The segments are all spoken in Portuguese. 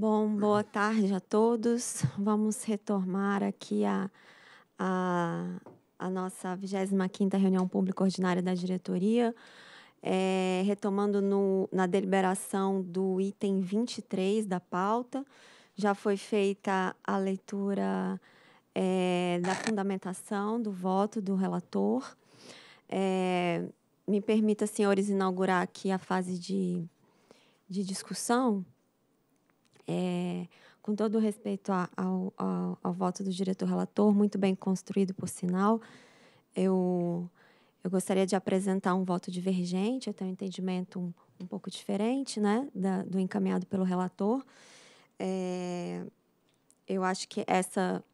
Bom, boa tarde a todos. Vamos retomar aqui a, a, a nossa 25ª reunião pública ordinária da diretoria, é, retomando no, na deliberação do item 23 da pauta. Já foi feita a leitura é, da fundamentação do voto do relator. É, me permita, senhores, inaugurar aqui a fase de, de discussão é, com todo o respeito ao, ao, ao, voto do diretor relator, muito bem construído, por sinal, eu, eu gostaria de apresentar um voto divergente, eu tenho um entendimento um, um pouco diferente né, da, do encaminhado pelo relator. É, eu acho que essa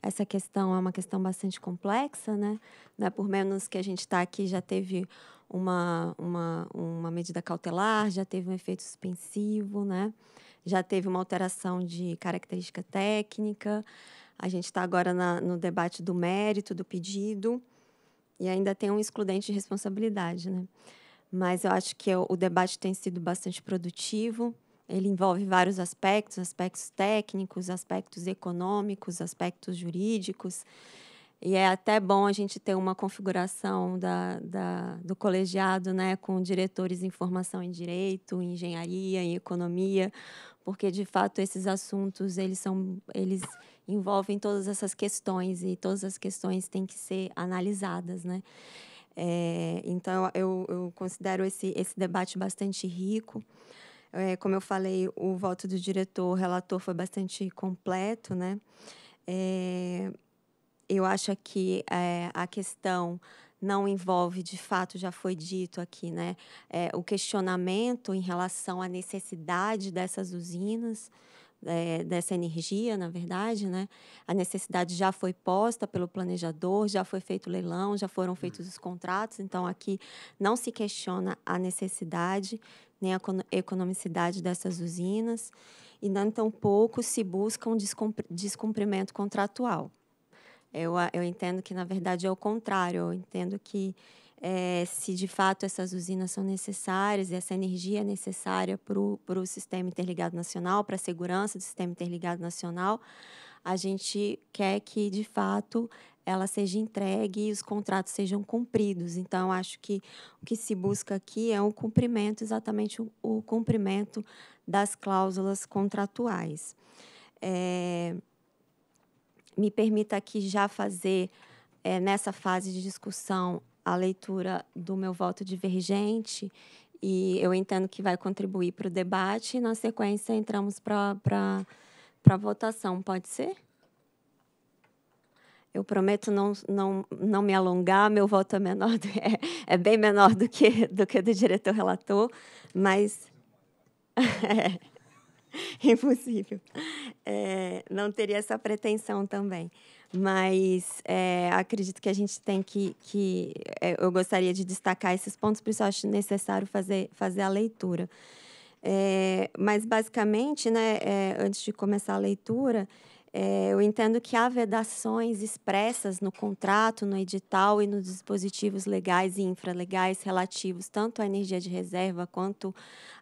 essa questão é uma questão bastante complexa, né? É por menos que a gente está aqui já teve uma, uma, uma medida cautelar, já teve um efeito suspensivo, né? já teve uma alteração de característica técnica, a gente está agora na, no debate do mérito do pedido e ainda tem um excludente de responsabilidade, né? Mas eu acho que o debate tem sido bastante produtivo. Ele envolve vários aspectos, aspectos técnicos, aspectos econômicos, aspectos jurídicos. E é até bom a gente ter uma configuração da, da, do colegiado, né, com diretores em formação em direito, em engenharia, em economia, porque de fato esses assuntos eles são eles envolvem todas essas questões e todas as questões têm que ser analisadas, né? É, então eu, eu considero esse esse debate bastante rico. É, como eu falei, o voto do diretor, relator foi bastante completo, né? É, eu acho que é, a questão não envolve, de fato, já foi dito aqui, né, é, o questionamento em relação à necessidade dessas usinas, é, dessa energia, na verdade, né? A necessidade já foi posta pelo planejador, já foi feito o leilão, já foram hum. feitos os contratos, então aqui não se questiona a necessidade nem a economicidade dessas usinas e tão tampouco se busca um descumprimento contratual. Eu, eu entendo que, na verdade, é o contrário. Eu entendo que, é, se de fato essas usinas são necessárias, essa energia é necessária para o sistema interligado nacional, para a segurança do sistema interligado nacional, a gente quer que, de fato, ela seja entregue e os contratos sejam cumpridos. Então, acho que o que se busca aqui é um cumprimento, exatamente o, o cumprimento das cláusulas contratuais. É, me permita aqui já fazer, é, nessa fase de discussão, a leitura do meu voto divergente e eu entendo que vai contribuir para o debate e, na sequência, entramos para a votação. Pode ser? Eu prometo não, não, não me alongar, meu voto é, menor do, é, é bem menor do que do que do diretor relator, mas... É. impossível. É, não teria essa pretensão também. Mas é, acredito que a gente tem que. que é, eu gostaria de destacar esses pontos, por isso acho necessário fazer, fazer a leitura. É, mas, basicamente, né, é, antes de começar a leitura, é, eu entendo que há vedações expressas no contrato, no edital e nos dispositivos legais e infralegais relativos tanto à energia de reserva quanto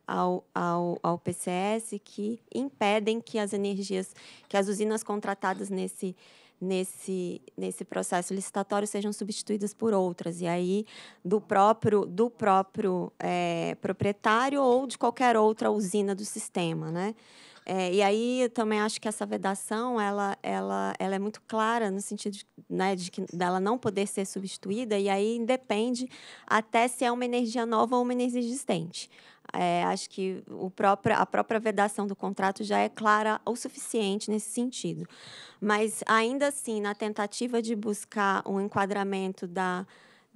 ao, ao, ao PCS que impedem que as energias, que as usinas contratadas nesse nesse, nesse processo licitatório sejam substituídas por outras e aí do próprio do próprio é, proprietário ou de qualquer outra usina do sistema, né? É, e aí eu também acho que essa vedação ela, ela, ela é muito clara no sentido de, né, de que dela não poder ser substituída e aí depende até se é uma energia nova ou uma energia existente. É, acho que o próprio, a própria vedação do contrato já é clara o suficiente nesse sentido. Mas ainda assim, na tentativa de buscar um enquadramento da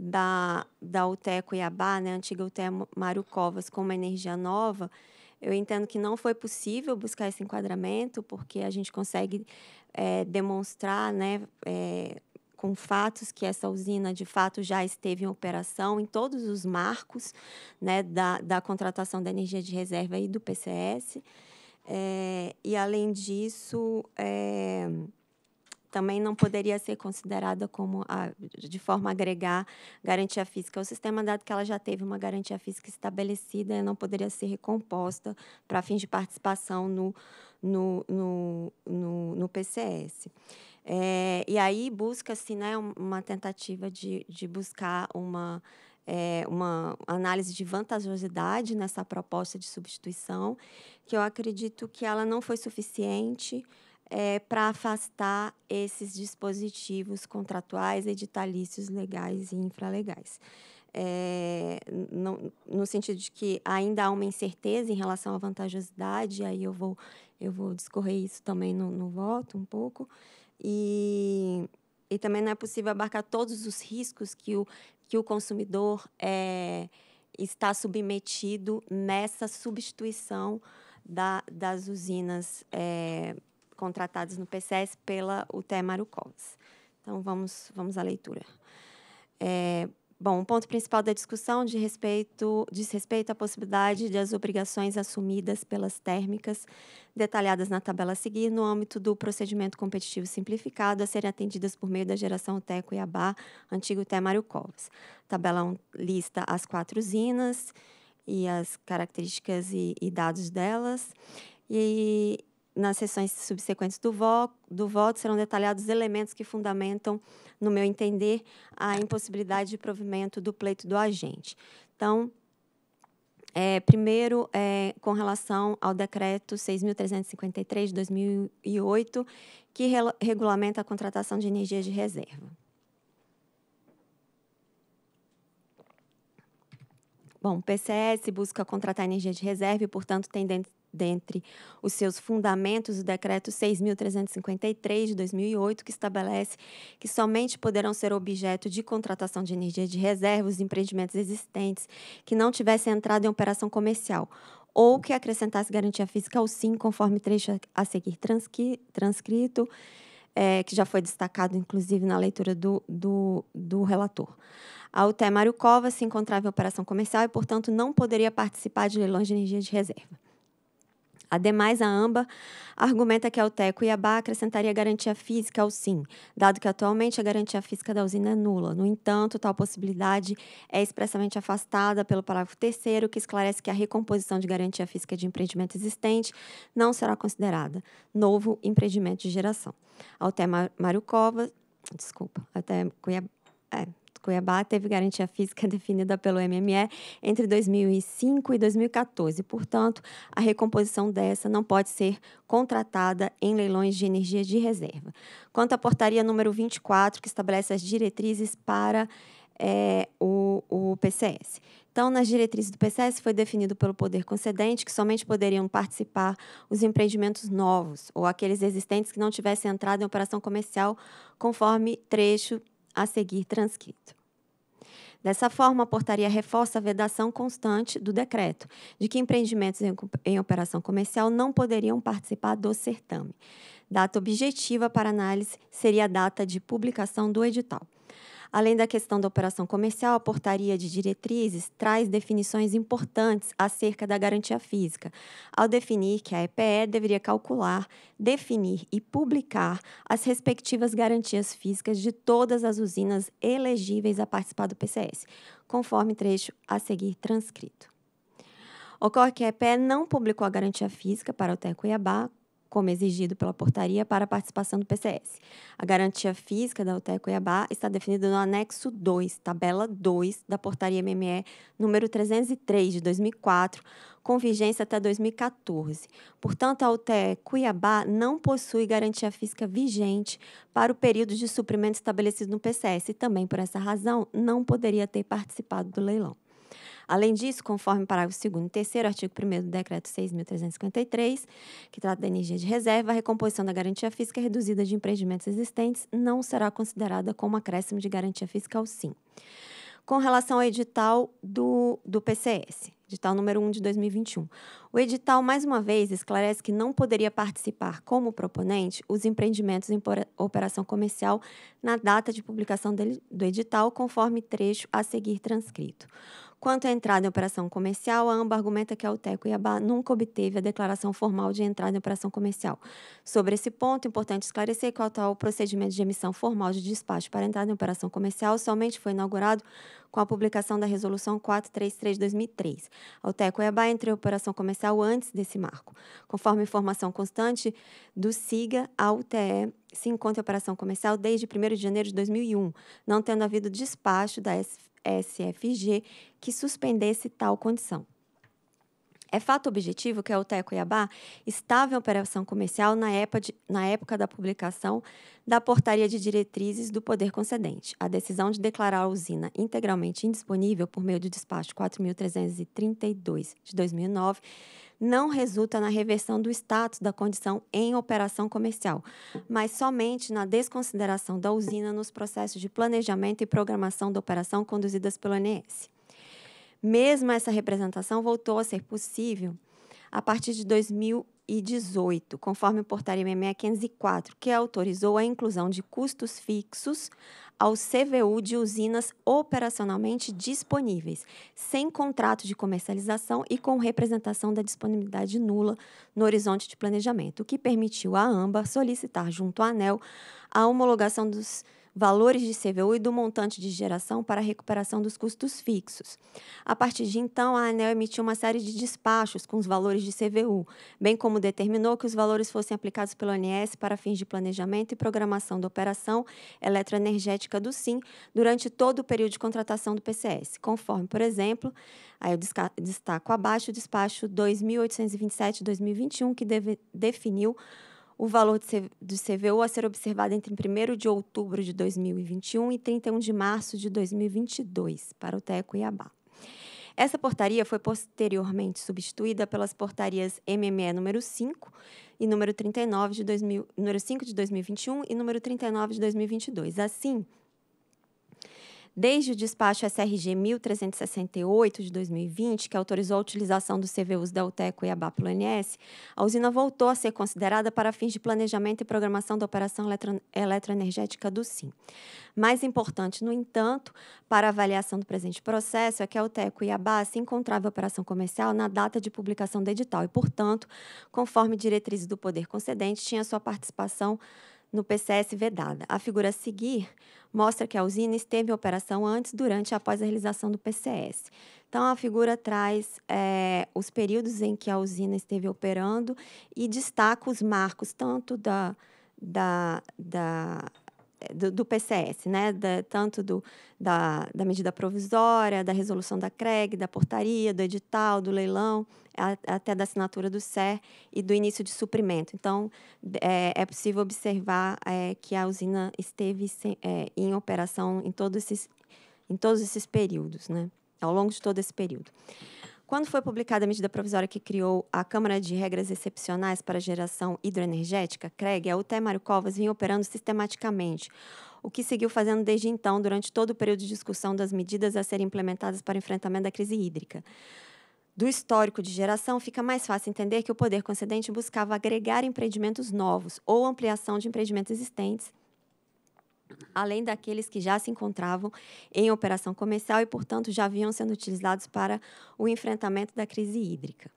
da, da UTE Cuiabá, né, antiga UTE Mário Covas, com uma energia nova, eu entendo que não foi possível buscar esse enquadramento, porque a gente consegue é, demonstrar né, é, com fatos que essa usina de fato já esteve em operação em todos os marcos né, da, da contratação da energia de reserva e do PCS. É, eh, e além disso, é, também não poderia ser considerada como, a, de forma a agregar garantia física ao sistema, dado que ela já teve uma garantia física estabelecida e não poderia ser recomposta para fins de participação no, no, no, no, no PCS. É, e aí busca-se né, uma tentativa de, de buscar uma, é, uma análise de vantajosidade nessa proposta de substituição, que eu acredito que ela não foi suficiente é, para afastar esses dispositivos contratuais, editalícios legais e infralegais. É, no, no, sentido de que ainda há uma incerteza em relação à vantajosidade, aí eu vou, eu vou discorrer isso também no, no voto um pouco, e, e também não é possível abarcar todos os riscos que o, que o consumidor é, está submetido nessa substituição da, das usinas é, contratados no PCS pela UTE Marucovas. Então, vamos, vamos à leitura. É, bom, o ponto principal da discussão de respeito, diz respeito à possibilidade de as obrigações assumidas pelas térmicas, detalhadas na tabela a seguir, no âmbito do procedimento competitivo simplificado, a serem atendidas por meio da geração UTE Cuiabá, antigo UTE Mário Covas. A tabela 1 lista as quatro usinas e as características e, e dados delas. E nas sessões subsequentes do, vo, do voto serão detalhados elementos que fundamentam, no meu entender, a impossibilidade de provimento do pleito do agente. Então, é, primeiro, é, com relação ao decreto 6.353 de 2008, que re regulamenta a contratação de energia de reserva. Bom, o PCS busca contratar energia de reserva e, portanto, tem dentro dentre os seus fundamentos o decreto 6.353 de 2008, que estabelece que somente poderão ser objeto de contratação de energia de reserva os empreendimentos existentes que não tivessem entrado em operação comercial ou que acrescentasse garantia física ou sim, conforme trecho a seguir transcrito, é, que já foi destacado, inclusive, na leitura do, do, do relator. A UTE Mário Cova se encontrava em operação comercial e, portanto, não poderia participar de leilões de energia de reserva. Ademais, a AMBA argumenta que a a Cuiabá acrescentaria garantia física ao SIM, dado que atualmente a garantia física da usina é nula. No entanto, tal possibilidade é expressamente afastada pelo parágrafo 3 que esclarece que a recomposição de garantia física de empreendimento existente não será considerada novo empreendimento de geração. A UTE Mário Covas, desculpa, até Cuiabá, é, Cuiabá teve garantia física definida pelo MME entre 2005 e 2014. Portanto, a recomposição dessa não pode ser contratada em leilões de energia de reserva. Quanto à portaria número 24, que estabelece as diretrizes para é, o, o PCS. Então, nas diretrizes do PCS foi definido pelo poder concedente que somente poderiam participar os empreendimentos novos ou aqueles existentes que não tivessem entrado em operação comercial conforme trecho a seguir transcrito. Dessa forma, a portaria reforça a vedação constante do decreto de que empreendimentos em, em operação comercial não poderiam participar do certame. Data objetiva para análise seria a data de publicação do edital. Além da questão da operação comercial, a portaria de diretrizes traz definições importantes acerca da garantia física, ao definir que a EPE deveria calcular, definir e publicar as respectivas garantias físicas de todas as usinas elegíveis a participar do PCS, conforme trecho a seguir transcrito. Ocorre que a EPE não publicou a garantia física para o TER Cuiabá, como exigido pela portaria para a participação do PCS. A garantia física da UTE Cuiabá está definida no anexo 2, tabela 2 da portaria MME número 303 de 2004, com vigência até 2014. Portanto, a UTE Cuiabá não possui garantia física vigente para o período de suprimento estabelecido no PCS e também por essa razão não poderia ter participado do leilão. Além disso, conforme parágrafo 2 e 3 artigo 1 do Decreto 6.353, que trata da energia de reserva, a recomposição da garantia física reduzida de empreendimentos existentes não será considerada como acréscimo de garantia fiscal, sim. Com relação ao edital do, do PCS, edital número 1 de 2021. O edital, mais uma vez, esclarece que não poderia participar como proponente os empreendimentos em operação comercial na data de publicação do edital, conforme trecho a seguir transcrito. Quanto à entrada em operação comercial, a AMBA argumenta que a e a BA nunca obteve a declaração formal de entrada em operação comercial. Sobre esse ponto, é importante esclarecer que o atual procedimento de emissão formal de despacho para entrada em operação comercial somente foi inaugurado com a publicação da Resolução 433-2003. A e a BA entrou em operação comercial antes desse marco. Conforme informação constante do SIGA, a UTE se encontra em operação comercial desde 1 de janeiro de 2001, não tendo havido despacho da SFG que suspendesse tal condição. É fato objetivo que é a Uteco Iabá estava em operação comercial na época, de, na época da publicação da Portaria de Diretrizes do Poder Concedente. A decisão de declarar a usina integralmente indisponível por meio do despacho 4.332 de 2009 não resulta na reversão do status da condição em operação comercial, mas somente na desconsideração da usina nos processos de planejamento e programação da operação conduzidas pelo ANS. Mesmo essa representação voltou a ser possível a partir de 2018, conforme o Portaria MME 504, que autorizou a inclusão de custos fixos ao CVU de usinas operacionalmente disponíveis, sem contrato de comercialização e com representação da disponibilidade nula no horizonte de planejamento, o que permitiu a AMBA solicitar junto à ANEL a homologação dos valores de CVU e do montante de geração para a recuperação dos custos fixos. A partir de então, a ANEL emitiu uma série de despachos com os valores de CVU, bem como determinou que os valores fossem aplicados pelo ANS para fins de planejamento e programação da operação eletroenergética do SIM durante todo o período de contratação do PCS, conforme, por exemplo, aí eu destaco abaixo o despacho 2827-2021, que deve, definiu o valor do CVU a ser observado entre 1 de outubro de 2021 e 31 de março de 2022 para o TE Cuiabá. Essa portaria foi posteriormente substituída pelas portarias MME número 5 e número 39 de 2000, número 5 de 2021 e número 39 de 2022. Assim, Desde o despacho SRG 1368 de 2020, que autorizou a utilização dos CVUs da UTECO e pelo INS, a usina voltou a ser considerada para fins de planejamento e programação da operação eletro eletroenergética do SIM. Mais importante, no entanto, para a avaliação do presente processo, é que a a Cuiabá se encontrava em operação comercial na data de publicação do edital e, portanto, conforme diretrizes do poder concedente, tinha sua participação no PCS vedada. A figura a seguir mostra que a usina esteve em operação antes, durante e após a realização do PCS. Então, a figura traz é, os períodos em que a usina esteve operando e destaca os marcos tanto da, da, da do, do, PCS, né? Da, tanto do, da, da, medida provisória, da resolução da CREG, da portaria, do edital, do leilão, a, até da assinatura do SER e do início de suprimento. Então, é, é possível observar é, que a usina esteve sem, é, em operação em, todos esses, em todos esses períodos, né? ao longo de todo esse período. Quando foi publicada a medida provisória que criou a Câmara de Regras Excepcionais para a Geração Hidroenergética, CREG, a UTE Mário Covas vinha operando sistematicamente, o que seguiu fazendo desde então, durante todo o período de discussão das medidas a serem implementadas para o enfrentamento da crise hídrica. Do histórico de geração, fica mais fácil entender que o poder concedente buscava agregar empreendimentos novos ou ampliação de empreendimentos existentes além daqueles que já se encontravam em operação comercial e, portanto, já haviam sendo utilizados para o enfrentamento da crise hídrica.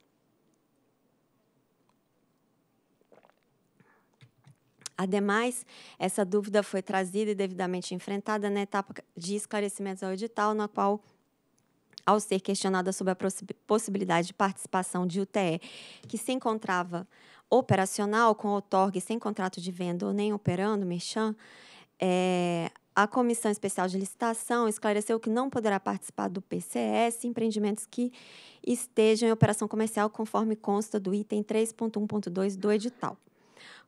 Ademais, essa dúvida foi trazida e devidamente enfrentada na etapa de esclarecimentos ao edital, na qual, ao ser questionada sobre a possibilidade de participação de UTE, que se encontrava operacional com outorgue sem contrato de venda ou nem operando, merchan, é, a Comissão Especial de Licitação esclareceu que não poderá participar do PCS empreendimentos que estejam em operação comercial conforme consta do item 3.1.2 do edital.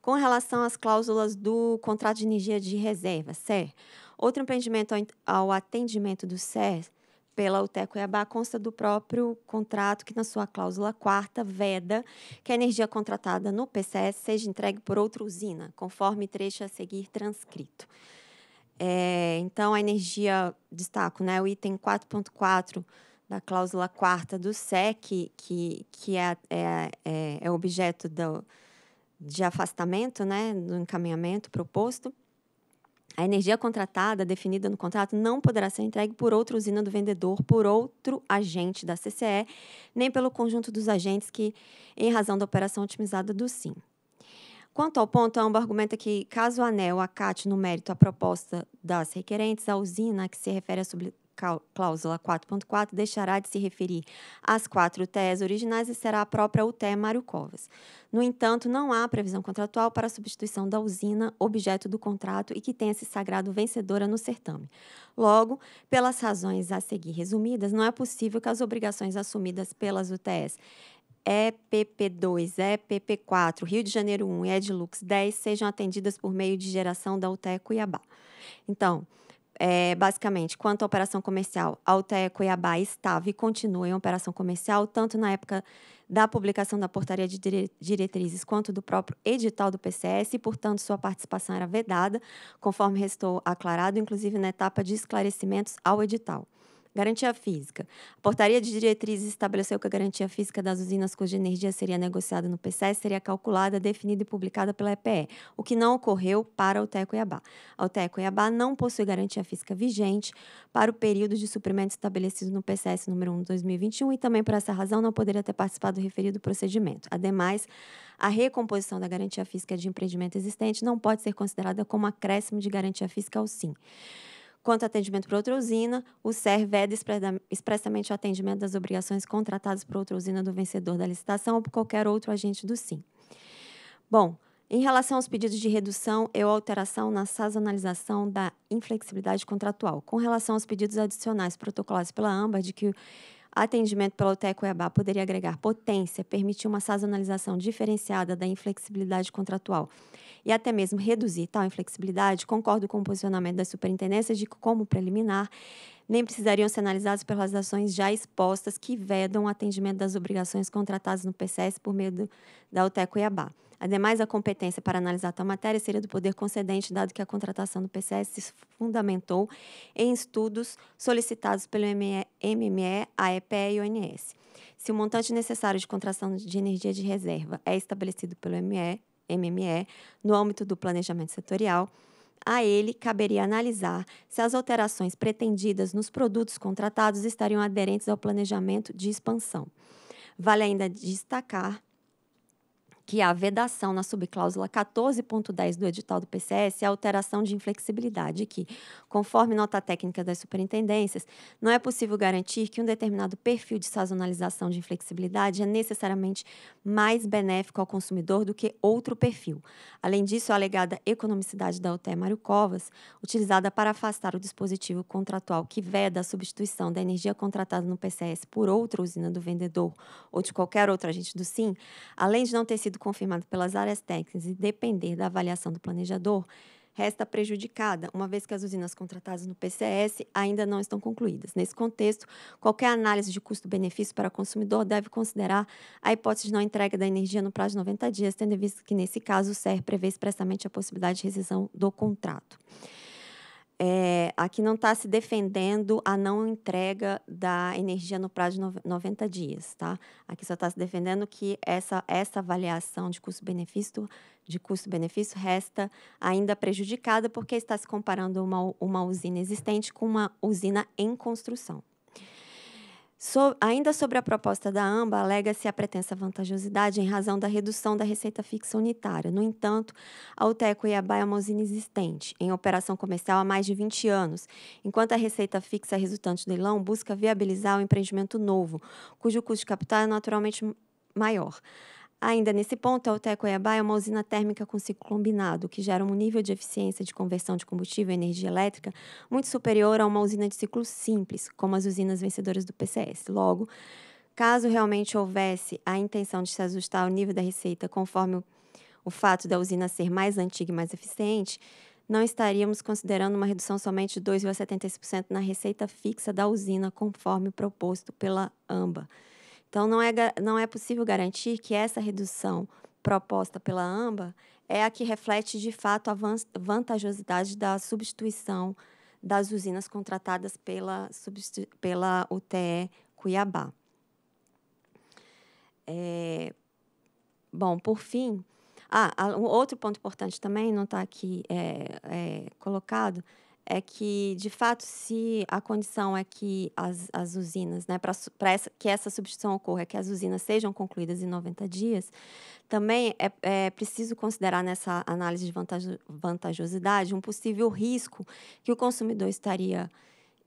Com relação às cláusulas do contrato de energia de reserva, SER, outro empreendimento ao atendimento do SER pela UTE Cuiabá consta do próprio contrato que, na sua cláusula quarta, veda que a energia contratada no PCS seja entregue por outra usina, conforme trecho a seguir transcrito. É, então, a energia, destaco, né, o item 4.4 da cláusula quarta do SEC, que, que é, é, é, é objeto do, de afastamento, né, do encaminhamento proposto, a energia contratada, definida no contrato, não poderá ser entregue por outra usina do vendedor, por outro agente da CCE, nem pelo conjunto dos agentes que, em razão da operação otimizada do SIM. Quanto ao ponto, a é AMBA argumenta que, caso o ANEL acate no mérito a proposta das requerentes, a usina que se refere a cláusula 4.4 deixará de se referir às quatro UTEs originais e será a própria UTE Mário Covas. No entanto, não há previsão contratual para a substituição da usina, objeto do contrato e que tenha se sagrado vencedora no certame. Logo, pelas razões a seguir resumidas, não é possível que as obrigações assumidas pelas UTEs EPP2, EPP4, Rio de Janeiro 1 e Edilux 10 sejam atendidas por meio de geração da UTE Cuiabá. Então, é, basicamente, quanto à operação comercial, a Cuiabá estava e continua em operação comercial, tanto na época da publicação da portaria de diretrizes quanto do próprio edital do PCS, e, portanto, sua participação era vedada, conforme restou aclarado, inclusive na etapa de esclarecimentos ao edital. Garantia física. A portaria de diretrizes estabeleceu que a garantia física das usinas cuja energia seria negociada no PCS seria calculada, definida e publicada pela EPE, o que não ocorreu para o TEC Cuiabá. A TEC Cuiabá não possui garantia física vigente para o período de suprimento estabelecido no PCS número 1 de 2021 e também por essa razão não poderia ter participado do referido procedimento. Ademais, a recomposição da garantia física de empreendimento existente não pode ser considerada como acréscimo de garantia fiscal, sim. Quanto ao atendimento por outra usina, o SER veda expressamente o atendimento das obrigações contratadas por outra usina do vencedor da licitação ou por qualquer outro agente do SIM. Bom, em relação aos pedidos de redução e alteração na sazonalização da inflexibilidade contratual, com relação aos pedidos adicionais protocolados pela AMBA de que Atendimento pela UTE poderia agregar potência, permitir uma sazonalização diferenciada da inflexibilidade contratual e até mesmo reduzir tal inflexibilidade. Concordo com o posicionamento da Superintendência de que, como preliminar, nem precisariam ser analisados pelas ações já expostas que vedam o atendimento das obrigações contratadas no PCS por meio do, da UTE Ademais, a competência para analisar tal matéria seria do poder concedente, dado que a contratação do PCS se fundamentou em estudos solicitados pelo MME, AEPE e ONS. Se o montante necessário de contratação de energia de reserva é estabelecido pelo ME, MME no âmbito do planejamento setorial, a ele caberia analisar se as alterações pretendidas nos produtos contratados estariam aderentes ao planejamento de expansão. Vale ainda destacar que a vedação na subcláusula 14.10 do edital do PCS é a alteração de inflexibilidade, que, conforme nota técnica das superintendências, não é possível garantir que um determinado perfil de sazonalização de inflexibilidade é necessariamente mais benéfico ao consumidor do que outro perfil. Além disso, a alegada economicidade da UTE Mário Covas, utilizada para afastar o dispositivo contratual que veda a substituição da energia contratada no PCS por outra usina do vendedor ou de qualquer outro agente do SIM, além de não ter sido sido confirmado pelas áreas técnicas e depender da avaliação do planejador, resta prejudicada, uma vez que as usinas contratadas no PCS ainda não estão concluídas. Nesse contexto, qualquer análise de custo-benefício para o consumidor deve considerar a hipótese de não entrega da energia no prazo de 90 dias, tendo visto que, nesse caso, o CER prevê expressamente a possibilidade de rescisão do contrato é, eh, aqui não está se defendendo a não entrega da energia no prazo de 90 dias, tá? Aqui só está se defendendo que essa, essa avaliação de custo-benefício de custo-benefício resta ainda prejudicada porque está se comparando uma, uma usina existente com uma usina em construção. So, ainda sobre a proposta da AMBA, alega-se a pretensa vantajosidade em razão da redução da receita fixa unitária. No entanto, a a BAE é uma usina existente, em operação comercial há mais de 20 anos, enquanto a receita fixa resultante do leilão busca viabilizar o empreendimento novo, cujo custo de capital é naturalmente maior. Ainda nesse ponto, a UTE Cuiabá é uma usina térmica com ciclo combinado, que gera um nível de eficiência de conversão de combustível e energia elétrica muito superior a uma usina de ciclo simples, como as usinas vencedoras do PCS. Logo, caso realmente houvesse a intenção de se ajustar ao nível da receita conforme o, o fato da usina ser mais antiga e mais eficiente, não estaríamos considerando uma redução somente de 2,76% na receita fixa da usina, conforme proposto pela AMBA. Então, não é, não é possível garantir que essa redução proposta pela AMBA é a que reflete de fato a vantajosidade da substituição das usinas contratadas pela, pela UTE Cuiabá. É, bom, por fim, ah, um outro ponto importante também, não está aqui é, é, colocado, é que, de fato, se a condição é que as, as usinas, né, para essa, que essa substituição ocorra, é que as usinas sejam concluídas em 90 dias, também é, é preciso considerar nessa análise de vantajo, vantajosidade um possível risco que o consumidor estaria,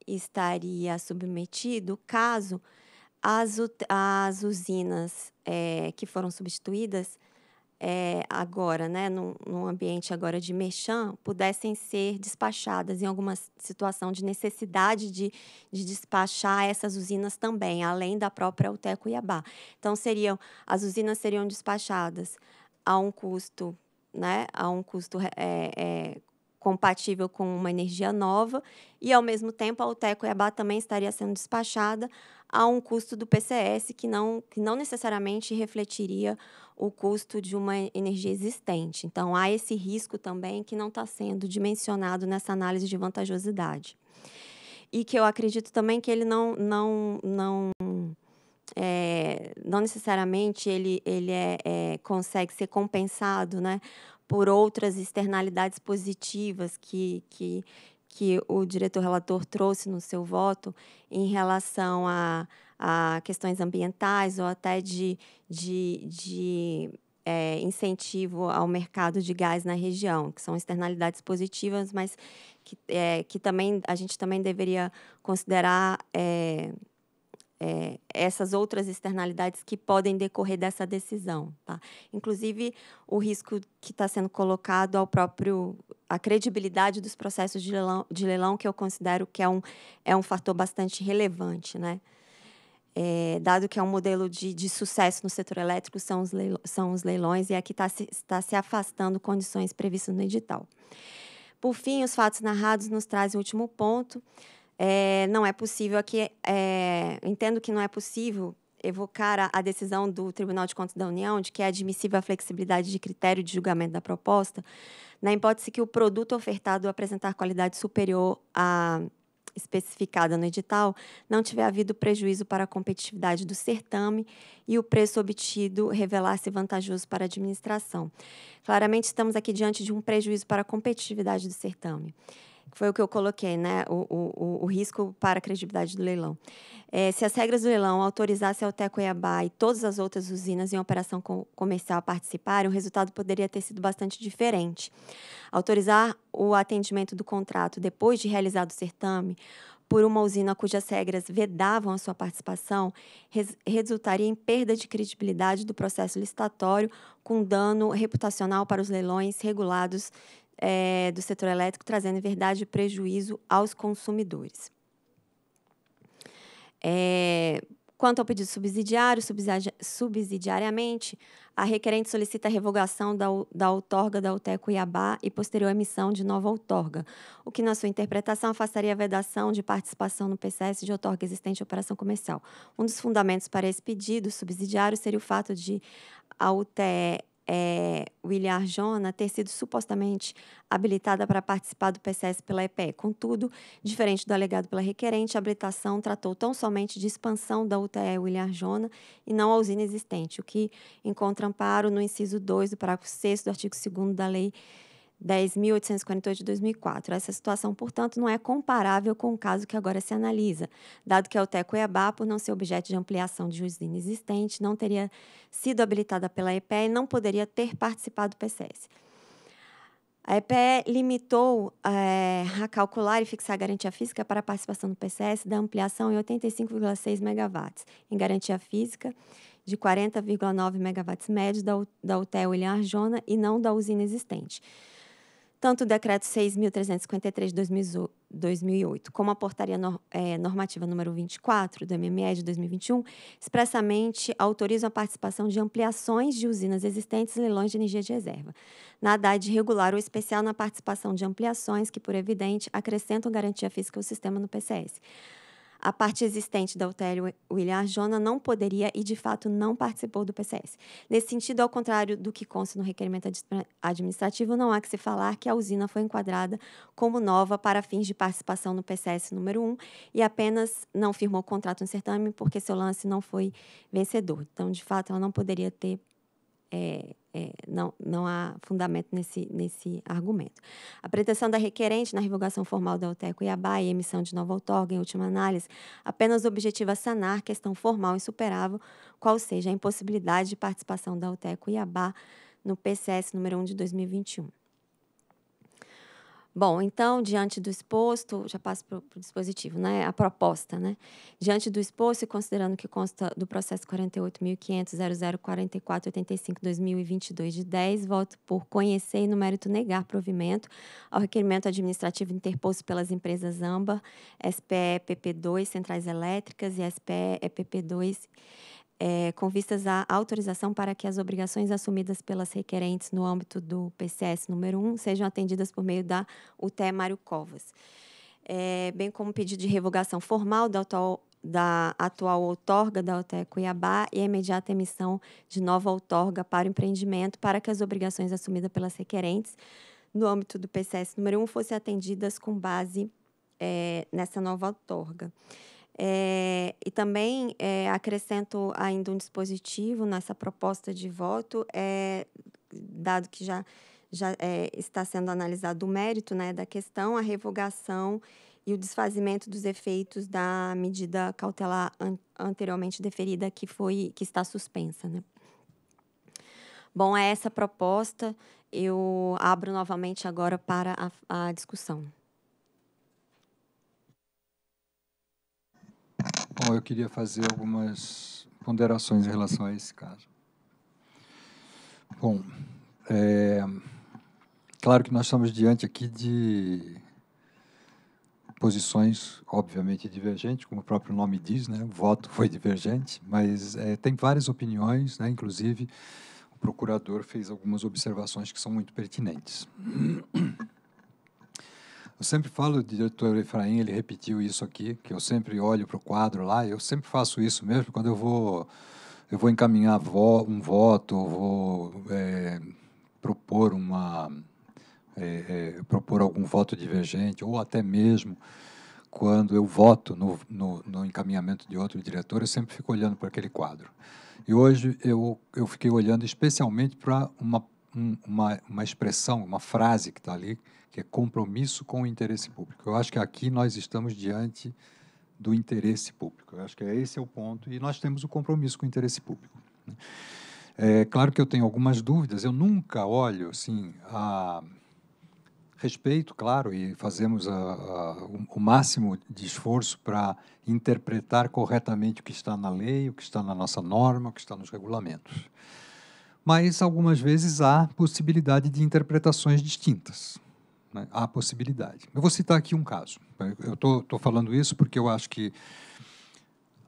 estaria submetido caso as, as usinas é, que foram substituídas é, agora, né, num, num, ambiente agora de mexã, pudessem ser despachadas em alguma situação de necessidade de, de despachar essas usinas também, além da própria UTE Cuiabá. Então, seriam, as usinas seriam despachadas a um custo, né, a um custo é, é, compatível com uma energia nova e, ao mesmo tempo, a UTE Cuiabá também estaria sendo despachada a um custo do PCS que não, que não necessariamente refletiria o custo de uma energia existente. Então, há esse risco também que não está sendo dimensionado nessa análise de vantajosidade. E que eu acredito também que ele não, não, não, é, não necessariamente ele, ele é, é, consegue ser compensado né, por outras externalidades positivas que, que, que o diretor relator trouxe no seu voto em relação a, a questões ambientais ou até de, de, de é, incentivo ao mercado de gás na região, que são externalidades positivas, mas que, é, que também a gente também deveria considerar é, é essas outras externalidades que podem decorrer dessa decisão, tá? Inclusive o risco que está sendo colocado ao próprio a credibilidade dos processos de leilão, de leilão, que eu considero que é um, é um fator bastante relevante, né? É, dado que é um modelo de, de sucesso no setor elétrico, são os, leilões, são os leilões e aqui é está se, tá se afastando condições previstas no edital. Por fim, os fatos narrados nos trazem o último ponto. É, não é possível aqui, é, entendo que não é possível evocar a, a, decisão do Tribunal de Contas da União de que é admissível a flexibilidade de critério de julgamento da proposta, na hipótese que o produto ofertado apresentar qualidade superior à especificada no edital, não tiver havido prejuízo para a competitividade do certame e o preço obtido revelar-se vantajoso para a administração. Claramente, estamos aqui diante de um prejuízo para a competitividade do certame foi o que eu coloquei, né? O, o, o risco para a credibilidade do leilão. É, se as regras do leilão autorizassem a Alté Cuiabá e todas as outras usinas em operação com, comercial a participarem, o resultado poderia ter sido bastante diferente. Autorizar o atendimento do contrato depois de realizado o certame por uma usina cujas regras vedavam a sua participação res, resultaria em perda de credibilidade do processo licitatório, com dano reputacional para os leilões regulados é, do setor elétrico, trazendo, em verdade, prejuízo aos consumidores. É, quanto ao pedido subsidiário, subsidiariamente, a requerente solicita a revogação da, da outorga da UTE Cuiabá e posterior emissão de nova outorga, o que, na sua interpretação, afastaria a vedação de participação no PCS de outorga existente em operação comercial. Um dos fundamentos para esse pedido subsidiário seria o fato de a UTE é, William Jona ter sido supostamente habilitada para participar do PCS pela EPE. Contudo, diferente do alegado pela requerente, a habilitação tratou tão somente de expansão da UTE William Jona e não a usina existente, o que encontra amparo no inciso 2 do parágrafo 6 do artigo 2 da Lei 10.848 de 2004. Essa situação, portanto, não é comparável com o caso que agora se analisa, dado que a UTE Cuiabá, por não ser objeto de ampliação de juízo inexistente, não teria sido habilitada pela EPE e não poderia ter participado do PCS. A EPE limitou é, a calcular e fixar a garantia física para a participação do PCS da ampliação em 85,6 megawatts, em garantia física de 40,9 megawatts médios da, da UTE William Arjona e não da usina existente tanto o decreto 6.353 de 2008 como a portaria é, normativa número 24 do MME de 2021 expressamente autorizam a participação de ampliações de usinas existentes e leilões de energia de reserva. Na DAD regular ou especial na participação de ampliações que, por evidente, acrescentam garantia física ao sistema no PCS a parte existente da UTL William Arjona não poderia e, de fato, não participou do PCS. Nesse sentido, ao contrário do que consta no requerimento administrativo, não há que se falar que a usina foi enquadrada como nova para fins de participação no PCS número 1 e apenas não firmou contrato no certame porque seu lance não foi vencedor. Então, de fato, ela não poderia ter é, é, não, não há fundamento nesse, nesse argumento. A pretensão da requerente na revogação formal da UTE Cuiabá e emissão de nova outorga, em última análise, apenas objetiva sanar questão formal insuperável, qual seja a impossibilidade de participação da e Cuiabá no PCS número 1 de 2021. Bom, então, diante do exposto, já passo para o dispositivo, né? A proposta, né? Diante do exposto e considerando que consta do processo 48.500.004485-2022 de 10, voto por conhecer e no mérito negar provimento ao requerimento administrativo interposto pelas empresas AMBA, SPE PP2 Centrais Elétricas e SPE EPP2 é, com vistas à autorização para que as obrigações assumidas pelas requerentes no âmbito do PCS número 1 sejam atendidas por meio da UTE Mário Covas, é, bem como pedido de revogação formal da atual, da atual outorga da UTE Cuiabá e a imediata emissão de nova outorga para o empreendimento para que as obrigações assumidas pelas requerentes no âmbito do PCS número 1 fossem atendidas com base é, nessa nova outorga. É, e também é, acrescento ainda um dispositivo nessa proposta de voto, é, dado que já, já é, está sendo analisado o mérito né, da questão, a revogação e o desfazimento dos efeitos da medida cautelar an anteriormente deferida que foi que está suspensa, né? Bom, é essa proposta. Eu abro novamente agora para a, a discussão. Bom, eu queria fazer algumas ponderações em relação a esse caso. Bom, é, claro que nós estamos diante aqui de posições, obviamente, divergentes, como o próprio nome diz, né? o voto foi divergente, mas é, tem várias opiniões, né? inclusive o procurador fez algumas observações que são muito pertinentes. Eu sempre falo, do diretor Efraim, ele repetiu isso aqui, que eu sempre olho para o quadro lá, eu sempre faço isso mesmo quando eu vou, eu vou encaminhar vo, um voto, vou é, propor uma é, é, propor algum voto divergente, ou até mesmo quando eu voto no, no, no, encaminhamento de outro diretor, eu sempre fico olhando para aquele quadro. E hoje eu, eu fiquei olhando especialmente para uma um, uma, uma expressão, uma frase que está ali, que é compromisso com o interesse público. Eu acho que aqui nós estamos diante do interesse público. Eu acho que é esse é o ponto e nós temos o compromisso com o interesse público. Né? É claro que eu tenho algumas dúvidas. Eu nunca olho, assim, a respeito, claro, e fazemos a, a, o máximo de esforço para interpretar corretamente o que está na lei, o que está na nossa norma, o que está nos regulamentos mas algumas vezes há possibilidade de interpretações distintas. Né? Há possibilidade. Eu vou citar aqui um caso. Eu estou falando isso porque eu acho que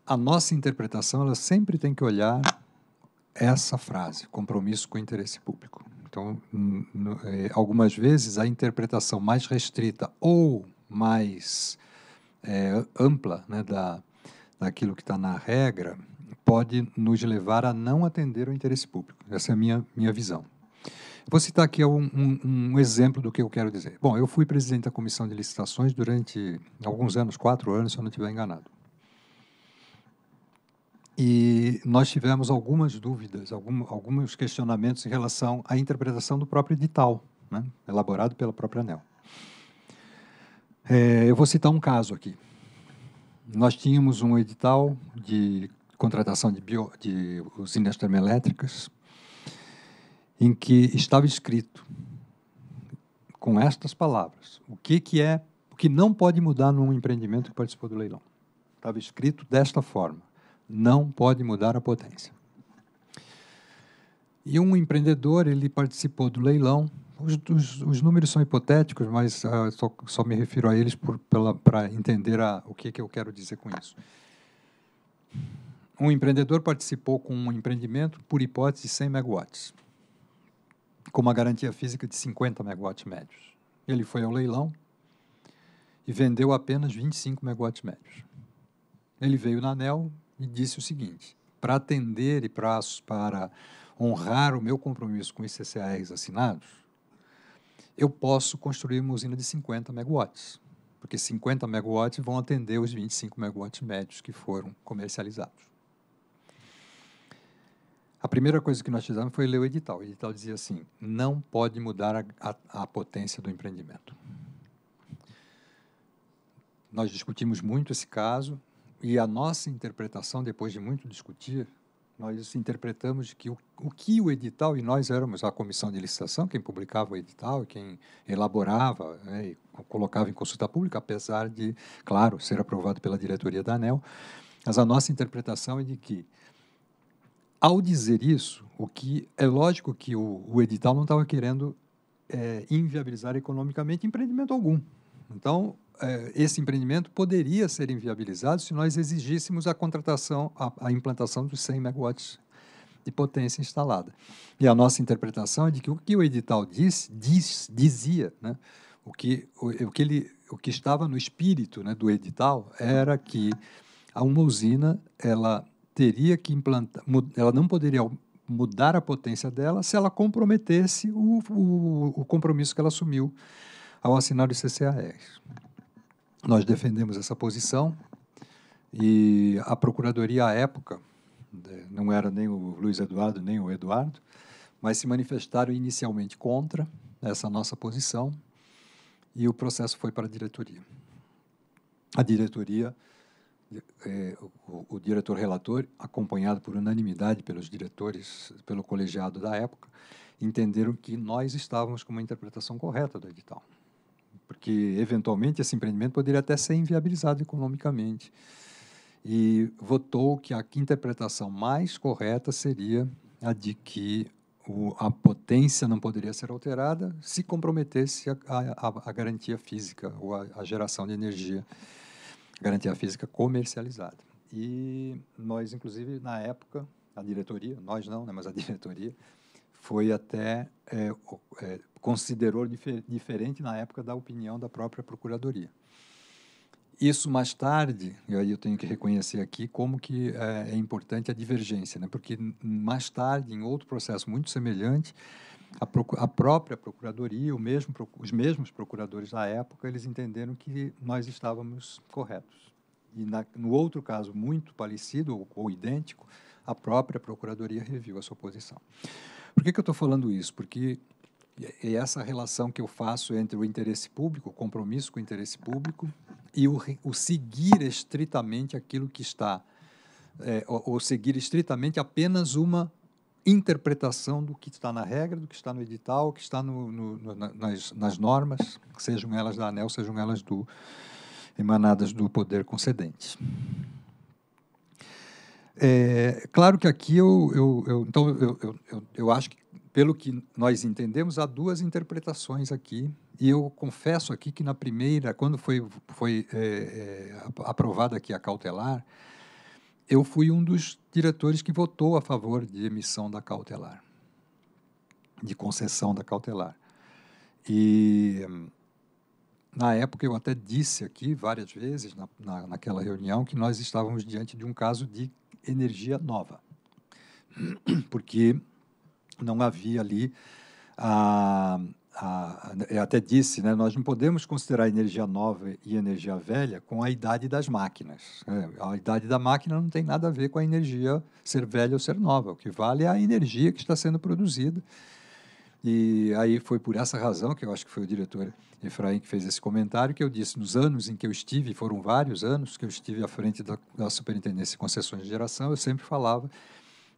a nossa interpretação ela sempre tem que olhar essa frase, compromisso com o interesse público. Então, é, algumas vezes a interpretação mais restrita ou mais é, ampla né, da, daquilo que está na regra pode nos levar a não atender o interesse público. Essa é a minha, minha visão. Vou citar aqui um, um, um, exemplo do que eu quero dizer. Bom, eu fui presidente da comissão de licitações durante alguns anos, quatro anos, se eu não estiver enganado. E nós tivemos algumas dúvidas, algum, alguns questionamentos em relação à interpretação do próprio edital, né, elaborado pela própria ANEL. É, eu vou citar um caso aqui. Nós tínhamos um edital de contratação de, bio, de usinas termoelétricas, em que estava escrito com estas palavras o que, que é o que não pode mudar num empreendimento que participou do leilão. Estava escrito desta forma: não pode mudar a potência. E um empreendedor ele participou do leilão. Os, os, os números são hipotéticos, mas uh, só, só, me refiro a eles para entender a, o que, que eu quero dizer com isso um empreendedor participou com um empreendimento por hipótese de 100 megawatts, com uma garantia física de 50 megawatts médios. Ele foi ao leilão e vendeu apenas 25 megawatts médios. Ele veio na ANEL e disse o seguinte: para atender e pra, para honrar o meu compromisso com os CCAs assinados, eu posso construir uma usina de 50 megawatts, porque 50 megawatts vão atender os 25 megawatts médios que foram comercializados. A primeira coisa que nós fizemos foi ler o edital. O edital dizia assim: não pode mudar a, a, a potência do empreendimento. Nós discutimos muito esse caso e a nossa interpretação, depois de muito discutir, nós interpretamos que o, o, que o edital, e nós éramos a comissão de licitação, quem publicava o edital, quem elaborava né, e colocava em consulta pública, apesar de, claro, ser aprovado pela diretoria da ANEL, mas a nossa interpretação é de que ao dizer isso, o que é lógico que o, o edital não estava querendo é, inviabilizar economicamente empreendimento algum. Então, é, esse empreendimento poderia ser inviabilizado se nós exigíssemos a contratação, a, a implantação dos 100 megawatts de potência instalada. E a nossa interpretação é de que o que o edital diz, diz dizia, né, o que o, o, que ele o que estava no espírito né, do edital era que a uma usina ela teria que implantar, ela não poderia mudar a potência dela se ela comprometesse o, o, o compromisso que ela assumiu ao assinar o CCAR. Nós defendemos essa posição e a Procuradoria, à época, né, não era nem o Luiz Eduardo nem o Eduardo, mas se manifestaram inicialmente contra essa nossa posição e o processo foi para a diretoria. A diretoria é, o, o, diretor relator, acompanhado por unanimidade pelos diretores, pelo colegiado da época, entenderam que nós estávamos com uma interpretação correta do edital. Porque, eventualmente, esse empreendimento poderia até ser inviabilizado economicamente. E votou que a interpretação mais correta seria a de que o, a potência não poderia ser alterada se comprometesse a, a, a garantia física ou a, a geração de energia garantia física comercializada. E nós, inclusive, na época, a diretoria, nós não, né, mas a diretoria, foi até, é, é, considerou difer diferente na época da opinião da própria Procuradoria. Isso mais tarde, e aí eu tenho que reconhecer aqui como que é, é importante a divergência, né? porque mais tarde, em outro processo muito semelhante, a, a própria procuradoria, mesmo, os mesmos procuradores da época, eles entenderam que nós estávamos corretos. E na, no outro caso muito parecido ou, ou, idêntico, a própria procuradoria reviu a sua posição. Por que, que eu estou falando isso? Porque é essa relação que eu faço entre o interesse público, o compromisso com o interesse público, e o, o seguir estritamente aquilo que está, é, ou, ou seguir estritamente apenas uma interpretação do que está na regra, do que está no edital, que está no, no, nas, nas normas, sejam elas da ANEL, sejam elas do, emanadas do poder concedente. É, claro que aqui eu, eu, eu então, eu, eu, eu, eu acho que, pelo que nós entendemos, há duas interpretações aqui, e eu confesso aqui que na primeira, quando foi, foi é, é, aprovada aqui a cautelar, eu fui um dos diretores que votou a favor de emissão da cautelar, de concessão da cautelar. E na época eu até disse aqui várias vezes na, na, naquela reunião que nós estávamos diante de um caso de energia nova, porque não havia ali a a, eu até disse, né, nós não podemos considerar energia nova e energia velha com a idade das máquinas. É, a idade da máquina não tem nada a ver com a energia ser velha ou ser nova. O que vale é a energia que está sendo produzida. E aí foi por essa razão que eu acho que foi o diretor Efraim que fez esse comentário que eu disse nos anos em que eu estive, foram vários anos que eu estive à frente da, da Superintendência de Concessões de Geração, eu sempre falava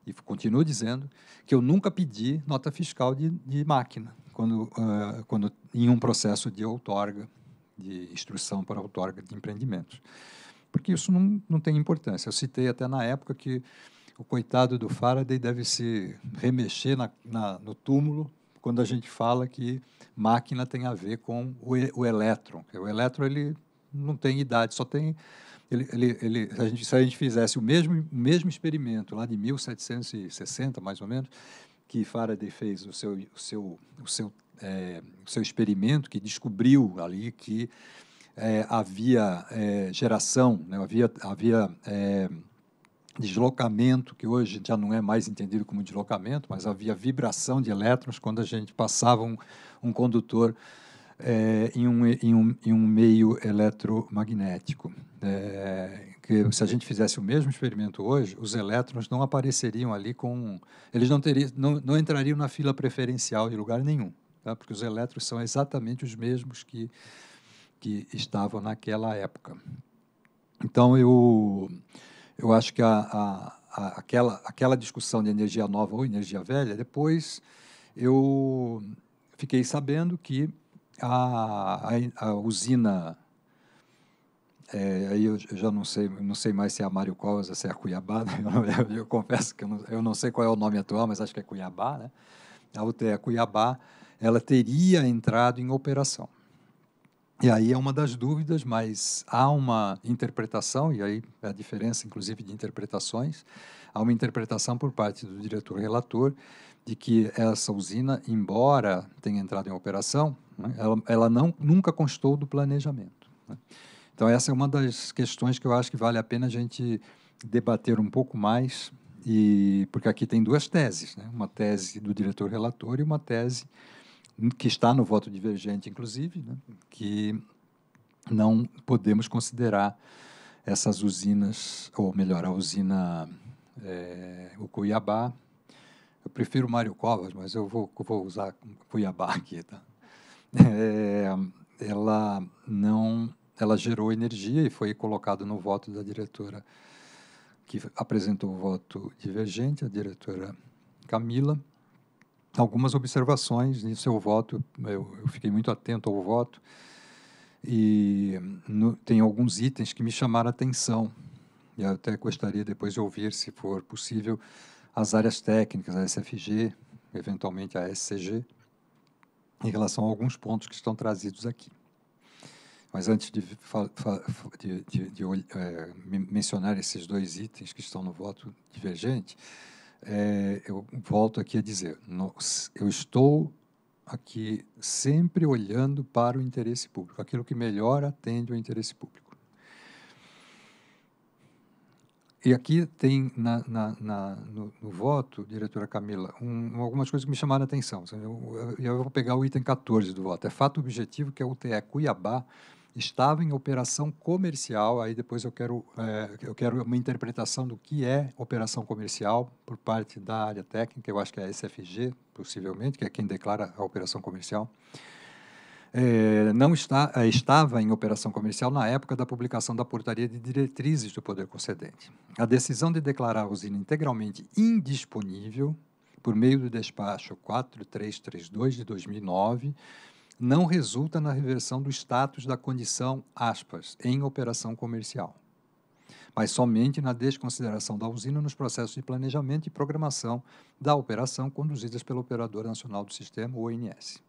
e continuo dizendo que eu nunca pedi nota fiscal de, de máquina quando, uh, quando em um processo de outorga, de instrução para outorga de empreendimentos. Porque isso não, não tem importância. Eu citei até na época que o coitado do Faraday deve se remexer na, na, no túmulo quando a gente fala que máquina tem a ver com o, o elétron. O elétron ele não tem idade, só tem ele, ele, ele, a gente, se a gente fizesse o mesmo, mesmo experimento lá de 1760, mais ou menos, que Faraday fez o seu, o seu, o seu, é, o seu experimento, que descobriu ali que é, havia é, geração, né? havia, havia é, deslocamento, que hoje já não é mais entendido como deslocamento, mas havia vibração de elétrons quando a gente passava um, um condutor é, em, um, em, um, em um meio eletromagnético. É, que se a gente fizesse o mesmo experimento hoje, os elétrons não apareceriam ali com. Eles não, teriam, não, não entrariam na fila preferencial de lugar nenhum, tá? porque os elétrons são exatamente os mesmos que, que estavam naquela época. Então, eu, eu acho que a, a, a, aquela, aquela discussão de energia nova ou energia velha, depois eu fiquei sabendo que a, a, a usina é, aí eu já não sei, não sei mais se é a Mário Cosa, se é a Cuiabá. Né? Eu, eu, eu, confesso que eu não, eu não, sei qual é o nome atual, mas acho que é Cuiabá. Né? A UTE é, Cuiabá, ela teria entrado em operação. E aí é uma das dúvidas, mas há uma interpretação, e aí é a diferença, inclusive, de interpretações, há uma interpretação por parte do diretor relator de que essa usina, embora tenha entrado em operação, né, ela, ela não, nunca constou do planejamento. Né? Então, essa é uma das questões que eu acho que vale a pena a gente debater um pouco mais, e porque aqui tem duas teses, né? uma tese do diretor relator e uma tese que está no voto divergente, inclusive, né? que não podemos considerar essas usinas, ou melhor, a usina é, o Cuiabá. Eu prefiro Mário Covas, mas eu vou, vou usar Cuiabá aqui. Tá? É, ela não ela gerou energia e foi colocado no voto da diretora que apresentou o voto divergente, a diretora Camila. Algumas observações em seu voto, eu, eu, fiquei muito atento ao voto, e no, tem alguns itens que me chamaram a atenção. E eu até gostaria depois de ouvir, se for possível, as áreas técnicas, a SFG, eventualmente a SCG, em relação a alguns pontos que estão trazidos aqui. Mas antes de, de, de, de é, mencionar esses dois itens que estão no voto divergente, é, eu volto aqui a dizer: eu estou aqui sempre olhando para o interesse público, aquilo que melhor atende o interesse público. E aqui tem na, na, na, no, no, voto, diretora Camila, um, algumas coisas que me chamaram a atenção. Eu, eu, vou pegar o item 14 do voto. É fato objetivo que a é UTE Cuiabá estava em operação comercial. Aí depois eu quero, é, eu quero uma interpretação do que é operação comercial por parte da área técnica, eu acho que é a SFG, possivelmente, que é quem declara a operação comercial. É, não está, é, estava em operação comercial na época da publicação da portaria de diretrizes do Poder Concedente. A decisão de declarar a usina integralmente indisponível por meio do despacho 4332 de 2009 não resulta na reversão do status da condição, aspas, em operação comercial, mas somente na desconsideração da usina nos processos de planejamento e programação da operação conduzidas pelo Operador Nacional do Sistema, ONS.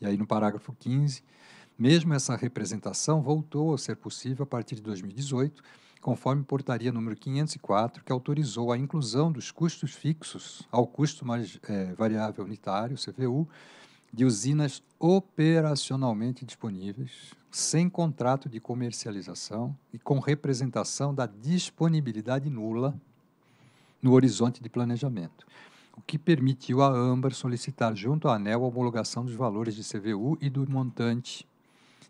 E aí, no parágrafo 15, mesmo essa representação voltou a ser possível a partir de 2018, conforme portaria número 504, que autorizou a inclusão dos custos fixos ao custo mais, é, variável unitário, CVU, de usinas operacionalmente disponíveis, sem contrato de comercialização e com representação da disponibilidade nula no horizonte de planejamento, o que permitiu à Ambar solicitar junto à ANEL a homologação dos valores de CVU e do montante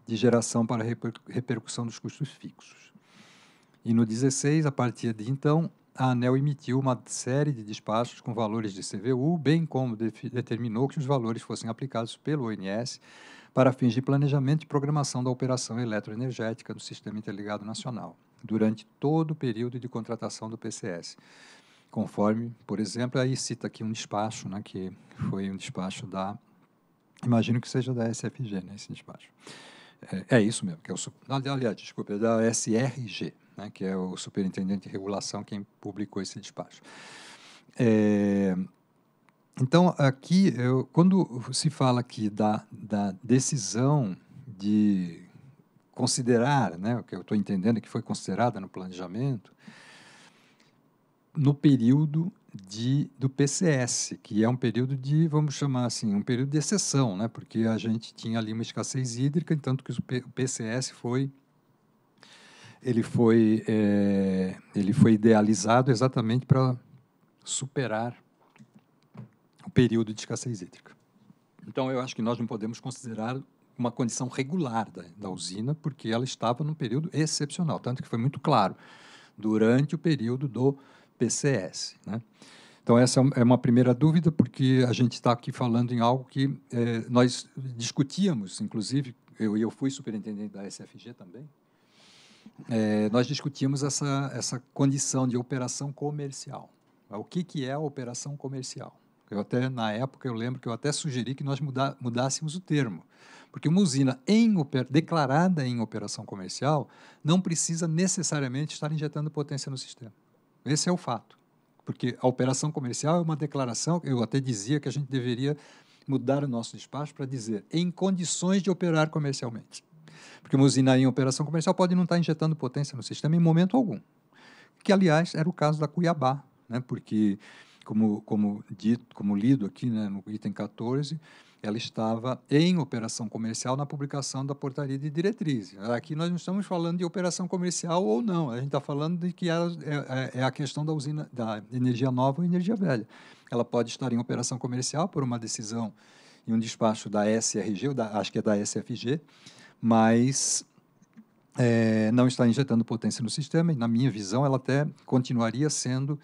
de geração para repercussão dos custos fixos. E no 16, a partir de então, a ANEL emitiu uma série de despachos com valores de CVU, bem como determinou que os valores fossem aplicados pelo ONS para fins de planejamento e programação da operação eletroenergética do Sistema Interligado Nacional, durante todo o período de contratação do PCS. Conforme, por exemplo, aí cita aqui um despacho, né, que foi um despacho da, imagino que seja da SFG, né, esse despacho. É, é isso mesmo, que é o, aliás, desculpa, é da SRG, né, que é o superintendente de regulação quem publicou esse despacho. É, então, aqui, eu, quando se fala aqui da, da decisão de considerar, né, o que eu estou entendendo é que foi considerada no planejamento, no período de, do PCS, que é um período de, vamos chamar assim, um período de exceção, né, porque a gente tinha ali uma escassez hídrica, entanto que o PCS foi ele foi, é, ele foi idealizado exatamente para superar o período de escassez hídrica. Então, eu acho que nós não podemos considerar uma condição regular da, da usina, porque ela estava num período excepcional, tanto que foi muito claro, durante o período do PCS. Né? Então, essa é uma primeira dúvida, porque a gente está aqui falando em algo que é, nós discutíamos, inclusive, eu, eu fui superintendente da SFG também, é, nós discutimos essa, essa condição de operação comercial. O que, que é a operação comercial? Eu até, na época, eu lembro que eu até sugeri que nós muda, mudássemos o termo. Porque uma usina em, declarada em operação comercial não precisa necessariamente estar injetando potência no sistema. Esse é o fato. Porque a operação comercial é uma declaração, eu até dizia que a gente deveria mudar o nosso espaço para dizer em condições de operar comercialmente. Porque uma usina em operação comercial pode não estar tá injetando potência no sistema em momento algum. Que, aliás, era o caso da Cuiabá, né? porque, como, como, dito, como lido aqui né, no item 14, ela estava em operação comercial na publicação da portaria de diretrizes. Aqui nós não estamos falando de operação comercial ou não, a gente está falando de que é, é, é, é, a questão da usina da energia nova ou energia velha. Ela pode estar em operação comercial por uma decisão em um despacho da SRG, ou da, acho que é da SFG, mas é, não está injetando potência no sistema e, na minha visão, ela até continuaria sendo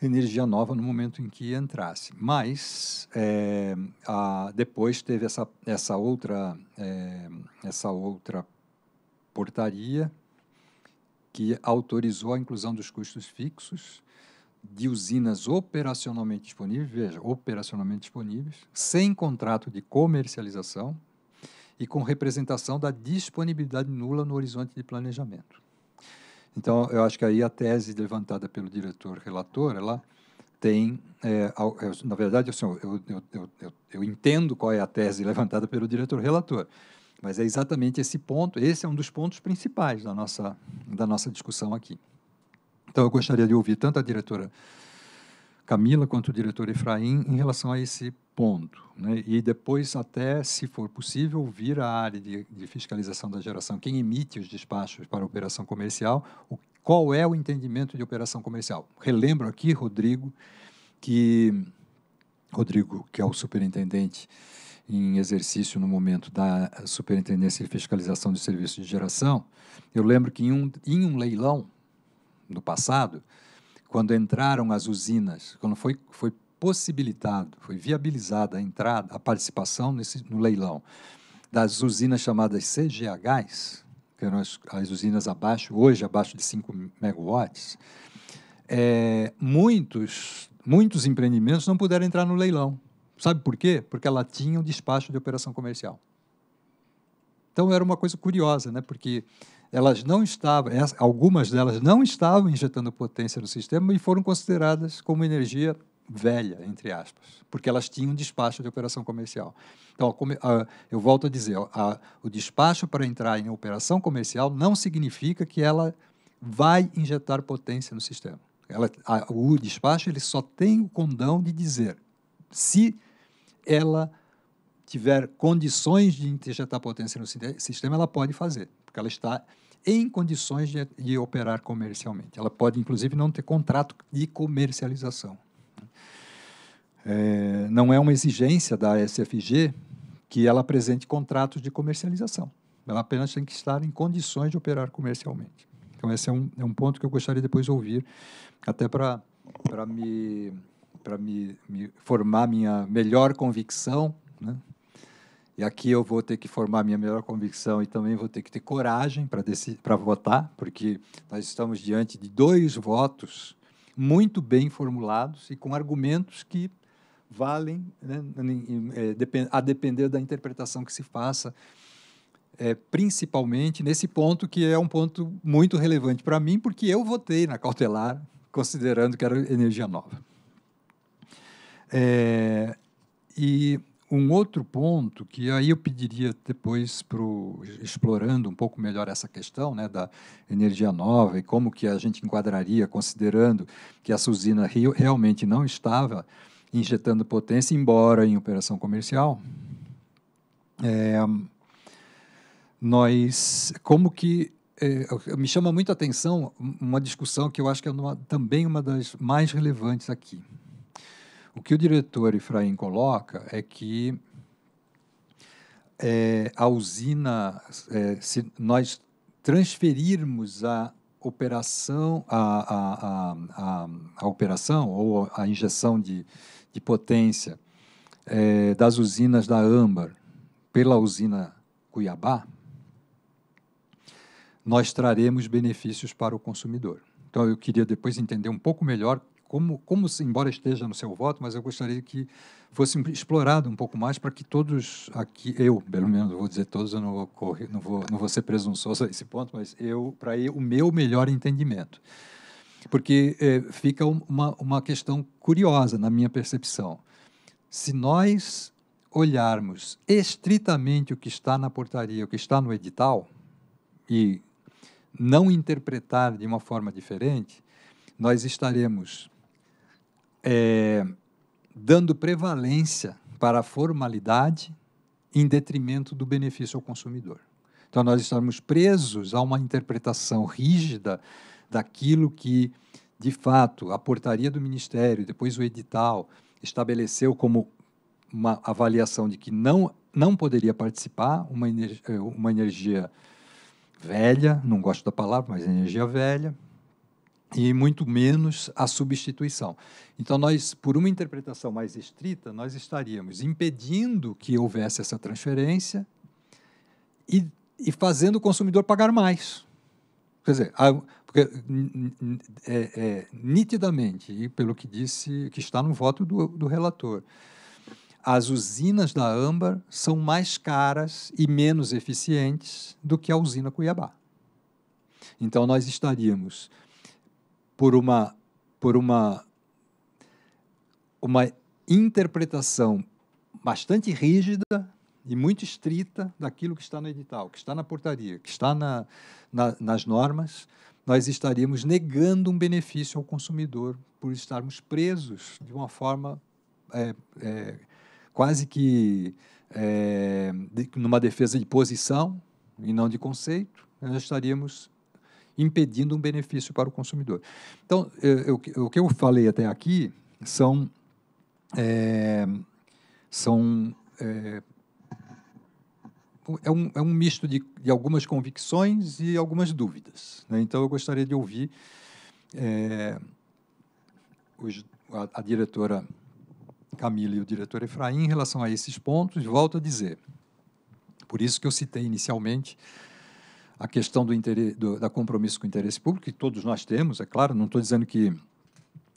energia nova no momento em que entrasse. Mas é, a, depois teve essa, essa, outra, é, essa outra portaria que autorizou a inclusão dos custos fixos de usinas operacionalmente disponíveis, veja, operacionalmente disponíveis, sem contrato de comercialização, e com representação da disponibilidade nula no horizonte de planejamento. Então, eu acho que aí a tese levantada pelo diretor relator, ela tem, é, é na verdade, assim, eu, eu, eu, eu, entendo qual é a tese levantada pelo diretor relator, mas é exatamente esse ponto, esse é um dos pontos principais da nossa, da nossa discussão aqui. Então, eu gostaria de ouvir tanto a diretora Camila quanto o diretor Efraim em relação a esse ponto. Né? E depois, até, se for possível, vir a área de, de, fiscalização da geração, quem emite os despachos para operação comercial, o, qual é o entendimento de operação comercial. Relembro aqui, Rodrigo, que Rodrigo, que é o superintendente em exercício no momento da Superintendência de Fiscalização de Serviços de Geração, eu lembro que em um, em um leilão do passado, quando entraram as usinas, quando foi, foi possibilitado, foi viabilizada a entrada, a participação nesse, no leilão das usinas chamadas CGHs, que eram as, as usinas abaixo, hoje abaixo de 5 megawatts, é, muitos, muitos empreendimentos não puderam entrar no leilão. Sabe por quê? Porque ela tinha um despacho de operação comercial. Então era uma coisa curiosa, né? porque elas não estavam, algumas delas não estavam injetando potência no sistema e foram consideradas como energia velha, entre aspas, porque elas tinham despacho de operação comercial. Então, eu volto a dizer, o despacho para entrar em operação comercial não significa que ela vai injetar potência no sistema. Ela, o despacho ele só tem o condão de dizer se ela tiver condições de injetar potência no sistema, ela pode fazer, porque ela está em condições de, de operar comercialmente. Ela pode, inclusive, não ter contrato de comercialização. É, não é uma exigência da SFG que ela apresente contratos de comercialização. Ela apenas tem que estar em condições de operar comercialmente. Então, esse é um, é um ponto que eu gostaria depois de ouvir, até para me, me, me formar minha melhor convicção né, e aqui eu vou ter que formar minha melhor convicção e também vou ter que ter coragem para votar, porque nós estamos diante de dois votos muito bem formulados e com argumentos que valem, né, é, a depender da interpretação que se faça, é, principalmente nesse ponto que é um ponto muito relevante para mim, porque eu votei na cautelar, considerando que era energia nova. É, e um outro ponto que aí eu pediria depois pro explorando um pouco melhor essa questão, né, da energia nova e como que a gente enquadraria considerando que a usina Rio realmente não estava injetando potência embora em operação comercial. É, nós como que é, me chama muito a atenção uma discussão que eu acho que é uma, também uma das mais relevantes aqui o que o diretor Efraim coloca é que é, a usina, é, se nós transferirmos a operação, a, a, a, a, operação ou a injeção de, de potência é, das usinas da Âmbar pela usina Cuiabá, nós traremos benefícios para o consumidor. Então, eu queria depois entender um pouco melhor como, como embora esteja no seu voto, mas eu gostaria que fosse explorado um pouco mais para que todos aqui, eu, pelo menos, vou dizer todos, eu não vou, correr, não vou, não vou ser presunçoso a esse ponto, mas eu, para o meu melhor entendimento. Porque é, fica uma, uma questão curiosa na minha percepção. Se nós olharmos estritamente o que está na portaria, o que está no edital, e não interpretar de uma forma diferente, nós estaremos é, dando prevalência para a formalidade em detrimento do benefício ao consumidor. Então, nós estamos presos a uma interpretação rígida daquilo que, de fato, a portaria do Ministério, depois o edital, estabeleceu como uma avaliação de que não, não poderia participar uma, uma energia velha, não gosto da palavra, mas energia velha, e muito menos a substituição. Então, nós, por uma interpretação mais estrita, nós estaríamos impedindo que houvesse essa transferência e, e fazendo o consumidor pagar mais. Quer dizer, a, porque, é, é, nitidamente, e pelo que disse, que está no voto do, do relator, as usinas da Âmbar são mais caras e menos eficientes do que a usina Cuiabá. Então, nós estaríamos por uma por uma uma interpretação bastante rígida e muito estrita daquilo que está no edital, que está na portaria, que está na, na, nas normas, nós estaríamos negando um benefício ao consumidor por estarmos presos de uma forma é, é, quase que é, de, numa defesa de posição e não de conceito. Nós estaríamos impedindo um benefício para o consumidor. Então, é, é, eu, eu, o que eu falei até aqui são, é, são é, é um, é um misto de, de, algumas convicções e algumas dúvidas. Né? Então, eu gostaria de ouvir é, os, a, a, diretora Camila e o diretor Efraim em relação a esses pontos. Volto a dizer, por isso que eu citei inicialmente a questão do, interesse, do, da compromisso com o interesse público, que todos nós temos, é claro, não estou dizendo que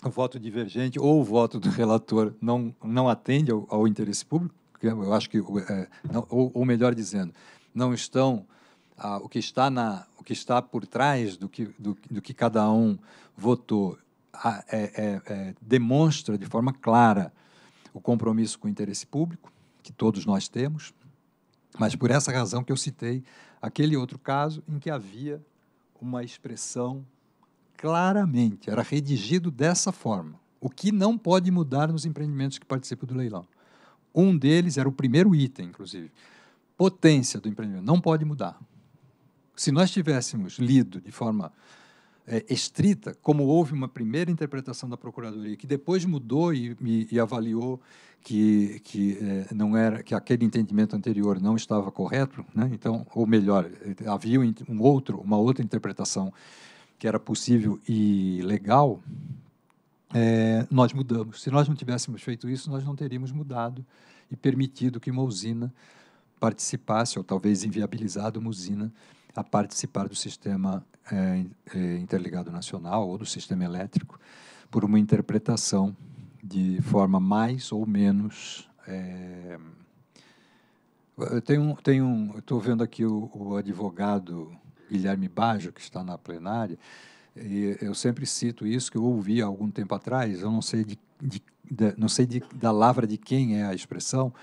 o voto divergente ou o voto do relator não, não atende ao, ao interesse público, eu acho que, é, não, ou, ou, melhor dizendo, não estão ah, o que está na o que está por trás do que do, do que cada um votou ah, é, é, é, demonstra de forma clara o compromisso com o interesse público que todos nós temos, mas por essa razão que eu citei aquele outro caso em que havia uma expressão claramente, era redigido dessa forma, o que não pode mudar nos empreendimentos que participam do leilão. Um deles era o primeiro item, inclusive. Potência do empreendimento não pode mudar. Se nós tivéssemos lido de forma é, estrita, como houve uma primeira interpretação da Procuradoria, que depois mudou e, e, e avaliou que, que é, não era que aquele entendimento anterior não estava correto, né? então, ou melhor, havia um outro, uma outra interpretação que era possível e legal, é, nós mudamos. Se nós não tivéssemos feito isso, nós não teríamos mudado e permitido que Mousina participasse, ou talvez inviabilizado Mousina a participar do sistema é, é, interligado nacional ou do sistema elétrico por uma interpretação de forma mais ou menos. É, tem um, tem um, estou vendo aqui o, o, advogado Guilherme Bajo que está na plenária, e eu sempre cito isso que eu ouvi há algum tempo atrás, eu não sei de, de, de não sei de, da lavra de quem é a expressão,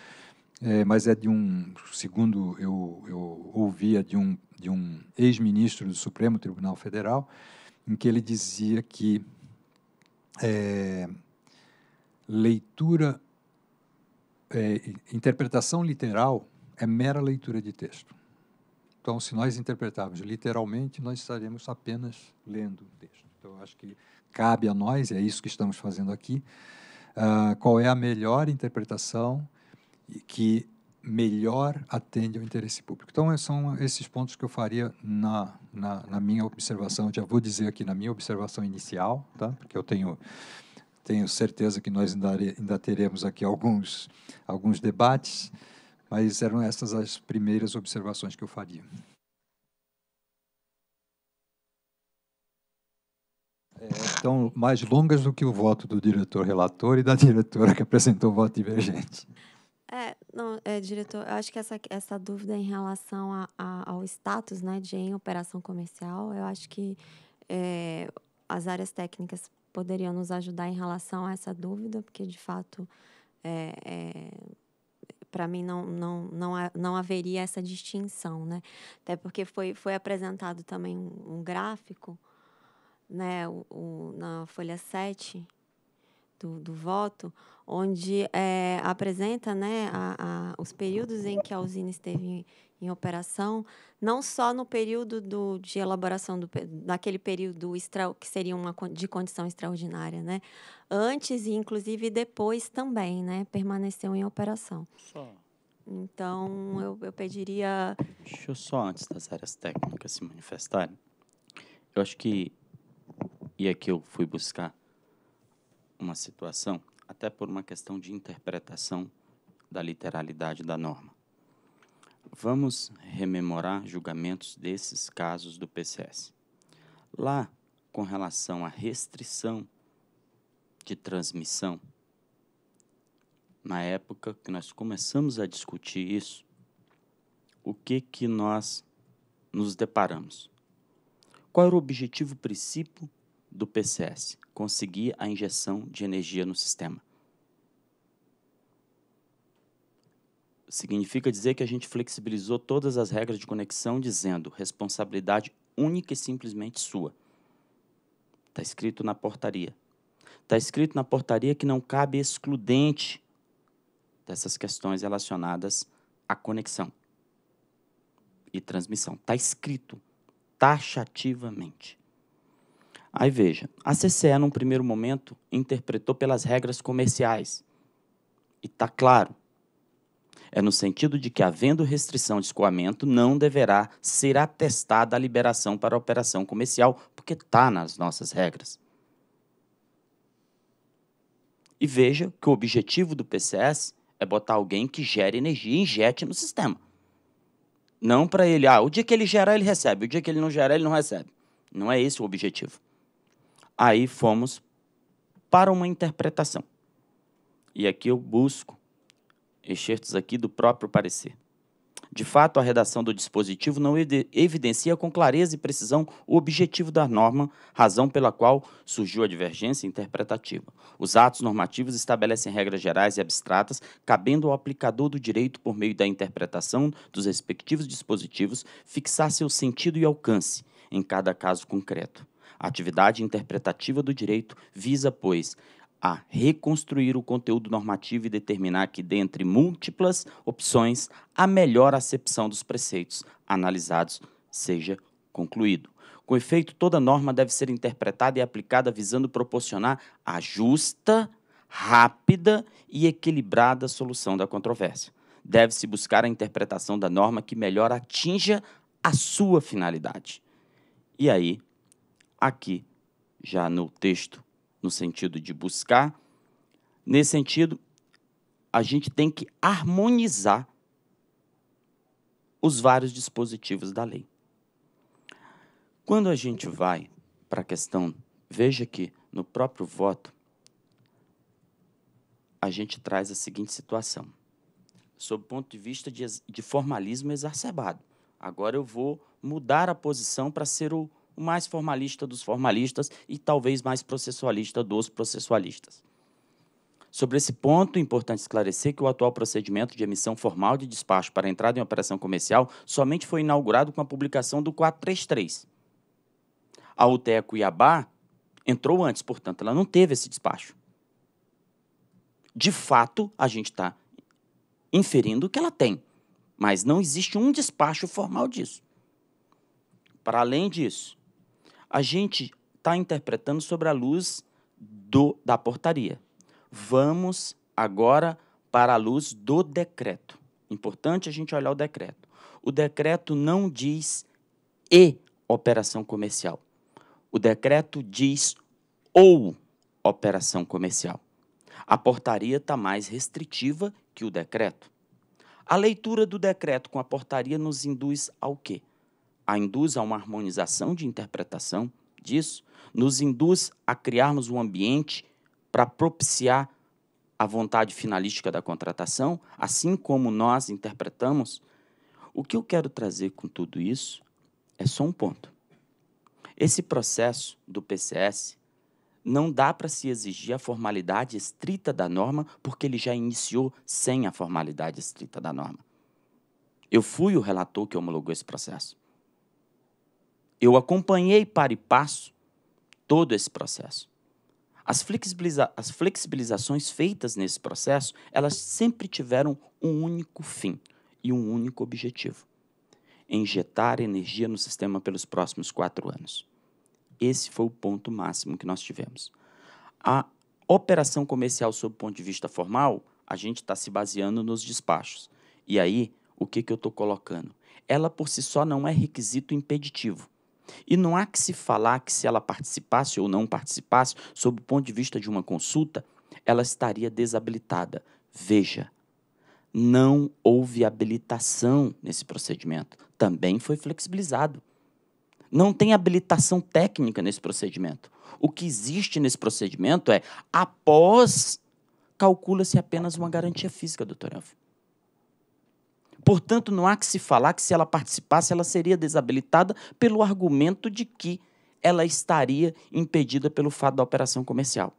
é, mas é de um, segundo eu, eu ouvia é de um, de um ex-ministro do Supremo Tribunal Federal, em que ele dizia que é, leitura, é, interpretação literal é mera leitura de texto. Então, se nós interpretarmos literalmente, nós estaremos apenas lendo o texto. Então, acho que cabe a nós, é isso que estamos fazendo aqui, uh, qual é a melhor interpretação que melhor atende ao interesse público. Então, é, são esses pontos que eu faria na, na, na minha observação. já vou dizer aqui na minha observação inicial, tá? porque eu tenho, tenho certeza que nós ainda, ainda teremos aqui alguns, alguns debates, mas eram essas as primeiras observações que eu faria. É, então, mais longas do que o voto do diretor relator e da diretora que apresentou o voto divergente. Não, é, diretor, eu acho que essa, essa dúvida em relação a, a, ao status né, de em operação comercial, eu acho que é, as áreas técnicas poderiam nos ajudar em relação a essa dúvida, porque de fato, é, é, para mim, não, não, não, não haveria essa distinção. Né? Até porque foi, foi apresentado também um, um gráfico né, o, o, na folha 7 do, do voto onde é, apresenta né, a, a, os períodos em que a usina esteve em, em operação, não só no período do, de elaboração do, daquele período extra, que seria uma de condição extraordinária, né? Antes e inclusive depois também, né? Permaneceu em operação. Só. Então eu, eu pediria. Deixa eu só antes das áreas técnicas se manifestarem. Eu acho que e aqui eu fui buscar uma situação até por uma questão de interpretação da literalidade da norma. Vamos rememorar julgamentos desses casos do PCS. Lá, com relação à restrição de transmissão, na época que nós começamos a discutir isso, o que que nós nos deparamos? Qual era o objetivo princípio do PCS? conseguir a injeção de energia no sistema. Significa dizer que a gente flexibilizou todas as regras de conexão, dizendo responsabilidade única e simplesmente sua. Está escrito na portaria. Está escrito na portaria que não cabe excludente dessas questões relacionadas à conexão e transmissão. Está escrito taxativamente. Aí veja, a CCE, num primeiro momento, interpretou pelas regras comerciais. E está claro. É no sentido de que, havendo restrição de escoamento, não deverá ser atestada a liberação para a operação comercial, porque está nas nossas regras. E veja que o objetivo do PCS é botar alguém que gere energia e injete no sistema. Não para ele, ah, o dia que ele gerar, ele recebe, o dia que ele não gerar, ele não recebe. Não é esse o objetivo. Aí fomos para uma interpretação. E aqui eu busco excertos aqui do próprio parecer. De fato, a redação do dispositivo não evidencia com clareza e precisão o objetivo da norma, razão pela qual surgiu a divergência interpretativa. Os atos normativos estabelecem regras gerais e abstratas, cabendo ao aplicador do direito, por meio da interpretação dos respectivos dispositivos, fixar seu sentido e alcance, em cada caso concreto. A atividade interpretativa do direito visa, pois, a reconstruir o conteúdo normativo e determinar que, dentre múltiplas opções, a melhor acepção dos preceitos analisados seja concluído. Com efeito, toda norma deve ser interpretada e aplicada visando proporcionar a justa, rápida e equilibrada solução da controvérsia. Deve-se buscar a interpretação da norma que melhor atinja a sua finalidade. E aí, aqui já no texto, no sentido de buscar. Nesse sentido, a gente tem que harmonizar os vários dispositivos da lei. Quando a gente vai para a questão, veja que no próprio voto, a gente traz a seguinte situação, sob o ponto de vista de, de formalismo exacerbado. Agora eu vou mudar a posição para ser o o mais formalista dos formalistas e talvez mais processualista dos processualistas. Sobre esse ponto, é importante esclarecer que o atual procedimento de emissão formal de despacho para entrada em operação comercial somente foi inaugurado com a publicação do 433. A UTE Cuiabá entrou antes, portanto, ela não teve esse despacho. De fato, a gente está inferindo que ela tem, mas não existe um despacho formal disso. Para além disso, a gente está interpretando sobre a luz do, da portaria. Vamos agora para a luz do decreto. Importante a gente olhar o decreto. O decreto não diz e operação comercial. O decreto diz ou operação comercial. A portaria está mais restritiva que o decreto. A leitura do decreto com a portaria nos induz ao quê? a induz a uma harmonização de interpretação disso, nos induz a criarmos um ambiente para propiciar a vontade finalística da contratação, assim como nós interpretamos. O que eu quero trazer com tudo isso é só um ponto. Esse processo do PCS não dá para se exigir a formalidade estrita da norma, porque ele já iniciou sem a formalidade estrita da norma. Eu fui o relator que homologou esse processo. Eu acompanhei para e passo todo esse processo. As, flexibiliza as flexibilizações feitas nesse processo, elas sempre tiveram um único fim e um único objetivo: injetar energia no sistema pelos próximos quatro anos. Esse foi o ponto máximo que nós tivemos. A operação comercial, sob o ponto de vista formal, a gente está se baseando nos despachos. E aí, o que, que eu estou colocando? Ela por si só não é requisito impeditivo. E não há que se falar que se ela participasse ou não participasse, sob o ponto de vista de uma consulta, ela estaria desabilitada. Veja, não houve habilitação nesse procedimento. Também foi flexibilizado. Não tem habilitação técnica nesse procedimento. O que existe nesse procedimento é, após, calcula-se apenas uma garantia física, doutor Elfio. Portanto, não há que se falar que se ela participasse, ela seria desabilitada pelo argumento de que ela estaria impedida pelo fato da operação comercial.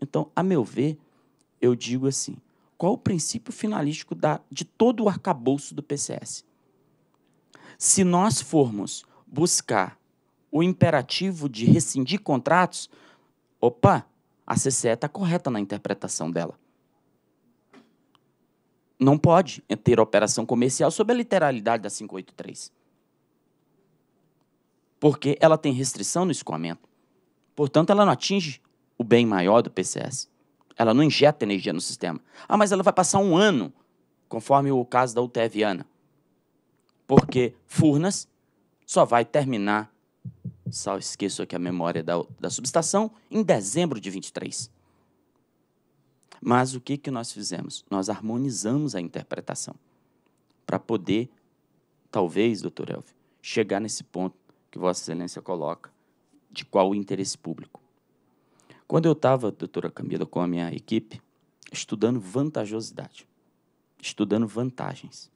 Então, a meu ver, eu digo assim: qual o princípio finalístico da, de todo o arcabouço do PCS? Se nós formos buscar o imperativo de rescindir contratos, opa, a CCE está correta na interpretação dela não pode ter operação comercial sob a literalidade da 583. Porque ela tem restrição no escoamento. Portanto, ela não atinge o bem maior do PCS. Ela não injeta energia no sistema. Ah, mas ela vai passar um ano, conforme o caso da UTEViana. Porque Furnas só vai terminar, só esqueço aqui a memória da, da subestação, em dezembro de 23. Mas o que, que nós fizemos? Nós harmonizamos a interpretação para poder, talvez, doutor Elvio, chegar nesse ponto que Vossa Excelência coloca de qual o interesse público. Quando eu estava, doutora Camila, com a minha equipe, estudando vantajosidade, estudando vantagens.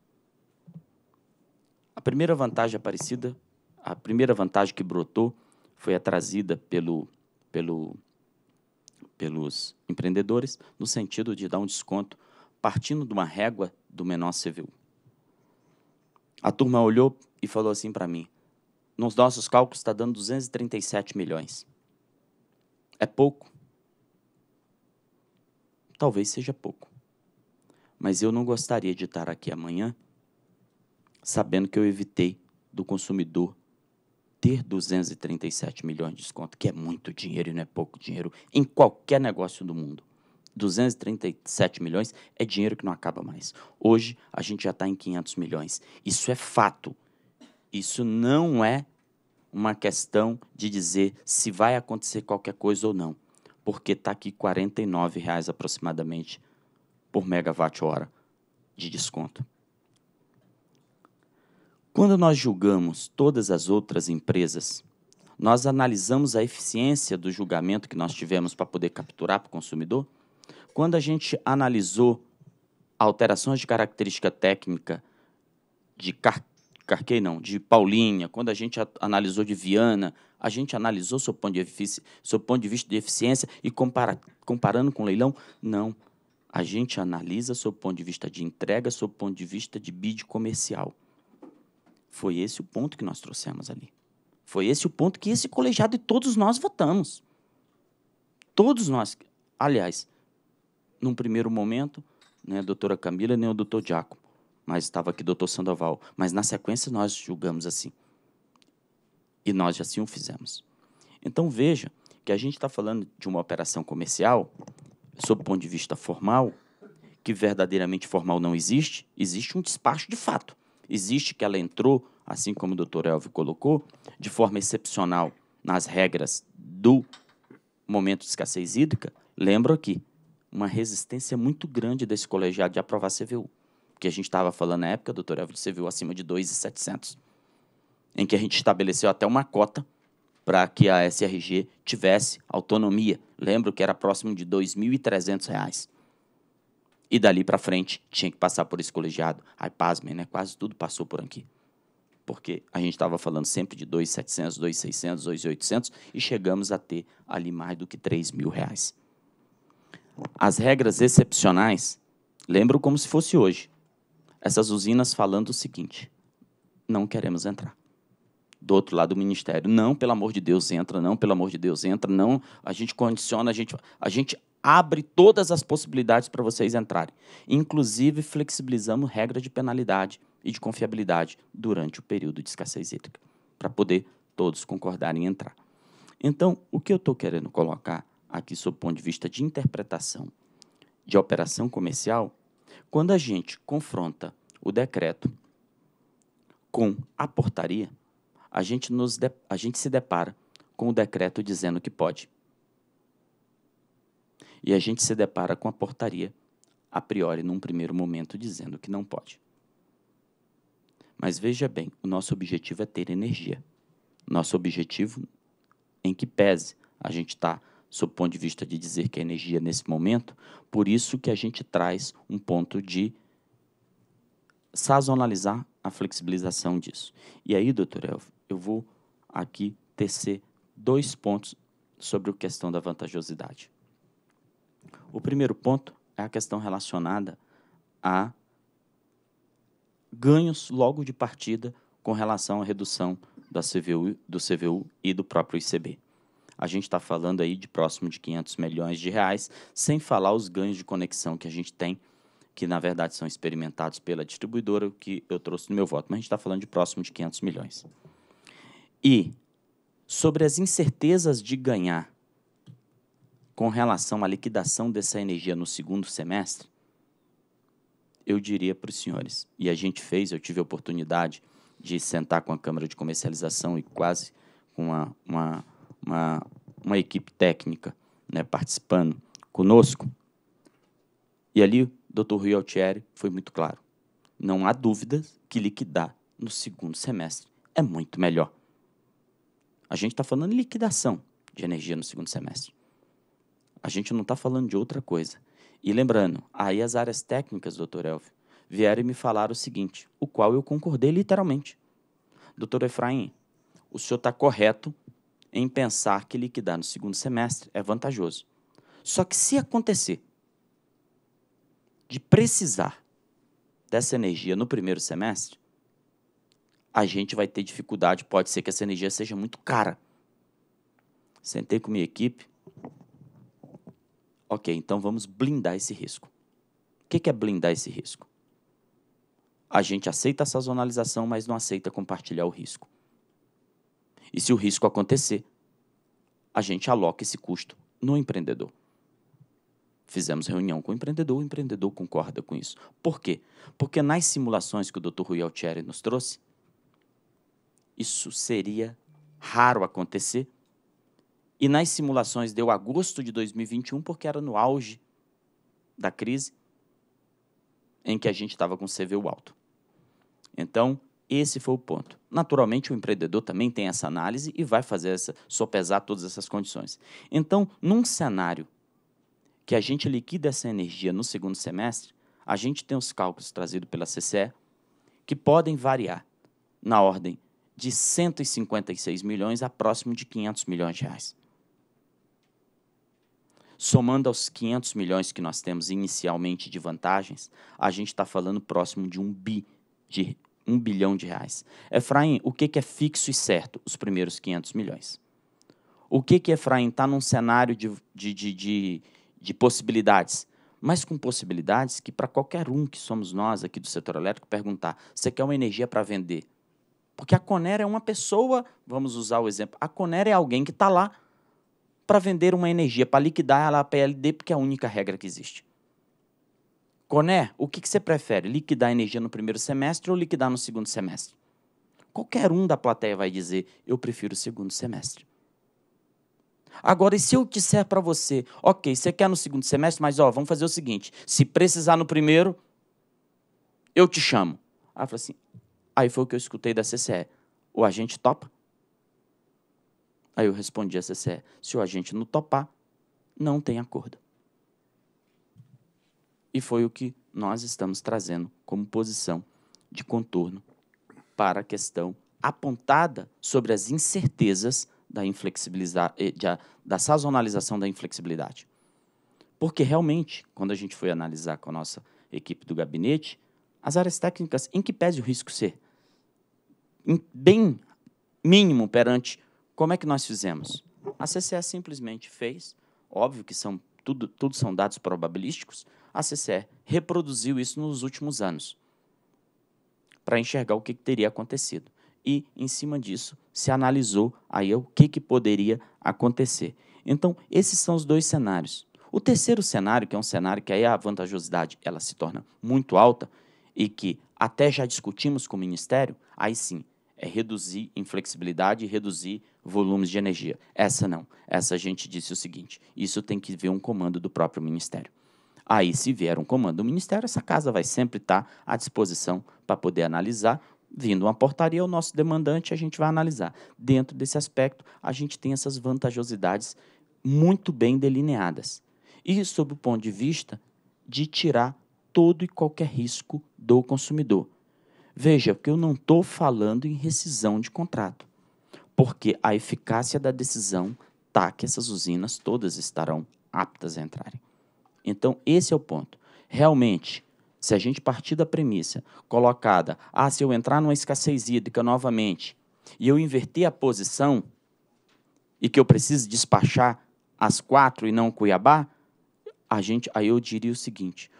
A primeira vantagem aparecida, a primeira vantagem que brotou foi a trazida pelo, pelo pelos empreendedores, no sentido de dar um desconto partindo de uma régua do menor civil. A turma olhou e falou assim para mim: nos nossos cálculos está dando 237 milhões. É pouco? Talvez seja pouco. Mas eu não gostaria de estar aqui amanhã sabendo que eu evitei do consumidor ter 237 milhões de desconto, que é muito dinheiro e não é pouco dinheiro em qualquer negócio do mundo. 237 milhões é dinheiro que não acaba mais. Hoje a gente já está em 500 milhões. Isso é fato. Isso não é uma questão de dizer se vai acontecer qualquer coisa ou não, porque está aqui R$ reais aproximadamente por megawatt hora de desconto. Quando nós julgamos todas as outras empresas, nós analisamos a eficiência do julgamento que nós tivemos para poder capturar para o consumidor? Quando a gente analisou alterações de característica técnica de car Carquei, não, de Paulinha, quando a gente analisou de Viana, a gente analisou seu ponto de, seu ponto de vista de eficiência e compara comparando com o leilão? Não. A gente analisa seu ponto de vista de entrega, seu ponto de vista de bid comercial. Foi esse o ponto que nós trouxemos ali. Foi esse o ponto que esse colegiado e todos nós votamos. Todos nós. Aliás, num primeiro momento, né, a doutora Camila nem o doutor Jaco, mas estava aqui o doutor Sandoval. Mas na sequência nós julgamos assim. E nós já assim o fizemos. Então veja que a gente está falando de uma operação comercial, sob o ponto de vista formal, que verdadeiramente formal não existe, existe um despacho de fato. Existe que ela entrou, assim como o doutor Elvio colocou, de forma excepcional nas regras do momento de escassez hídrica. Lembro aqui, uma resistência muito grande desse colegiado de aprovar CVU. Porque a gente estava falando na época, doutor Elvio, CVU acima de 2,700. Em que a gente estabeleceu até uma cota para que a SRG tivesse autonomia. Lembro que era próximo de R$ 2.300. E dali para frente tinha que passar por esse colegiado. Ai, pasmem, né? Quase tudo passou por aqui. Porque a gente estava falando sempre de 2.700, 2.600, 2.800 e chegamos a ter ali mais do que 3 mil reais. As regras excepcionais, lembro como se fosse hoje. Essas usinas falando o seguinte: não queremos entrar. Do outro lado do ministério, não, pelo amor de Deus, entra, não, pelo amor de Deus, entra, não. A gente condiciona, a gente, a gente abre todas as possibilidades para vocês entrarem. Inclusive, flexibilizamos regra de penalidade e de confiabilidade durante o período de escassez hídrica, para poder todos concordarem em entrar. Então, o que eu estou querendo colocar aqui, sob o ponto de vista de interpretação de operação comercial, quando a gente confronta o decreto com a portaria, a gente, nos de, a gente se depara com o decreto dizendo que pode e a gente se depara com a portaria, a priori, num primeiro momento, dizendo que não pode. Mas veja bem, o nosso objetivo é ter energia. Nosso objetivo, em que pese a gente está sob o ponto de vista de dizer que é energia nesse momento, por isso que a gente traz um ponto de sazonalizar a flexibilização disso. E aí, doutor Elvio, eu vou aqui tecer dois pontos sobre a questão da vantajosidade. O primeiro ponto é a questão relacionada a ganhos logo de partida com relação à redução da CVU, do CVU e do próprio ICB. A gente está falando aí de próximo de 500 milhões de reais, sem falar os ganhos de conexão que a gente tem, que na verdade são experimentados pela distribuidora, o que eu trouxe no meu voto, mas a gente está falando de próximo de 500 milhões. E sobre as incertezas de ganhar com relação à liquidação dessa energia no segundo semestre, eu diria para os senhores, e a gente fez, eu tive a oportunidade de sentar com a Câmara de Comercialização e quase com uma, uma, uma, uma equipe técnica né, participando conosco. E ali o doutor Rui Altieri foi muito claro. Não há dúvidas que liquidar no segundo semestre é muito melhor. A gente está falando de liquidação de energia no segundo semestre. A gente não está falando de outra coisa. E lembrando, aí as áreas técnicas, doutor Elvio, vieram e me falaram o seguinte, o qual eu concordei literalmente. Doutor Efraim, o senhor está correto em pensar que liquidar no segundo semestre é vantajoso. Só que se acontecer de precisar dessa energia no primeiro semestre, a gente vai ter dificuldade, pode ser que essa energia seja muito cara. Sentei com minha equipe, Ok, então vamos blindar esse risco. O que é blindar esse risco? A gente aceita a sazonalização, mas não aceita compartilhar o risco. E se o risco acontecer, a gente aloca esse custo no empreendedor. Fizemos reunião com o empreendedor, o empreendedor concorda com isso. Por quê? Porque nas simulações que o Dr. Rui Altieri nos trouxe, isso seria raro acontecer e nas simulações deu agosto de 2021, porque era no auge da crise em que a gente estava com CVU alto. Então, esse foi o ponto. Naturalmente, o empreendedor também tem essa análise e vai fazer essa, sopesar todas essas condições. Então, num cenário que a gente liquida essa energia no segundo semestre, a gente tem os cálculos trazidos pela CCE que podem variar na ordem de 156 milhões a próximo de 500 milhões de reais. Somando aos 500 milhões que nós temos inicialmente de vantagens, a gente está falando próximo de um bi de um bilhão de reais. Efraim, o que, que é fixo e certo? Os primeiros 500 milhões. O que, que Efraim está num cenário de, de, de, de, de possibilidades? mas com possibilidades que para qualquer um que somos nós aqui do setor elétrico perguntar, você quer uma energia para vender? Porque a Conera é uma pessoa, vamos usar o exemplo, a Conera é alguém que está lá para vender uma energia, para liquidar ela a PLD, porque é a única regra que existe. Coné, o que, que você prefere? Liquidar a energia no primeiro semestre ou liquidar no segundo semestre? Qualquer um da plateia vai dizer: eu prefiro o segundo semestre. Agora, e se eu disser para você, ok, você quer no segundo semestre, mas ó, vamos fazer o seguinte: se precisar no primeiro, eu te chamo. Aí ah, assim, aí foi o que eu escutei da CCE. O agente topa? Aí eu respondi à CCE: se o agente não topar, não tem acordo. E foi o que nós estamos trazendo como posição de contorno para a questão apontada sobre as incertezas da, inflexibilizar, eh, da, da sazonalização da inflexibilidade. Porque realmente, quando a gente foi analisar com a nossa equipe do gabinete, as áreas técnicas em que pese o risco ser bem mínimo perante como é que nós fizemos? A CCE simplesmente fez, óbvio que são tudo, tudo são dados probabilísticos, a CCE reproduziu isso nos últimos anos para enxergar o que, que, teria acontecido. E, em cima disso, se analisou aí o que, que poderia acontecer. Então, esses são os dois cenários. O terceiro cenário, que é um cenário que aí a vantajosidade ela se torna muito alta e que até já discutimos com o Ministério, aí sim, é reduzir inflexibilidade, reduzir volumes de energia. Essa não. Essa a gente disse o seguinte: isso tem que ver um comando do próprio ministério. Aí, se vier um comando do ministério, essa casa vai sempre estar à disposição para poder analisar. Vindo uma portaria, o nosso demandante, a gente vai analisar. Dentro desse aspecto, a gente tem essas vantajosidades muito bem delineadas. E sob o ponto de vista de tirar todo e qualquer risco do consumidor. Veja que eu não estou falando em rescisão de contrato porque a eficácia da decisão está que essas usinas todas estarão aptas a entrarem. Então, esse é o ponto. Realmente, se a gente partir da premissa colocada, ah, se eu entrar numa escassez hídrica novamente e eu inverter a posição e que eu preciso despachar as quatro e não Cuiabá, a gente, aí eu diria o seguinte: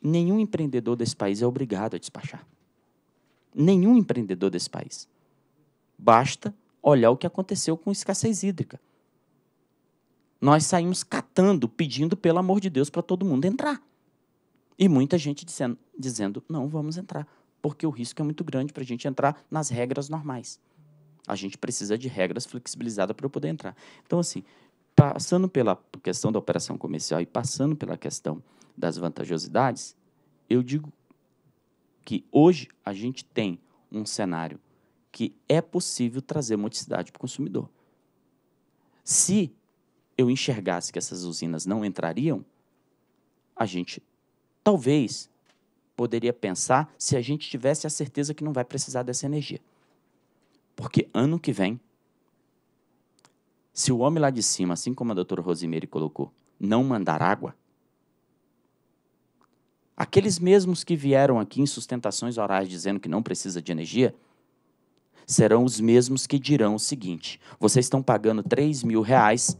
nenhum empreendedor desse país é obrigado a despachar. Nenhum empreendedor desse país. Basta olhar o que aconteceu com escassez hídrica. Nós saímos catando, pedindo pelo amor de Deus para todo mundo entrar. E muita gente dizendo, dizendo, não vamos entrar, porque o risco é muito grande para a gente entrar nas regras normais. A gente precisa de regras flexibilizadas para eu poder entrar. Então, assim, passando pela questão da operação comercial e passando pela questão das vantajosidades, eu digo que hoje a gente tem um cenário que é possível trazer multiplicidade para o consumidor. Se eu enxergasse que essas usinas não entrariam, a gente talvez poderia pensar se a gente tivesse a certeza que não vai precisar dessa energia. Porque ano que vem, se o homem lá de cima, assim como a doutora Rosimeire colocou, não mandar água, aqueles mesmos que vieram aqui em sustentações orais dizendo que não precisa de energia, serão os mesmos que dirão o seguinte: vocês estão pagando 3 mil reais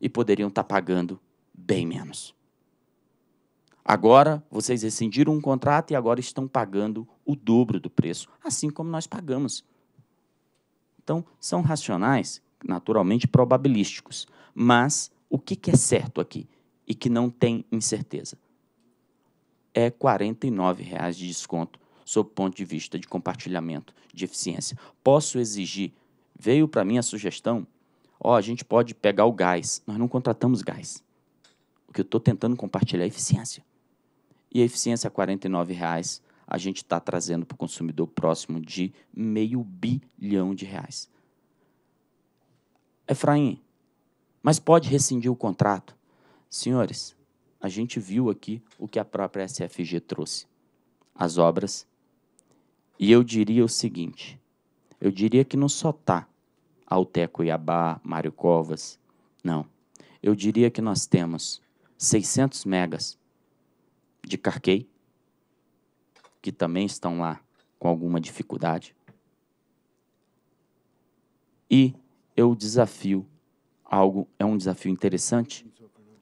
e poderiam estar tá pagando bem menos. Agora vocês rescindiram um contrato e agora estão pagando o dobro do preço, assim como nós pagamos. Então, são racionais, naturalmente probabilísticos, mas o que, que é certo aqui e que não tem incerteza? É R$ 49,00 de desconto sob o ponto de vista de compartilhamento, de eficiência. Posso exigir, veio para mim a sugestão, ó, a gente pode pegar o gás, nós não contratamos gás. O que eu estou tentando compartilhar é eficiência. E a eficiência é a R$ reais a gente está trazendo para o consumidor próximo de meio bilhão de reais. Efraim, mas pode rescindir o contrato? Senhores, a gente viu aqui o que a própria SFG trouxe. As obras e eu diria o seguinte: eu diria que não só está Alteco Iabá, Mário Covas, não. Eu diria que nós temos 600 megas de Carquei, que também estão lá com alguma dificuldade. E eu desafio algo, é um desafio interessante,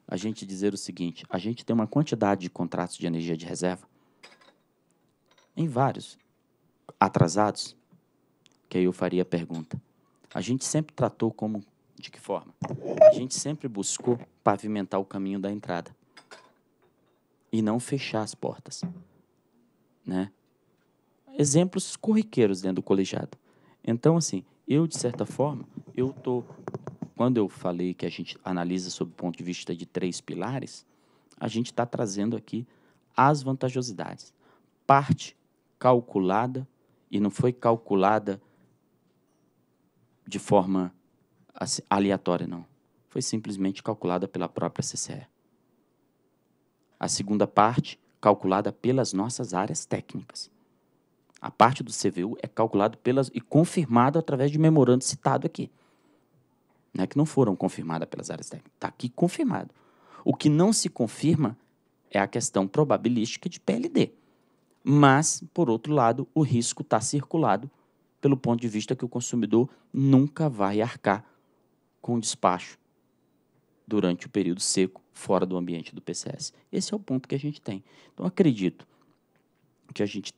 a gente dizer o seguinte: a gente tem uma quantidade de contratos de energia de reserva em vários, atrasados, que aí eu faria a pergunta. A gente sempre tratou como de que forma? A gente sempre buscou pavimentar o caminho da entrada e não fechar as portas, né? Exemplos corriqueiros dentro do colegiado. Então, assim, eu de certa forma, eu tô quando eu falei que a gente analisa sob o ponto de vista de três pilares, a gente está trazendo aqui as vantajosidades. Parte calculada e não foi calculada de forma aleatória, não. Foi simplesmente calculada pela própria CCE. A segunda parte, calculada pelas nossas áreas técnicas. A parte do CVU é calculada pelas e confirmada através de memorando citado aqui. Não é que não foram confirmadas pelas áreas técnicas. Está aqui confirmado. O que não se confirma é a questão probabilística de PLD. Mas, por outro lado, o risco está circulado pelo ponto de vista que o consumidor nunca vai arcar com o despacho durante o período seco fora do ambiente do PCS. Esse é o ponto que a gente tem. Então, acredito que a gente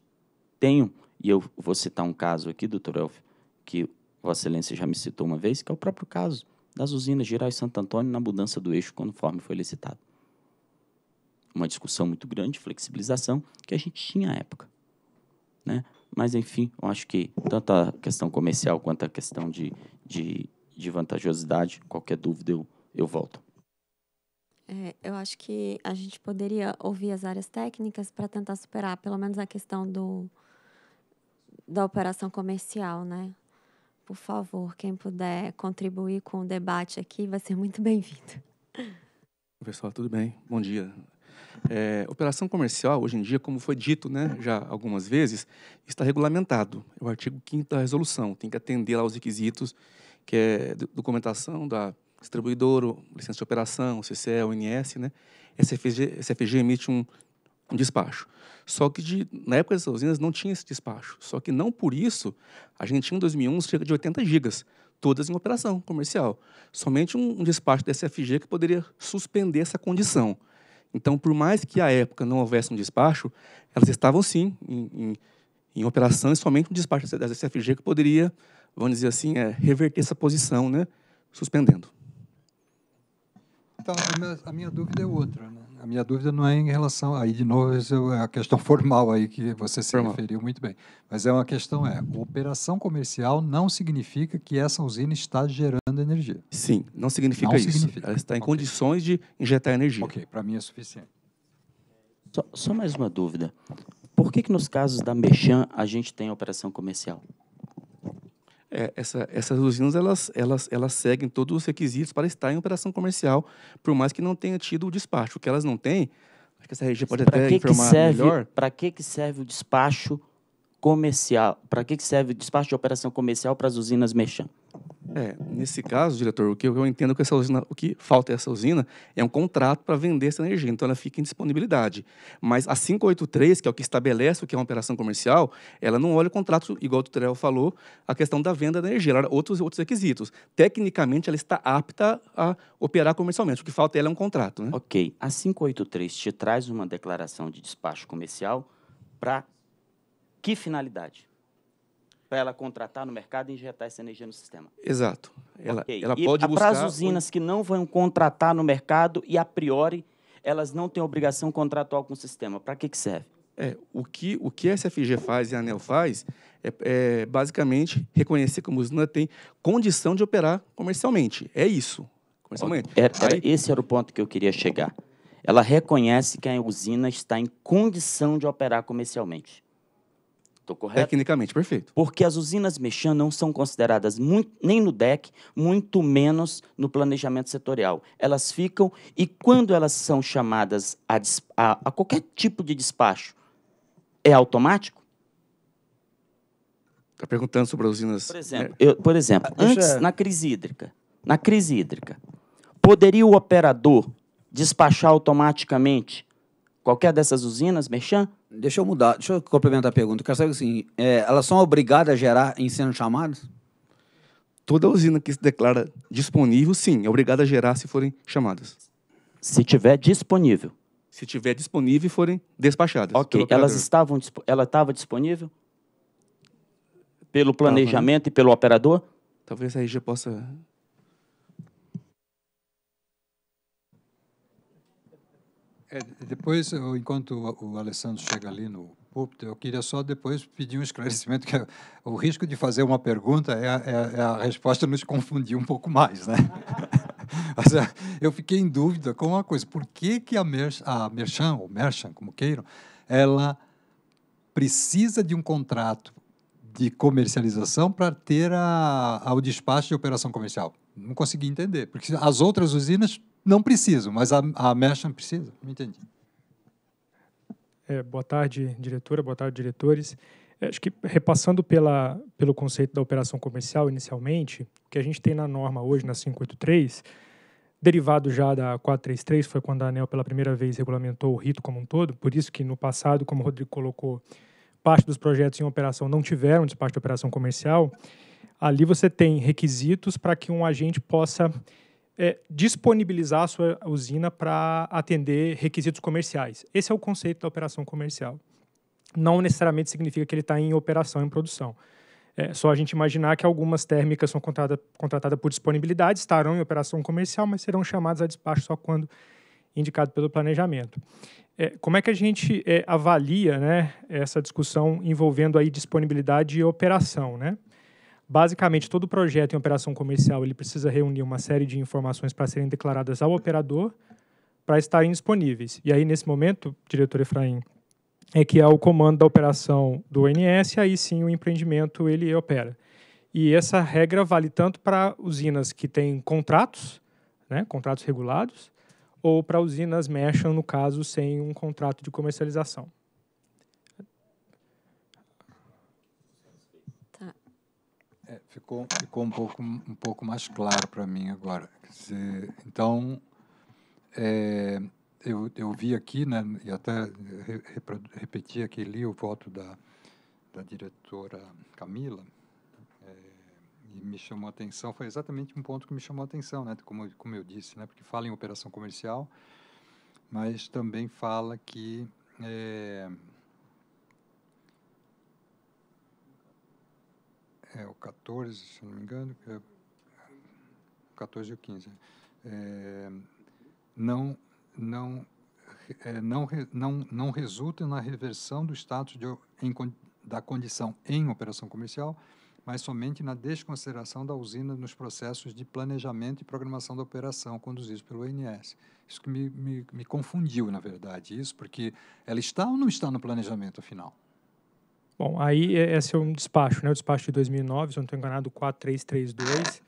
tenha, e eu vou citar um caso aqui, doutor Elf, que Vossa Excelência já me citou uma vez, que é o próprio caso das usinas Gerais Santo Antônio na mudança do eixo conforme foi licitado uma discussão muito grande, flexibilização, que a gente tinha à época. Né? Mas, enfim, eu acho que tanto a questão comercial quanto a questão de, de, de vantajosidade, qualquer dúvida eu, eu volto. É, eu acho que a gente poderia ouvir as áreas técnicas para tentar superar, pelo menos a questão do, da operação comercial, né? Por favor, quem puder contribuir com o debate aqui vai ser muito bem-vindo. Pessoal, tudo bem? Bom dia. É, operação comercial, hoje em dia, como foi dito né, já algumas vezes, está regulamentado. É o artigo 5 da resolução. Tem que atender aos requisitos que é documentação da distribuidora, licença de operação, CCE, ONS, né? SFG, SFG emite um, um despacho. Só que de, na época das usinas não tinha esse despacho. Só que não por isso, a gente tinha em 2001 cerca de 80 gigas, todas em operação comercial. Somente um, um despacho da SFG que poderia suspender essa condição. Então, por mais que à época não houvesse um despacho, elas estavam sim em, em, em operação e somente um despacho da CFG que poderia, vamos dizer assim, é, reverter essa posição, né, suspendendo. Então, a minha, a minha dúvida é outra. Né? a minha dúvida não é em relação. Aí, de novo, é a questão formal aí que você se formal. referiu muito bem. Mas é uma questão: é operação comercial não significa que essa usina está gerando energia. Sim, não significa não isso. Significa. Ela está em okay. condições de injetar energia. Ok, para mim é suficiente. Só, só, mais uma dúvida. Por que, que nos casos da Mechan a gente tem operação comercial? é, essa, essas usinas elas, elas, elas seguem todos os requisitos para estar em operação comercial, por mais que não tenha tido o despacho. O que elas não têm, acho que essa região pode até que informar que serve, melhor. Para que, que serve o despacho comercial? Para que, que serve o despacho de operação comercial para as usinas mexendo? É, nesse caso, diretor, o que eu entendo que essa usina, o que falta essa usina é um contrato para vender essa energia, então ela fica em disponibilidade. Mas a 583, que é o que estabelece o que é uma operação comercial, ela não olha o contrato, igual o Tutorial falou, a questão da venda da energia, ela outros, outros requisitos. Tecnicamente, ela está apta a operar comercialmente, o que falta ela é um contrato. Né? Ok, a 583 te traz uma declaração de despacho comercial para que finalidade? para ela contratar no mercado e injetar essa energia no sistema. Exato. Ela, okay. ela pode e buscar... para as usinas que não vão contratar no mercado e, a priori, elas não têm obrigação contratual com o sistema, para que, que serve? É, o, que, o que a SFG faz e a ANEL faz é, é basicamente reconhecer que a usina tem condição de operar comercialmente. É isso. Comercialmente. Era, era, Aí... Esse era o ponto que eu queria chegar. Ela reconhece que a usina está em condição de operar comercialmente. Estou correto? Tecnicamente, perfeito. Porque as usinas mexan não são consideradas muito, nem no DEC, muito menos no planejamento setorial. Elas ficam e quando elas são chamadas a, a, a qualquer tipo de despacho, é automático? Está perguntando sobre as usinas. Por exemplo, eu, por exemplo ah, antes, eu... na crise hídrica, na crise hídrica, poderia o operador despachar automaticamente qualquer dessas usinas, Merchan? Deixa eu mudar, deixa eu complementar a pergunta. Eu quero saber assim, é, elas são obrigadas a gerar em sendo chamadas? Toda usina que se declara disponível, sim, é obrigada a gerar se forem chamadas. Se tiver disponível. Se tiver disponível e forem despachadas. Ok, elas estavam, ela estava disponível? Pelo planejamento Tava. e pelo operador? Talvez a já possa É, depois, eu, enquanto o, o Alessandro chega ali no púlpito, eu queria só depois pedir um esclarecimento, que é, o risco de fazer uma pergunta é, é, é a resposta nos confundir um pouco mais, né? É, eu fiquei em dúvida com uma coisa, por que, que a, Mer, a Merchan, ou Merchan, como queiram, ela precisa de um contrato de comercialização para ter a, a, o despacho de operação comercial? Não consegui entender, porque as outras usinas não preciso, mas a, a Merchant precisa? Não entendi. É, boa tarde, diretora, boa tarde, diretores. É, acho que repassando pela, pelo conceito da operação comercial inicialmente, o que a gente tem na norma hoje, na 583, derivado já da 433, foi quando a ANEL pela primeira vez regulamentou o rito como um todo, por isso que no passado, como o Rodrigo colocou, parte dos projetos em operação não tiveram despacho de operação comercial. Ali você tem requisitos para que um agente possa é, disponibilizar a sua usina para atender requisitos comerciais. Esse é o conceito da operação comercial. Não necessariamente significa que ele está em operação, em produção. É só a gente imaginar que algumas térmicas são contratadas contratada por disponibilidade, estarão em operação comercial, mas serão chamadas a despacho só quando indicado pelo planejamento. É, como é que a gente é, avalia né, essa discussão envolvendo aí disponibilidade e operação? Né? Basicamente, todo projeto em operação comercial ele precisa reunir uma série de informações para serem declaradas ao operador para estarem disponíveis. E aí, nesse momento, diretor Efraim, é que é o comando da operação do ONS, aí sim o empreendimento ele opera. E essa regra vale tanto para usinas que têm contratos, né, contratos regulados, ou para usinas mexam, no caso, sem um contrato de comercialização. É, ficou ficou um, pouco, um pouco mais claro para mim agora. Dizer, então, é, eu, eu vi aqui, né, e até re, repeti aqui, li o voto da, da diretora Camila, é, e me chamou a atenção, foi exatamente um ponto que me chamou a atenção, né, como, como eu disse, né, porque fala em operação comercial, mas também fala que é, é o 14, se não me engano, é, 14 e o 15, é, não, não, é, não, não, não resulta na reversão do status de, em, da condição em operação comercial, mas somente na desconsideração da usina nos processos de planejamento e programação da operação conduzidos pelo ONS. Isso que me, me, me confundiu, na verdade, isso, porque ela está ou não está no planejamento, final. Bom, aí esse é, é um despacho, né? O despacho de 2009, se eu não estou enganado, 4332.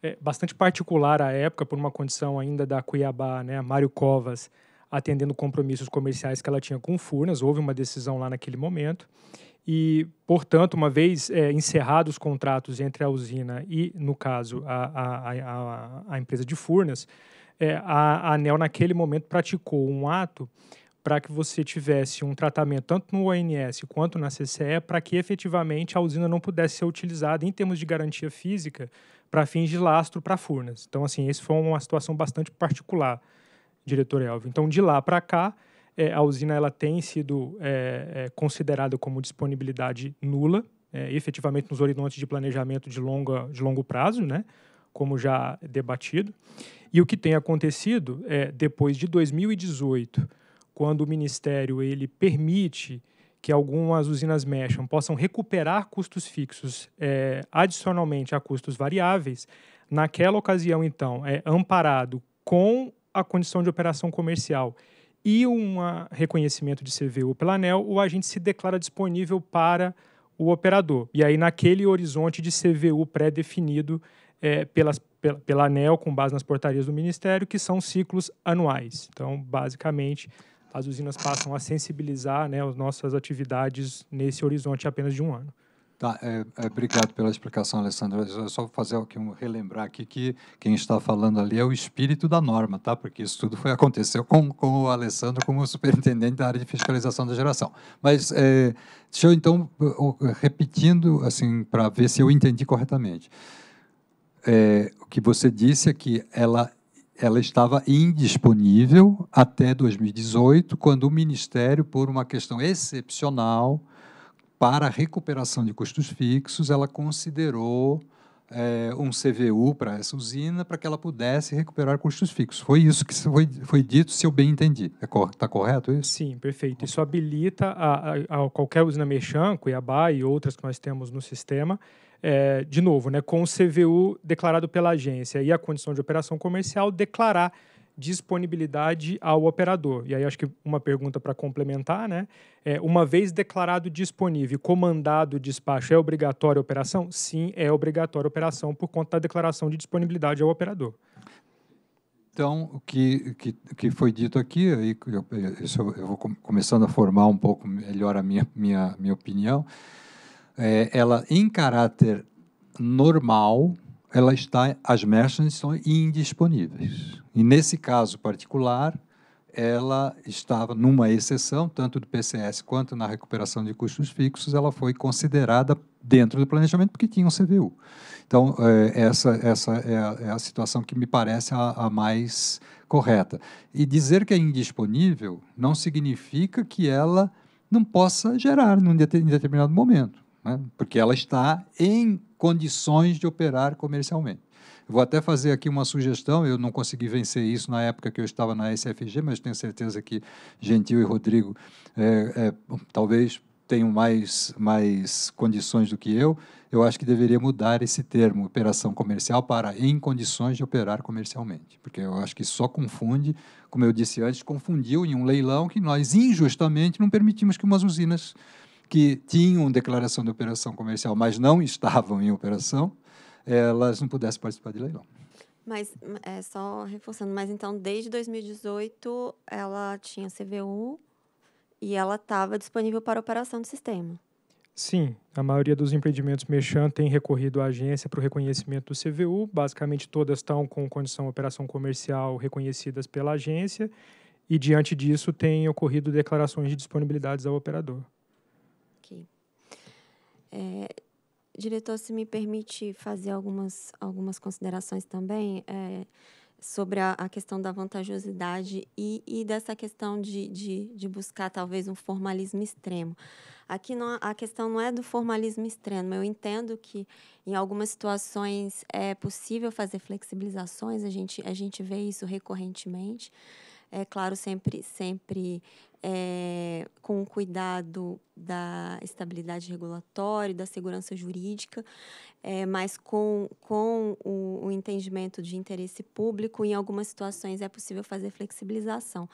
É bastante particular à época, por uma condição ainda da Cuiabá, né? A Mário Covas atendendo compromissos comerciais que ela tinha com Furnas. Houve uma decisão lá naquele momento. E, portanto, uma vez é, encerrados os contratos entre a usina e, no caso, a, a, a, a empresa de Furnas, é, a, a ANEL, naquele momento, praticou um ato para que você tivesse um tratamento tanto no ONS quanto na CCE, para que efetivamente a usina não pudesse ser utilizada em termos de garantia física para fins de lastro para Furnas. Então, assim, esse foi uma situação bastante particular, diretor Elvio. Então, de lá para cá, é, a usina ela tem sido é, é, considerada como disponibilidade nula, é, efetivamente nos horizontes de planejamento de, longa, de longo prazo, né? como já debatido. E o que tem acontecido é, depois de 2018 quando o Ministério ele permite que algumas usinas mexam possam recuperar custos fixos é, adicionalmente a custos variáveis, naquela ocasião, então, é amparado com a condição de operação comercial e um reconhecimento de CVU pela ANEL, o agente se declara disponível para o operador. E aí, naquele horizonte de CVU pré-definido é, pela, pela ANEL, com base nas portarias do Ministério, que são ciclos anuais. Então, basicamente, as usinas passam a sensibilizar né, as nossas atividades nesse horizonte apenas de um ano. Tá, é, é, obrigado pela explicação, Alessandro. É só fazer aqui um, relembrar aqui que quem está falando ali é o espírito da norma, tá? Porque isso tudo foi, aconteceu com, com o Alessandro como superintendente da área de fiscalização da geração. Mas é, deixa eu então repetindo assim para ver se eu entendi corretamente. É, o que você disse é que ela ela estava indisponível até 2018, quando o Ministério, por uma questão excepcional, para a recuperação de custos fixos, ela considerou é, um CVU para essa usina para que ela pudesse recuperar custos fixos. Foi isso que foi, foi dito, se eu bem entendi. Está é tá correto isso? Sim, perfeito. Isso habilita a, a, a qualquer usina Mechan, Cuiabá e outras que nós temos no sistema, é, de novo, né, com o CVU declarado pela agência e a condição de operação comercial, declarar disponibilidade ao operador. E aí acho que uma pergunta para complementar, né? É, uma vez declarado disponível, comandado o despacho, é obrigatória a operação? Sim, é obrigatória a operação por conta da declaração de disponibilidade ao operador. Então, o que, que, que foi dito aqui, aí eu, eu, eu vou começando a formar um pouco melhor a minha, minha, minha opinião, é, ela em caráter normal, ela está, as merchants estão indisponíveis. E nesse caso particular, ela estava numa exceção, tanto do PCS quanto na recuperação de custos fixos, ela foi considerada dentro do planejamento porque tinha um CVU. Então, é, essa, essa é a, é, a, situação que me parece a, a mais correta. E dizer que é indisponível não significa que ela não possa gerar em determinado momento né? porque ela está em condições de operar comercialmente. Vou até fazer aqui uma sugestão, eu não consegui vencer isso na época que eu estava na SFG, mas tenho certeza que Gentil e Rodrigo é, é, talvez tenham mais, mais condições do que eu. Eu acho que deveria mudar esse termo, operação comercial, para em condições de operar comercialmente, porque eu acho que só confunde, como eu disse antes, confundiu em um leilão que nós injustamente não permitimos que umas usinas que tinham declaração de operação comercial, mas não estavam em operação, elas não pudessem participar de leilão. Mas, é, só reforçando, mas então, desde 2018, ela tinha CVU e ela estava disponível para operação do sistema. Sim, a maioria dos empreendimentos Mechan tem recorrido à agência para o reconhecimento do CVU. Basicamente, todas estão com condição de operação comercial reconhecidas pela agência e, diante disso, tem ocorrido declarações de disponibilidades ao operador. É, diretor, se me permite fazer algumas, algumas considerações também é, sobre a, a, questão da vantajosidade e, e dessa questão de, de, de, buscar talvez um formalismo extremo. Aqui não, a questão não é do formalismo extremo. Eu entendo que em algumas situações é possível fazer flexibilizações, a gente, a gente vê isso recorrentemente é claro, sempre, sempre é, com o cuidado da estabilidade regulatória, da segurança jurídica, é, mas com, com o, o, entendimento de interesse público, em algumas situações é possível fazer flexibilização.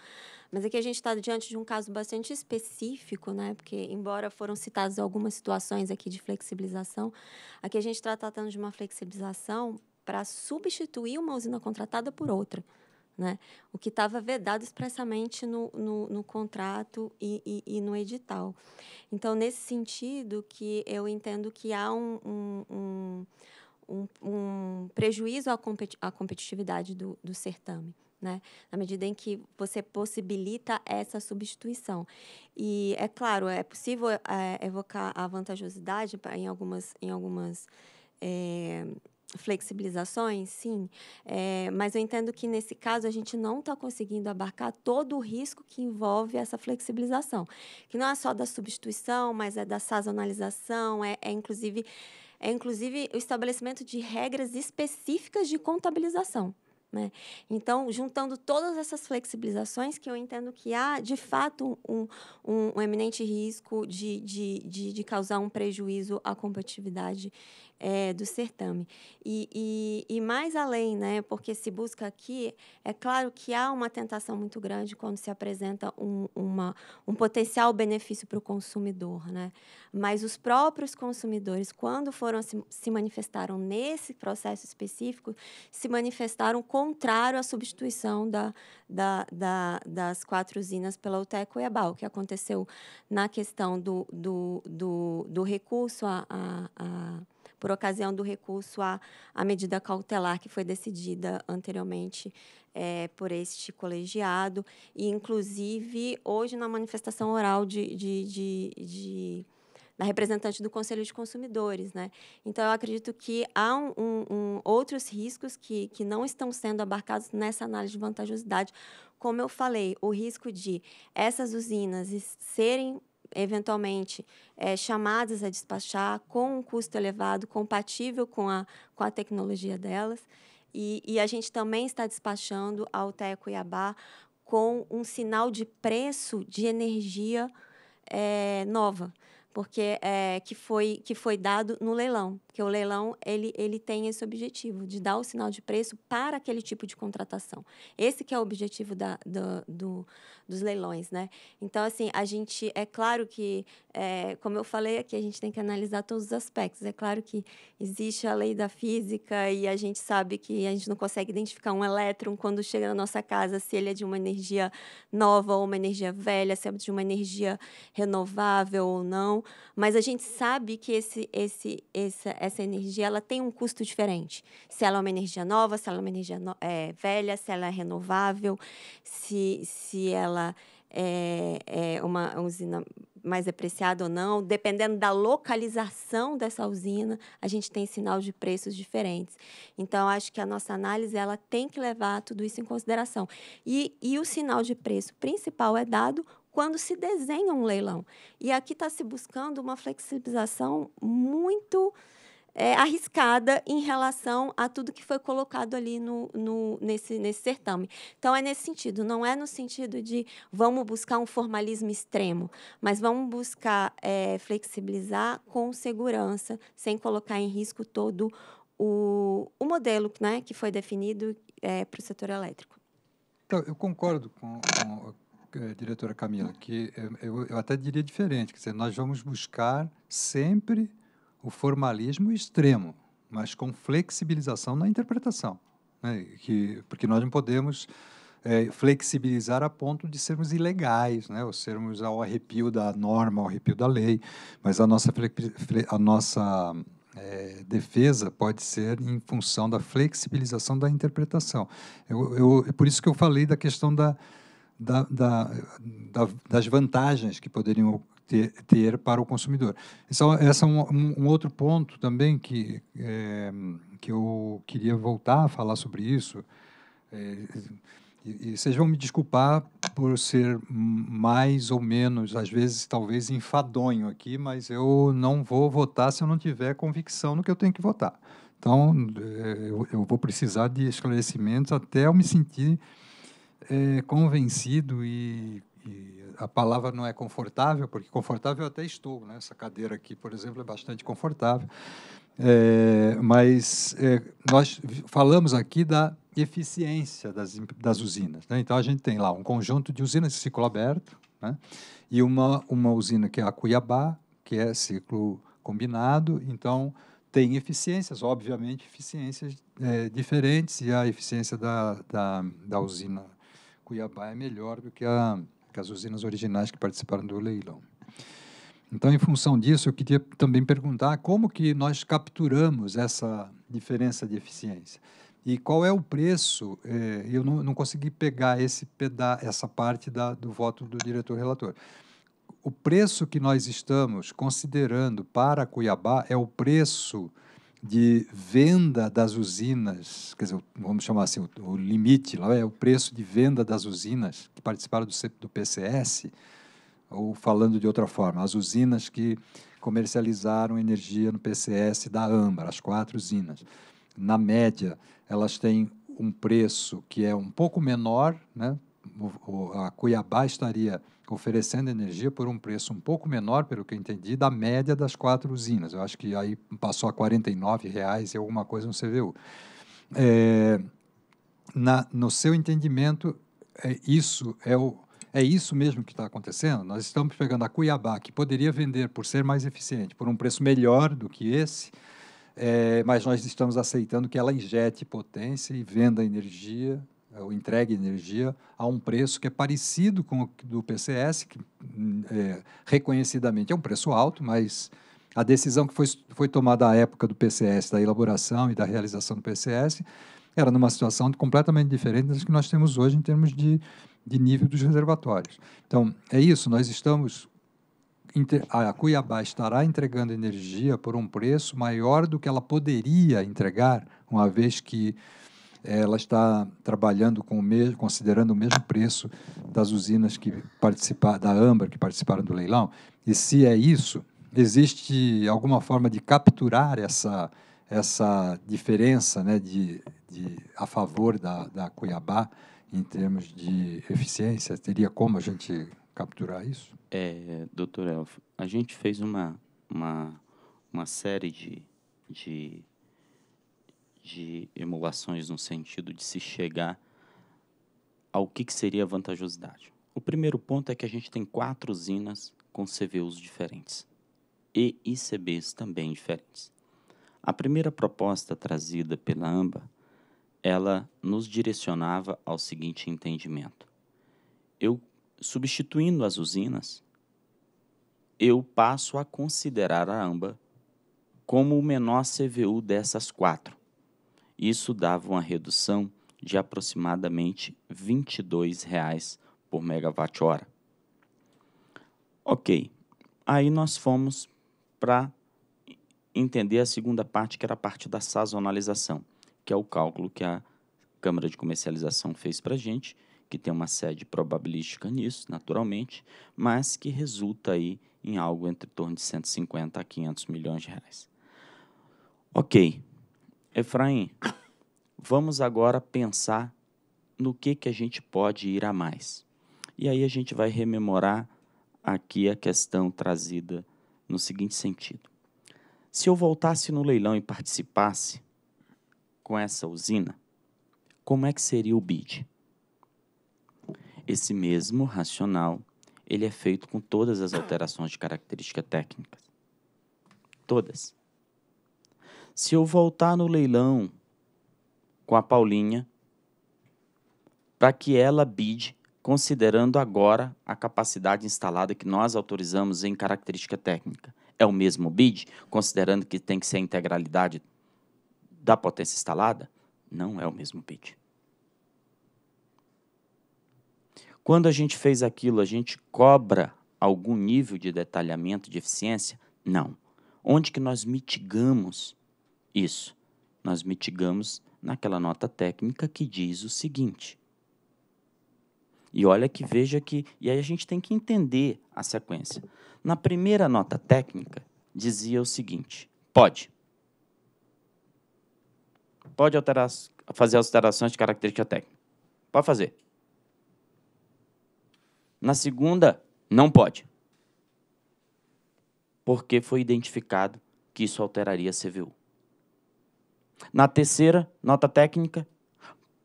Mas aqui a gente está diante de um caso bastante específico, né? porque, embora foram citadas algumas situações aqui de flexibilização, aqui a gente está tratando de uma flexibilização para substituir uma usina contratada por outra. Né? O que estava vedado expressamente no, no, no contrato e, e, e, no edital. Então, nesse sentido, que eu entendo que há um, um, um, um prejuízo à, competi à competitividade do, do certame. Né? Na medida em que você possibilita essa substituição. E, é claro, é possível é, evocar a vantajosidade em algumas, em algumas é, flexibilizações, sim, é, mas eu entendo que nesse caso a gente não está conseguindo abarcar todo o risco que envolve essa flexibilização, que não é só da substituição, mas é da sazonalização, é, é inclusive é inclusive o estabelecimento de regras específicas de contabilização. Né? Então, juntando todas essas flexibilizações, que eu entendo que há, de fato, um, um, um eminente risco de, de, de, de, causar um prejuízo à competitividade é, do certame. E, e, e, mais além, né, porque se busca aqui, é claro que há uma tentação muito grande quando se apresenta um, uma, um potencial benefício para o consumidor. Né? Mas os próprios consumidores, quando foram se, se manifestaram nesse processo específico, se manifestaram contrário à substituição da, da, da, das quatro usinas pela e Cuiabá, o que aconteceu na questão do, do, do, do recurso a à, por ocasião do recurso à, à medida cautelar que foi decidida anteriormente é, por este colegiado. E, inclusive, hoje, na manifestação oral de, de, de, de da representante do Conselho de Consumidores. Né? Então, eu acredito que há um, um, um, outros riscos que, que não estão sendo abarcados nessa análise de vantajosidade. Como eu falei, o risco de essas usinas serem eventualmente é, chamadas a despachar com um custo elevado compatível com a, com a tecnologia delas. E, e a gente também está despachando a UTE Cuiabá com um sinal de preço de energia é, nova porque é, que foi que foi dado no leilão, porque o leilão ele ele tem esse objetivo de dar o sinal de preço para aquele tipo de contratação. Esse que é o objetivo da, do, do dos leilões, né? Então assim a gente é claro que é, como eu falei aqui a gente tem que analisar todos os aspectos. É claro que existe a lei da física e a gente sabe que a gente não consegue identificar um elétron quando chega na nossa casa se ele é de uma energia nova ou uma energia velha, se é de uma energia renovável ou não mas a gente sabe que esse, esse, essa, essa energia ela tem um custo diferente. Se ela é uma energia nova, se ela é uma energia no, é, velha, se ela é renovável, se, se ela é, é uma usina mais apreciada ou não, dependendo da localização dessa usina, a gente tem sinal de preços diferentes. Então, acho que a nossa análise ela tem que levar tudo isso em consideração. E, e o sinal de preço principal é dado quando se desenha um leilão. E aqui está se buscando uma flexibilização muito é, arriscada em relação a tudo que foi colocado ali no, no, nesse, nesse certame. Então, é nesse sentido, não é no sentido de vamos buscar um formalismo extremo, mas vamos buscar é, flexibilizar com segurança, sem colocar em risco todo o, o modelo né, que foi definido é, para o setor elétrico. Então, eu concordo com, com diretora Camila, que eu, eu até diria diferente, quer dizer, nós vamos buscar sempre o formalismo extremo, mas com flexibilização na interpretação, né? que, porque nós não podemos é, flexibilizar a ponto de sermos ilegais, né? ou sermos ao arrepio da norma, ao arrepio da lei, mas a nossa, a nossa é, defesa pode ser em função da flexibilização da interpretação. Eu, eu, é por isso que eu falei da questão da da, da, da, das vantagens que poderiam ter, ter, para o consumidor. Então, esse é um, um outro ponto também que, é, que eu queria voltar a falar sobre isso. É, e, e vocês vão me desculpar por ser mais ou menos, às vezes, talvez enfadonho aqui, mas eu não vou votar se eu não tiver convicção no que eu tenho que votar. Então, é, eu, eu vou precisar de esclarecimentos até eu me sentir é, convencido e, e, a palavra não é confortável, porque confortável eu até estou, né? Essa cadeira aqui, por exemplo, é bastante confortável. É, mas é, nós falamos aqui da eficiência das, das usinas. Né? Então, a gente tem lá um conjunto de usinas de ciclo aberto né? e uma, uma usina que é a Cuiabá, que é ciclo combinado. Então, tem eficiências, obviamente, eficiências é, diferentes, e a eficiência da, da, da usina Cuiabá é melhor do que, a, que as usinas originais que participaram do leilão. Então, em função disso, eu queria também perguntar como que nós capturamos essa diferença de eficiência e qual é o preço. Eh, eu não, não, consegui pegar esse peda essa parte da, do voto do diretor relator. O preço que nós estamos considerando para Cuiabá é o preço de venda das usinas, quer dizer, vamos chamar assim, o, o, limite lá é o preço de venda das usinas que participaram do, do PCS, ou falando de outra forma, as usinas que comercializaram energia no PCS da Âmbar, as quatro usinas. Na média, elas têm um preço que é um pouco menor, né? O, o, a Cuiabá estaria oferecendo energia por um preço um pouco menor, pelo que eu entendi, da média das quatro usinas. Eu acho que aí passou a R$ 49,00 e alguma coisa no CVU. É, na, no seu entendimento, é, isso é, o, é isso mesmo que está acontecendo? Nós estamos pegando a Cuiabá, que poderia vender por ser mais eficiente, por um preço melhor do que esse, é, mas nós estamos aceitando que ela injete potência e venda energia é, ou entregue energia a um preço que é parecido com o do PCS, que hum, é, reconhecidamente é um preço alto, mas a decisão que foi, foi tomada à época do PCS, da elaboração e da realização do PCS, era numa situação completamente diferente das que nós temos hoje em termos de, de nível dos reservatórios. Então, é isso, nós estamos. A Cuiabá estará entregando energia por um preço maior do que ela poderia entregar, uma vez que é, ela está trabalhando com o mesmo, considerando o mesmo preço das usinas que participaram, da Âmbar, que participaram do leilão. E se é isso, existe alguma forma de capturar essa, essa diferença né, de, de, a favor da, da Cuiabá em termos de eficiência? Teria como a gente capturar isso? É, doutor Elfo, a gente fez uma, uma, uma série de, de de emulações no sentido de se chegar ao que, que seria a vantajosidade. O primeiro ponto é que a gente tem quatro usinas com CVUs diferentes e ICBs também diferentes. A primeira proposta trazida pela AMBA, ela nos direcionava ao seguinte entendimento. Eu, substituindo as usinas, eu passo a considerar a AMBA como o menor CVU dessas quatro. Isso dava uma redução de aproximadamente R$ 22,00 por megawatt-hora. Ok, aí nós fomos para entender a segunda parte, que era a parte da sazonalização, que é o cálculo que a Câmara de Comercialização fez para a gente, que tem uma sede probabilística nisso, naturalmente, mas que resulta aí em algo entre torno de 150 a 500 milhões de reais. Ok, Efraim, vamos agora pensar no que, que a gente pode ir a mais. E aí a gente vai rememorar aqui a questão trazida no seguinte sentido. Se eu voltasse no leilão e participasse com essa usina, como é que seria o bid? Esse mesmo racional, ele é feito com todas as alterações de característica técnica. Todas. Se eu voltar no leilão com a Paulinha, para que ela bide, considerando agora a capacidade instalada que nós autorizamos em característica técnica. É o mesmo bid, considerando que tem que ser a integralidade da potência instalada? Não é o mesmo bid. Quando a gente fez aquilo, a gente cobra algum nível de detalhamento de eficiência? Não. Onde que nós mitigamos isso, nós mitigamos naquela nota técnica que diz o seguinte. E olha que veja que. E aí a gente tem que entender a sequência. Na primeira nota técnica, dizia o seguinte: pode. Pode alterar, fazer alterações de característica técnica. Pode fazer. Na segunda, não pode. Porque foi identificado que isso alteraria a CVU. Na terceira nota técnica,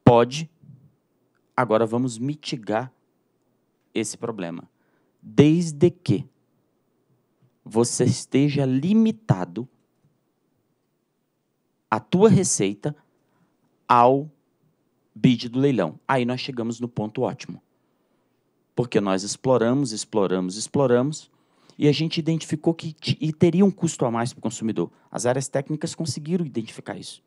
pode. Agora vamos mitigar esse problema. Desde que você esteja limitado a tua receita ao bid do leilão. Aí nós chegamos no ponto ótimo. Porque nós exploramos, exploramos, exploramos e a gente identificou que teria um custo a mais para o consumidor. As áreas técnicas conseguiram identificar isso.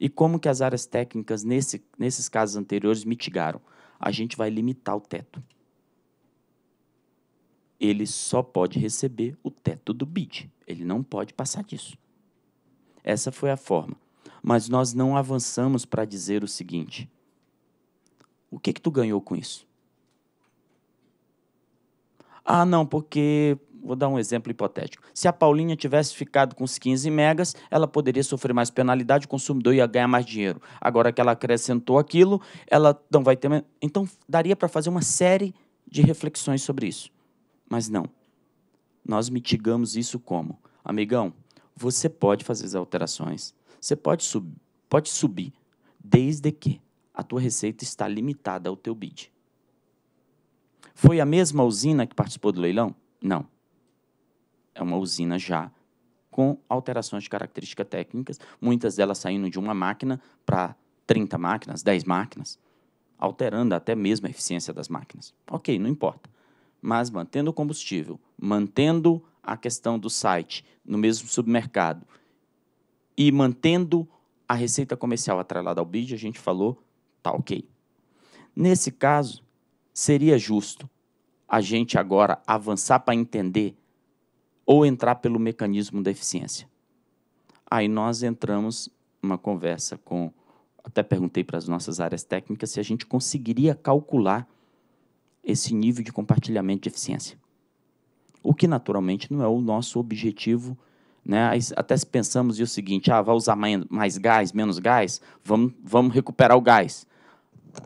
E como que as áreas técnicas, nesse, nesses casos anteriores, mitigaram? A gente vai limitar o teto. Ele só pode receber o teto do BID. Ele não pode passar disso. Essa foi a forma. Mas nós não avançamos para dizer o seguinte. O que que tu ganhou com isso? Ah, não, porque vou dar um exemplo hipotético. Se a Paulinha tivesse ficado com os 15 megas, ela poderia sofrer mais penalidade, o consumidor ia ganhar mais dinheiro. Agora que ela acrescentou aquilo, ela não vai ter. Então, daria para fazer uma série de reflexões sobre isso. Mas não. Nós mitigamos isso como? Amigão, você pode fazer as alterações. Você pode, sub pode subir, desde que a tua receita está limitada ao teu bid. Foi a mesma usina que participou do leilão? Não é uma usina já com alterações de características técnicas, muitas delas saindo de uma máquina para 30 máquinas, 10 máquinas, alterando até mesmo a eficiência das máquinas. Ok, não importa. Mas mantendo o combustível, mantendo a questão do site no mesmo submercado e mantendo a receita comercial atrelada ao bid, a gente falou, tá ok. Nesse caso, seria justo a gente agora avançar para entender ou entrar pelo mecanismo da eficiência. Aí nós entramos numa conversa com, até perguntei para as nossas áreas técnicas se a gente conseguiria calcular esse nível de compartilhamento de eficiência. O que naturalmente não é o nosso objetivo, né? Até se pensamos o seguinte, ah, vai usar mais gás, menos gás, vamos, vamos recuperar o gás.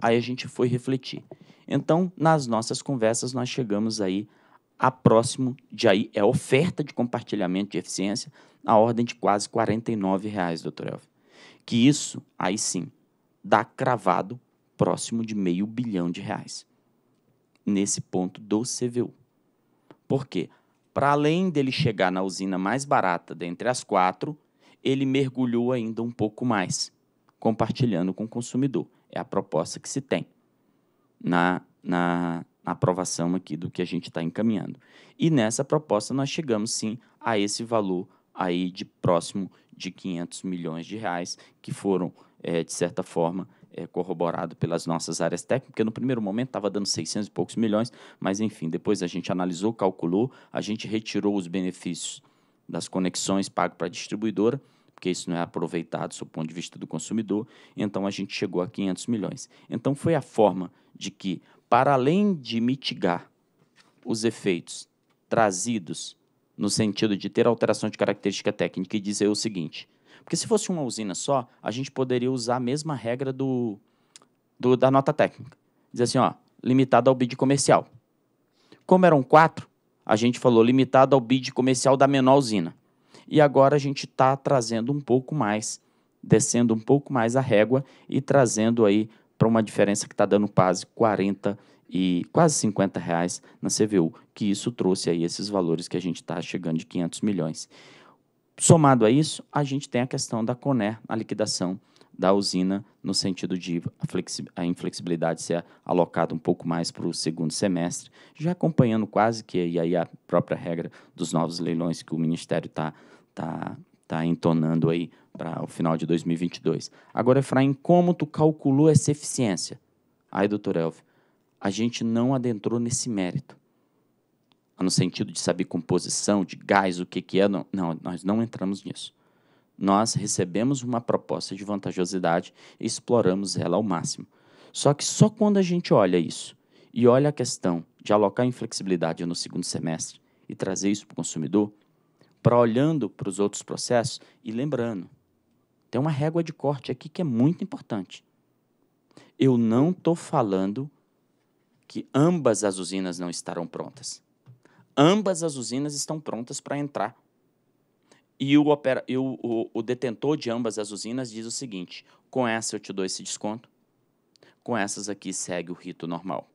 Aí a gente foi refletir. Então, nas nossas conversas, nós chegamos aí a próximo de aí é oferta de compartilhamento de eficiência na ordem de quase R$ reais, doutor Elvio. Que isso, aí sim, dá cravado próximo de meio bilhão de reais nesse ponto do CVU. Por quê? Para além dele chegar na usina mais barata dentre as quatro, ele mergulhou ainda um pouco mais, compartilhando com o consumidor. É a proposta que se tem na, na, na aprovação aqui do que a gente está encaminhando. E nessa proposta nós chegamos sim a esse valor aí de próximo de 500 milhões de reais, que foram, é, de certa forma, é, corroborado pelas nossas áreas técnicas, porque no primeiro momento estava dando 600 e poucos milhões, mas enfim, depois a gente analisou, calculou, a gente retirou os benefícios das conexões pago para a distribuidora, porque isso não é aproveitado do ponto de vista do consumidor, então a gente chegou a 500 milhões. Então foi a forma de que para além de mitigar os efeitos trazidos no sentido de ter alteração de característica técnica e dizer o seguinte, porque se fosse uma usina só, a gente poderia usar a mesma regra do, do da nota técnica. Dizer assim, ó, limitado ao bid comercial. Como eram quatro, a gente falou limitado ao bid comercial da menor usina. E agora a gente está trazendo um pouco mais, descendo um pouco mais a régua e trazendo aí para uma diferença que está dando quase 40 e quase 50 reais na CVU, que isso trouxe aí esses valores que a gente está chegando de 500 milhões. Somado a isso, a gente tem a questão da Coner, a liquidação da usina, no sentido de a inflexibilidade ser alocada um pouco mais para o segundo semestre, já acompanhando quase que e aí a própria regra dos novos leilões que o Ministério está tá, tá tá entonando aí para o final de 2022. Agora, Efraim, como tu calculou essa eficiência? Aí, doutor Elvio, a gente não adentrou nesse mérito. No sentido de saber composição, de gás, o que, que é. Não, não, nós não entramos nisso. Nós recebemos uma proposta de vantajosidade e exploramos ela ao máximo. Só que só quando a gente olha isso e olha a questão de alocar inflexibilidade no segundo semestre e trazer isso para o consumidor, para olhando para os outros processos e lembrando, tem uma régua de corte aqui que é muito importante. Eu não estou falando que ambas as usinas não estarão prontas. Ambas as usinas estão prontas para entrar. E, o, opera, e o, o, o detentor de ambas as usinas diz o seguinte: com essa eu te dou esse desconto, com essas aqui segue o rito normal.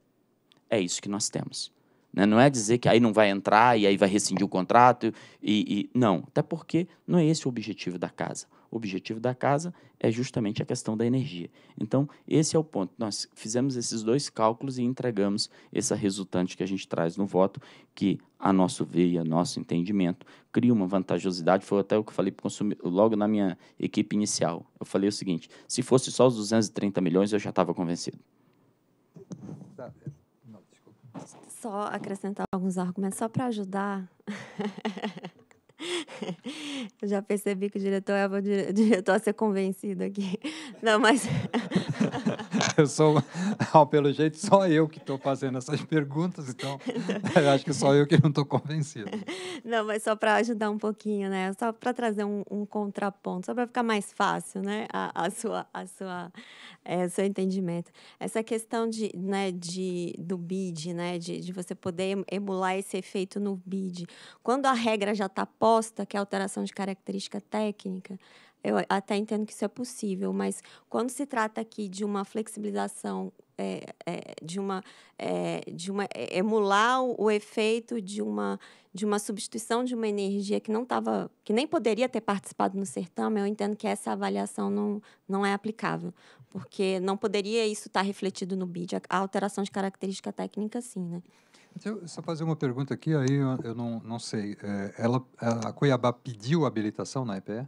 É isso que nós temos. Né? Não é dizer que aí não vai entrar e aí vai rescindir o contrato. E, e, Não, até porque não é esse o objetivo da casa. O objetivo da casa é justamente a questão da energia. Então, esse é o ponto. Nós fizemos esses dois cálculos e entregamos essa resultante que a gente traz no voto, que, a nosso ver e a nosso entendimento, cria uma vantajosidade. Foi até o que eu falei logo na minha equipe inicial. Eu falei o seguinte: se fosse só os 230 milhões, eu já estava convencido. Tá, é, não, desculpa só acrescentar alguns argumentos, só para ajudar. Eu já percebi que o diretor é o diretor a ser convencido aqui. Não, mas. eu sou, não, pelo jeito, só eu que estou fazendo essas perguntas, então eu acho que só eu que não estou convencido. Não, mas só para ajudar um pouquinho, né? Só para trazer um, um, contraponto, só para ficar mais fácil, né? A, a sua, a sua, é, o seu entendimento. Essa questão de, né, de, do bid, né? De, de você poder emular esse efeito no bid. Quando a regra já está posta, proposta, que é alteração de característica técnica, eu até entendo que isso é possível, mas quando se trata aqui de uma flexibilização, é, é, de uma, é, de uma é, emular o, o, efeito de uma de uma substituição de uma energia que não estava, que nem poderia ter participado no certame, eu entendo que essa avaliação não, não é aplicável, porque não poderia isso estar tá refletido no BID, a alteração de característica técnica, sim, né? Eu só fazer uma pergunta aqui, aí eu, eu não, não sei. É, ela, a Cuiabá pediu habilitação na EPE?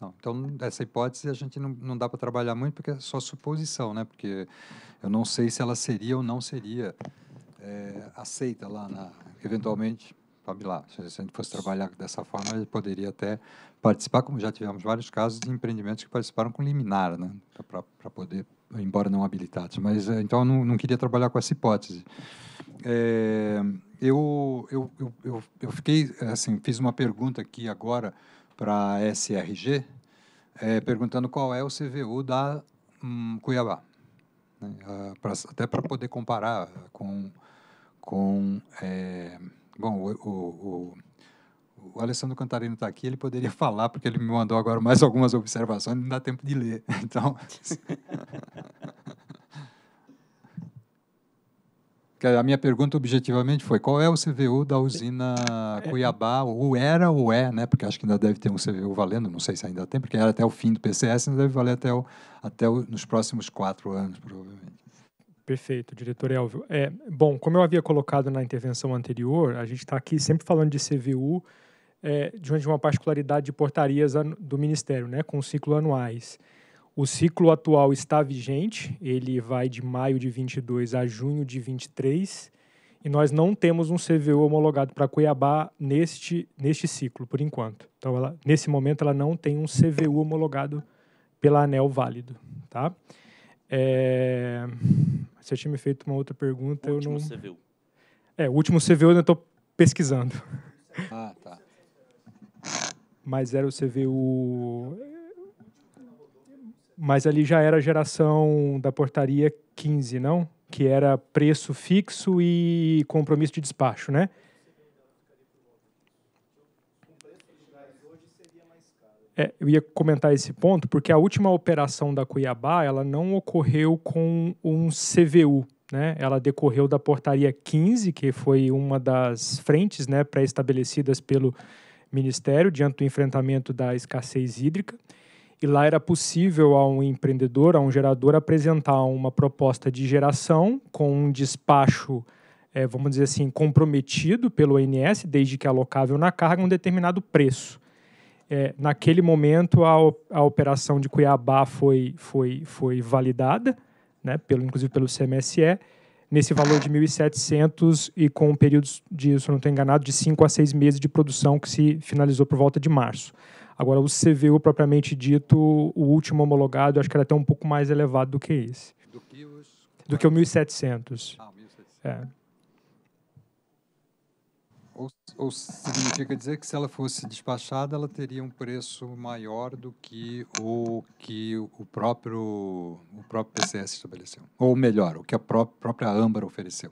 Não. Então, essa hipótese a gente não, não dá para trabalhar muito, porque é só suposição, né? Porque eu não sei se ela seria ou não seria é, aceita lá, na, eventualmente, sabe lá, se a gente fosse trabalhar dessa forma, ele poderia até participar, como já tivemos vários casos de empreendimentos que participaram com liminar, né? Para poder embora não habilitados. Mas eh, então eu não, não queria trabalhar com essa hipótese. É, eu, eu, eu, eu, fiquei assim, fiz uma pergunta aqui agora para a SRG, é, eh, perguntando qual é o CVU da hum, Cuiabá, né? Ah, pra, até para poder comparar com com é, bom o, o, o o Alessandro Cantarino está aqui, ele poderia falar, porque ele me mandou agora mais algumas observações, não dá tempo de ler. Então. a minha pergunta objetivamente foi: qual é o CVU da usina é. Cuiabá? Ou era ou é, né? Porque acho que ainda deve ter um CVU valendo, não sei se ainda tem, porque era até o fim do PCS, ainda deve valer até, o, até o, nos próximos quatro anos, provavelmente. Perfeito, diretor Elvio. É, bom, como eu havia colocado na intervenção anterior, a gente está aqui sempre falando de CVU é, diante de uma particularidade de portarias do Ministério, né, com ciclo anuais. O ciclo atual está vigente, ele vai de maio de 22 a junho de 23, e nós não temos um CVU homologado para Cuiabá neste, neste ciclo, por enquanto. Então, ela, nesse momento, ela não tem um CVU homologado pela ANEL válido. Tá? É... Você tinha me feito uma outra pergunta. O último eu não... CVU. É, o último CVU eu ainda estou pesquisando. Ah, tá mas era o CVU. Mas ali já era a geração da portaria 15, não? Que era preço fixo e compromisso de despacho, né? É, eu ia comentar esse ponto porque a última operação da Cuiabá ela não ocorreu com um CVU, né? Ela decorreu da portaria 15, que foi uma das frentes, né, pré-estabelecidas pelo ministério diante do enfrentamento da escassez hídrica. E lá era possível a um empreendedor, a um gerador, apresentar uma proposta de geração com um despacho, é, vamos dizer assim, comprometido pelo ONS, desde que é alocável na carga, um determinado preço. É, naquele momento, a, a operação de Cuiabá foi, foi, foi validada, né, pelo, inclusive pelo CMSE, nesse valor de 1.700 e com períodos de, se eu não estou enganado, de 5 a 6 meses de produção que se finalizou por volta de março. Agora, o CVU propriamente dito, o último homologado, acho que era até um pouco mais elevado do que esse. Do que, os... do que o 1.700. Ah, 1.700. É. Ou, ou significa dizer que se ela fosse despachada, ela teria um preço maior do que o que o próprio, o próprio PCS estabeleceu. Ou melhor, o que a pró própria Âmbar ofereceu.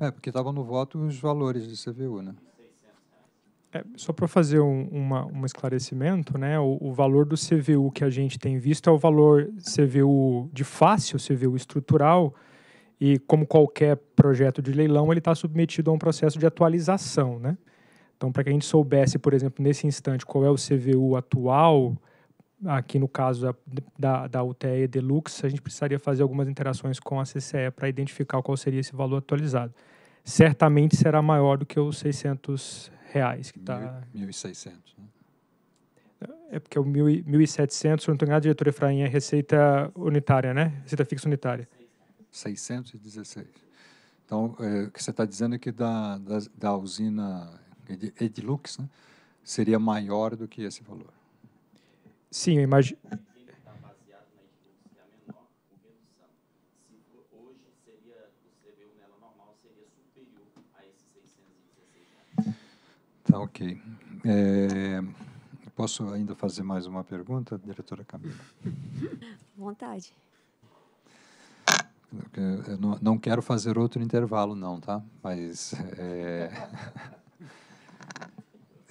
É, porque estavam no voto os valores de CVU, né? É, só para fazer um, uma, um esclarecimento, né? O, o, valor do CVU que a gente tem visto é o valor CVU de fácil, CVU estrutural, e como qualquer projeto de leilão, ele está submetido a um processo de atualização, né? Então, para que a gente soubesse, por exemplo, nesse instante, qual é o CVU atual, aqui no caso da, da UTE Deluxe, a gente precisaria fazer algumas interações com a CCE para identificar qual seria esse valor atualizado. Certamente será maior do que os 600 reais que está... 1.600, né? É, é porque o 1.700, se não estou enganado, diretor Efraim, é receita unitária, né? Receita fixa unitária. Sim. 616. Então, é, o que você está dizendo é que da, da, da usina Edilux né, seria maior do que esse valor. Sim, eu imagino. Tá, ok. É, posso ainda fazer mais uma pergunta, diretora Camila? Vontade. Não, quero fazer outro intervalo, não, tá? Mas. É...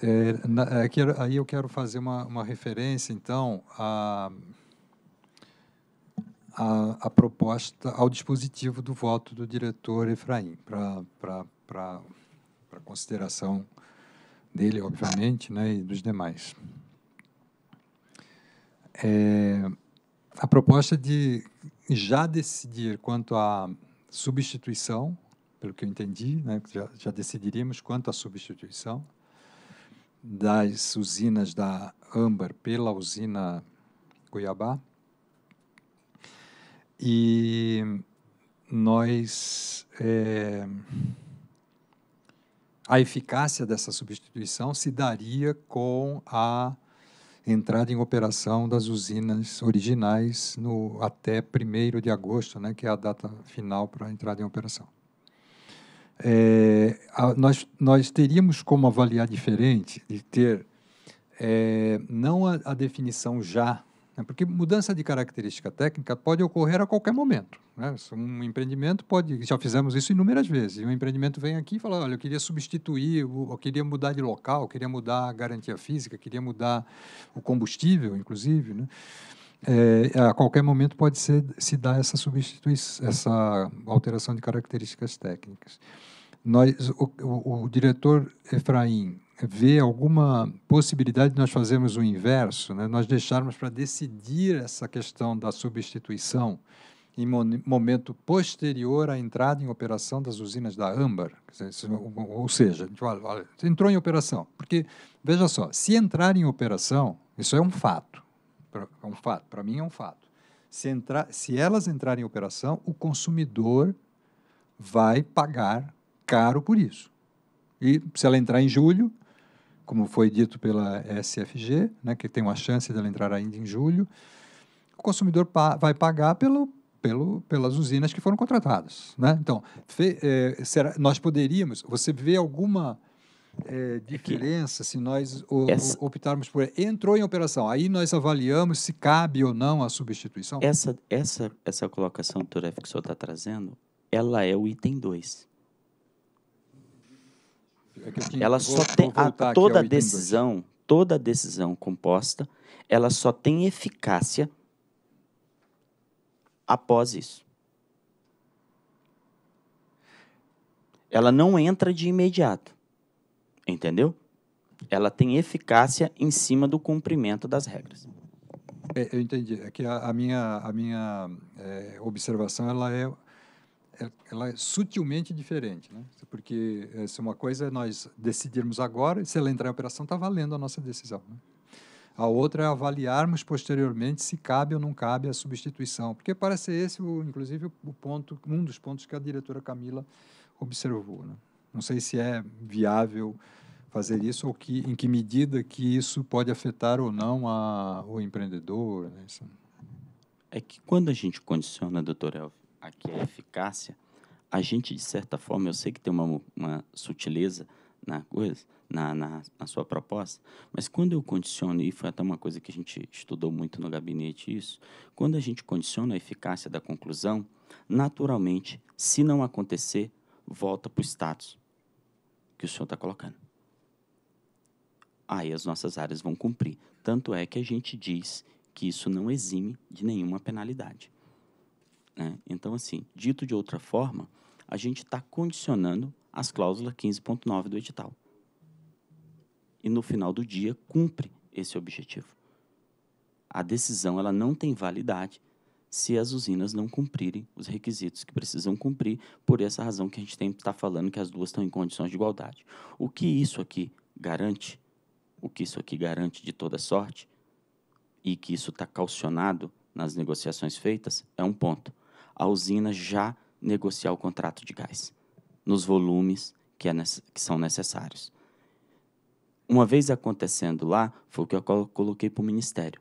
é, na, é aí eu quero fazer uma, uma referência, então, a, a, a, proposta, ao dispositivo do voto do diretor Efraim, para consideração dele, obviamente, né, e dos demais. É, a proposta de já decidir quanto à substituição, pelo que eu entendi, né, já, já decidiríamos quanto à substituição das usinas da Âmbar pela usina Cuiabá. E nós. É, a eficácia dessa substituição se daria com a entrada em operação das usinas originais no, até 1 de agosto, né, que é a data final para a entrada em operação. É, a, nós, nós teríamos como avaliar diferente de ter é, não a, a definição já né? Porque mudança de característica técnica pode ocorrer a qualquer momento. Né? Um empreendimento pode, já fizemos isso inúmeras vezes, um empreendimento vem aqui e fala, olha, eu queria substituir, eu queria mudar de local, queria mudar a garantia física, queria mudar o combustível, inclusive. Né? É, a qualquer momento pode ser, se dar essa substituição, essa alteração de características técnicas. Nós, o, o, o diretor Efraim vê alguma possibilidade de nós fazermos o inverso, né? nós deixarmos para decidir essa questão da substituição em momento posterior à entrada em operação das usinas da âmbar. Ou seja, tipo, entrou em operação. Porque, veja só, se entrar em operação, isso é um fato. É um fato, para mim é um fato. Se, entrar, se elas entrarem em operação, o consumidor vai pagar caro por isso. E se ela entrar em julho, como foi dito pela SFG, né, que tem uma chance dela entrar ainda em julho, o consumidor pa vai pagar pelo, pelo, pelas usinas que foram contratadas. Né? Então, fe, é, será, nós poderíamos. Você vê alguma é, diferença é se nós o, essa, optarmos por. Entrou em operação, aí nós avaliamos se cabe ou não a substituição? Essa, essa, essa colocação, doutor F, que o senhor está trazendo, ela é o item 2. É ela só tem a, toda a é decisão, toda decisão composta, ela só tem eficácia após isso. Ela não entra de imediato. Entendeu? Ela tem eficácia em cima do cumprimento das regras. É, eu entendi. É que a, a minha, a minha é, observação ela é é, ela é sutilmente diferente, né? Porque eh, se uma coisa é nós decidirmos agora, se ela entrar em operação, está valendo a nossa decisão. Né? A outra é avaliarmos posteriormente se cabe ou não cabe a substituição, porque parece esse, o, inclusive, o ponto, um dos pontos que a diretora Camila observou. Né? Não sei se é viável fazer isso ou que, em que medida que isso pode afetar ou não a, o empreendedor. Né? É que quando a gente condiciona, doutor Elvio, aqui a é eficácia, a gente, de certa forma, eu sei que tem uma, uma sutileza na coisa, na, na, na, sua proposta, mas quando eu condiciono, e foi até uma coisa que a gente estudou muito no gabinete isso, quando a gente condiciona a eficácia da conclusão, naturalmente, se não acontecer, volta para o status que o senhor está colocando. Aí as nossas áreas vão cumprir. Tanto é que a gente diz que isso não exime de nenhuma penalidade. Né? Então, assim, dito de outra forma, a gente está condicionando as cláusulas 15.9 do edital. E no final do dia, cumpre esse objetivo. A decisão ela não tem validade se as usinas não cumprirem os requisitos que precisam cumprir, por essa razão que a gente está falando que as duas estão em condições de igualdade. O que isso aqui garante? O que isso aqui garante de toda sorte? E que isso está calcionado nas negociações feitas? É um ponto a usina já negociar o contrato de gás, nos volumes que, é, que são necessários. Uma vez acontecendo lá, foi o que eu coloquei para o Ministério.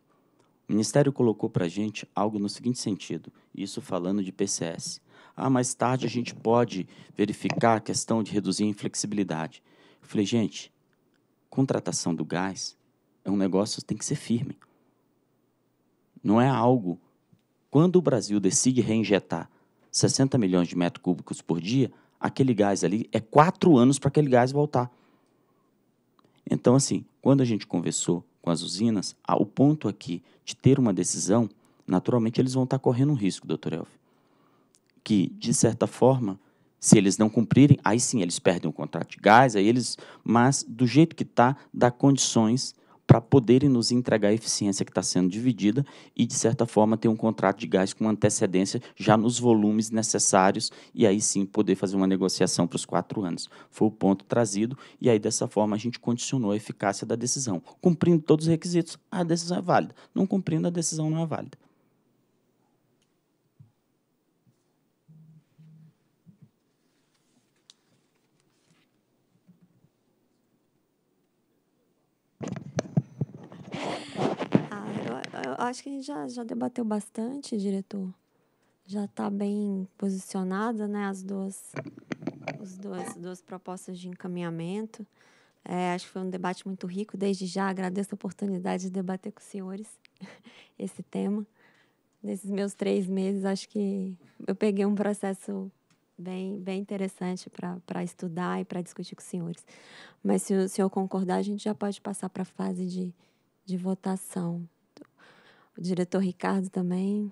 O Ministério colocou para a gente algo no seguinte sentido, isso falando de PCS. Ah, mais tarde a gente pode verificar a questão de reduzir a inflexibilidade. Eu falei, gente, contratação do gás é um negócio que tem que ser firme. Não é algo quando o Brasil decide reinjetar 60 milhões de metros cúbicos por dia, aquele gás ali é quatro anos para aquele gás voltar. Então, assim, quando a gente conversou com as usinas, o ponto aqui de ter uma decisão, naturalmente eles vão estar correndo um risco, doutor Elf. Que, de certa forma, se eles não cumprirem, aí sim eles perdem o contrato de gás, aí eles. Mas, do jeito que está, dá condições para poderem nos entregar a eficiência que está sendo dividida e, de certa forma, ter um contrato de gás com antecedência já nos volumes necessários e aí sim poder fazer uma negociação para os quatro anos. Foi o ponto trazido e aí, dessa forma, a gente condicionou a eficácia da decisão. Cumprindo todos os requisitos, a decisão é válida. Não cumprindo, a decisão não é válida. acho que a gente já, já debateu bastante, diretor. Já está bem posicionada, né? As duas, as duas, duas propostas de encaminhamento. É, acho que foi um debate muito rico. Desde já agradeço a oportunidade de debater com os senhores esse tema. Nesses meus três meses, acho que eu peguei um processo bem, bem interessante para estudar e para discutir com os senhores. Mas se o senhor concordar, a gente já pode passar para a fase de, de votação. O diretor Ricardo também.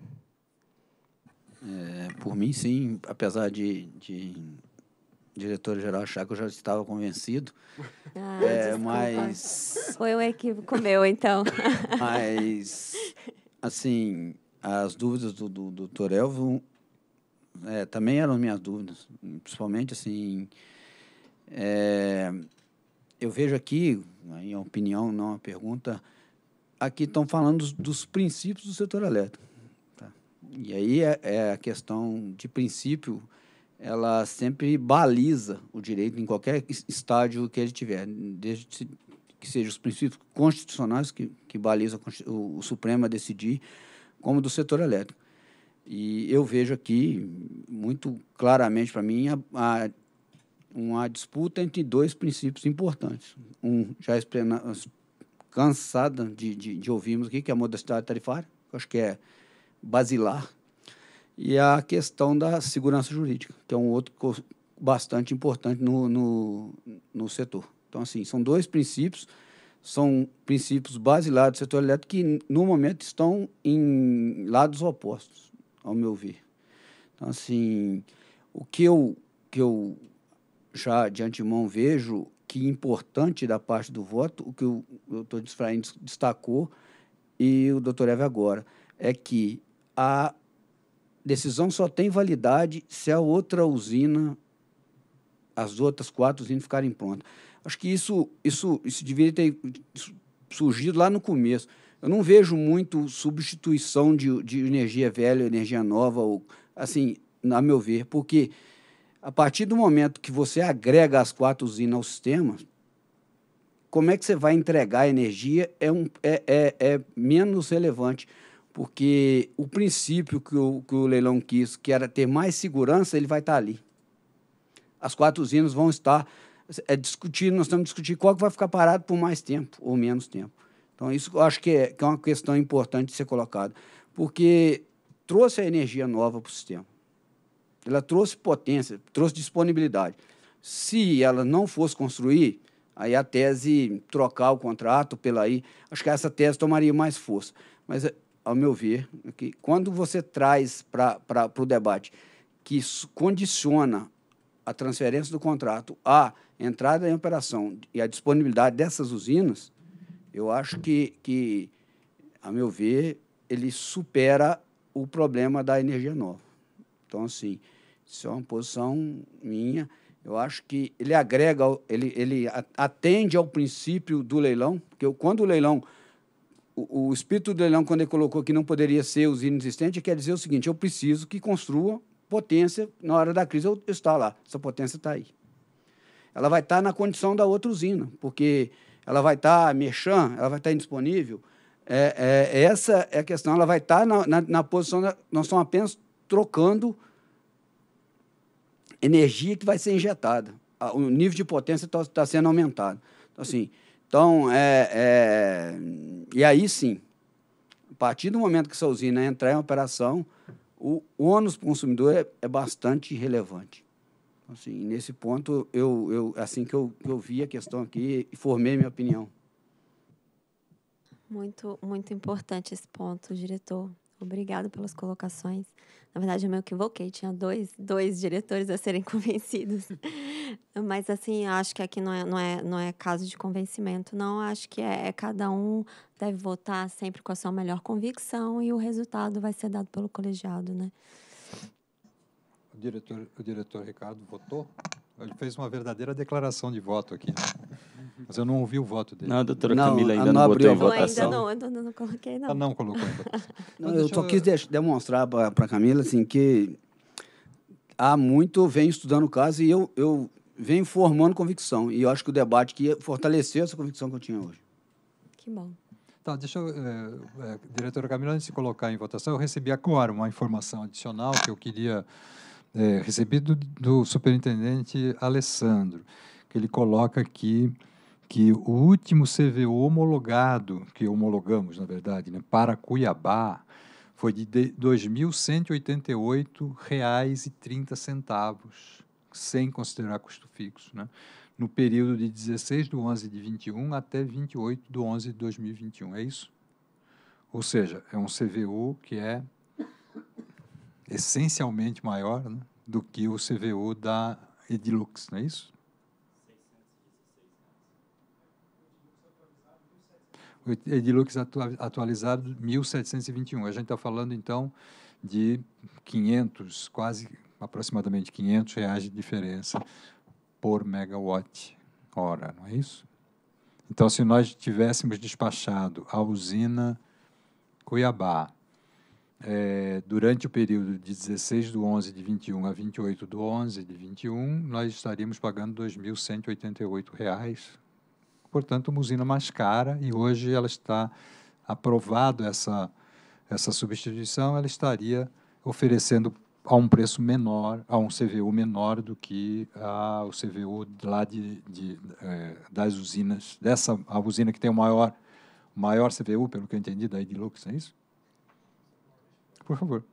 É, por mim, sim, apesar de, de diretor-geral achar que eu já estava convencido. Ah, é, mas. Foi um equívoco meu, então. mas, assim, as dúvidas do, do, do Dr. Elvo é, também eram minhas dúvidas, principalmente assim. É, eu vejo aqui, em opinião, não uma pergunta, aqui estão falando dos, dos, princípios do setor elétrico. Tá? E aí é, é, a questão de princípio, ela sempre baliza o direito em qualquer estádio que ele tiver, desde que sejam os princípios constitucionais que, que baliza o, o Supremo a decidir, como do setor elétrico. E eu vejo aqui, muito claramente para mim, a, a, uma disputa entre dois princípios importantes. Um já explena, cansada de, de, de ouvirmos aqui, que é a modestidade tarifária, que acho que é basilar, e a questão da segurança jurídica, que é um outro bastante importante no, no, no setor. Então, assim, são dois princípios, são princípios basilares do setor elétrico que, no momento, estão em lados opostos, ao meu ver. Então, assim, o que eu, que eu já de antemão vejo que é importante da parte do voto, o que o doutor Disfraim destacou e o doutor Eve agora, é que a decisão só tem validade se a outra usina, as outras quatro usinas ficarem prontas. Acho que isso, isso, isso deveria ter surgido lá no começo. Eu não vejo muito substituição de, de energia velha, energia nova, ou, assim, a meu ver, porque a partir do momento que você agrega as quatro usinas ao sistema, como é que você vai entregar energia é, um, é, é, é menos relevante, porque o princípio que o, que o leilão quis, que era ter mais segurança, ele vai estar ali. As quatro usinas vão estar é discutir, nós estamos discutindo qual que vai ficar parado por mais tempo ou menos tempo. Então, isso eu acho que é, que é uma questão importante de ser colocada, porque trouxe a energia nova para o sistema. Ela trouxe potência, trouxe disponibilidade. Se ela não fosse construir, aí a tese trocar o contrato pela aí, acho que essa tese tomaria mais força. Mas, ao meu ver, é que quando você traz para o debate que condiciona a transferência do contrato à entrada em operação e à disponibilidade dessas usinas, eu acho que, que a meu ver, ele supera o problema da energia nova. Então, assim, isso é uma posição minha. Eu acho que ele agrega, ele, ele atende ao princípio do leilão, porque quando o leilão, o, o espírito do leilão, quando ele colocou que não poderia ser usina existente, quer dizer o seguinte: eu preciso que construa potência na hora da crise, eu, eu lá. Essa potência está aí. Ela vai estar tá na condição da outra usina, porque ela vai estar tá, ela vai estar tá indisponível. É, é, essa é a questão, ela vai estar tá na, na, na posição, da, nós estamos apenas trocando energia que vai ser injetada. O nível de potência está tá sendo aumentado. Então, assim, então é, é, e aí sim, a partir do momento que essa usina entrar em operação, o ônus para o consumidor é, é, bastante relevante. Então, assim, nesse ponto, eu, eu é assim que eu, eu vi a questão aqui e formei minha opinião. Muito, muito importante esse ponto, diretor. Obrigado pelas colocações. Na verdade, eu me equivoquei, tinha dois, dois diretores a serem convencidos. Mas, assim, acho que aqui não é, não, é, não é caso de convencimento, não. Acho que é, é cada um deve votar sempre com a sua melhor convicção e o resultado vai ser dado pelo colegiado, né? O diretor, o diretor Ricardo votou? Ele fez uma verdadeira declaração de voto aqui. Né? Mas eu não ouvi o voto dele. Não, a doutora não, Camila ainda não, não botou em votação. Ainda não, ainda não, não coloquei, não. Ela ah, não colocou ainda. não, eu só eu... quis demonstrar para a Camila assim, que há muito, venho estudando o caso e eu, eu venho formando convicção. E eu acho que o debate que fortaleceu essa convicção que eu tinha hoje. Que bom. Tá, deixa eu, é, é, diretora Camila, antes de colocar em votação, eu recebi agora uma informação adicional que eu queria é, recebi do, do superintendente Alessandro, que ele coloca aqui que o último CVU homologado, que homologamos, na verdade, né, para Cuiabá, foi de R$ 2.188,30, sem considerar custo fixo, né, no período de 16 de 11 de 21 até 28 de 11 de 2021. É isso? Ou seja, é um CVU que é essencialmente maior né, do que o CVU da Edilux, não é isso? O Edilux atualizado 1721. A gente está falando então de 500, quase aproximadamente 500 reais de diferença por megawatt hora, não é isso? Então, se nós tivéssemos despachado a usina Cuiabá é, durante o período de 16 do 11 de 21 a 28 do 11 de 21, nós estaríamos pagando R$ 2.188. Portanto, uma usina mais cara e hoje ela está aprovado essa, essa substituição, ela estaria oferecendo a um preço menor, a um CVU menor do que a, o CVU lá de, de é, das usinas, dessa a usina que tem o maior, maior CVU, pelo que eu entendi, da Edilux, é isso? Por favor.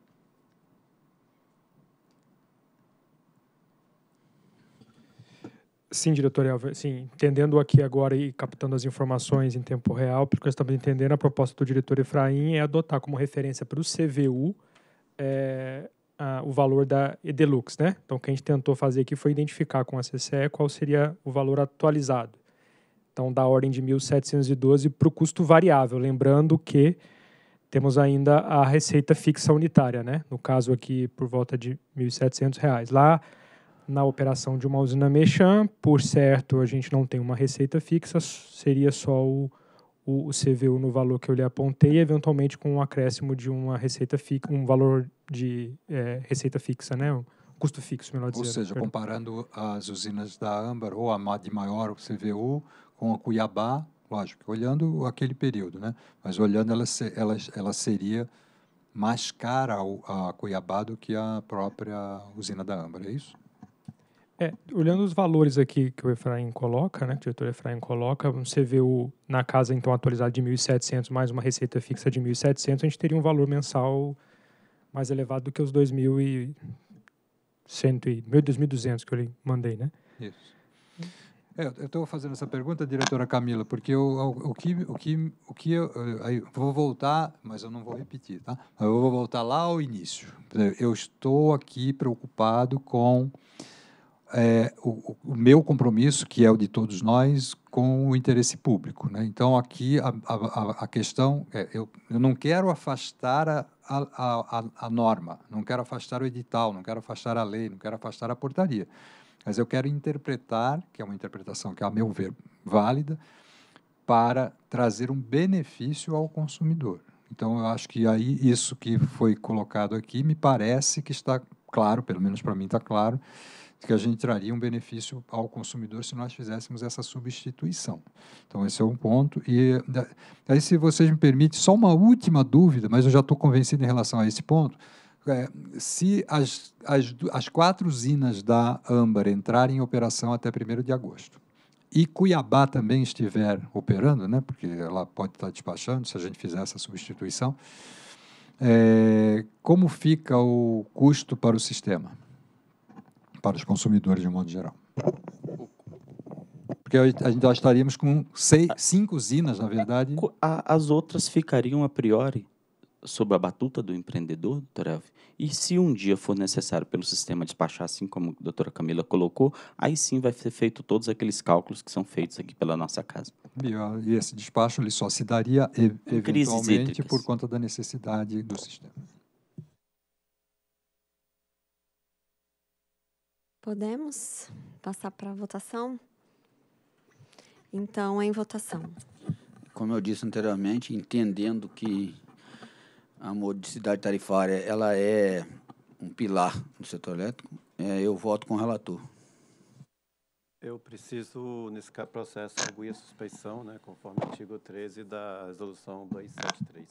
Sim, diretor Elva, sim, entendendo aqui agora e captando as informações em tempo real, porque nós estamos entendendo a proposta do diretor Efraim é adotar como referência para o CVU é, a, o valor da Edelux, né? Então, o que a gente tentou fazer aqui foi identificar com a CCE qual seria o valor atualizado. Então, da ordem de 1.712 para o custo variável, lembrando que temos ainda a receita fixa unitária, né? No caso aqui, por volta de R$ 1.700. Lá, na operação de uma usina Mechan, por certo, a gente não tem uma receita fixa, seria só o, o, CVU no valor que eu lhe apontei, eventualmente com um acréscimo de uma receita fixa, um valor de é, receita fixa, né? Um custo fixo, melhor dizendo. Ou seja, comparando as usinas da Âmbar ou a de maior o CVU com a Cuiabá, lógico, olhando aquele período, né? mas olhando ela, ela, ela seria mais cara ao, a Cuiabá do que a própria usina da Ambra, é isso? É, olhando os valores aqui que o Efraim coloca, né, que o diretor Efraim coloca, você vê o, na casa então atualizada de 1.700 mais uma receita fixa de 1.700, a gente teria um valor mensal mais elevado do que os 2.100, 2.200 que eu lhe mandei, né? Isso. É, eu estou fazendo essa pergunta, diretora Camila, porque eu, o, o que, o que, o que eu, vou voltar, mas eu não vou repetir, tá? Eu vou voltar lá ao início. Eu estou aqui preocupado com é, o, o, meu compromisso, que é o de todos nós, com o interesse público. Né? Então, aqui a, a, a questão é, eu, eu não quero afastar a, a, a, a norma, não quero afastar o edital, não quero afastar a lei, não quero afastar a portaria. Mas eu quero interpretar, que é uma interpretação que, a meu ver, válida, para trazer um benefício ao consumidor. Então, eu acho que aí isso que foi colocado aqui me parece que está claro, pelo menos para mim está claro, que a gente traria um benefício ao consumidor se nós fizéssemos essa substituição. Então, esse é um ponto. E eh, aí, se vocês me permitem, só uma última dúvida, mas eu já estou convencido em relação a esse ponto é, se as, as, as quatro usinas da Âmbar entrarem em operação até 1 de agosto, e Cuiabá também estiver operando, né, porque ela pode estar despachando se a gente fizer essa substituição, é, como fica o custo para o sistema, para os consumidores de um modo geral? Porque a gente, nós estaríamos com seis, cinco usinas, na verdade. As outras ficariam a priori sob a batuta do empreendedor, doutora Elf, e se um dia for necessário pelo sistema despachar, assim como a doutora Camila colocou, aí sim vai ser feito todos aqueles cálculos que são feitos aqui pela nossa casa. E esse despacho ele só se daria eventualmente por conta da necessidade do sistema. Podemos passar para a votação? Então, em votação. Como eu disse anteriormente, entendendo que a modicidade tarifária ela é um pilar no setor elétrico. É, eu voto com o relator. Eu preciso, nesse processo, arguir a suspeição, né, conforme o artigo 13 da resolução 273.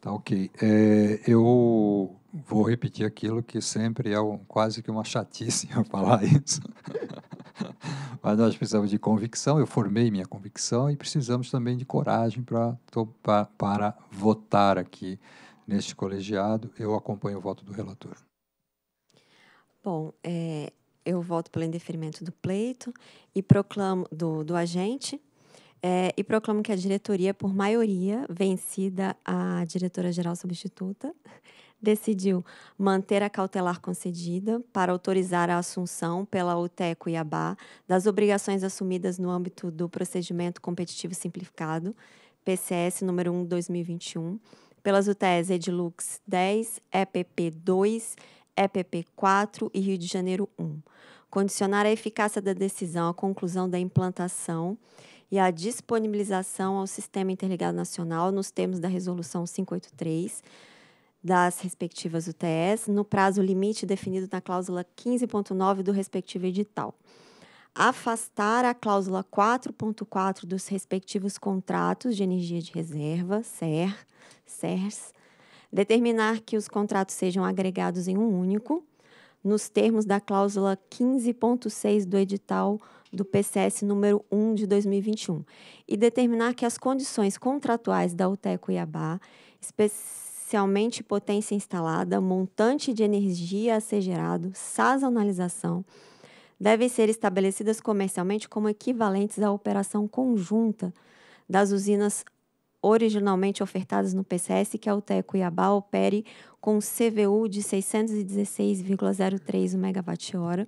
Tá ok. É, eu vou repetir aquilo que sempre é um, quase que uma chatice eu falar isso. Mas nós precisamos de convicção, eu formei minha convicção e precisamos também de coragem para votar aqui neste colegiado. Eu acompanho o voto do relator. Bom, é, eu voto pelo indeferimento do pleito e proclamo do, do agente é, e proclamo que a diretoria, por maioria, vencida a diretora-geral substituta, decidiu manter a cautelar concedida para autorizar a assunção pela UTE Cuiabá das obrigações assumidas no âmbito do procedimento competitivo simplificado, PCS número 1 2021, pelas UTEs Edilux 10, EPP 2, EPP 4 e Rio de Janeiro 1. Condicionar a eficácia da decisão à conclusão da implantação e à disponibilização ao Sistema Interligado Nacional nos termos da Resolução 583 das respectivas UTS no prazo limite definido na cláusula 15.9 do respectivo edital. Afastar a cláusula 4.4 dos respectivos contratos de energia de reserva, CER, CERS. Determinar que os contratos sejam agregados em um único, nos termos da cláusula 15.6 do edital do PCS número 1 de 2021. E determinar que as condições contratuais da UTE Cuiabá, especificamente se potência instalada, montante de energia a ser gerado, sazonalização, devem ser estabelecidas comercialmente como equivalentes à operação conjunta das usinas originalmente ofertadas no PCS que a é UTE Cuiabá opere com CVU de 616,03 MWh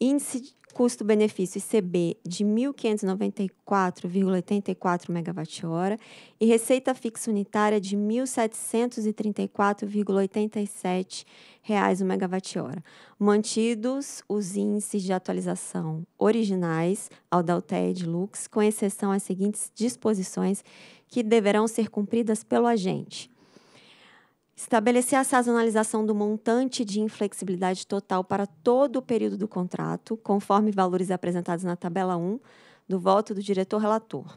Índice custo-benefício ICB de 1.594,84 MWh e receita fixa unitária de R$ 1.734,87 o MWh, mantidos os índices de atualização originais ao da UTED Lux, com exceção às seguintes disposições que deverão ser cumpridas pelo agente. Estabelecer a sazonalização do montante de inflexibilidade total para todo o período do contrato, conforme valores apresentados na tabela 1 do voto do diretor relator.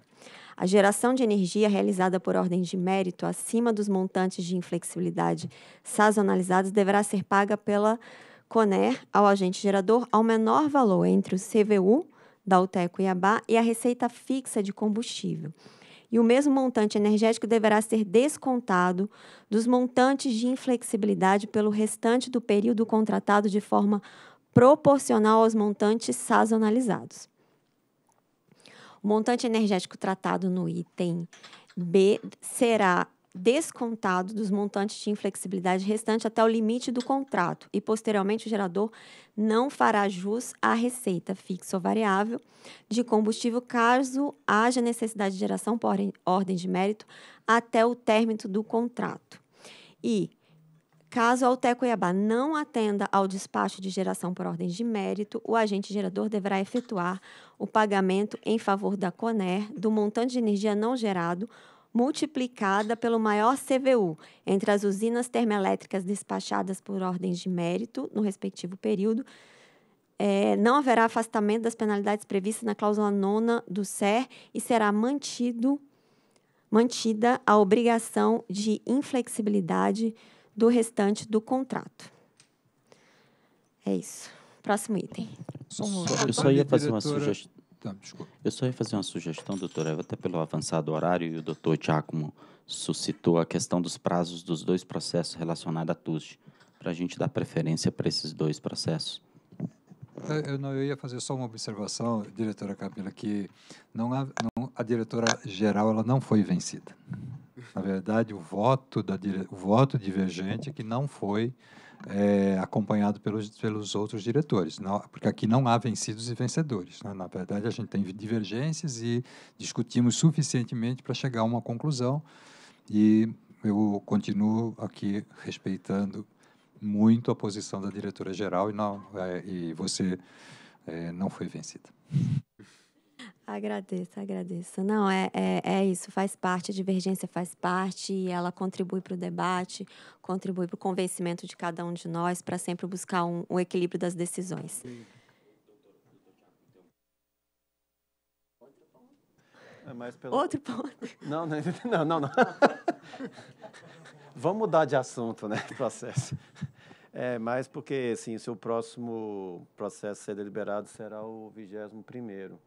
A geração de energia realizada por ordem de mérito acima dos montantes de inflexibilidade sazonalizados deverá ser paga pela CONER ao agente gerador ao menor valor entre o CVU da UTECO a BA e a receita fixa de combustível e o mesmo montante energético deverá ser descontado dos montantes de inflexibilidade pelo restante do período contratado de forma proporcional aos montantes sazonalizados. O montante energético tratado no item B será descontado dos montantes de inflexibilidade restante até o limite do contrato e, posteriormente, o gerador não fará jus à receita fixa ou variável de combustível caso haja necessidade de geração por ordem de mérito até o término do contrato. E, caso a Alté Cuiabá não atenda ao despacho de geração por ordem de mérito, o agente gerador deverá efetuar o pagamento em favor da CONER do montante de energia não gerado multiplicada pelo maior CVU entre as usinas termoelétricas despachadas por ordens de mérito no respectivo período, é, não haverá afastamento das penalidades previstas na cláusula nona do SER e será mantido, mantida a obrigação de inflexibilidade do restante do contrato. É isso. Próximo item. Só, eu só ia fazer uma sugestão. Tá, Eu só ia fazer uma sugestão, doutora, até pelo avançado horário, e o doutor Giacomo suscitou a questão dos prazos dos dois processos relacionados à TUSD, para a gente dar preferência para esses dois processos. É, eu, não, eu ia fazer só uma observação, diretora Camila, que não a, não, a diretora geral ela não foi vencida. Na verdade, o voto, da, o voto divergente é que não foi é, acompanhado pelos, pelos outros diretores, não, porque aqui não há vencidos e vencedores. Né? Na verdade, a gente tem divergências e discutimos suficientemente para chegar a uma conclusão. E eu continuo aqui respeitando muito a posição da diretora geral e não é, e você é, não foi vencida. Agradeço, agradeço. Não, é, é, é, isso, faz parte, a divergência faz parte e ela contribui para o debate, contribui para o convencimento de cada um de nós para sempre buscar um, um, equilíbrio das decisões. É pelo... Outro ponto. Não, né? não, não. não. Vamos mudar de assunto, né, processo. É, mas porque, assim, o seu próximo processo a ser deliberado será o 21 primeiro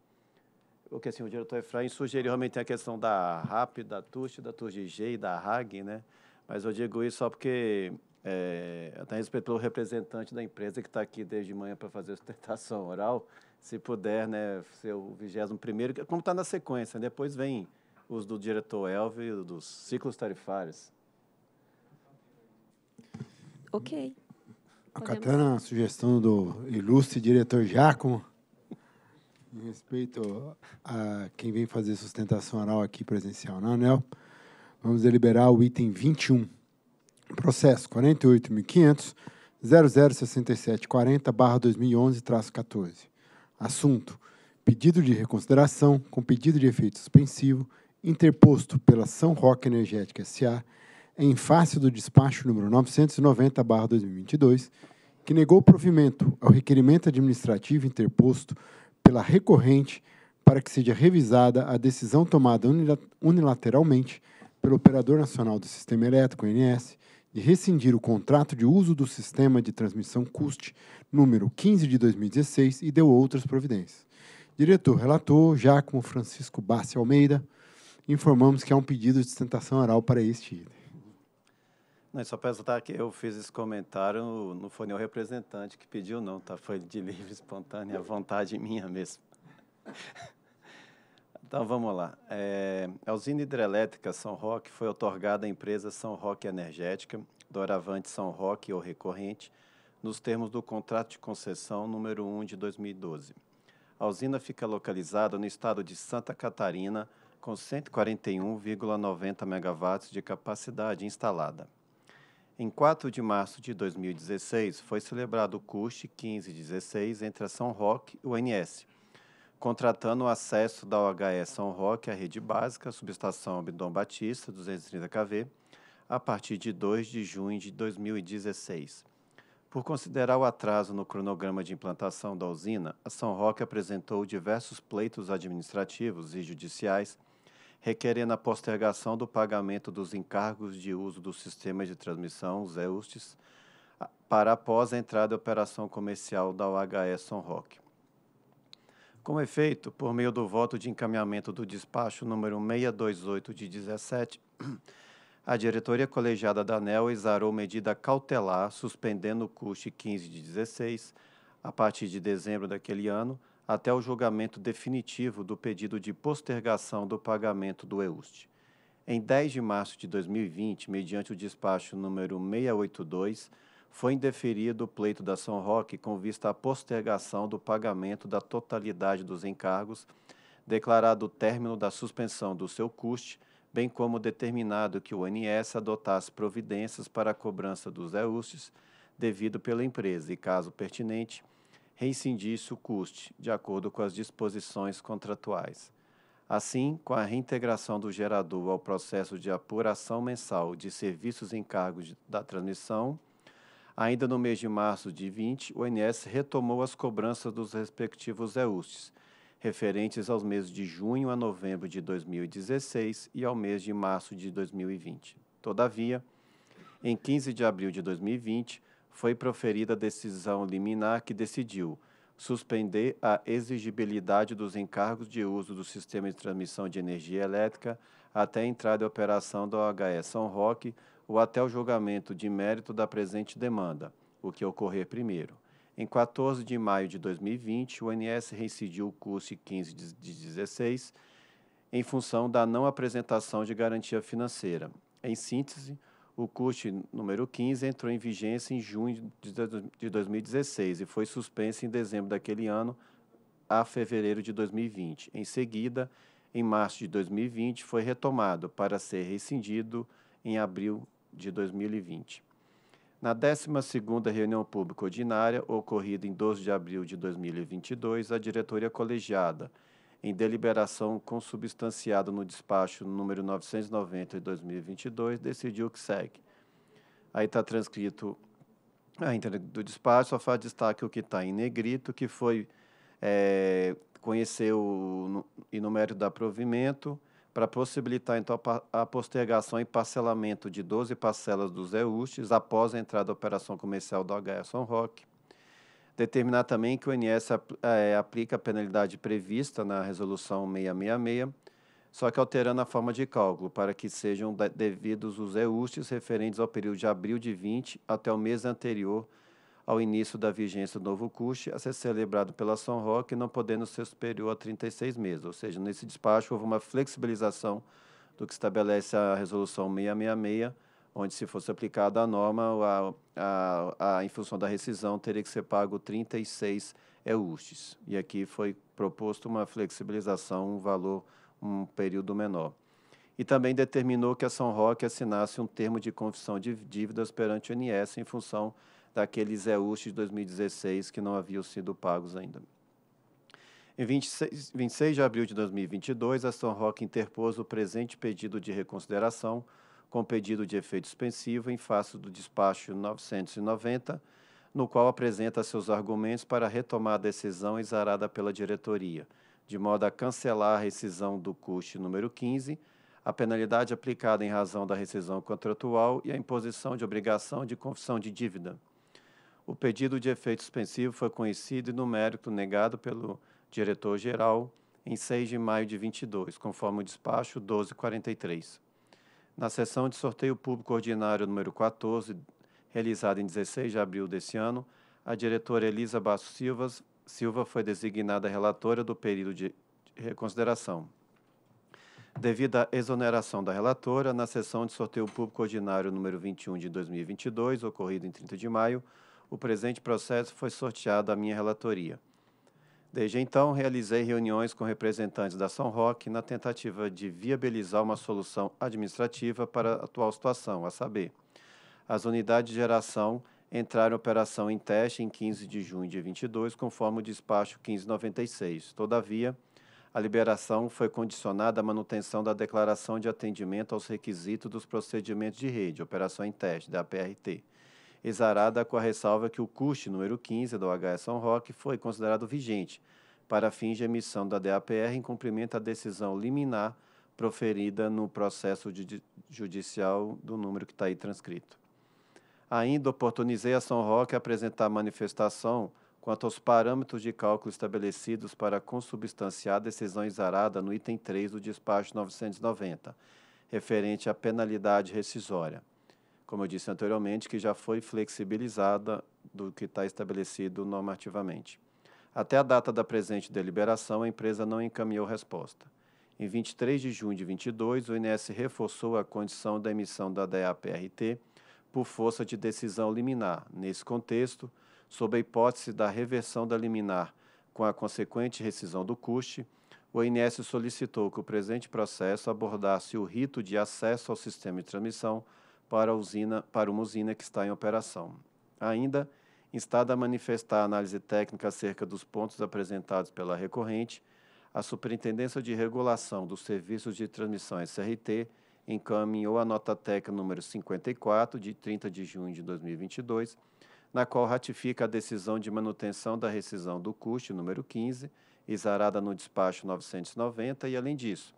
o que assim, o diretor Efraim sugeriu realmente a questão da RAP, da TUST, da e da RAG, né? Mas eu digo isso só porque é, até respeito pelo representante da empresa que está aqui desde manhã para fazer a sustentação oral, se puder, né, ser o 21 primeiro, é como está na sequência, depois vem os do diretor Elvio, dos ciclos tarifários. Ok. Acatando a sugestão do ilustre diretor Giacomo, em respeito a quem vem fazer sustentação oral aqui presencial na né, ANEL, vamos deliberar o item 21, processo 48500006740 2011, 14. Assunto, pedido de reconsideração com pedido de efeito suspensivo interposto pela São Roque Energética S.A. em face do despacho número 990, 2022, que negou provimento ao requerimento administrativo interposto pela recorrente para que seja revisada a decisão tomada unilateralmente pelo Operador Nacional do Sistema Elétrico, ONS, de rescindir o contrato de uso do sistema de transmissão CUST número 15 de 2016 e deu outras providências. Diretor relator Jacomo Francisco Bassi Almeida, informamos que há um pedido de sustentação oral para este item. Não, só para que eu fiz esse comentário, não foi nem o representante que pediu, não, tá? Foi de livre, espontânea vontade minha mesmo. Então vamos lá. É, a usina hidrelétrica São Roque foi otorgada à empresa São Roque Energética, Doravante São Roque ou Recorrente, nos termos do contrato de concessão número 1 de 2012. A usina fica localizada no estado de Santa Catarina, com 141,90 megawatts de capacidade instalada. Em 4 de março de 2016, foi celebrado o CUST 1516 entre a São Roque e o NS, contratando o acesso da OHE São Roque à rede básica, subestação Abdom Batista, 230 kV, a partir de 2 de junho de 2016. Por considerar o atraso no cronograma de implantação da usina, a São Roque apresentou diversos pleitos administrativos e judiciais requerendo a postergação do pagamento dos encargos de uso dos sistemas de transmissão, os para após a entrada em operação comercial da UHE Roque. Com efeito, por meio do voto de encaminhamento do despacho número 628 de 17, a diretoria colegiada da ANEL exarou medida cautelar suspendendo o custe 15 de 16 a partir de dezembro daquele ano, até o julgamento definitivo do pedido de postergação do pagamento do EUST. Em 10 de março de 2020, mediante o despacho número 682, foi indeferido o pleito da São Roque com vista à postergação do pagamento da totalidade dos encargos, declarado o término da suspensão do seu custe, bem como determinado que o ANS adotasse providências para a cobrança dos EUSTs devido pela empresa e, caso pertinente, reincindir-se o custe, de acordo com as disposições contratuais. Assim, com a reintegração do gerador ao processo de apuração mensal de serviços em cargos da transmissão, ainda no mês de março de 20, o INS retomou as cobranças dos respectivos EUSTs, referentes aos meses de junho a novembro de 2016 e ao mês de março de 2020. Todavia, em 15 de abril de 2020, foi proferida a decisão liminar que decidiu suspender a exigibilidade dos encargos de uso do sistema de transmissão de energia elétrica até a entrada em operação da OHE São Roque ou até o julgamento de mérito da presente demanda, o que ocorrer primeiro. Em 14 de maio de 2020, o ONS reincidiu o curso 15 de 16 em função da não apresentação de garantia financeira. Em síntese, o CUST número 15 entrou em vigência em junho de 2016 e foi suspenso em dezembro daquele ano a fevereiro de 2020. Em seguida, em março de 2020, foi retomado para ser rescindido em abril de 2020. Na 12 reunião pública ordinária, ocorrida em 12 de abril de 2022, a diretoria colegiada em deliberação consubstanciada no despacho número 990 de 2022, decidiu o que segue. Aí está transcrito a íntegra do despacho, só faz destaque o que está em negrito, que foi é, conhecer o mérito da provimento para possibilitar, então, a postergação e parcelamento de 12 parcelas dos EUSTs após a entrada da operação comercial do H. São Roque Determinar também que o INS eh, aplica a penalidade prevista na Resolução 666, só que alterando a forma de cálculo, para que sejam devidos os EUSTs referentes ao período de abril de 20 até o mês anterior ao início da vigência do novo CUST, a ser celebrado pela São Roque, não podendo ser superior a 36 meses. Ou seja, nesse despacho houve uma flexibilização do que estabelece a Resolução 666, onde se fosse aplicada a norma, a, a, a, em função da rescisão, teria que ser pago 36 EUSTs. E aqui foi proposto uma flexibilização, um valor, um período menor. E também determinou que a São Roque assinasse um termo de confissão de dívidas perante o INS em função daqueles EUSTs de 2016 que não haviam sido pagos ainda. Em 26, 26 de abril de 2022, a São Roque interpôs o presente pedido de reconsideração, com pedido de efeito suspensivo em face do despacho 990, no qual apresenta seus argumentos para retomar a decisão exarada pela diretoria, de modo a cancelar a rescisão do custe número 15, a penalidade aplicada em razão da rescisão contratual e a imposição de obrigação de confissão de dívida. O pedido de efeito suspensivo foi conhecido e numérico negado pelo diretor-geral em 6 de maio de 22, conforme o despacho 1243. Na sessão de sorteio público ordinário número 14, realizada em 16 de abril deste ano, a diretora Elisa Basso Silva, Silva foi designada relatora do período de reconsideração. Devido à exoneração da relatora, na sessão de sorteio público ordinário número 21 de 2022, ocorrida em 30 de maio, o presente processo foi sorteado à minha relatoria. Desde então, realizei reuniões com representantes da São Roque na tentativa de viabilizar uma solução administrativa para a atual situação, a saber, as unidades de geração entraram em operação em teste em 15 de junho de 22, conforme o despacho 1596. Todavia, a liberação foi condicionada à manutenção da declaração de atendimento aos requisitos dos procedimentos de rede, operação em teste, da PRT, exarada com a ressalva que o CUST número 15 do hs São Roque foi considerado vigente para fins de emissão da DAPR em cumprimento à decisão liminar proferida no processo judicial do número que está aí transcrito. Ainda oportunizei a São Roque apresentar manifestação quanto aos parâmetros de cálculo estabelecidos para consubstanciar a decisão exarada no item 3 do despacho 990, referente à penalidade rescisória como eu disse anteriormente, que já foi flexibilizada do que está estabelecido normativamente. Até a data da presente deliberação, a empresa não encaminhou resposta. Em 23 de junho de 22, o INS reforçou a condição da emissão da DAPRT por força de decisão liminar. Nesse contexto, sob a hipótese da reversão da liminar com a consequente rescisão do custe, o INS solicitou que o presente processo abordasse o rito de acesso ao sistema de transmissão para, usina, para uma usina que está em operação. Ainda, instada a manifestar a análise técnica acerca dos pontos apresentados pela recorrente, a Superintendência de Regulação dos Serviços de Transmissão SRT encaminhou a nota técnica número 54, de 30 de junho de 2022, na qual ratifica a decisão de manutenção da rescisão do custo número 15, exarada no despacho 990, e, além disso,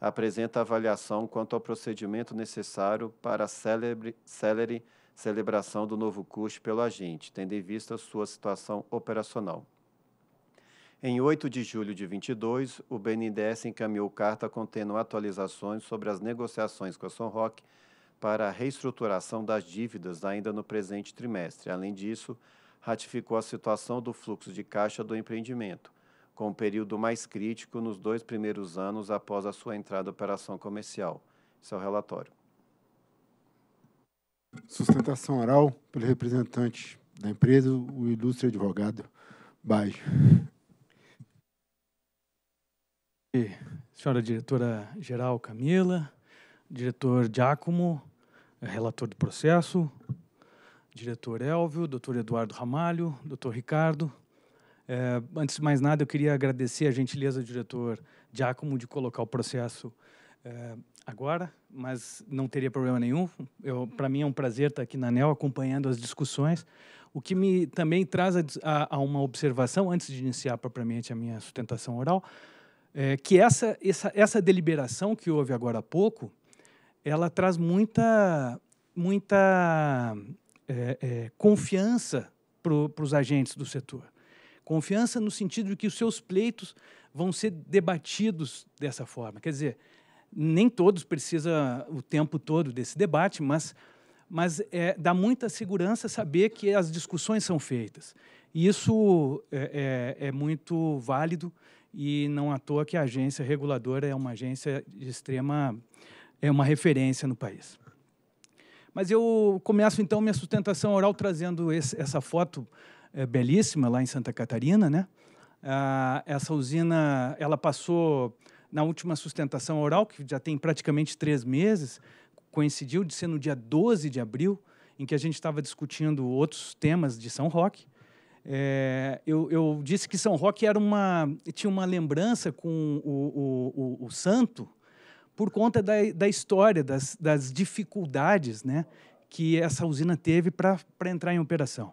apresenta avaliação quanto ao procedimento necessário para a celebre, celebração do novo curso pelo agente, tendo em vista sua situação operacional. Em 8 de julho de 22, o BNDES encaminhou carta contendo atualizações sobre as negociações com a Sonrock para a reestruturação das dívidas ainda no presente trimestre. Além disso, ratificou a situação do fluxo de caixa do empreendimento, com o período mais crítico nos dois primeiros anos após a sua entrada em operação comercial. Esse é o relatório. Sustentação oral pelo representante da empresa, o ilustre advogado Baio. Senhora diretora-geral Camila, diretor Giacomo, relator do processo, diretor Elvio, doutor Eduardo Ramalho, doutor Ricardo, é, antes de mais nada, eu queria agradecer a gentileza do diretor Giacomo de colocar o processo é, agora, mas não teria problema nenhum. Para mim é um prazer estar tá aqui na ANEL acompanhando as discussões, o que me também traz a, a, a uma observação, antes de iniciar propriamente a minha sustentação oral, é, que essa, essa, essa deliberação que houve agora há pouco, ela traz muita, muita é, confiança para os agentes do setor. Confiança no sentido de que os seus pleitos vão ser debatidos dessa forma. Quer dizer, nem todos precisa o tempo todo desse debate, mas, mas é, dá muita segurança saber que as discussões são feitas. E isso é, é, é muito válido e não à toa que a agência reguladora é uma agência de extrema, é uma referência no país. Mas eu começo então minha sustentação oral trazendo esse, essa foto é, belíssima lá em Santa Catarina, né? Ah, essa usina, ela passou na última sustentação oral, que já tem praticamente três meses, coincidiu de ser no dia 12 de abril, em que a gente estava discutindo outros temas de São Roque. É, eu, eu, disse que São Roque era uma, tinha uma lembrança com o, o, o, o santo por conta da, da história, das, das dificuldades né, que essa usina teve para entrar em operação.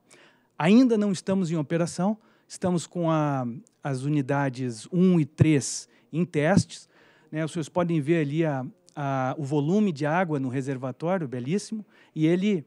Ainda não estamos em operação, estamos com a, as unidades 1 e 3 em testes. Né? Os senhores podem ver ali a, a, o volume de água no reservatório, belíssimo, e ele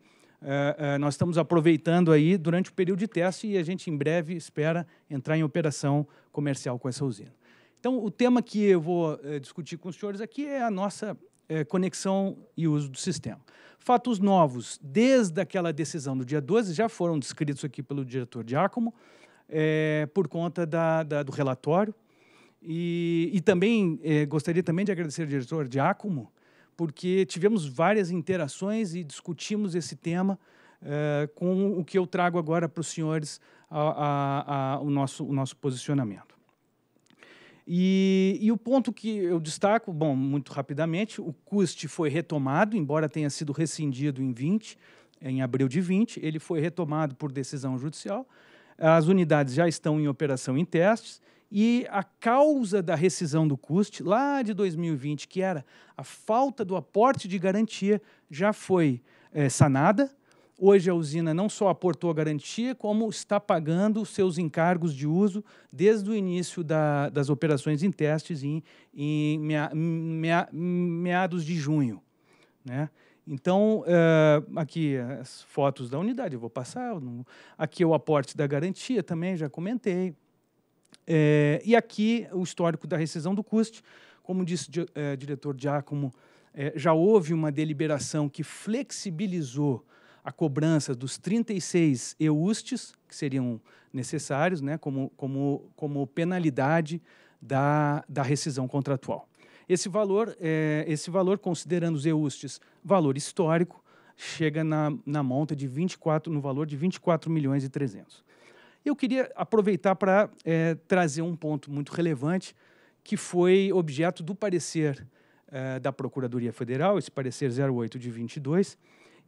uh, uh, nós estamos aproveitando aí durante o período de teste e a gente em breve espera entrar em operação comercial com essa usina. Então, o tema que eu vou uh, discutir com os senhores aqui é a nossa eh, conexão e uso do sistema. Fatos novos, desde aquela decisão do dia 12, já foram descritos aqui pelo diretor Giacomo, é, por conta da, da, do relatório. E, e também é, gostaria também de agradecer ao diretor Giacomo, porque tivemos várias interações e discutimos esse tema é, com o que eu trago agora para os senhores a, a, a, o, nosso, o nosso posicionamento. E, e, o ponto que eu destaco, bom, muito rapidamente, o custe foi retomado, embora tenha sido rescindido em 20, em abril de 20, ele foi retomado por decisão judicial. As unidades já estão em operação em testes e a causa da rescisão do custe lá de 2020, que era a falta do aporte de garantia, já foi é, sanada Hoje a usina não só aportou a garantia, como está pagando seus encargos de uso desde o início da, das operações em testes em, em mea, mea, meados de junho. Né? Então, uh, aqui as fotos da unidade, eu vou passar. Aqui é o aporte da garantia também, já comentei. É, e aqui o histórico da rescisão do custo. Como disse o eh, é, diretor Giacomo, é, já houve uma deliberação que flexibilizou a cobrança dos 36 eustes, que seriam necessários né, como, como, como penalidade da, da rescisão contratual. Esse valor, é, esse valor, considerando os eustes valor histórico, chega na, na monta de 24, no valor de 24 milhões e 300. Eu queria aproveitar para é, trazer um ponto muito relevante que foi objeto do parecer é, da Procuradoria Federal, esse parecer 08 de 22,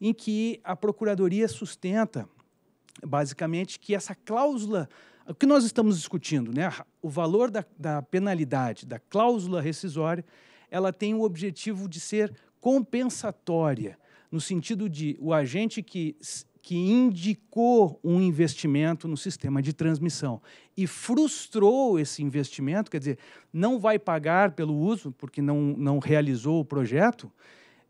em que a Procuradoria sustenta, basicamente, que essa cláusula. O que nós estamos discutindo, né? o valor da, da penalidade, da cláusula rescisória, ela tem o objetivo de ser compensatória, no sentido de o agente que, que indicou um investimento no sistema de transmissão e frustrou esse investimento, quer dizer, não vai pagar pelo uso, porque não, não realizou o projeto,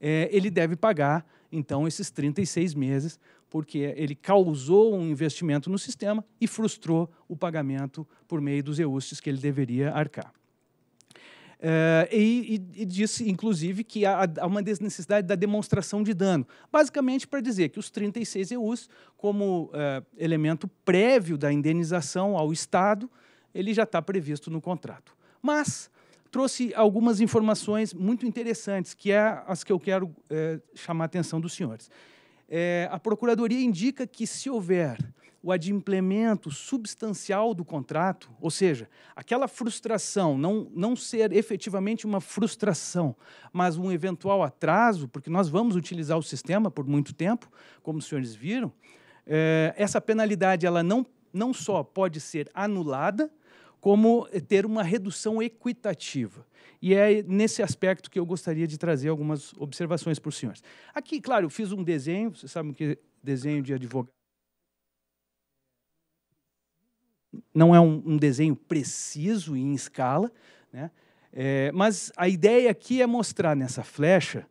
é, ele deve pagar então esses 36 meses, porque ele causou um investimento no sistema e frustrou o pagamento por meio dos EUSTs que ele deveria arcar. Eh, e, e, e, disse, inclusive, que há, há, uma desnecessidade da demonstração de dano. Basicamente para dizer que os 36 EUs, como eh, elemento prévio da indenização ao Estado, ele já está previsto no contrato. Mas trouxe algumas informações muito interessantes, que é as que eu quero é, chamar a atenção dos senhores. É, a Procuradoria indica que, se houver o adimplemento substancial do contrato, ou seja, aquela frustração não, não ser efetivamente uma frustração, mas um eventual atraso, porque nós vamos utilizar o sistema por muito tempo, como os senhores viram, é, essa penalidade ela não, não só pode ser anulada, como ter uma redução equitativa. E é nesse aspecto que eu gostaria de trazer algumas observações para os senhores. Aqui, claro, eu fiz um desenho, vocês sabem que desenho de advogado. Não é um, um desenho preciso e em escala, né? É, mas a ideia aqui é mostrar nessa flecha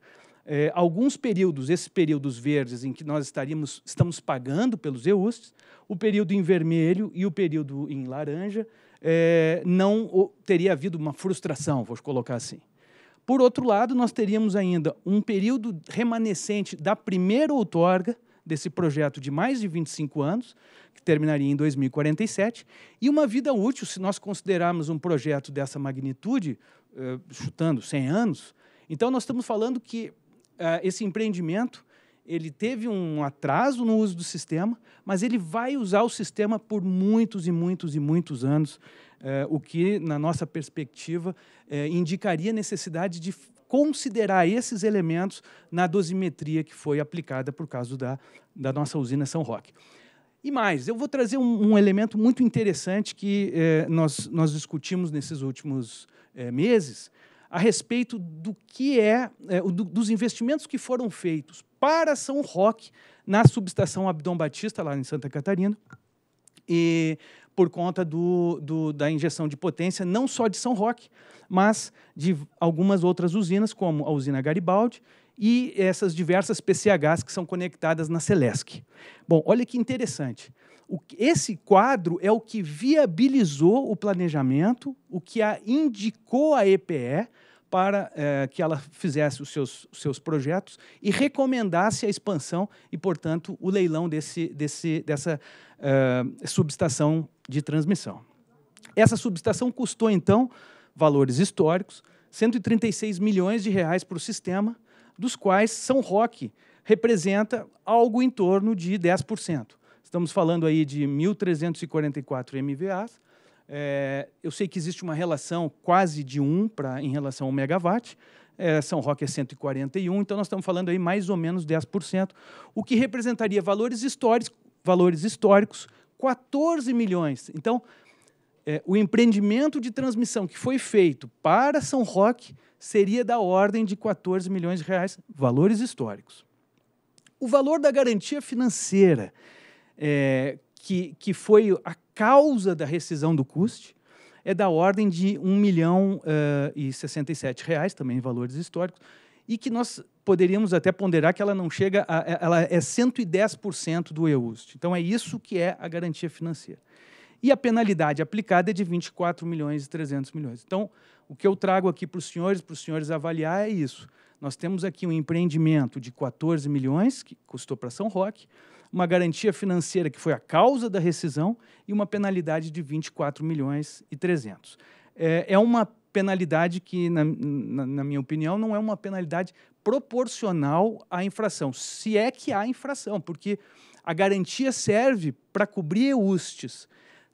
é, alguns períodos, esses períodos verdes em que nós estaríamos, estamos pagando pelos EUSTs, o período em vermelho e o período em laranja, é, não teria havido uma frustração, vou colocar assim. Por outro lado, nós teríamos ainda um período remanescente da primeira outorga desse projeto de mais de 25 anos, que terminaria em 2047, e uma vida útil, se nós considerarmos um projeto dessa magnitude, eh, chutando 100 anos, então nós estamos falando que eh, esse empreendimento ele teve um atraso no uso do sistema, mas ele vai usar o sistema por muitos e muitos e muitos anos, eh, o que, na nossa perspectiva, eh, indicaria necessidade de considerar esses elementos na dosimetria que foi aplicada por causa da, da nossa usina São Roque. E mais, eu vou trazer um, um elemento muito interessante que eh, nós, nós discutimos nesses últimos meses, a respeito do que é, é do, dos investimentos que foram feitos para São Roque na subestação Abdom Batista, lá em Santa Catarina, e por conta do, do, da injeção de potência, não só de São Roque, mas de algumas outras usinas, como a usina Garibaldi e essas diversas PCHs que são conectadas na Celesc. Bom, olha que interessante. esse quadro é o que viabilizou o planejamento, o que a indicou a EPE para eh, que ela fizesse os seus, seus projetos e recomendasse a expansão e, portanto, o leilão desse, desse, dessa eh, subestação de transmissão. Essa subestação custou, então, valores históricos, 136 milhões de reais para o sistema, dos quais São Roque representa algo em torno de 10%. Estamos falando aí de 1.344 MVAs. É, eu sei que existe uma relação quase de 1 pra, em relação ao megawatt. É, São Roque é 141, então nós estamos falando aí mais ou menos 10%, o que representaria valores históricos, valores históricos 14 milhões. Então, é, o empreendimento de transmissão que foi feito para São Roque seria da ordem de 14 milhões de reais, valores históricos. O valor da garantia financeira, é, que, que foi a causa da rescisão do custe, é da ordem de 1 milhão uh, e 67 reais, também em valores históricos, e que nós poderíamos até ponderar que ela não chega, a, eh, ela é 110% do EUST. Então é isso que é a garantia financeira. E a penalidade aplicada é de 24 milhões e 300 milhões. Então, o que eu trago aqui para os senhores, para os senhores avaliar é isso. Nós temos aqui um empreendimento de 14 milhões, que custou para São Roque, uma garantia financeira que foi a causa da rescisão e uma penalidade de 24 milhões e 300. É, é, uma penalidade que, na, na, na, minha opinião, não é uma penalidade proporcional à infração, se é que há infração, porque a garantia serve para cobrir eustes.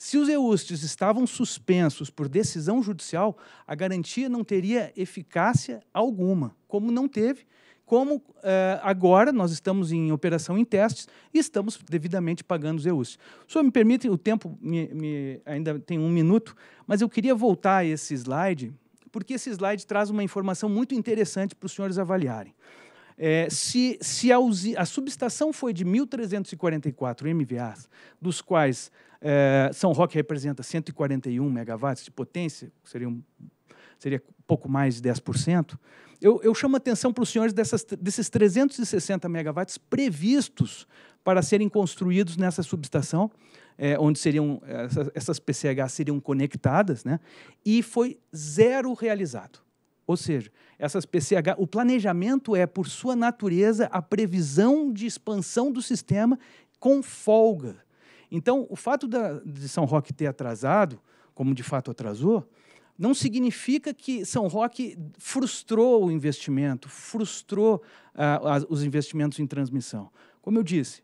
Se os eústios estavam suspensos por decisão judicial, a garantia não teria eficácia alguma, como não teve, como eh, agora nós estamos em operação em testes e estamos devidamente pagando os EUs. Se me permitem, o tempo me, me, ainda tem um minuto, mas eu queria voltar a esse slide, porque esse slide traz uma informação muito interessante para os senhores avaliarem. É, se, se a, a subestação foi de 1.344 MVAs, dos quais é, São Roque representa 141 megawatts de potência, seria, um, seria pouco mais de 10%. Eu, eu chamo a atenção para os senhores dessas, desses 360 megawatts previstos para serem construídos nessa subestação, é, onde seriam essas, essas PCH seriam conectadas, né? e foi zero realizado. Ou seja, essas PCH, o planejamento é, por sua natureza, a previsão de expansão do sistema com folga. Então, o fato da, de São Roque ter atrasado, como de fato atrasou, não significa que São Roque frustrou o investimento, frustrou ah, os investimentos em transmissão. Como eu disse,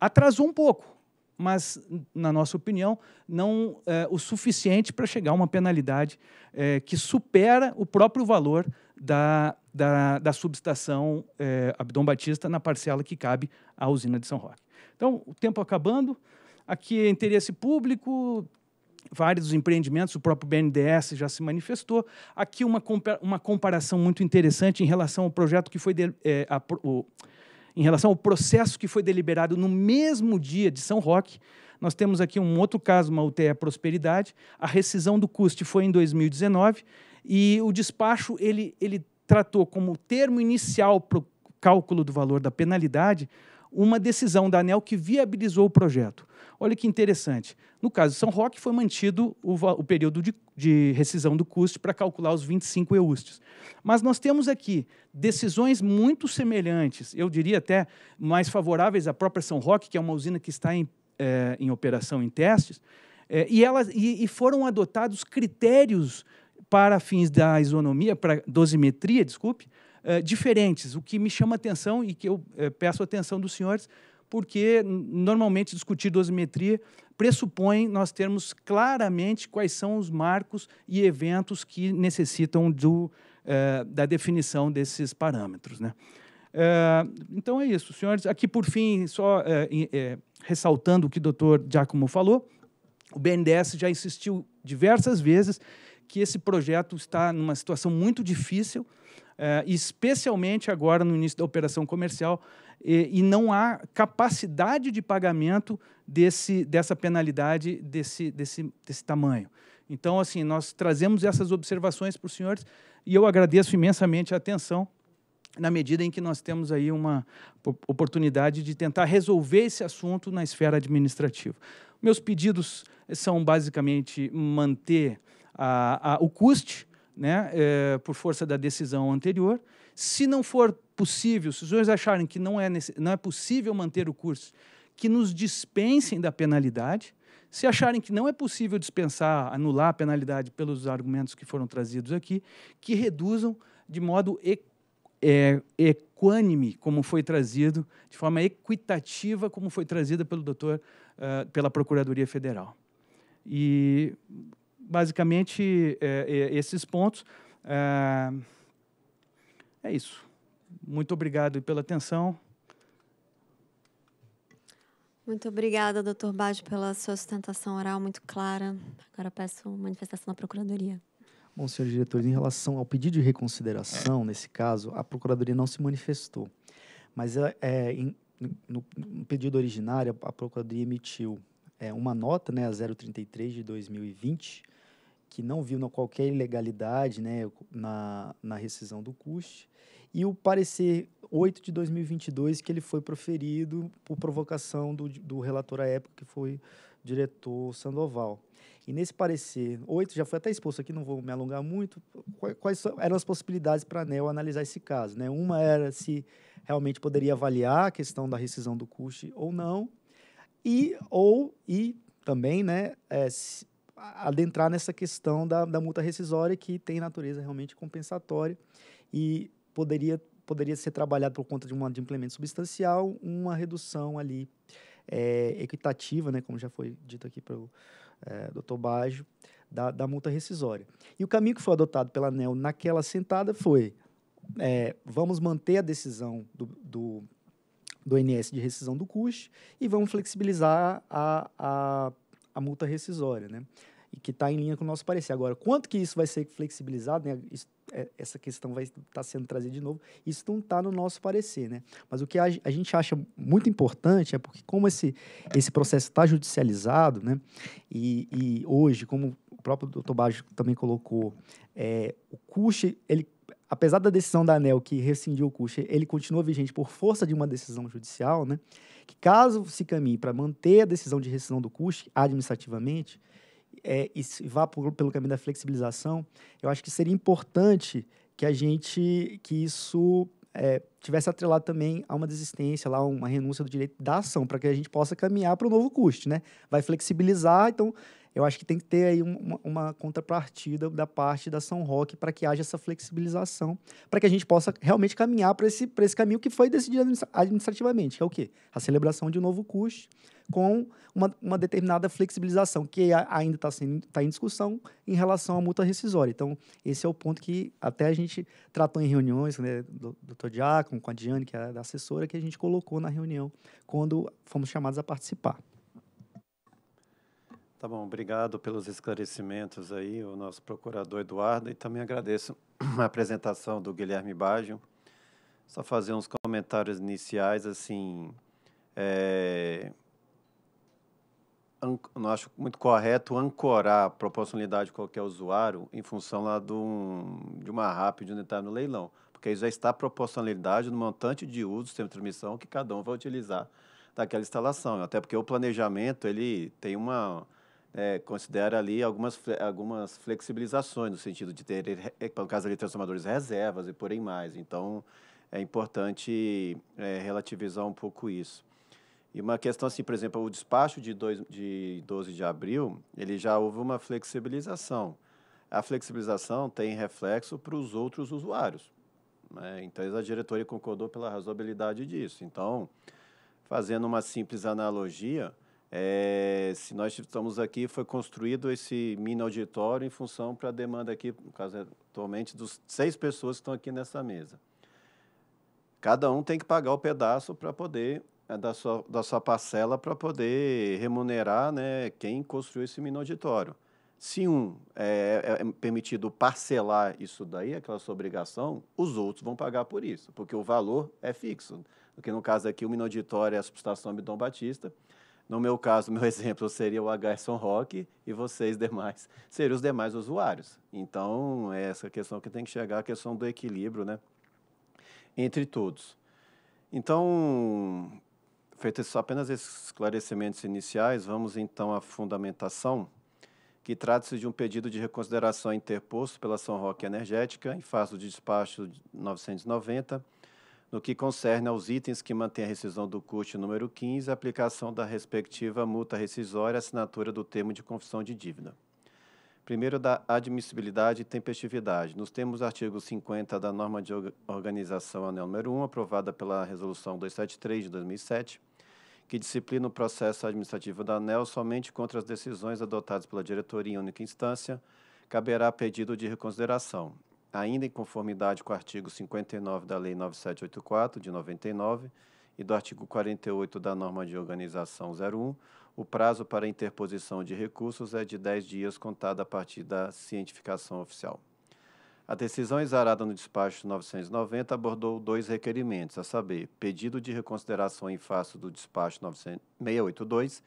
atrasou um pouco, mas, na nossa opinião, não eh, o suficiente para chegar a uma penalidade eh, que supera o próprio valor da, da, da subestação é, Abdom Batista na parcela que cabe à usina de São Roque. Então, o tempo acabando. Aqui é interesse público, vários empreendimentos, o próprio BNDES já se manifestou. Aqui uma, compara uma comparação muito interessante em relação ao projeto que foi de, é, a, o, em relação ao processo que foi deliberado no mesmo dia de São Roque. Nós temos aqui um outro caso, uma UTE Prosperidade. A rescisão do custe foi em 2019 e o despacho ele, ele tratou como termo inicial para o cálculo do valor da penalidade uma decisão da ANEL que viabilizou o projeto. Olha que interessante. No caso de São Roque, foi mantido o, o período de, de, rescisão do custo para calcular os 25 eustes. Mas nós temos aqui decisões muito semelhantes, eu diria até mais favoráveis à própria São Roque, que é uma usina que está em, é, em operação, em testes, é, e, elas, e, e foram adotados critérios para fins da isonomia, para dosimetria, desculpe, é, diferentes. O que me chama atenção e que eu uh, peço atenção dos senhores porque normalmente discutir dosimetria pressupõe nós termos claramente quais são os marcos e eventos que necessitam do, eh, da definição desses parâmetros. Né? Eh, então é isso, senhores. Aqui, por fim, só eh, ressaltando o que o doutor Giacomo falou, o BNDES já insistiu diversas vezes que esse projeto está numa situação muito difícil, especialmente agora no início da operação comercial, e, e não há capacidade de pagamento desse, dessa penalidade desse, desse, desse tamanho. Então, assim, nós trazemos essas observações para os senhores e eu agradeço imensamente a atenção na medida em que nós temos aí uma oportunidade de tentar resolver esse assunto na esfera administrativa. Meus pedidos são basicamente manter a, a, o custe, né, é, por força da decisão anterior, se não for possível, se os senhores acharem que não é, não é possível manter o curso, que nos dispensem da penalidade. Se acharem que não é possível dispensar, anular a penalidade pelos argumentos que foram trazidos aqui, que reduzam de modo é, equânime, como foi trazido, de forma equitativa, como foi trazida pelo doutor, uh, pela Procuradoria Federal. E, basicamente, é, é, esses pontos. Uh, é isso. Muito obrigado pela atenção. Muito obrigada, doutor Bade, pela sua sustentação oral muito clara. Agora peço manifestação da Procuradoria. Bom, senhor diretor, em relação ao pedido de reconsideração, nesse caso, a Procuradoria não se manifestou. Mas é, é em, no, no, pedido originário, a Procuradoria emitiu é, uma nota, né, a 033 de 2020, que não viu qualquer ilegalidade né, na, na rescisão do CUST, e o parecer 8 de 2022, que ele foi proferido por provocação do, do relator à época, que foi o diretor Sandoval. E nesse parecer 8, já foi até exposto aqui, não vou me alongar muito, quais eram as possibilidades para a ANEL analisar esse caso? Né? Uma era se realmente poderia avaliar a questão da rescisão do CUST ou não, e, ou, e também né, é, adentrar nessa questão da, da multa rescisória que tem natureza realmente compensatória e poderia, poderia ser trabalhado por conta de, um implemento substancial uma redução ali é, equitativa, né, como já foi dito aqui pelo é, doutor Baggio, da, da multa rescisória. E o caminho que foi adotado pela ANEL naquela sentada foi é, vamos manter a decisão do, do, do INS de rescisão do CUS e vamos flexibilizar a, a, a multa rescisória. Né? e que está em linha com o nosso parecer. Agora, quanto que isso vai ser flexibilizado, né? Isso, é, essa questão vai estar tá sendo trazida de novo, isso não está no nosso parecer. Né? Mas o que a, a, gente acha muito importante é porque como esse, esse processo está judicializado, né? E, e, hoje, como o próprio doutor Baggio também colocou, é, o CUSH, ele apesar da decisão da ANEL que rescindiu o CUSH, ele continua vigente por força de uma decisão judicial, né? Que caso se caminhe para manter a decisão de rescisão do CUSH administrativamente, é, e vá por, pelo caminho da flexibilização, eu acho que seria importante que a gente, que isso é, tivesse atrelado também a uma desistência, lá uma renúncia do direito da ação, para que a gente possa caminhar para o novo custo, né? Vai flexibilizar, então eu acho que tem que ter aí uma, uma contrapartida da parte da São Roque para que haja essa flexibilização, para que a gente possa realmente caminhar para esse, esse caminho que foi decidido administrativamente, que é o quê? A celebração de um novo custo com uma, uma determinada flexibilização, que ainda está tá em discussão em relação à multa rescisória. Então, esse é o ponto que até a gente tratou em reuniões, né, do doutor Diácono, com a Diane, que é a assessora, que a gente colocou na reunião quando fomos chamados a participar. Tá bom, obrigado pelos esclarecimentos aí, o nosso procurador Eduardo, e também agradeço a apresentação do Guilherme Baggio. Só fazer uns comentários iniciais, assim, é, não acho muito correto ancorar a proporcionalidade de qualquer usuário em função lá de, um, de uma RAP de um tá no leilão, porque isso já está a proporcionalidade no montante de uso do sistema de transmissão que cada um vai utilizar daquela instalação, até porque o planejamento ele tem uma é, considera ali algumas, algumas flexibilizações, no sentido de ter, é, no caso ali, transformadores reservas e porém mais. Então, é importante é, relativizar um pouco isso. E uma questão assim, por exemplo, o despacho de, dois, de 12 de abril, ele já houve uma flexibilização. A flexibilização tem reflexo para os outros usuários. Né? Então, a diretoria concordou pela razoabilidade disso. Então, fazendo uma simples analogia, é, se nós estamos aqui, foi construído esse mini auditório em função para a demanda aqui, no caso é, atualmente, dos seis pessoas que estão aqui nessa mesa. Cada um tem que pagar o pedaço para poder é, da sua, da sua parcela para poder remunerar né, quem construiu esse mini auditório. Se um eh, é, é, permitido parcelar isso daí, aquela sua obrigação, os outros vão pagar por isso, porque o valor é fixo. Porque no caso aqui, o mini auditório é a subestação Abidão Batista, no meu caso, meu exemplo seria o Gerson Rock e vocês demais seriam os demais usuários. Então, é essa questão que tem que chegar, a questão do equilíbrio, né? Entre todos. Então, feitos apenas esses esclarecimentos iniciais, vamos então à fundamentação, que trata-se de um pedido de reconsideração interposto pela São Roque Energética em face do despacho 990 no que concerne aos itens que mantêm a rescisão do CUT número 15, aplicação da respectiva multa rescisória e assinatura do termo de confissão de dívida. Primeiro, da admissibilidade e tempestividade. Nos termos do artigo 50 da norma de organização anel número 1, aprovada pela Resolução 273 de 2007, que disciplina o processo administrativo da ANEL somente contra as decisões adotadas pela diretoria em única instância, caberá pedido de reconsideração ainda em conformidade com o artigo 59 da Lei 9784, de 99, e do artigo 48 da norma de organização 01, o prazo para interposição de recursos é de 10 dias contado a partir da cientificação oficial. A decisão exarada no despacho 990 abordou dois requerimentos, a saber, pedido de reconsideração em face do despacho 982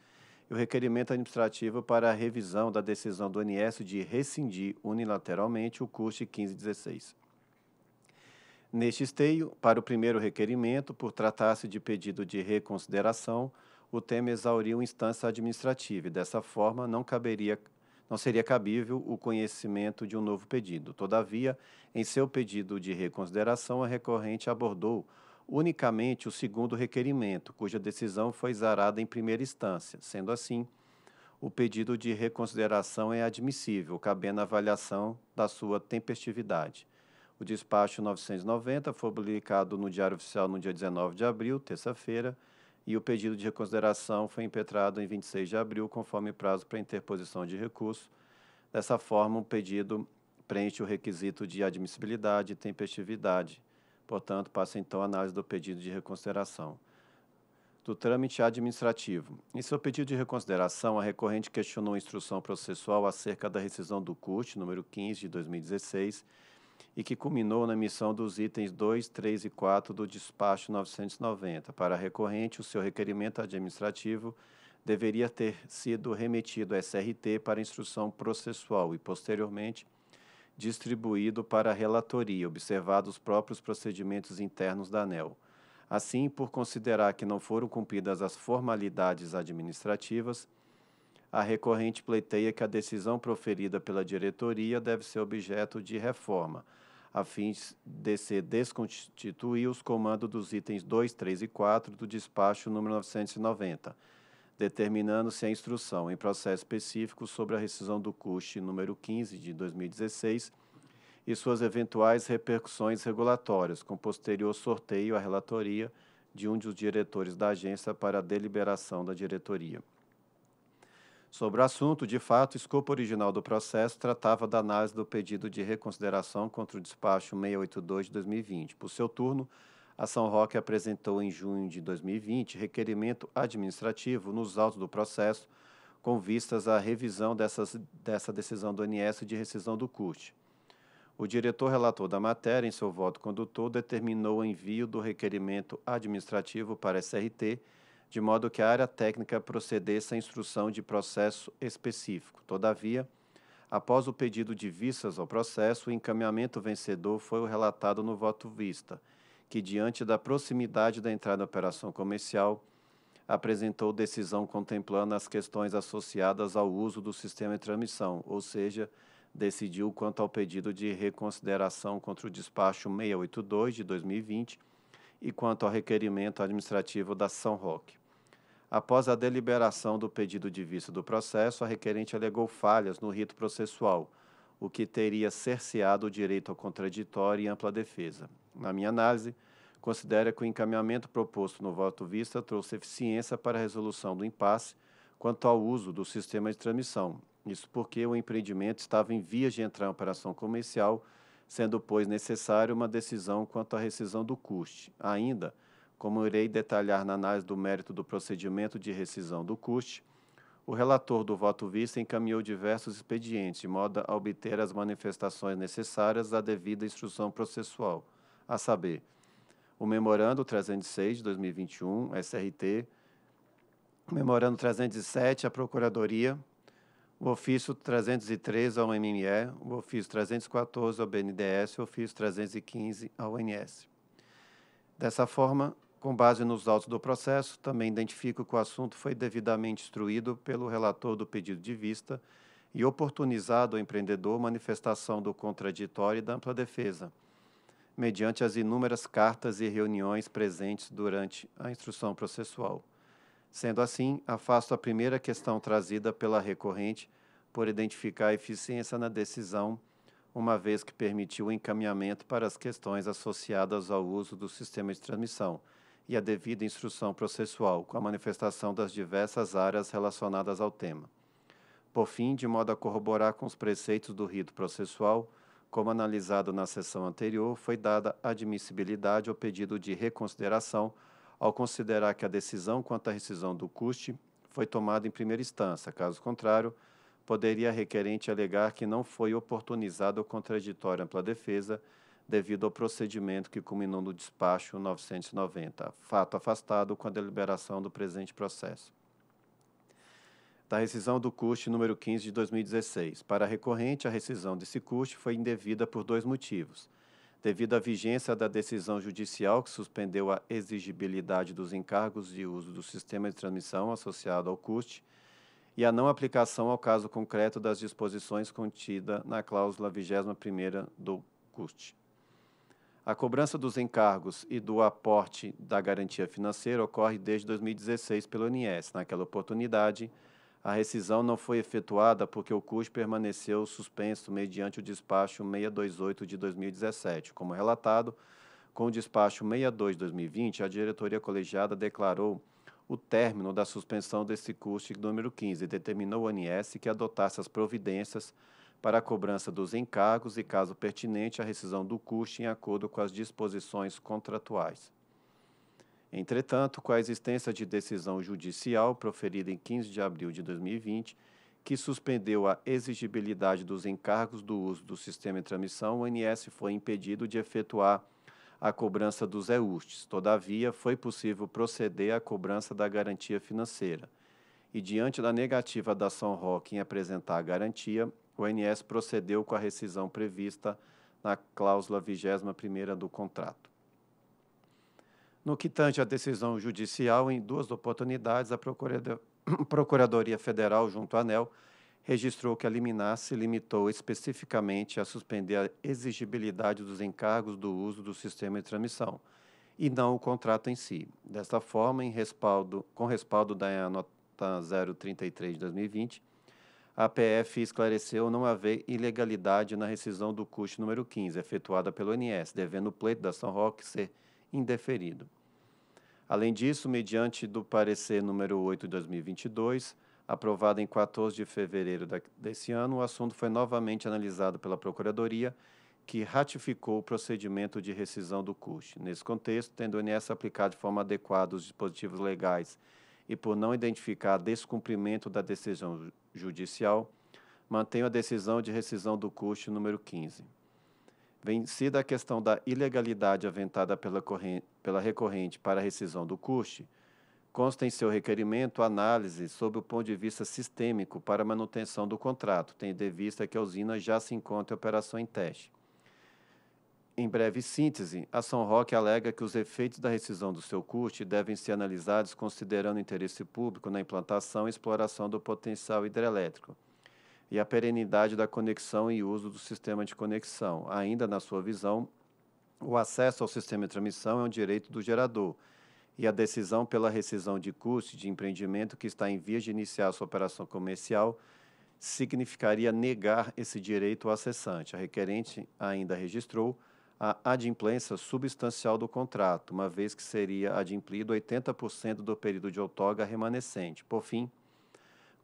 e o requerimento administrativo para a revisão da decisão do ANS de rescindir unilateralmente o CUST 1516. Neste esteio, para o primeiro requerimento, por tratar-se de pedido de reconsideração, o tema exauriu instância administrativa e, dessa forma, não caberia não seria cabível o conhecimento de um novo pedido. Todavia, em seu pedido de reconsideração, a recorrente abordou unicamente o segundo requerimento, cuja decisão foi zarada em primeira instância. Sendo assim, o pedido de reconsideração é admissível, cabendo a avaliação da sua tempestividade. O despacho 990 foi publicado no Diário Oficial no dia 19 de abril, terça-feira, e o pedido de reconsideração foi impetrado em 26 de abril, conforme prazo para interposição de recurso. Dessa forma, o pedido preenche o requisito de admissibilidade e tempestividade, Portanto, passa então a análise do pedido de reconsideração. Do trâmite administrativo. Em seu pedido de reconsideração, a recorrente questionou a instrução processual acerca da rescisão do CUT, número 15 de 2016, e que culminou na emissão dos itens 2, 3 e 4 do despacho 990. Para a recorrente, o seu requerimento administrativo deveria ter sido remetido à SRT para instrução processual e, posteriormente, distribuído para a relatoria, observados os próprios procedimentos internos da ANEL. Assim, por considerar que não foram cumpridas as formalidades administrativas, a recorrente pleiteia que a decisão proferida pela diretoria deve ser objeto de reforma, a fim de se desconstituir os comandos dos itens 2, 3 e 4 do despacho número 990 determinando-se a instrução em processo específico sobre a rescisão do CUST número 15 de 2016 e suas eventuais repercussões regulatórias, com posterior sorteio à relatoria de um dos diretores da agência para a deliberação da diretoria. Sobre o assunto, de fato, o escopo original do processo tratava da análise do pedido de reconsideração contra o despacho 682 de 2020. Por seu turno, a São Roque apresentou em junho de 2020 requerimento administrativo nos autos do processo com vistas à revisão dessas, dessa decisão do ANS de rescisão do CUT. O diretor relator da matéria, em seu voto condutor, determinou o envio do requerimento administrativo para a SRT, de modo que a área técnica procedesse à instrução de processo específico. Todavia, após o pedido de vistas ao processo, o encaminhamento vencedor foi o relatado no voto vista – que, diante da proximidade da entrada em operação comercial, apresentou decisão contemplando as questões associadas ao uso do sistema de transmissão, ou seja, decidiu quanto ao pedido de reconsideração contra o despacho 682 de 2020 e quanto ao requerimento administrativo da São Roque. Após a deliberação do pedido de vista do processo, a requerente alegou falhas no rito processual, o que teria cerceado o direito ao contraditório e ampla defesa. Na minha análise, considera que o encaminhamento proposto no voto vista trouxe eficiência para a resolução do impasse quanto ao uso do sistema de transmissão. Isso porque o empreendimento estava em vias de entrar em operação comercial, sendo, pois, necessária uma decisão quanto à rescisão do custe. Ainda, como irei detalhar na análise do mérito do procedimento de rescisão do custe, o relator do voto vista encaminhou diversos expedientes de modo a obter as manifestações necessárias à devida instrução processual a saber, o Memorando 306 de 2021, SRT, o Memorando 307, a Procuradoria, o ofício 303 ao MME, o ofício 314 ao BNDES, o ofício 315 ao ONS. Dessa forma, com base nos autos do processo, também identifico que o assunto foi devidamente instruído pelo relator do pedido de vista e oportunizado ao empreendedor manifestação do contraditório e da ampla defesa, mediante as inúmeras cartas e reuniões presentes durante a instrução processual. Sendo assim, afasto a primeira questão trazida pela recorrente por identificar a eficiência na decisão, uma vez que permitiu o encaminhamento para as questões associadas ao uso do sistema de transmissão e a devida instrução processual, com a manifestação das diversas áreas relacionadas ao tema. Por fim, de modo a corroborar com os preceitos do rito processual, como analisado na sessão anterior, foi dada admissibilidade ao pedido de reconsideração ao considerar que a decisão quanto à rescisão do custe foi tomada em primeira instância. Caso contrário, poderia a requerente alegar que não foi oportunizado o contraditório ampla defesa devido ao procedimento que culminou no despacho 990, fato afastado com a deliberação do presente processo da rescisão do CUST número 15 de 2016. Para a recorrente, a rescisão desse CUST foi indevida por dois motivos. Devido à vigência da decisão judicial que suspendeu a exigibilidade dos encargos de uso do sistema de transmissão associado ao CUST e a não aplicação ao caso concreto das disposições contida na cláusula 21ª do CUST. A cobrança dos encargos e do aporte da garantia financeira ocorre desde 2016 pelo INS. Naquela oportunidade, a rescisão não foi efetuada porque o CUS permaneceu suspenso mediante o despacho 628 de 2017. Como relatado, com o despacho 62/2020, de a diretoria colegiada declarou o término da suspensão desse custo número 15 e determinou o ANS que adotasse as providências para a cobrança dos encargos e, caso pertinente, a rescisão do custo em acordo com as disposições contratuais. Entretanto, com a existência de decisão judicial proferida em 15 de abril de 2020, que suspendeu a exigibilidade dos encargos do uso do sistema de transmissão, o ANS foi impedido de efetuar a cobrança dos EUSTs. Todavia, foi possível proceder à cobrança da garantia financeira. E diante da negativa da São Roque em apresentar a garantia, o ANS procedeu com a rescisão prevista na cláusula 21ª do contrato. No que tange à decisão judicial, em duas oportunidades, a Procuradoria Federal, junto à ANEL, registrou que a liminar se limitou especificamente a suspender a exigibilidade dos encargos do uso do sistema de transmissão, e não o contrato em si. Desta forma, respaldo, com respaldo da nota 033 de 2020, a PF esclareceu não haver ilegalidade na rescisão do custo número 15, efetuada pelo ONS, devendo o pleito da São Roque ser indeferido. Além disso, mediante do parecer número 8 de 2022, aprovado em 14 de fevereiro desse ano, o assunto foi novamente analisado pela Procuradoria, que ratificou o procedimento de rescisão do CUST. Nesse contexto, tendo o INS aplicado de forma adequada os dispositivos legais e por não identificar descumprimento da decisão judicial, mantenho a decisão de rescisão do CUST número 15 vencida a questão da ilegalidade aventada pela, corrente, pela recorrente para a rescisão do CUST, consta em seu requerimento análise sob o ponto de vista sistêmico para a manutenção do contrato, tendo em vista que a usina já se encontra em operação em teste. Em breve síntese, a São Roque alega que os efeitos da rescisão do seu custo devem ser analisados considerando o interesse público na implantação e exploração do potencial hidrelétrico e a perenidade da conexão e uso do sistema de conexão. Ainda na sua visão, o acesso ao sistema de transmissão é um direito do gerador e a decisão pela rescisão de custo de empreendimento que está em vias de iniciar sua operação comercial significaria negar esse direito ao acessante. A requerente ainda registrou a adimplência substancial do contrato, uma vez que seria adimplido 80% do período de outorga remanescente. Por fim,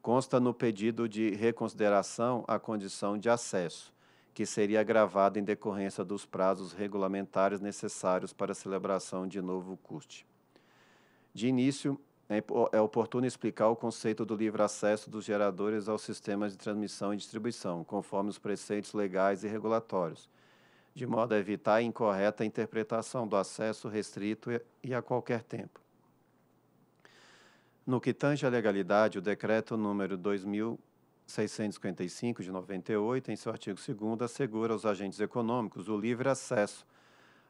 consta no pedido de reconsideração a condição de acesso, que seria agravada em decorrência dos prazos regulamentares necessários para a celebração de novo CUST. De início, é, é oportuno explicar o conceito do livre acesso dos geradores aos sistemas de transmissão e distribuição, conforme os preceitos legais e regulatórios, de modo a evitar a incorreta interpretação do acesso restrito e a qualquer tempo. No que tange à legalidade, o decreto número 2655 de 98, em seu artigo 2 assegura aos agentes econômicos o livre acesso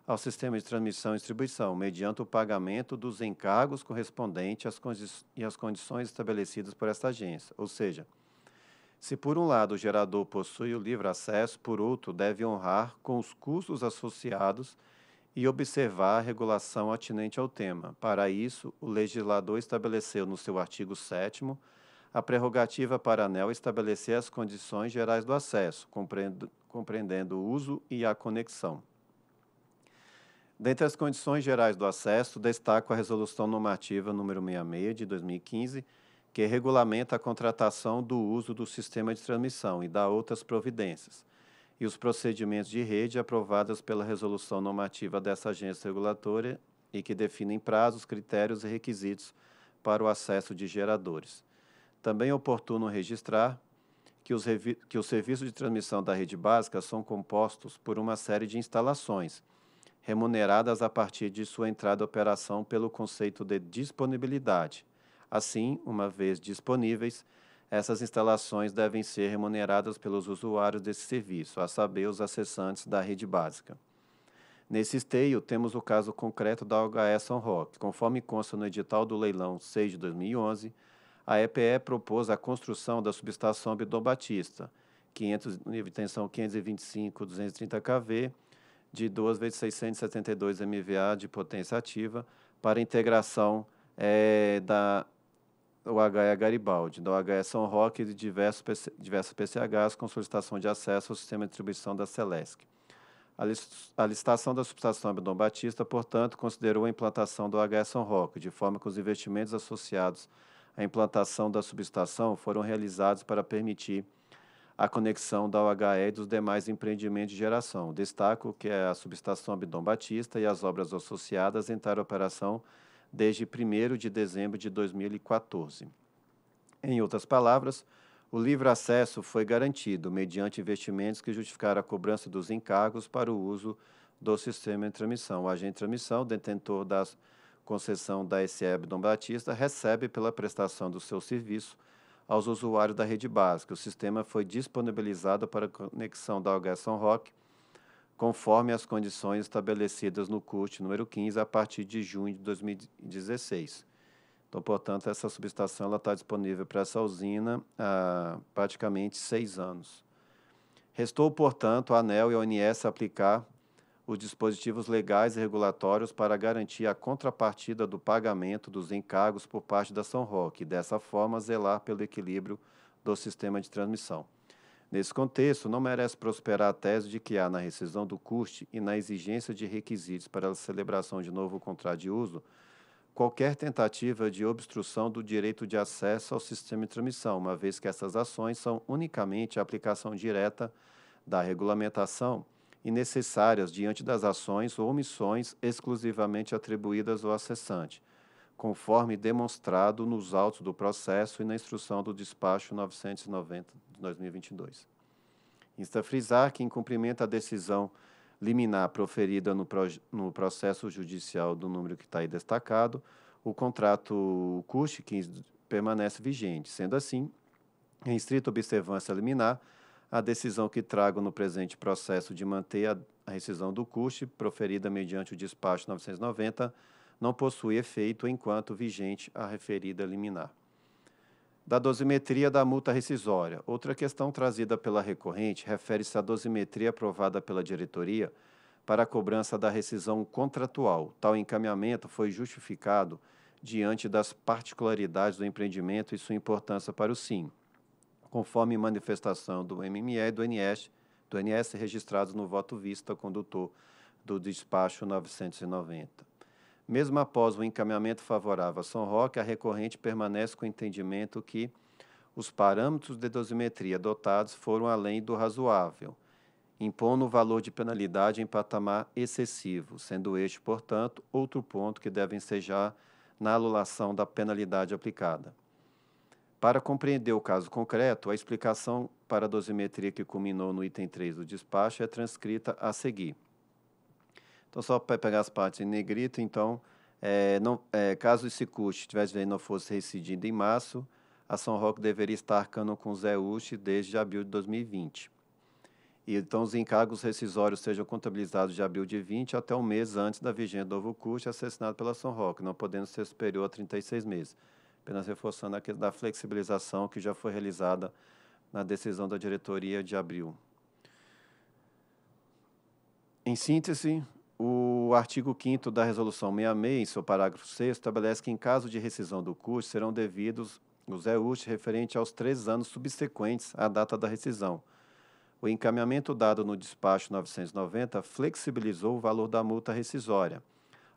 ao sistema de transmissão e distribuição, mediante o pagamento dos encargos correspondentes às e as condições estabelecidas por esta agência. Ou seja, se por um lado o gerador possui o livre acesso, por outro deve honrar com os custos associados e observar a regulação atinente ao tema. Para isso, o legislador estabeleceu no seu artigo 7 a prerrogativa para a ANEL estabelecer as condições gerais do acesso, compreendendo o uso e a conexão. Dentre as condições gerais do acesso, destaco a Resolução Normativa número 66 de 2015, que regulamenta a contratação do uso do sistema de transmissão e dá outras providências, e os procedimentos de rede aprovados pela resolução normativa dessa agência regulatória e que definem prazos, critérios e requisitos para o acesso de geradores. Também é oportuno registrar que os, que os serviços de transmissão da rede básica são compostos por uma série de instalações, remuneradas a partir de sua entrada em operação pelo conceito de disponibilidade. Assim, uma vez disponíveis, essas instalações devem ser remuneradas pelos usuários desse serviço, a saber, os acessantes da rede básica. Nesse esteio, temos o caso concreto da UHE São Roque. Conforme consta no edital do leilão 6 de 2011, a EPE propôs a construção da subestação Abdom Batista, 500, de tensão 525-230 kV, de 2 vezes 672 MVA de potência ativa, para integração é, da o HE é Garibaldi, da então, OH é São Roque e de diversos, PC, diversos PCHs com solicitação de acesso ao sistema de distribuição da Celesc. A, list, a licitação da subestação Abdom Batista, portanto, considerou a implantação do OH São Roque, de forma que os investimentos associados à implantação da subestação foram realizados para permitir a conexão da OHE e dos demais empreendimentos de geração. Destaco que a subestação Abdom Batista e as obras associadas entraram em operação desde 1 de dezembro de 2014. Em outras palavras, o livre acesso foi garantido mediante investimentos que justificaram a cobrança dos encargos para o uso do sistema de transmissão. O agente de transmissão, detentor da concessão da SEB Dom Batista, recebe pela prestação do seu serviço aos usuários da rede básica. O sistema foi disponibilizado para conexão da Algação Rock conforme as condições estabelecidas no CUT número 15, a partir de junho de 2016. Então, portanto, essa subestação está disponível para essa usina há praticamente seis anos. Restou, portanto, a ANEL e a ONS aplicar os dispositivos legais e regulatórios para garantir a contrapartida do pagamento dos encargos por parte da São Roque e, dessa forma, zelar pelo equilíbrio do sistema de transmissão. Nesse contexto, não merece prosperar a tese de que há na rescisão do CUST e na exigência de requisitos para a celebração de novo contrato de uso qualquer tentativa de obstrução do direito de acesso ao sistema de transmissão, uma vez que essas ações são unicamente a aplicação direta da regulamentação e necessárias diante das ações ou omissões exclusivamente atribuídas ao acessante, conforme demonstrado nos autos do processo e na instrução do despacho 990 de 2022. Insta frisar que, em cumprimento à decisão liminar proferida no, no processo judicial do número que está aí destacado, o contrato CUST 15 permanece vigente. Sendo assim, em estrita observância liminar, a decisão que trago no presente processo de manter a, a rescisão do CUST, proferida mediante o despacho 990, não possui efeito enquanto vigente a referida liminar. Da dosimetria da multa rescisória. Outra questão trazida pela recorrente refere-se à dosimetria aprovada pela diretoria para a cobrança da rescisão contratual. Tal encaminhamento foi justificado diante das particularidades do empreendimento e sua importância para o SIM, conforme manifestação do MME e do NS, do NS registrados no voto vista condutor do despacho 990. Mesmo após o encaminhamento favorável a São Roque, a recorrente permanece com o entendimento que os parâmetros de dosimetria adotados foram além do razoável, impondo o valor de penalidade em patamar excessivo, sendo este, portanto, outro ponto que deve ensejar na anulação da penalidade aplicada. Para compreender o caso concreto, a explicação para a dosimetria que culminou no item 3 do despacho é transcrita a seguir. Então, só para pegar as partes em negrito, então, é, não, é, caso esse Sicute tivesse vendo não fosse rescindido em março, a São Roque deveria estar arcando com o Zé Uchi desde abril de 2020. E, então, os encargos rescisórios sejam contabilizados de abril de 20 até um mês antes da vigência do novo custo assassinado pela São Roque, não podendo ser superior a 36 meses. Apenas reforçando a questão da flexibilização que já foi realizada na decisão da diretoria de abril. Em síntese, o artigo 5 da Resolução 66, em seu parágrafo 6, estabelece que, em caso de rescisão do curso, serão devidos os EUS referente aos três anos subsequentes à data da rescisão. O encaminhamento dado no despacho 990 flexibilizou o valor da multa rescisória,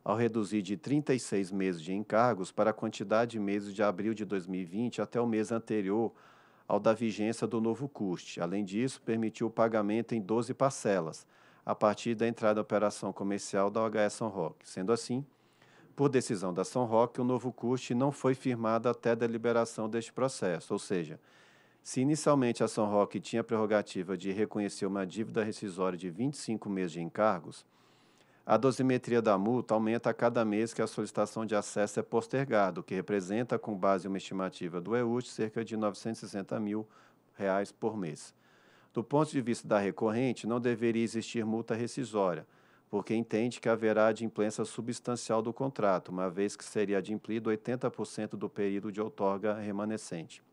ao reduzir de 36 meses de encargos para a quantidade de meses de abril de 2020 até o mês anterior ao da vigência do novo custe. Além disso, permitiu o pagamento em 12 parcelas a partir da entrada em operação comercial da OHS São Roque. Sendo assim, por decisão da São Roque, o novo custo não foi firmado até a deliberação deste processo, ou seja, se inicialmente a São Roque tinha a prerrogativa de reconhecer uma dívida rescisória de 25 meses de encargos, a dosimetria da multa aumenta a cada mês que a solicitação de acesso é postergada, o que representa, com base em uma estimativa do EUT, cerca de R$ 960 mil reais por mês. Do ponto de vista da recorrente, não deveria existir multa rescisória, porque entende que haverá adimplência substancial do contrato, uma vez que seria adimplido 80% do período de outorga remanescente.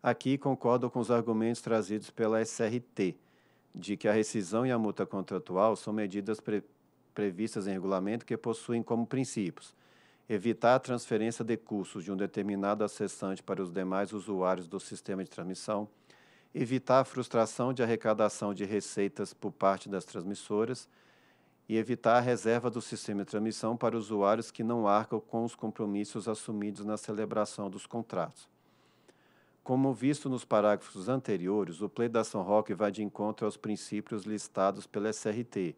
Aqui concordo com os argumentos trazidos pela SRT, de que a rescisão e a multa contratual são medidas pre previstas em regulamento que possuem como princípios evitar a transferência de custos de um determinado acessante para os demais usuários do sistema de transmissão, evitar a frustração de arrecadação de receitas por parte das transmissoras e evitar a reserva do sistema de transmissão para usuários que não arcam com os compromissos assumidos na celebração dos contratos. Como visto nos parágrafos anteriores, o pleito da São Roque vai de encontro aos princípios listados pela SRT,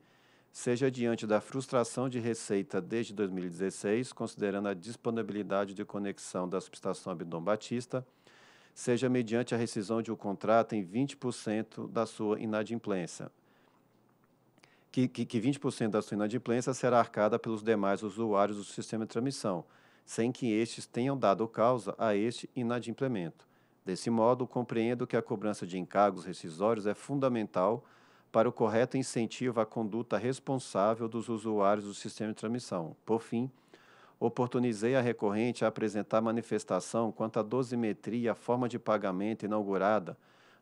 seja diante da frustração de receita desde 2016, considerando a disponibilidade de conexão da subestação Abdom Batista, seja mediante a rescisão de um contrato em 20% da sua inadimplência. Que, que, que 20% da sua inadimplência será arcada pelos demais usuários do sistema de transmissão, sem que estes tenham dado causa a este inadimplemento. Desse modo, compreendo que a cobrança de encargos rescisórios é fundamental para o correto incentivo à conduta responsável dos usuários do sistema de transmissão. Por fim, oportunizei a recorrente a apresentar manifestação quanto à dosimetria e à forma de pagamento inaugurada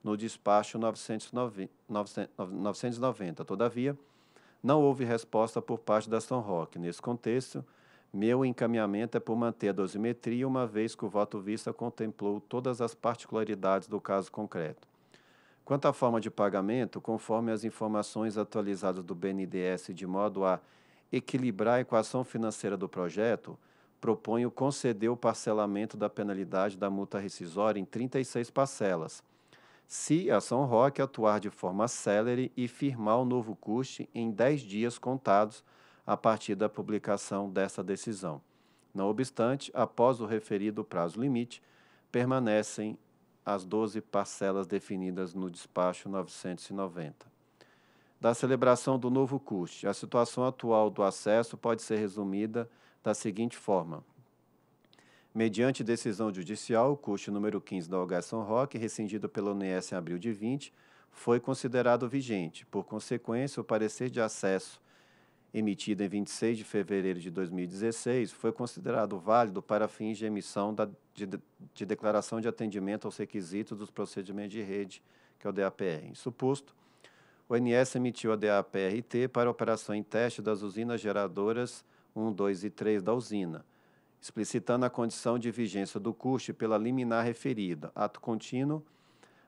no despacho 990. Todavia, não houve resposta por parte da São Roque. Nesse contexto, meu encaminhamento é por manter a dosimetria, uma vez que o voto vista contemplou todas as particularidades do caso concreto. Quanto à forma de pagamento, conforme as informações atualizadas do BNDES, de modo a equilibrar a equação financeira do projeto, proponho conceder o parcelamento da penalidade da multa rescisória em 36 parcelas, se a São Roque atuar de forma célere e firmar o novo custe em 10 dias contados a partir da publicação dessa decisão. Não obstante, após o referido prazo limite, permanecem as 12 parcelas definidas no despacho 990 da celebração do novo CUST, a situação atual do acesso pode ser resumida da seguinte forma. Mediante decisão judicial, o CUST número 15 da OH Rock, Roque, rescindido pela UNES em abril de 20, foi considerado vigente. Por consequência, o parecer de acesso emitido em 26 de fevereiro de 2016 foi considerado válido para fins de emissão da, de, de declaração de atendimento aos requisitos dos procedimentos de rede, que é o DAPR. Em suposto, o ONS emitiu a DAPRT para operação em teste das usinas geradoras 1, 2 e 3 da usina, explicitando a condição de vigência do custo pela liminar referida, ato contínuo,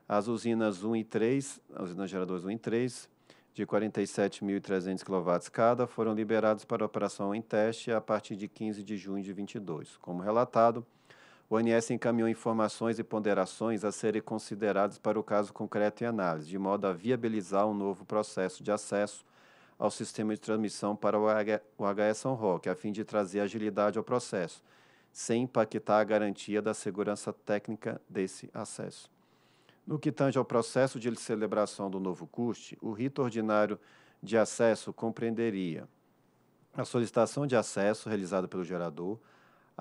as usinas 1 e 3, as usinas geradoras 1 e 3, de 47.300 kW cada, foram liberadas para operação em teste a partir de 15 de junho de 22. Como relatado, o ANS encaminhou informações e ponderações a serem consideradas para o caso concreto em análise, de modo a viabilizar um novo processo de acesso ao sistema de transmissão para o, H, o HE São Roque, a fim de trazer agilidade ao processo, sem impactar a garantia da segurança técnica desse acesso. No que tange ao processo de celebração do novo CUST, o rito ordinário de acesso compreenderia a solicitação de acesso realizada pelo gerador,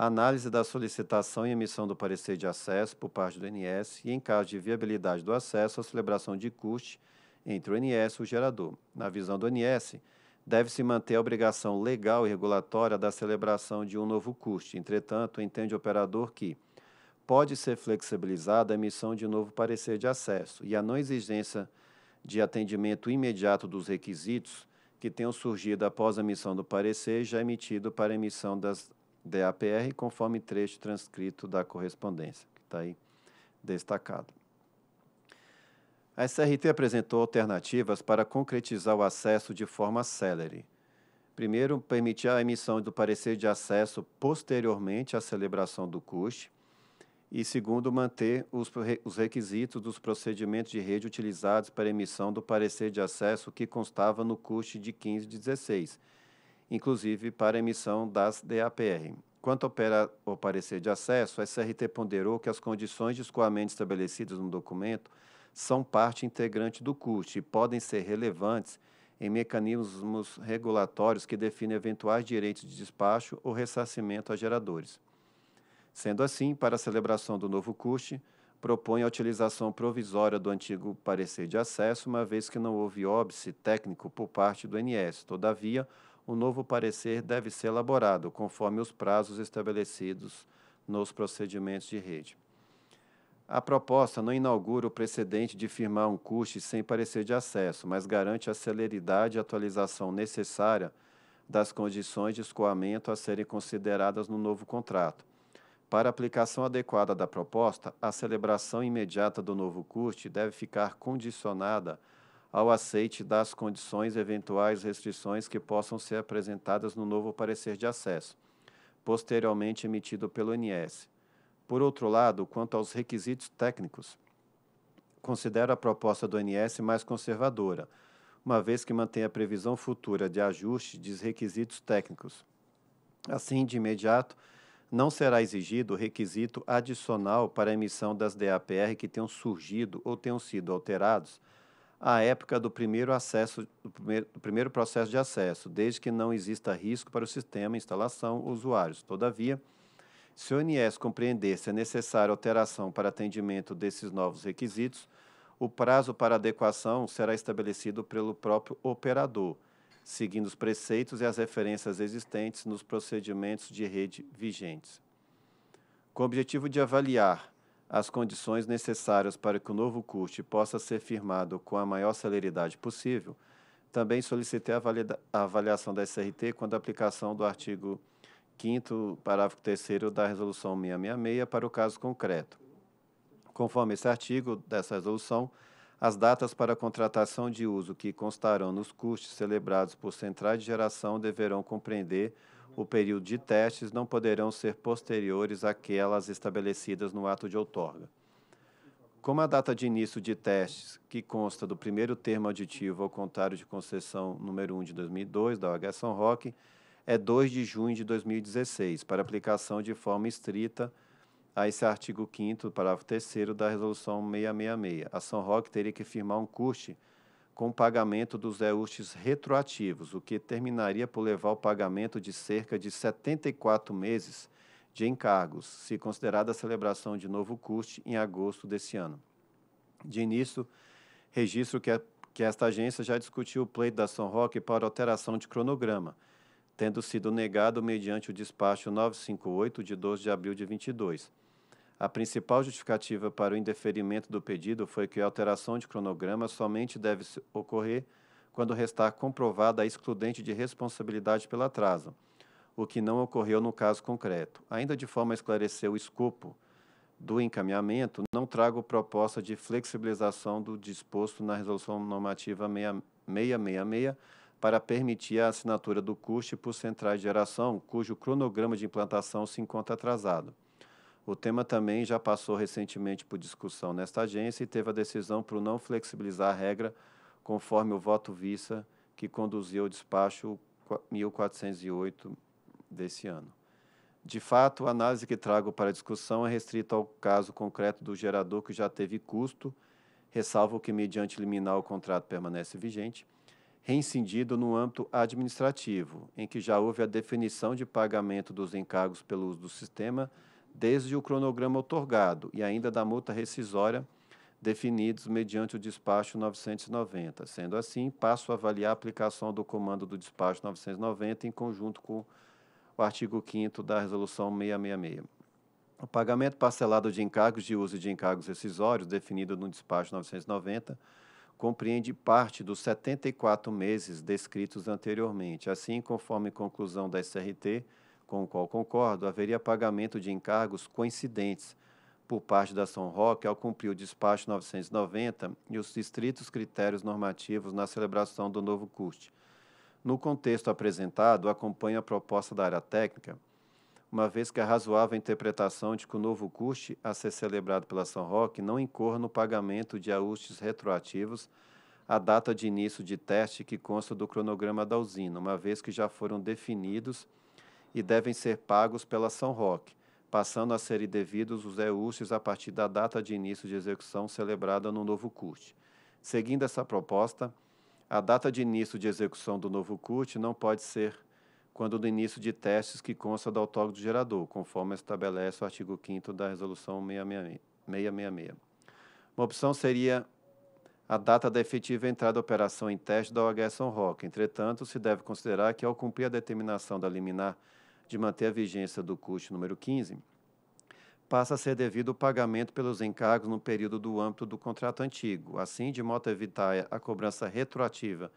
análise da solicitação e emissão do parecer de acesso por parte do NS e, em caso de viabilidade do acesso, a celebração de custe entre o NS e o gerador. Na visão do NS, deve-se manter a obrigação legal e regulatória da celebração de um novo custe. Entretanto, entende o operador que pode ser flexibilizada a emissão de um novo parecer de acesso e a não exigência de atendimento imediato dos requisitos que tenham surgido após a emissão do parecer já emitido para emissão das DAPR, conforme trecho transcrito da correspondência, que está aí destacado. A SRT apresentou alternativas para concretizar o acesso de forma célere. Primeiro, permitir a emissão do parecer de acesso posteriormente à celebração do CUST. E segundo, manter os, os requisitos dos procedimentos de rede utilizados para emissão do parecer de acesso que constava no CUST de 15 e 16, inclusive para emissão das DAPR. Quanto ao, parecer de acesso, a SRT ponderou que as condições de escoamento estabelecidas no documento são parte integrante do CUT e podem ser relevantes em mecanismos regulatórios que definem eventuais direitos de despacho ou ressarcimento a geradores. Sendo assim, para a celebração do novo CUT, propõe a utilização provisória do antigo parecer de acesso, uma vez que não houve óbice técnico por parte do NS. Todavia, o novo parecer deve ser elaborado conforme os prazos estabelecidos nos procedimentos de rede. A proposta não inaugura o precedente de firmar um custe sem parecer de acesso, mas garante a celeridade e atualização necessária das condições de escoamento a serem consideradas no novo contrato. Para aplicação adequada da proposta, a celebração imediata do novo custe deve ficar condicionada ao aceite das condições e eventuais restrições que possam ser apresentadas no novo parecer de acesso, posteriormente emitido pelo INS. Por outro lado, quanto aos requisitos técnicos, considero a proposta do INS mais conservadora, uma vez que mantém a previsão futura de ajuste de requisitos técnicos. Assim, de imediato, não será exigido requisito adicional para a emissão das DAPR que tenham surgido ou tenham sido alterados à época do primeiro acesso, do primeiro, do primeiro processo de acesso, desde que não exista risco para o sistema, instalação, usuários. Todavia, se o ONS compreender se é necessária alteração para atendimento desses novos requisitos, o prazo para adequação será estabelecido pelo próprio operador, seguindo os preceitos e as referências existentes nos procedimentos de rede vigentes. Com o objetivo de avaliar as condições necessárias para que o novo CUT possa ser firmado com a maior celeridade possível, também solicitei a, avaliação da SRT quando a aplicação do artigo 5 parágrafo 3 da Resolução 666 para o caso concreto. Conforme esse artigo dessa resolução, as datas para contratação de uso que constarão nos custos celebrados por centrais de geração deverão compreender o período de testes não poderão ser posteriores àquelas estabelecidas no ato de outorga. Como a data de início de testes, que consta do primeiro termo aditivo ao contrário de concessão número 1 de 2002 da OHS São Roque, é 2 de junho de 2016, para aplicação de forma estrita a esse artigo 5 parágrafo 3 da Resolução 666. A São Roque teria que firmar um CUST com pagamento dos EUSTs retroativos, o que terminaria por levar o pagamento de cerca de 74 meses de encargos, se considerada a celebração de novo custe em agosto desse ano. De início, registro que, a, que esta agência já discutiu o pleito da São Roque para alteração de cronograma, tendo sido negado mediante o despacho 958 de 12 de abril de 22 a principal justificativa para o indeferimento do pedido foi que a alteração de cronograma somente deve ocorrer quando restar comprovada a excludente de responsabilidade pelo atraso, o que não ocorreu no caso concreto. Ainda de forma a esclarecer o escopo do encaminhamento, não trago proposta de flexibilização do disposto na Resolução Normativa 666 para permitir a assinatura do custe por centrais de geração, cujo cronograma de implantação se encontra atrasado. O tema também já passou recentemente por discussão nesta agência e teve a decisão por não flexibilizar a regra conforme o voto vista que conduziu ao despacho 1408 desse ano. De fato, a análise que trago para discussão é restrita ao caso concreto do gerador que já teve custo, ressalvo que, mediante liminar, o contrato permanece vigente, reincindido no âmbito administrativo, em que já houve a definição de pagamento dos encargos pelo uso do sistema desde o cronograma otorgado e ainda da multa rescisória definidos mediante o despacho 990. Sendo assim, passo a avaliar a aplicação do comando do despacho 990 em conjunto com o artigo 5 da resolução 666. O pagamento parcelado de encargos de uso e de encargos rescisórios definido no despacho 990 compreende parte dos 74 meses descritos anteriormente. Assim, conforme conclusão da SRT com o qual concordo, haveria pagamento de encargos coincidentes por parte da São Roque ao cumprir o despacho 990 e os estritos critérios normativos na celebração do novo custe. No contexto apresentado, acompanho a proposta da área técnica, uma vez que a razoável interpretação de que o novo custe a ser celebrado pela São Roque não incorra no pagamento de ajustes retroativos à data de início de teste que consta do cronograma da usina, uma vez que já foram definidos e devem ser pagos pela São Roque, passando a serem devidos os EUSTs a partir da data de início de execução celebrada no novo CUT. Seguindo essa proposta, a data de início de execução do novo CUT não pode ser quando do início de testes que consta do autógrafo do gerador, conforme estabelece o artigo 5 da Resolução 666. Uma opção seria a data da efetiva entrada da operação em teste da OHS São Roque. Entretanto, se deve considerar que, ao cumprir a determinação da liminar de manter a vigência do CUT número 15, passa a ser devido o pagamento pelos encargos no período do âmbito do contrato antigo. Assim, de modo a evitar a cobrança retroativa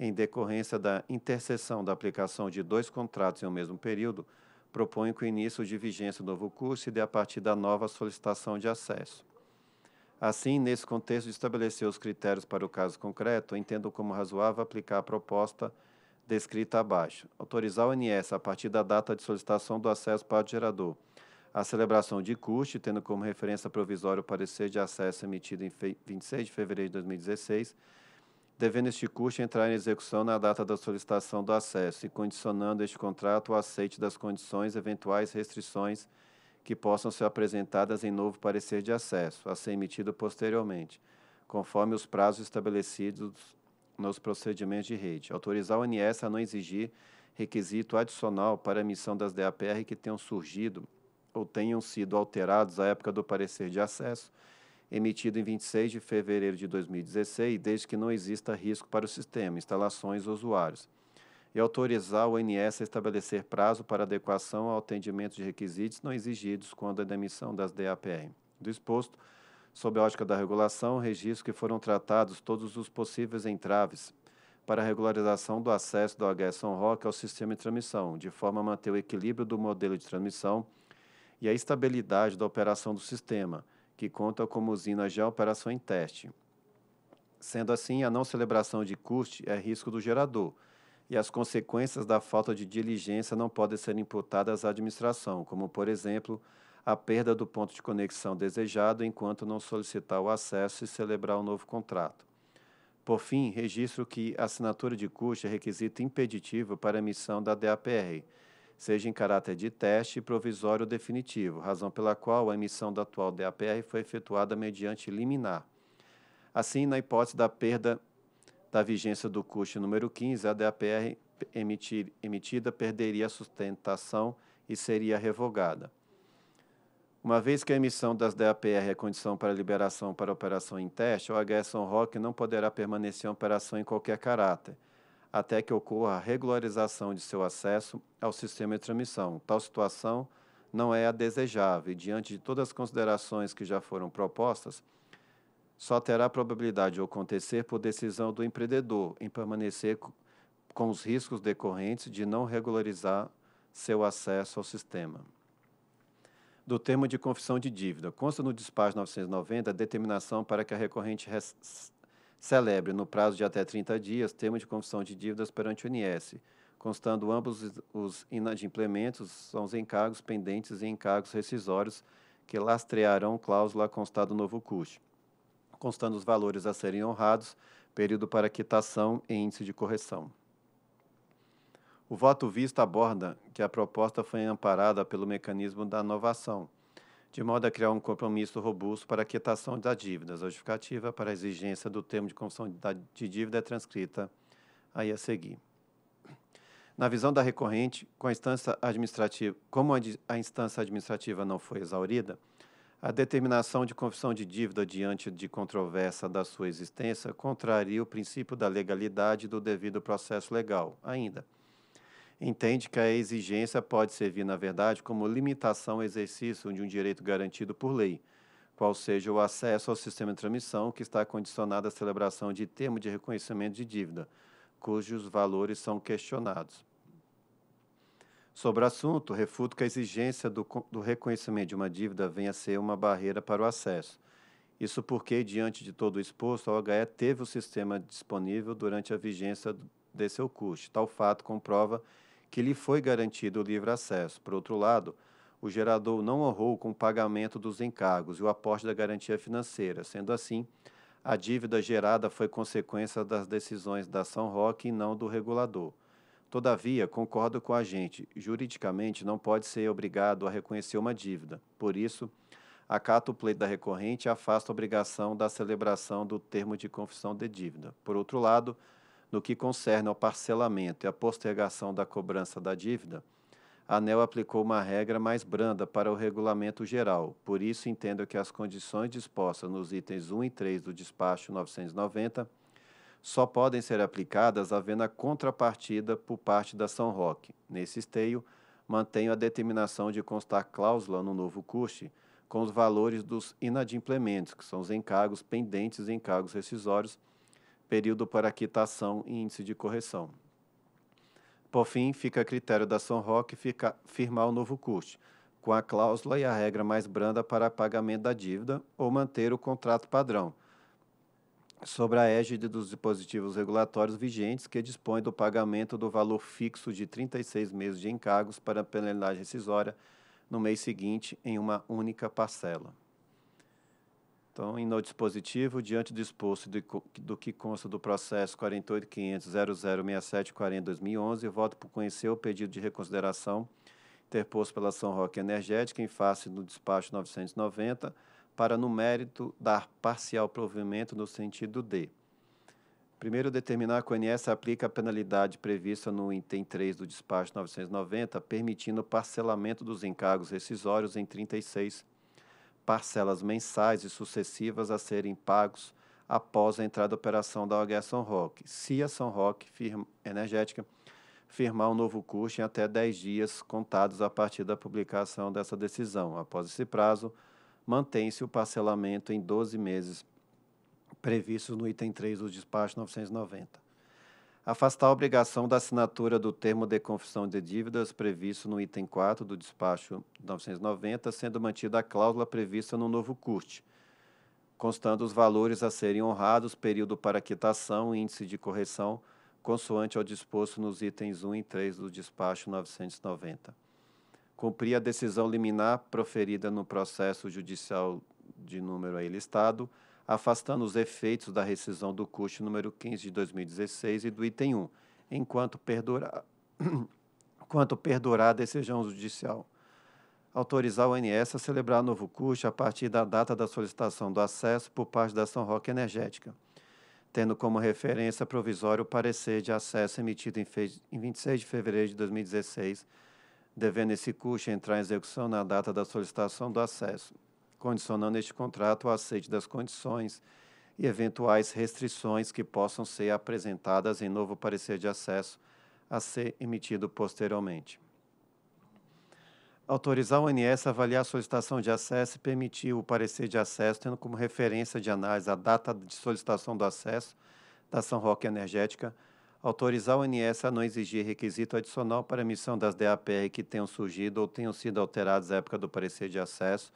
em decorrência da interseção da aplicação de dois contratos em um mesmo período, propõe que o início de vigência do novo curso se dê a partir da nova solicitação de acesso. Assim, nesse contexto, estabelecer os critérios para o caso concreto, entendo como razoável aplicar a proposta descrita abaixo. Autorizar o ANS, a partir da data de solicitação do acesso para o gerador, a celebração de custe, tendo como referência provisória o parecer de acesso emitido em 26 de fevereiro de 2016, devendo este custe entrar em execução na data da solicitação do acesso e condicionando este contrato ao aceite das condições eventuais restrições que possam ser apresentadas em novo parecer de acesso, a ser emitido posteriormente, conforme os prazos estabelecidos nos procedimentos de rede. Autorizar o ANS a não exigir requisito adicional para a emissão das DAPR que tenham surgido ou tenham sido alterados à época do parecer de acesso, emitido em 26 de fevereiro de 2016, desde que não exista risco para o sistema, instalações ou usuários. E autorizar o ANS a estabelecer prazo para adequação ao atendimento de requisitos não exigidos quando a emissão das DAPR. Do exposto, Sob a ótica da regulação, registro que foram tratados todos os possíveis entraves para a regularização do acesso do OHS São Roque ao sistema de transmissão, de forma a manter o equilíbrio do modelo de transmissão e a estabilidade da operação do sistema, que conta como usina já operação em teste. Sendo assim, a não celebração de custe é risco do gerador, e as consequências da falta de diligência não podem ser imputadas à administração, como, por exemplo, a perda do ponto de conexão desejado enquanto não solicitar o acesso e celebrar um novo contrato. Por fim, registro que a assinatura de custo é requisito impeditivo para emissão da DAPR, seja em caráter de teste, provisório ou definitivo, razão pela qual a emissão da atual DAPR foi efetuada mediante liminar. Assim, na hipótese da perda da vigência do custo número 15, a DAPR emitir, emitida perderia a sustentação e seria revogada. Uma vez que a emissão das DAPR é condição para liberação para operação em teste, o Gerson Rock não poderá permanecer em operação em qualquer caráter, até que ocorra a regularização de seu acesso ao sistema de transmissão. Tal situação não é a desejável e, diante de todas as considerações que já foram propostas, só terá probabilidade de acontecer por decisão do empreendedor em permanecer com os riscos decorrentes de não regularizar seu acesso ao sistema do termo de confissão de dívida. Consta no despacho 990 a determinação para que a recorrente celebre, no prazo de até 30 dias, termo de confissão de dívidas perante o INS, constando ambos os inadimplementos, são os encargos pendentes e encargos rescisórios que lastrearão cláusula constado novo custo, constando os valores a serem honrados, período para quitação e índice de correção. O voto visto aborda que a proposta foi amparada pelo mecanismo da inovação, de modo a criar um compromisso robusto para a quitação das dívidas. A justificativa para a exigência do termo de confissão de dívida é transcrita aí a seguir. Na visão da recorrente, com a instância administrativa, como a instância administrativa não foi exaurida, a determinação de confissão de dívida diante de controvérsia da sua existência contraria o princípio da legalidade do devido processo legal, ainda entende que a exigência pode servir, na verdade, como limitação ao exercício de um direito garantido por lei, qual seja o acesso ao sistema de transmissão que está condicionado à celebração de termo de reconhecimento de dívida, cujos valores são questionados. Sobre o assunto, refuto que a exigência do, do reconhecimento de uma dívida venha a ser uma barreira para o acesso. Isso porque, diante de todo o exposto, a OHE teve o sistema disponível durante a vigência desse seu custo. Tal fato comprova que lhe foi garantido o livre acesso. Por outro lado, o gerador não honrou com o pagamento dos encargos e o aporte da garantia financeira. Sendo assim, a dívida gerada foi consequência das decisões da São Roque e não do regulador. Todavia, concordo com a gente, juridicamente não pode ser obrigado a reconhecer uma dívida. Por isso, acata o pleito da recorrente e afasta a obrigação da celebração do termo de confissão de dívida. Por outro lado, no que concerne ao parcelamento e à postergação da cobrança da dívida, a ANEL aplicou uma regra mais branda para o regulamento geral, por isso entendo que as condições dispostas nos itens 1 e 3 do despacho 990 só podem ser aplicadas havendo a contrapartida por parte da São Roque. Nesse esteio, mantenho a determinação de constar cláusula no novo custe com os valores dos inadimplementos, que são os encargos pendentes e encargos rescisórios, período para quitação e índice de correção. Por fim, fica a critério da São Roque fica, firmar o novo CUT, com a cláusula e a regra mais branda para pagamento da dívida ou manter o contrato padrão, sobre a égide dos dispositivos regulatórios vigentes que dispõe do pagamento do valor fixo de 36 meses de encargos para a penalidade rescisória no mês seguinte em uma única parcela. Então, em no dispositivo, diante do exposto do que consta do processo 48.500.0067.40.2011, voto por conhecer o pedido de reconsideração interposto pela São Roque Energética em face do despacho 990 para, no mérito, dar parcial provimento no sentido de primeiro determinar que o ANS aplica a penalidade prevista no item 3 do despacho 990, permitindo o parcelamento dos encargos rescisórios em 36 parcelas mensais e sucessivas a serem pagos após a entrada operação da OH São Roque, se a São Roque firma, Energética firmar um novo curso em até 10 dias contados a partir da publicação dessa decisão. Após esse prazo, mantém-se o parcelamento em 12 meses previstos no item 3 do despacho 990. Afastar a obrigação da assinatura do termo de confissão de dívidas previsto no item 4 do despacho 990, sendo mantida a cláusula prevista no novo CURT, constando os valores a serem honrados, período para quitação e índice de correção, consoante ao disposto nos itens 1 e 3 do despacho 990. Cumprir a decisão liminar proferida no processo judicial de número aí listado, afastando os efeitos da rescisão do CUT número 15 de 2016 e do item 1, enquanto perdurar, enquanto perdurar a decisão judicial. Autorizar o ANS a celebrar novo CUT a partir da data da solicitação do acesso por parte da São Roque Energética, tendo como referência provisório o parecer de acesso emitido em, em 26 de fevereiro de 2016, devendo esse CUT entrar em execução na data da solicitação do acesso condicionando este contrato ao aceite das condições e eventuais restrições que possam ser apresentadas em novo parecer de acesso a ser emitido posteriormente. Autorizar o ONS a avaliar a solicitação de acesso e permitir o parecer de acesso, tendo como referência de análise a data de solicitação do acesso da São Roque Energética, autorizar o ONS a não exigir requisito adicional para emissão das DAPR que tenham surgido ou tenham sido alteradas à época do parecer de acesso,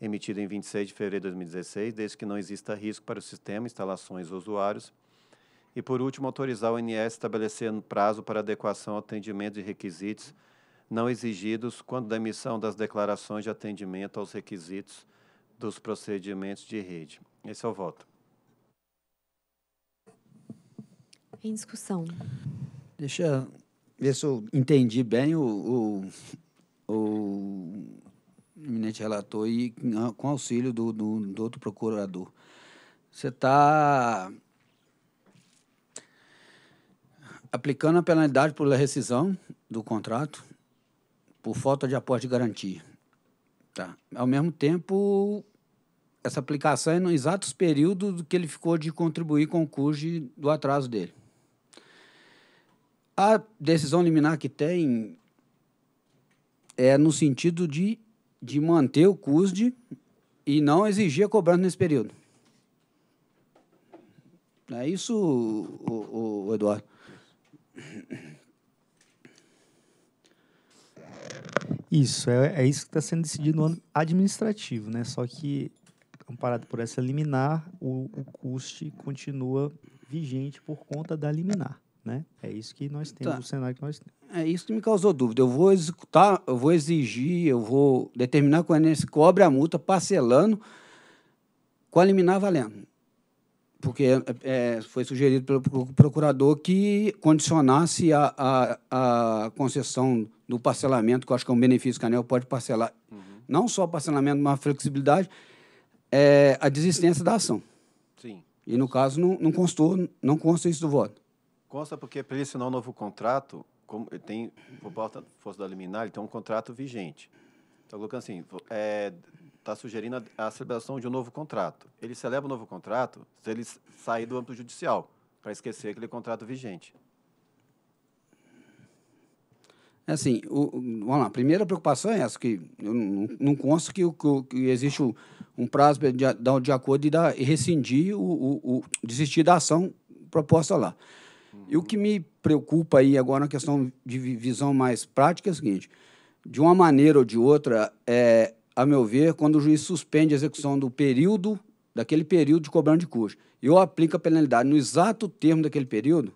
emitido em 26 de fevereiro de 2016, desde que não exista risco para o sistema, instalações ou usuários. E, por último, autorizar o INS estabelecendo prazo para adequação ao atendimento de requisitos não exigidos quando da emissão das declarações de atendimento aos requisitos dos procedimentos de rede. Esse é o voto. Em discussão. Deixa ver se eu entendi bem o, o, o eminente relator, e com auxílio do, do, do outro procurador. Você está aplicando a penalidade por rescisão do contrato por falta de aporte de garantia. Tá. Ao mesmo tempo, essa aplicação é no exato período que ele ficou de contribuir com o CURG do atraso dele. A decisão liminar que tem é no sentido de de manter o CUSD e não exigir a cobrança nesse período. É isso, o, o, o Eduardo. Isso, é, é isso que está sendo decidido no ano administrativo, né? Só que, comparado por essa liminar, o, o custe continua vigente por conta da liminar. Né? É isso que nós temos, tá. o cenário que nós temos. É isso que me causou dúvida. Eu vou executar, eu vou exigir, eu vou determinar que o INSS cobre a multa parcelando com a liminar valendo. Porque é, é foi sugerido pelo procurador que condicionasse a, a, a, concessão do parcelamento, que eu acho que é um benefício que a ANEL pode parcelar, uhum. não só o parcelamento, mas flexibilidade, é, a desistência da ação. Sim. E, no caso, não, não constou, não consta isso do voto. Consta porque, é para ele assinar um novo contrato, como ele tem, por força da liminar, ele tem um contrato vigente. Está colocando assim, está é, tá sugerindo a, a, celebração de um novo contrato. Ele celebra o um novo contrato se ele sair do âmbito judicial, para esquecer aquele contrato vigente. É assim, o, vamos lá, a primeira preocupação é essa, que eu não, não consta que, que, que existe um, prazo de, de, acordo e, e rescindir, o, o, o, desistir da ação proposta lá. Uhum. E o que me preocupa aí agora na questão de visão mais prática é o seguinte: de uma maneira ou de outra, é, a meu ver, quando o juiz suspende a execução do período, daquele período de cobrança de custo, e eu aplico a penalidade no exato termo daquele período,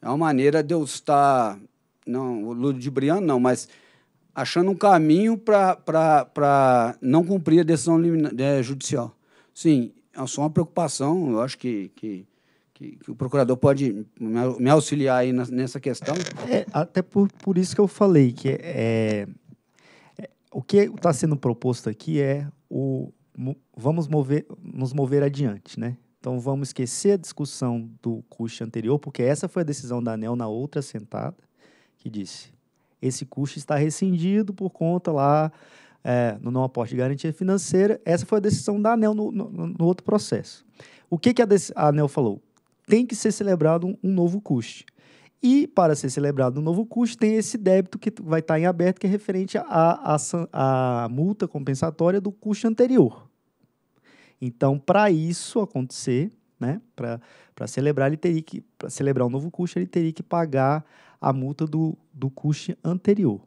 é uma maneira de eu estar, não ludibriando, não, mas achando um caminho para não cumprir a decisão é, judicial. Sim, é só uma preocupação, eu acho que, que que, que o procurador pode me auxiliar aí nessa questão? É, até por, por isso que eu falei que é, é o que está sendo proposto aqui é o vamos mover, nos mover adiante, né? Então vamos esquecer a discussão do custo anterior, porque essa foi a decisão da ANEL na outra sentada, que disse: esse custo está rescindido por conta lá é, no não aporte de garantia financeira. Essa foi a decisão da ANEL no, no, no outro processo. O que, que a, a ANEL falou? tem que ser celebrado um, novo custe. E, para ser celebrado um novo custe tem esse débito que vai estar tá em aberto, que é referente à, à, multa compensatória do custe anterior. Então, para isso acontecer, né, para celebrar, ele teria que, para celebrar um novo custe ele teria que pagar a multa do, do custo anterior.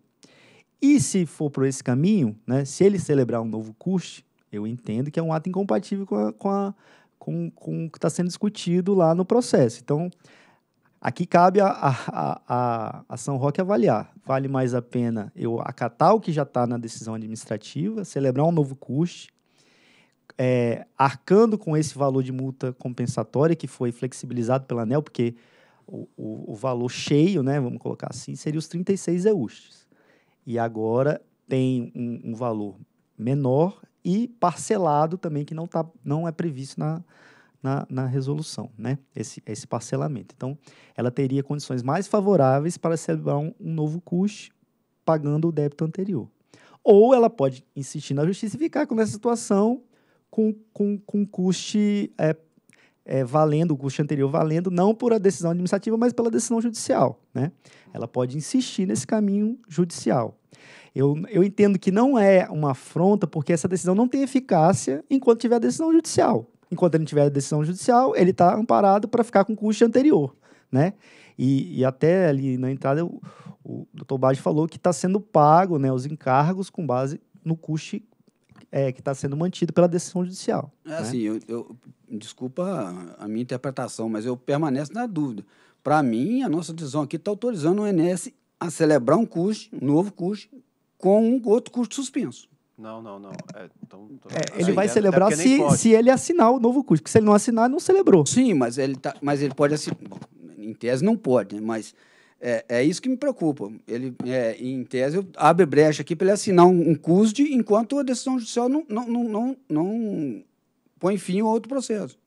E se for por esse caminho, né, se ele celebrar um novo custe eu entendo que é um ato incompatível com a, com a com, com o que está sendo discutido lá no processo. Então, aqui cabe a, a, a, a São Roque avaliar. Vale mais a pena eu acatar o que já está na decisão administrativa, celebrar um novo custe é, arcando com esse valor de multa compensatória que foi flexibilizado pela ANEL, porque o, o, o valor cheio, né, vamos colocar assim, seria os 36 EUSTs. E agora tem um, um valor menor e parcelado também, que não, tá, não é previsto na, na, na, resolução, né? Esse, esse parcelamento. Então, ela teria condições mais favoráveis para celebrar um, um novo CUSH pagando o débito anterior. Ou ela pode insistir na justiça e ficar com essa situação com, com, com custe é, é, valendo, o custo anterior valendo, não por a decisão administrativa, mas pela decisão judicial. Né? Ela pode insistir nesse caminho judicial. Eu, eu entendo que não é uma afronta, porque essa decisão não tem eficácia enquanto tiver a decisão judicial. Enquanto ele não tiver a decisão judicial, ele está amparado para ficar com o custo anterior. Né? E, e até ali na entrada, o, o doutor Bade falou que está sendo pago né, os encargos com base no custo é, que está sendo mantido pela decisão judicial. É né? assim, eu, eu, desculpa a minha interpretação, mas eu permaneço na dúvida. Para mim, a nossa decisão aqui está autorizando o INSS a celebrar um curso, um novo curso, com um outro curso suspenso. Não, não, não. É, então, é, ele vai é- é celebrar se, se ele assinar o novo curso, porque se ele não assinar, não celebrou. Sim, mas ele, tá, mas ele pode assinar. em tese não pode, né? mas é, é isso que me preocupa. Ele, é, em tese, abre brecha aqui para ele assinar um, um CUSD enquanto a decisão judicial não, não, não, não, não põe fim a outro processo.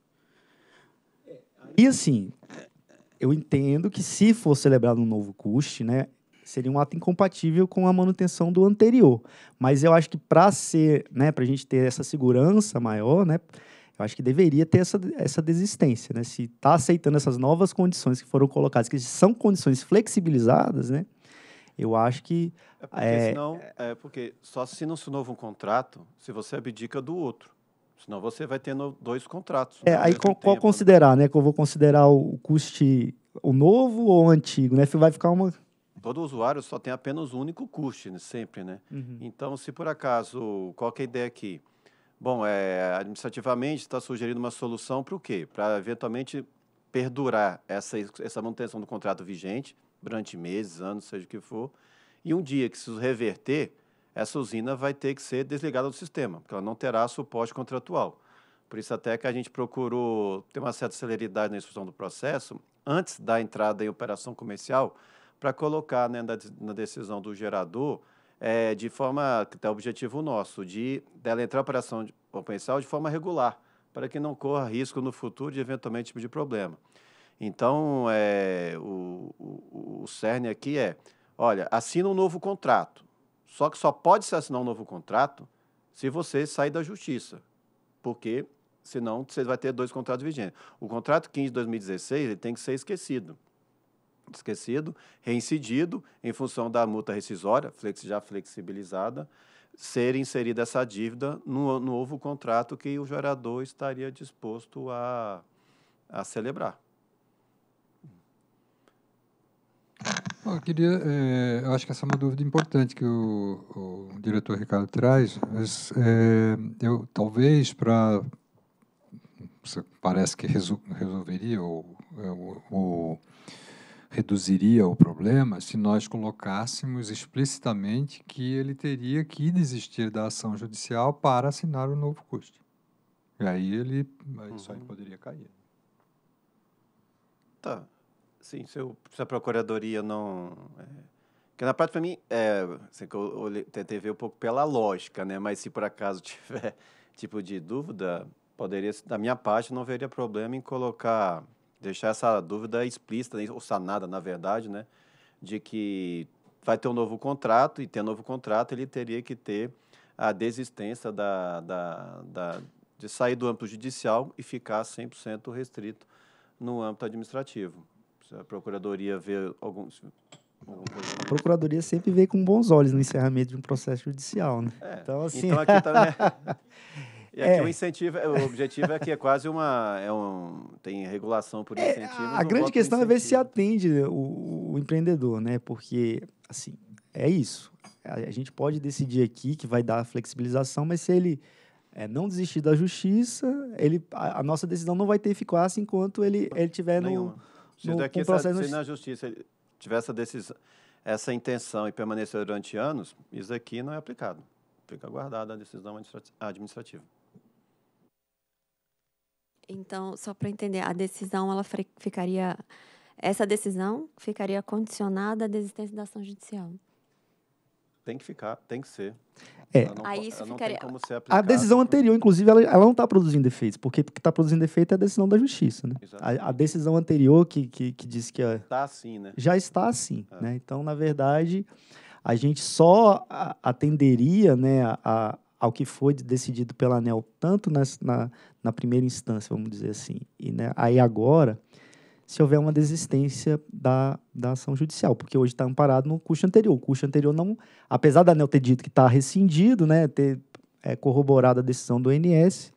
E assim, eu entendo que se for celebrado um novo CUSD, né, seria um ato incompatível com a manutenção do anterior. Mas eu acho que para ser, né, para a gente ter essa segurança maior, né, eu acho que deveria ter essa, essa desistência, né? Se está aceitando essas novas condições que foram colocadas, que são condições flexibilizadas, né? Eu acho que. É porque, é... Senão, é porque só se não se novo um contrato se você abdica do outro. Senão você vai tendo dois contratos. É, né? aí qual considerar, né? Que eu vou considerar o custe o novo ou o antigo, né? Vai ficar uma. Todo usuário só tem apenas um único custe, né? sempre, né? Uhum. Então, se por acaso, qual é a ideia aqui? Bom, é, administrativamente está sugerindo uma solução para o quê? Para eventualmente perdurar essa, essa manutenção do contrato vigente durante meses, anos, seja o que for, e um dia que se reverter, essa usina vai ter que ser desligada do sistema, porque ela não terá suporte contratual. Por isso até que a gente procurou ter uma certa celeridade na instrução do processo antes da entrada em operação comercial para colocar né, na decisão do gerador é, de forma que é o objetivo nosso, de dela entrar em operação de open de forma regular, para que não corra risco no futuro de eventualmente tipo de problema. Então, é, o, o, o cerne aqui é, olha, assina um novo contrato. Só que só pode se assinar um novo contrato se você sair da justiça, porque senão você vai ter dois contratos vigentes. O contrato 15 de 2016 ele tem que ser esquecido esquecido, reincidido em função da multa rescisória, flex, já flexibilizada, ser inserida essa dívida no novo contrato que o gerador estaria disposto a, a celebrar. eu queria, é, eu acho que essa é uma dúvida importante que o, o diretor Ricardo traz, mas é, eu talvez para parece que resol, resolveria ou, ou, ou reduziria o problema se nós colocássemos explicitamente que ele teria que desistir da ação judicial para assinar o novo custo. E aí ele aí uhum. só ele uhum. poderia cair. Tá. Sim, se, eu, se a procuradoria não. É... Porque na prática, para mim, é, assim, que eu olhei, tentei ver um pouco pela lógica, né? Mas se por acaso tiver tipo de dúvida, poderia, da minha parte, não haveria problema em colocar deixar essa dúvida explícita, ou sanada, na verdade, né? De que vai ter um novo contrato, e ter um novo contrato, ele teria que ter a desistência da, da, da de sair do âmbito judicial e ficar 100% restrito no âmbito administrativo. Se a procuradoria vê algum a procuradoria sempre vê com bons olhos no encerramento de um processo judicial, né? É, então, assim... Então aqui também... Tá, né? E aqui é. o incentivo, é, o objetivo é que é quase uma. É um, tem regulação por é, incentivo. É, a grande questão é ver se atende o, o, empreendedor, né? Porque, assim, é isso. A, a, gente pode decidir aqui que vai dar flexibilização, mas se ele é, não desistir da justiça, ele, a, a, nossa decisão não vai ter eficácia enquanto ele, ele tiver no, se daqui, um processo. Se, se na justiça tiver essa decisão, essa intenção e permanecer durante anos, isso aqui não é aplicado. Fica guardada a decisão administrativa. Então, só para entender, a decisão ela ficaria essa decisão ficaria condicionada à desistência da ação judicial. Tem que ficar, tem que ser. É. Não, Aí isso ficaria... A decisão anterior, inclusive, ela, ela não está produzindo defeitos, porque o que está produzindo defeito é a decisão da justiça. Né? A, a, decisão anterior que, que, que diz que... Está assim, né? Já está assim. É. Né? Então, na verdade, a gente só atenderia né, a, a ao que foi decidido pela ANEL, tanto nas, na, na primeira instância, vamos dizer assim. E né, aí agora, se houver uma desistência da, da ação judicial, porque hoje está amparado no custo anterior. O custo anterior não, apesar da ANEL ter dito que está rescindido, né, ter é, corroborado a decisão do INS,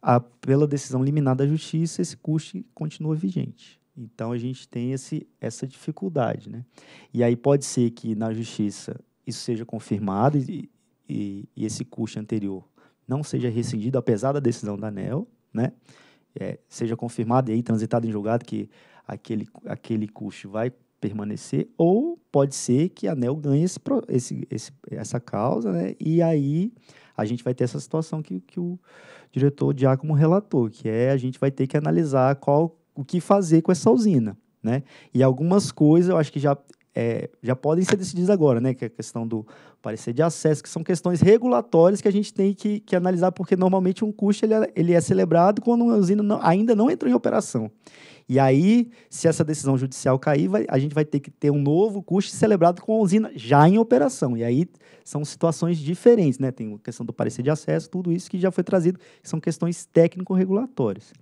a, pela decisão liminar da justiça, esse custo continua vigente. Então a gente tem esse, essa dificuldade, né? E aí pode ser que na justiça isso seja confirmado e, e, e esse custo anterior não seja rescindido, apesar da decisão da ANEL, né? É, seja confirmado e aí transitado em julgado que aquele, aquele custo vai permanecer, ou pode ser que a ANEL ganhe esse, esse, esse, essa causa, né? e aí a gente vai ter essa situação que, que o diretor Diácono relatou, que é a gente vai ter que analisar qual o que fazer com essa usina. Né? E algumas coisas eu acho que já é, já podem ser decididos agora, né? Que é a questão do parecer de acesso, que são questões regulatórias que a gente tem que, que analisar, porque normalmente um custo ele é, ele é celebrado quando uma usina não, ainda não entrou em operação. E aí, se essa decisão judicial cair, vai, a gente vai ter que ter um novo custo celebrado com a usina já em operação. E aí são situações diferentes, né? Tem a questão do parecer de acesso, tudo isso que já foi trazido, que são questões técnico-regulatórias.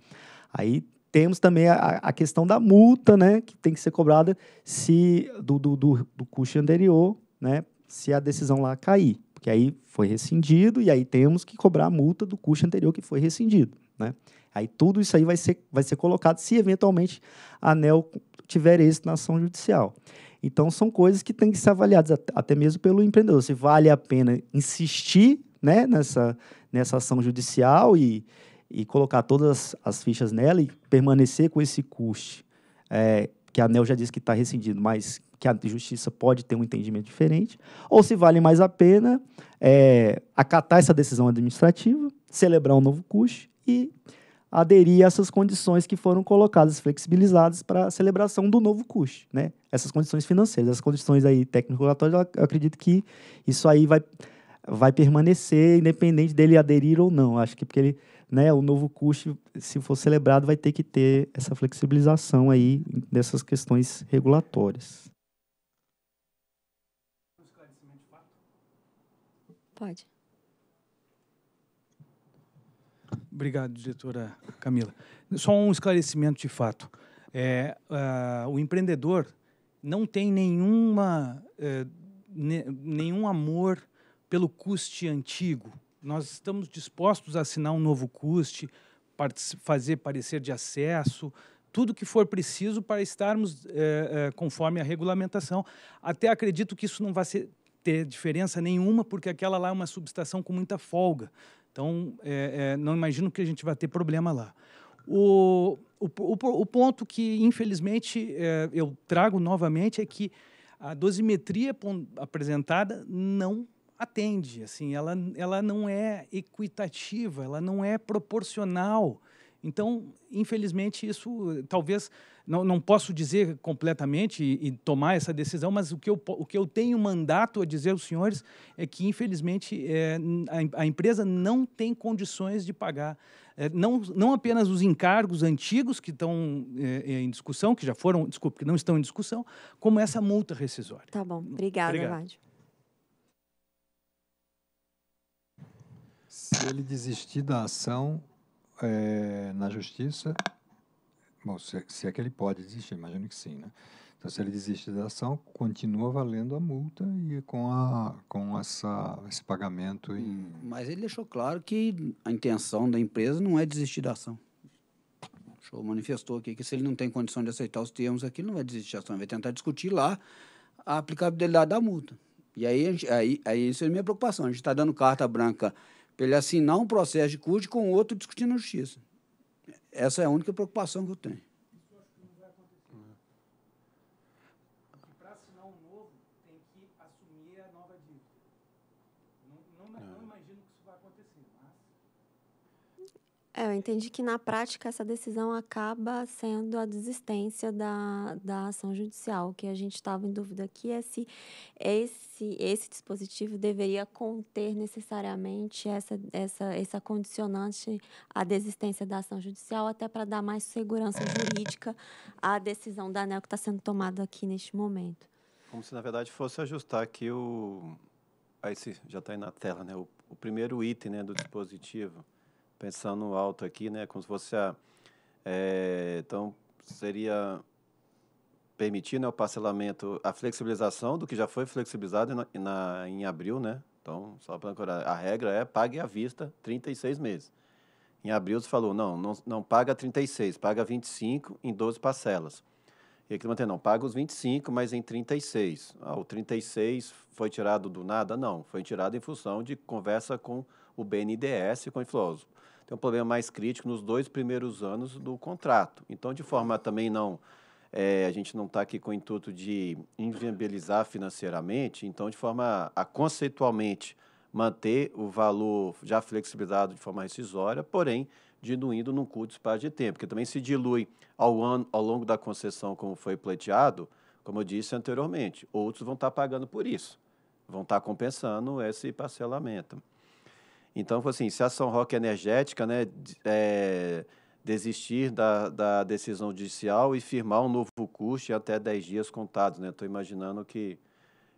Aí temos também a, a, questão da multa, né, que tem que ser cobrada se do, do, do, do custo anterior, né, se a decisão lá cair, porque aí foi rescindido e aí temos que cobrar a multa do custo anterior que foi rescindido, né? Aí tudo isso aí vai ser, vai ser colocado se eventualmente a ANEL tiver êxito na ação judicial. Então são coisas que têm que ser avaliadas até mesmo pelo empreendedor, se vale a pena insistir, né, nessa nessa ação judicial e, e colocar todas as fichas nela e permanecer com esse custe, é, que a ANEL já disse que está rescindido, mas que a justiça pode ter um entendimento diferente, ou se vale mais a pena é, acatar essa decisão administrativa, celebrar um novo custe e aderir a essas condições que foram colocadas, flexibilizadas para a celebração do novo custe, né? Essas condições financeiras, as condições aí técnico-regulatórias, eu acredito que isso aí vai, vai permanecer, independente dele aderir ou não. acho que porque ele né, o novo custe, se for celebrado, vai ter que ter essa flexibilização aí dessas questões regulatórias. Pode. Obrigado, diretora Camila. Só um esclarecimento de fato. É, uh, o empreendedor não tem nenhuma, uh, ne, nenhum amor pelo custe antigo, nós estamos dispostos a assinar um novo custe, fazer parecer de acesso, tudo que for preciso para estarmos é, é, conforme a regulamentação. Até acredito que isso não vai ser, ter diferença nenhuma, porque aquela lá é uma subestação com muita folga. Então, é, não imagino que a gente vai ter problema lá. O, o, o, o ponto que, infelizmente, eu trago novamente é que a dosimetria apresentada não atende, assim, ela, ela não é equitativa, ela não é proporcional. Então, infelizmente, isso talvez não, não posso dizer completamente e, e, tomar essa decisão, mas o que, eu, o que eu tenho mandato a dizer aos senhores é que, infelizmente, é, a, a, empresa não tem condições de pagar é, não, não apenas os encargos antigos que estão é, é em discussão, que já foram, desculpe, que não estão em discussão, como essa multa rescisória. Tá bom, obrigada, Obrigado. Se ele desistir da ação é, na justiça, bom, se, se é que ele pode desistir, imagino que sim, né? Então, se ele desiste da ação, continua valendo a multa e com, a, com essa, esse pagamento. Em... Hum, mas ele deixou claro que a intenção da empresa não é desistir da ação. O show manifestou aqui que se ele não tem condição de aceitar os termos aqui, não vai desistir da ação, ele vai tentar discutir lá a aplicabilidade da multa. E aí, aí, aí isso é a minha preocupação. A gente está dando carta branca para ele assinar um processo de curte com outro discutindo a justiça. Essa é a única preocupação que eu tenho. É, eu entendi que na prática essa decisão acaba sendo a desistência da, da ação judicial. O que a gente estava em dúvida aqui é se esse, esse dispositivo deveria conter necessariamente essa, essa, essa condicionante à desistência da ação judicial, até para dar mais segurança jurídica à decisão da ANEL que está sendo tomada aqui neste momento. Como se, na verdade, fosse ajustar aqui o. Aí já está aí na tela, né? O, o primeiro item né, do dispositivo pensando alto aqui, né? Como se fosse a. É, então, seria permitir né, o parcelamento, a flexibilização do que já foi flexibilizado na, na em abril, né? Então, só para ancorar, a regra é pague à vista 36 meses. Em abril, você falou, não, não, não paga 36, paga 25 em 12 parcelas. E aqui mantém, não, paga os 25, mas em 36. Ah, o 36 foi tirado do nada? Não, foi tirado em função de conversa com o BNDES, com o influoso tem um problema mais crítico nos dois primeiros anos do contrato. Então, de forma também não. É, a gente não está aqui com o intuito de inviabilizar financeiramente, então, de forma a conceitualmente manter o valor já flexibilizado de forma rescisória, porém diluindo num curto espaço de tempo, que também se dilui ao, ano, ao longo da concessão, como foi pleiteado, como eu disse anteriormente. Outros vão estar tá pagando por isso, vão estar tá compensando esse parcelamento. Então, assim, se a São Roque Energética né, é, desistir da, da decisão judicial e firmar um novo curso em até 10 dias contados. Estou né? imaginando que,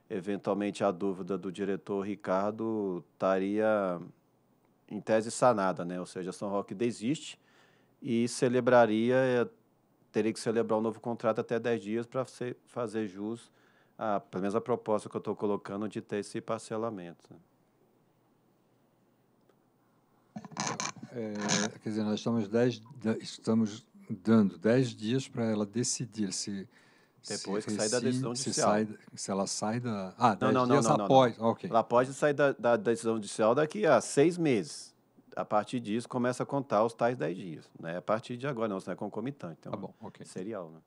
eventualmente, a dúvida do diretor Ricardo estaria, em tese, sanada. Né? Ou seja, a São Roque desiste e celebraria, é, teria que celebrar um novo contrato até 10 dias para fazer jus, a, pelo menos a proposta que eu estou colocando de ter esse parcelamento. Né? é, quer dizer, nós estamos, dez, estamos dando 10 dias para ela decidir se. Depois se, que sair da decisão judicial. Se, sai, se ela sai da. Ah, não, não, não, dias não, não, após. Não. Okay. Ela pode sair da, da, decisão judicial daqui a seis meses. A partir disso, começa a contar os tais 10 dias. Né? A partir de agora, não, não é concomitante. Então, tá bom, ok. Serial, né?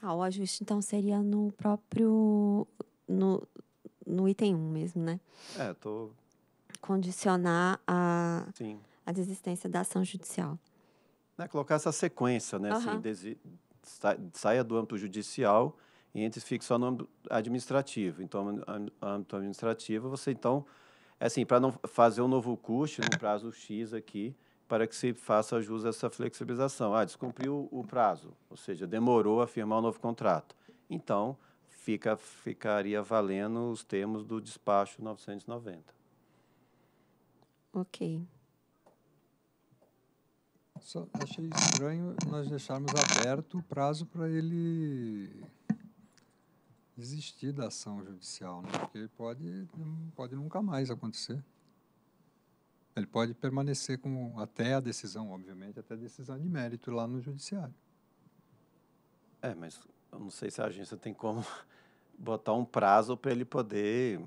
Tá, o ajuste, então, seria no próprio. No, no item 1 mesmo, né? É, tô condicionar a, Sim. a desistência da ação judicial. É, colocar essa sequência, né? Uhum. Assim, desi, sa, saia do âmbito judicial e entre fique só no âmbito administrativo. Então, âmbito administrativo, você então, é assim, para não fazer um novo custo no prazo X aqui, para que se faça jus a essa flexibilização. Ah, descumpriu o prazo, ou seja, demorou a firmar o um novo contrato. Então, fica, ficaria valendo os termos do despacho 990. Ok. Só achei estranho nós deixarmos aberto o prazo para ele desistir da ação judicial, né? porque pode, pode nunca mais acontecer. Ele pode permanecer com até a decisão, obviamente, até a decisão de mérito lá no judiciário. É, mas eu não sei se a agência tem como botar um prazo para ele poder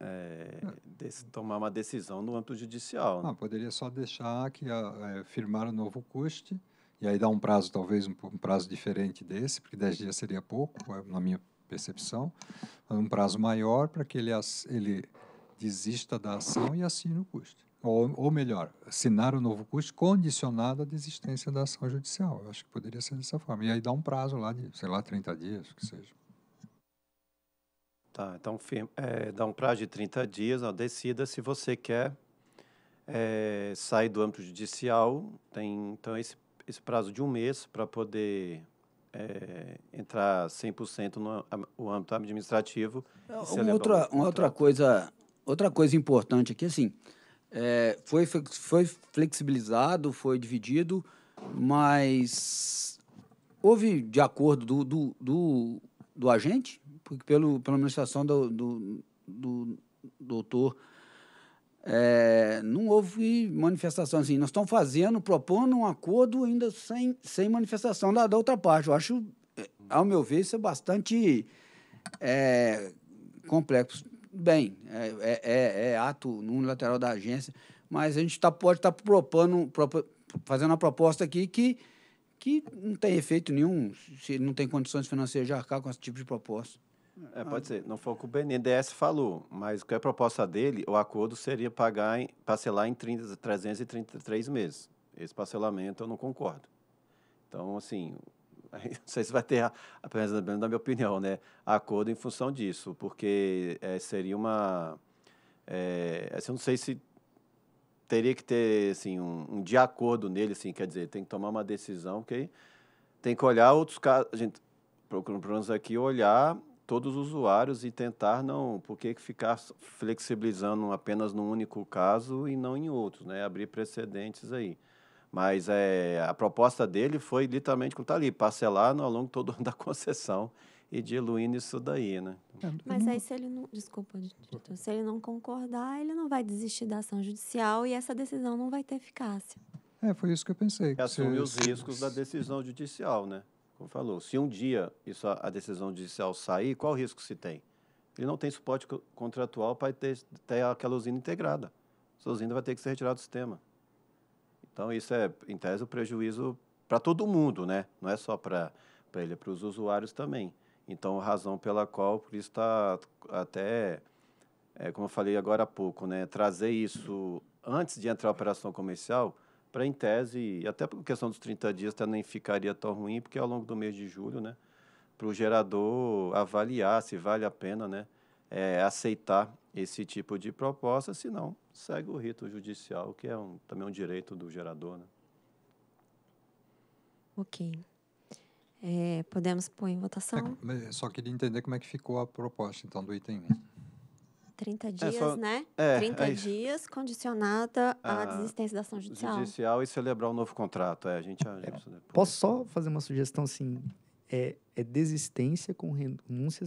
é, desse, tomar uma decisão no âmbito judicial. Né? Ah, poderia só deixar que a, é, firmar o um novo custe e aí dar um prazo, talvez um, um prazo diferente desse, porque 10 dias seria pouco, é, na minha percepção, um prazo maior para que ele, ele desista da ação e assine o custe. Ou, ou melhor, assinar o novo custe condicionado à desistência da ação judicial. Eu acho que poderia ser dessa forma. E aí dá um prazo lá de, sei lá, 30 dias, que seja. Tá, então firma, é, dá um prazo de 30 dias, ó, decida se você quer é, sair do âmbito judicial, tem então esse, esse prazo de um mês para poder é, entrar 100% no o âmbito administrativo. Uma outra, uma outra coisa outra coisa importante aqui, assim, é, foi, foi flexibilizado, foi dividido, mas houve, de acordo do, do, do do agente, porque pelo, pela administração do, do, do doutor, é, não houve manifestação assim. Nós estamos fazendo, propondo um acordo ainda sem, sem manifestação da, da outra parte. Eu acho, é, ao meu ver, isso é bastante é, complexo. Bem, é, é, é, é ato unilateral da agência, mas a gente tá, pode estar tá propondo, fazendo uma proposta aqui que que não tem efeito nenhum se não tem condições financeiras de arcar com esse tipo de proposta. É, pode ah, ser. Não foi o que o BNDES falou, mas qual é a proposta dele, o acordo seria pagar em, parcelar em 30, 333 meses. Esse parcelamento eu não concordo. Então, assim, não sei se vai ter, apenas da minha opinião, né, acordo em função disso, porque é, seria uma... É, assim, eu não sei se teria que ter assim, um, um de acordo nele, assim, quer dizer, tem que tomar uma decisão, ok? Tem que olhar outros casos. A gente procuramos aqui olhar todos os usuários e tentar não, por que ficar flexibilizando apenas num único caso e não em outros, né? Abrir precedentes aí. Mas é, a proposta dele foi literalmente, como está ali, parcelar no, ao longo todo da concessão e diluindo isso daí, né? Mas aí se ele não, desculpa, se ele não concordar, ele não vai desistir da ação judicial e essa decisão não vai ter eficácia. É, foi isso que eu pensei. Que assumir os riscos da decisão judicial, né? Como falou, se um dia isso a decisão judicial sair, qual risco se tem? Ele não tem suporte contratual para ter, ter aquela usina integrada. Sua usina vai ter que ser retirada do sistema. Então, isso é, em tese, o um prejuízo para todo mundo, né? Não é só para ele, é para os usuários também. Então, a razão pela qual, por isso está até, é, como eu falei agora há pouco, né, trazer isso antes de entrar a operação comercial, para em tese, até por questão dos 30 dias, até nem ficaria tão ruim, porque ao longo do mês de julho, né, para o gerador avaliar se vale a pena né, é, aceitar esse tipo de proposta, se não, segue o rito judicial, que é um, também um direito do gerador. Né? Ok. É, podemos pôr em votação? É, só queria entender como é que ficou a proposta, então, do item 1. 30 é, dias, é só, né? É, 30 é dias condicionada à ah, desistência da ação judicial. Judicial e celebrar um novo contrato. É, a gente é, Posso só fazer uma sugestão assim? É, é desistência com renúncia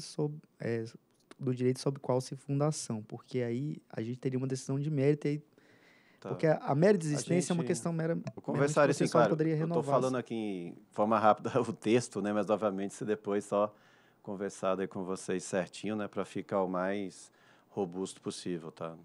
do direito sobre qual se fundação, porque aí a gente teria uma decisão de mérito e aí Tá. Porque a, mera desistência é a gente... é uma questão mera. Conversar isso, assim, claro. poderia renovar. Estou falando aqui em forma rápida o texto, né? Mas obviamente se depois só conversar aí com vocês certinho, né? Para ficar o mais robusto possível, tá?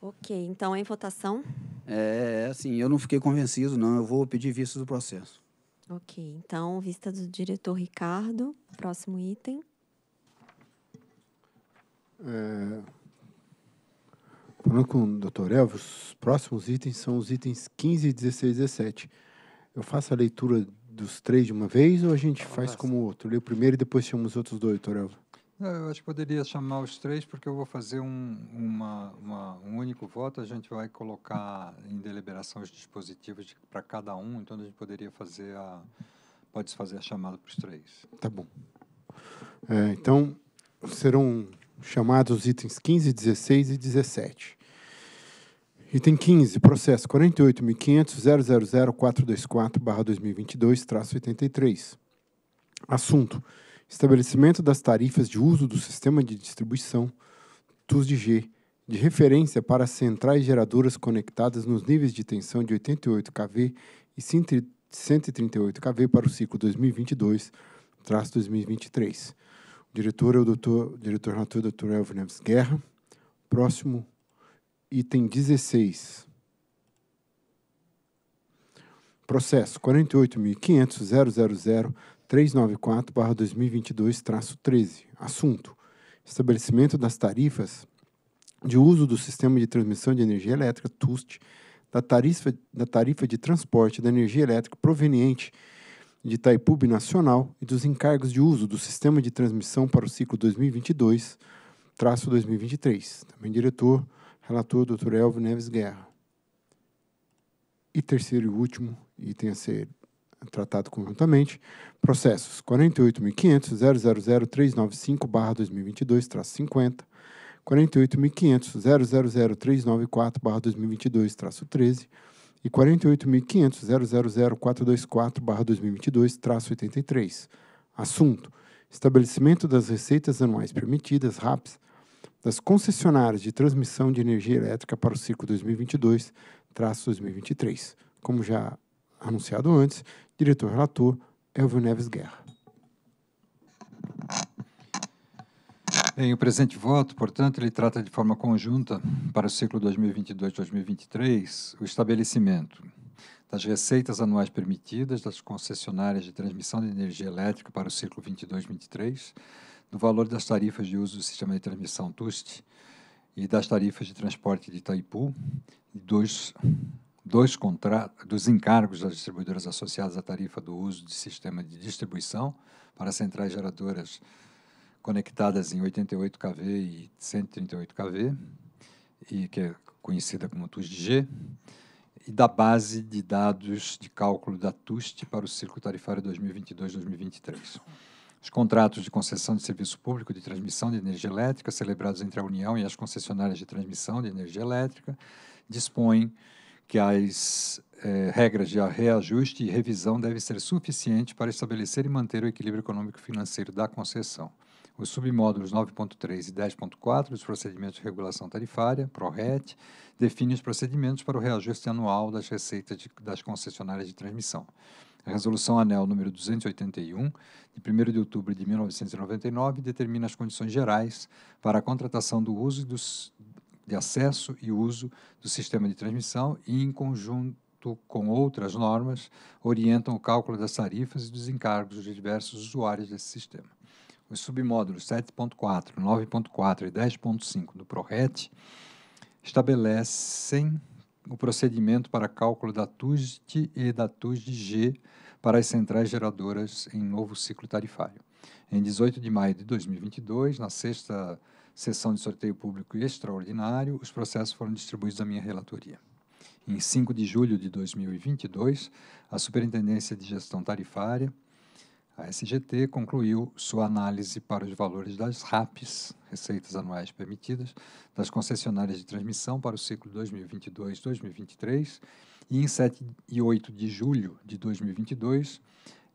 Ok, então em votação? É, assim, eu não fiquei convencido, não. Eu vou pedir vista do processo. Ok, então, vista do diretor Ricardo, próximo item. É, falando com o doutor Elvio, os próximos itens são os itens 15, 16 e 17. Eu faço a leitura dos três de uma vez ou a gente faz como outro? Lê o primeiro e depois chama os outros dois, doutor Elvio? É, eu acho que poderia chamar os três, porque eu vou fazer um, uma, uma, um único voto. A gente vai colocar em deliberação os dispositivos para cada um, então a gente poderia fazer a. Pode fazer a chamada para os três. Tá bom. É, então, serão chamados os itens 15, 16 e 17. Item 15, processo 48.500.000.424-2022-83. Assunto estabelecimento das tarifas de uso do sistema de distribuição, TUS de G, de referência para centrais geradoras conectadas nos níveis de tensão de 88 kV e 138 kV para o ciclo 2022-2023. O diretor é o doutor, diretor relator Dr. Elvin Neves Guerra. Próximo item 16. Processo 48.500.000 394-2022-13. Assunto: Estabelecimento das tarifas de uso do Sistema de Transmissão de Energia Elétrica, TUST, da tarifa, da tarifa de transporte da energia elétrica proveniente de Itaipu Nacional e dos encargos de uso do Sistema de Transmissão para o ciclo 2022-2023. Também diretor, relator, Dr. Elvio Neves Guerra. E terceiro e último item a ser tratado conjuntamente, processos 48.500.000395/2022-50, 48.500.000394/2022-13 e 48.500.000424/2022-83. Assunto: Estabelecimento das receitas anuais permitidas RAPs das concessionárias de transmissão de energia elétrica para o ciclo 2022-2023. Como já anunciado antes, diretor relator Elvio Neves Guerra. Bem, o presente voto, portanto, ele trata de forma conjunta para o ciclo 2022-2023 o estabelecimento das receitas anuais permitidas das concessionárias de transmissão de energia elétrica para o ciclo 22-23, do valor das tarifas de uso do sistema de transmissão TUST e das tarifas de transporte de Itaipu, dos dos, contratos, dos encargos das distribuidoras associadas à tarifa do uso de sistema de distribuição para centrais geradoras conectadas em 88 kV e 138 kV, e que é conhecida como TUSD-G, e da base de dados de cálculo da TUST para o ciclo tarifário 2022-2023. Os contratos de concessão de serviço público de transmissão de energia elétrica, celebrados entre a União e as concessionárias de transmissão de energia elétrica, dispõem que as eh, regras de reajuste e revisão devem ser suficientes para estabelecer e manter o equilíbrio econômico-financeiro da concessão. Os submódulos 9.3 e 10.4 dos procedimentos de regulação tarifária, PRORET, definem os procedimentos para o reajuste anual das receitas de, das concessionárias de transmissão. A Resolução ANEL número 281, de 1 de outubro de 1999, determina as condições gerais para a contratação do uso e dos, de acesso e uso do sistema de transmissão e, em conjunto com outras normas, orientam o cálculo das tarifas e dos encargos de diversos usuários desse sistema. Os submódulos 7.4, 9.4 e 10.5 do ProRet estabelecem o procedimento para cálculo da TUSD e da TUSD-G para as centrais geradoras em novo ciclo tarifário. Em 18 de maio de 2022, na sexta sessão de sorteio público extraordinário, os processos foram distribuídos à minha relatoria. Em 5 de julho de 2022, a Superintendência de Gestão Tarifária, a SGT, concluiu sua análise para os valores das RAPs, receitas anuais permitidas, das concessionárias de transmissão para o ciclo 2022-2023, e em 7 e 8 de julho de 2022,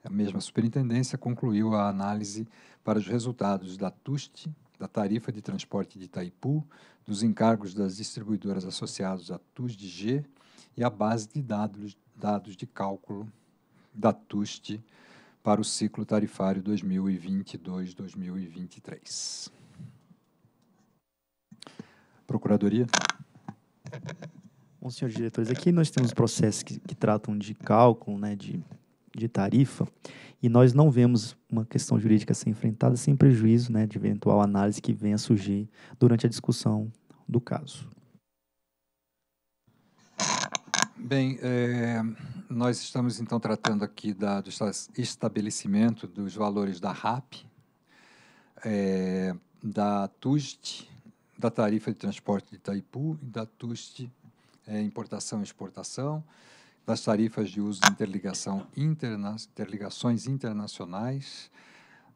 a mesma superintendência concluiu a análise para os resultados da TUST, da tarifa de transporte de Itaipu, dos encargos das distribuidoras associados à TUSDG e à base de dados, dados de cálculo da TUST para o ciclo tarifário 2022-2023. Procuradoria. Bom, senhores diretores, aqui nós temos processos que, que tratam de cálculo, né, de de tarifa, e nós não vemos uma questão jurídica ser enfrentada sem prejuízo né, de eventual análise que venha a surgir durante a discussão do caso. Bem, é, nós estamos então tratando aqui da, do estabelecimento dos valores da RAP, é, da TUST, da tarifa de transporte de Itaipu e da TUST é, importação e exportação das tarifas de uso de interligação interna interligações internacionais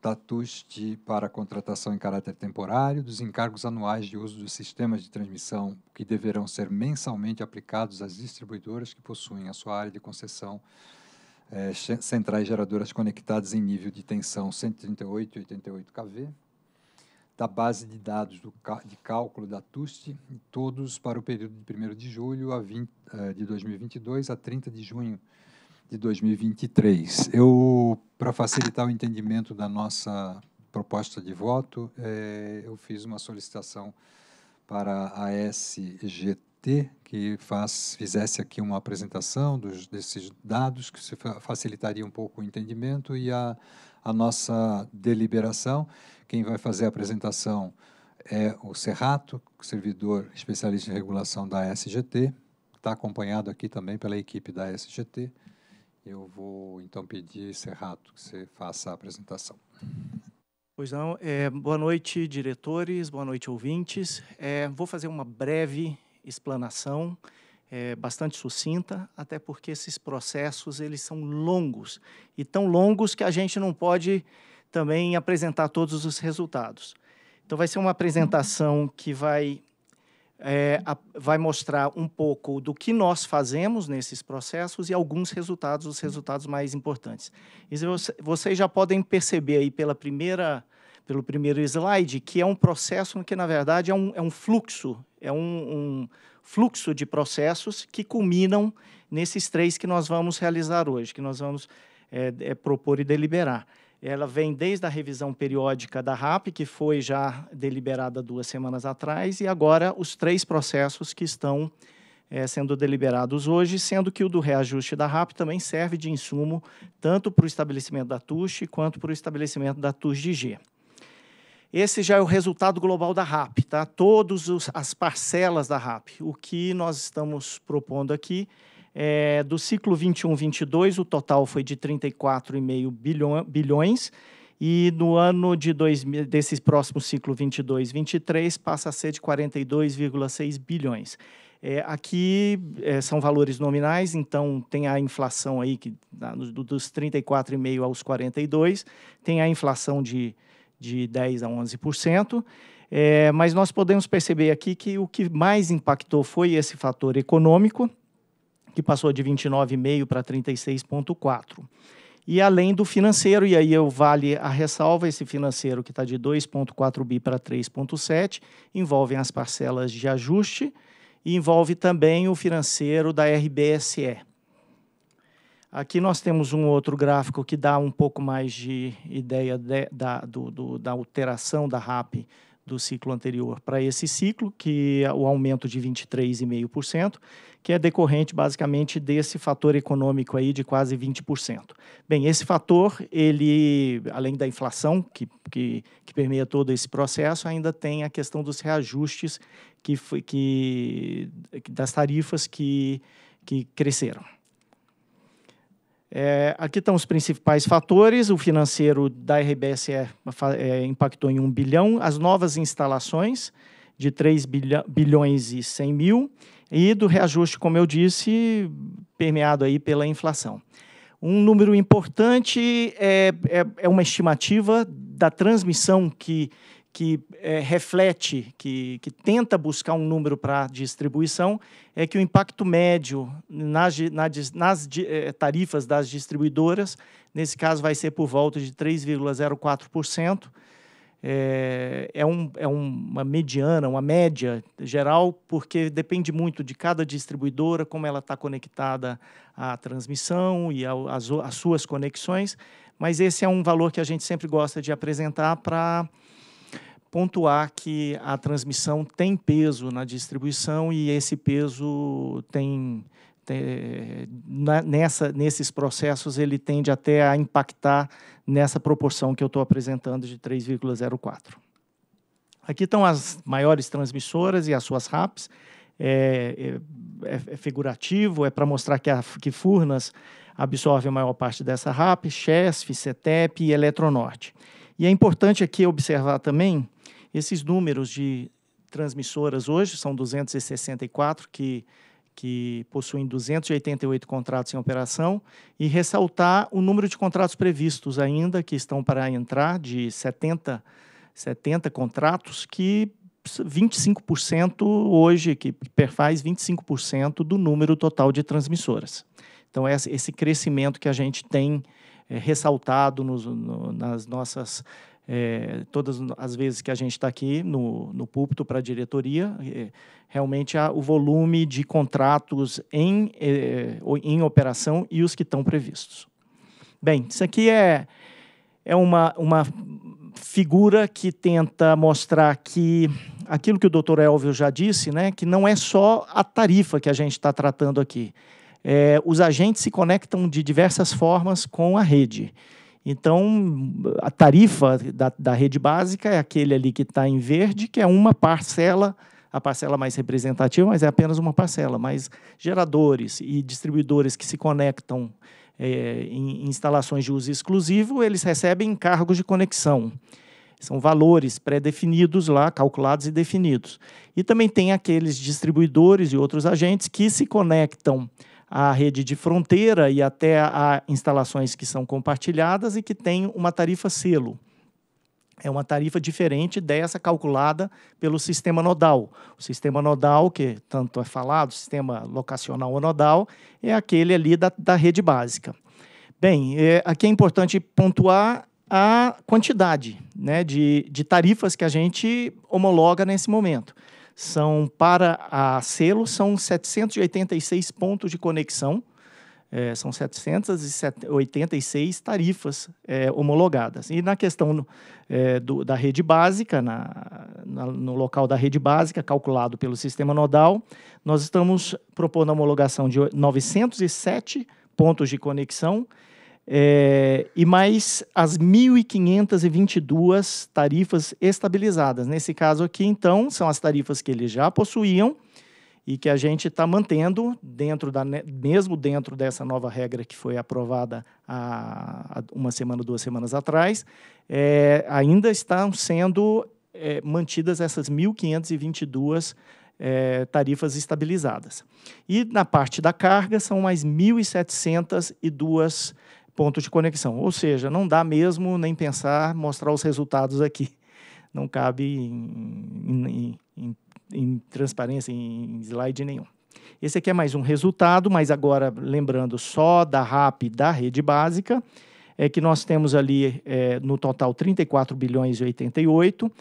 da TUST para contratação em caráter temporário, dos encargos anuais de uso dos sistemas de transmissão que deverão ser mensalmente aplicados às distribuidoras que possuem a sua área de concessão é, centrais geradoras conectadas em nível de tensão 138 e 88 kV, da base de dados do, de cálculo da TUST, todos para o período de 1 de julho a 20, eh, de 2022 a 30 de junho de 2023. Eu, para facilitar o entendimento da nossa proposta de voto, eh, eu fiz uma solicitação para a SGT que faz, fizesse aqui uma apresentação dos, desses dados que facilitaria um pouco o entendimento e a, a nossa deliberação. Quem vai fazer a apresentação é o Serrato, servidor especialista em regulação da SGT, está acompanhado aqui também pela equipe da SGT. Eu vou então pedir, Serrato, que você faça a apresentação. Pois não, é, boa noite, diretores, boa noite, ouvintes. É, vou fazer uma breve explanação, é, bastante sucinta, até porque esses processos eles são longos, e tão longos que a gente não pode também apresentar todos os resultados. Então, vai ser uma apresentação que vai, é, a, vai mostrar um pouco do que nós fazemos nesses processos e alguns resultados, os resultados mais importantes. E vocês já podem perceber aí pela primeira, pelo primeiro slide que é um processo que, na verdade, é um, é um fluxo, é um, um fluxo de processos que culminam nesses três que nós vamos realizar hoje, que nós vamos é, é, propor e deliberar. Ela vem desde a revisão periódica da RAP, que foi já deliberada duas semanas atrás, e agora os três processos que estão é, sendo deliberados hoje, sendo que o do reajuste da RAP também serve de insumo tanto para o estabelecimento da TUSH quanto para o estabelecimento da TUSH de G. Esse já é o resultado global da RAP, tá? Todas as parcelas da RAP. O que nós estamos propondo aqui é, do ciclo 21-22, o total foi de 34,5 bilhões. E no ano de dois, desse próximo ciclo 22-23, passa a ser de 42,6 bilhões. É, aqui é, são valores nominais, então tem a inflação aí que dos 34,5 aos 42, tem a inflação de, de 10 a 11%. É, mas nós podemos perceber aqui que o que mais impactou foi esse fator econômico, que passou de 29,5 para 36,4. E além do financeiro, e aí eu vale a ressalva, esse financeiro que está de 2,4 bi para 3,7, envolvem as parcelas de ajuste e envolve também o financeiro da RBSE. Aqui nós temos um outro gráfico que dá um pouco mais de ideia de, da, do, do, da alteração da RAP do ciclo anterior para esse ciclo, que é o aumento de 23,5% que é decorrente basicamente desse fator econômico aí de quase 20%. Bem, esse fator, ele, além da inflação que, que, que permeia todo esse processo, ainda tem a questão dos reajustes que, que das tarifas que, que cresceram. É, aqui estão os principais fatores. O financeiro da RBS é, é, impactou em 1 bilhão. As novas instalações de 3 bilhões e 100 mil e do reajuste, como eu disse, permeado aí pela inflação. Um número importante é, é, é uma estimativa da transmissão que, que é, reflete, que, que, tenta buscar um número para distribuição, é que o impacto médio nas, nas, nas eh, tarifas das distribuidoras, nesse caso, vai ser por volta de 3,04%, é, é, um, é uma mediana, uma média geral, porque depende muito de cada distribuidora, como ela está conectada à transmissão e as às suas conexões, mas esse é um valor que a gente sempre gosta de apresentar para pontuar que a transmissão tem peso na distribuição e esse peso tem, tem na, nessa, nesses processos ele tende até a impactar nessa proporção que eu estou apresentando de 3,04. Aqui estão as maiores transmissoras e as suas RAPs. É, é, é, é figurativo, é para mostrar que, a, que Furnas absorve a maior parte dessa RAP, CHESF, CETEP e Eletronorte. E é importante aqui observar também esses números de transmissoras hoje, são 264 que que possuem 288 contratos em operação, e ressaltar o número de contratos previstos ainda, que estão para entrar, de 70, 70 contratos, que 25% hoje, que perfaz 25% do número total de transmissoras. Então, esse crescimento que a gente tem é, ressaltado nos, no, nas nossas é, todas as vezes que a gente está aqui no, no púlpito para a diretoria, é, realmente há o volume de contratos em, é, em operação e os que estão previstos. Bem, isso aqui é, é uma, uma figura que tenta mostrar que aquilo que o doutor Elvio já disse, né, que não é só a tarifa que a gente está tratando aqui. É, os agentes se conectam de diversas formas com a rede. Então, a tarifa da, da rede básica é aquele ali que está em verde, que é uma parcela, a parcela mais representativa, mas é apenas uma parcela. Mas geradores e distribuidores que se conectam é, em instalações de uso exclusivo, eles recebem cargos de conexão. São valores pré-definidos lá, calculados e definidos. E também tem aqueles distribuidores e outros agentes que se conectam a rede de fronteira e até a instalações que são compartilhadas e que tem uma tarifa selo. É uma tarifa diferente dessa calculada pelo sistema nodal. O sistema nodal, que tanto é falado, sistema locacional ou nodal, é aquele ali da, da rede básica. Bem, é, aqui é importante pontuar a quantidade né, de, de tarifas que a gente homologa nesse momento são para a selo são 786 pontos de conexão, é, são 786 tarifas é, homologadas. E na questão é, do, da rede básica, na, na, no local da rede básica, calculado pelo sistema nodal, nós estamos propondo a homologação de 907 pontos de conexão é, e mais as 1.522 tarifas estabilizadas. Nesse caso aqui, então, são as tarifas que eles já possuíam e que a gente está mantendo dentro da mesmo dentro dessa nova regra que foi aprovada há uma semana, duas semanas atrás, é, ainda estão sendo é, mantidas essas 1.522 é, tarifas estabilizadas. E na parte da carga, são mais 1.702 Ponto de conexão. Ou seja, não dá mesmo nem pensar mostrar os resultados aqui. Não cabe em, em, em, em transparência, em slide nenhum. Esse aqui é mais um resultado, mas agora lembrando só da RAP da rede básica, é que nós temos ali é, no total 34 bilhões e 88,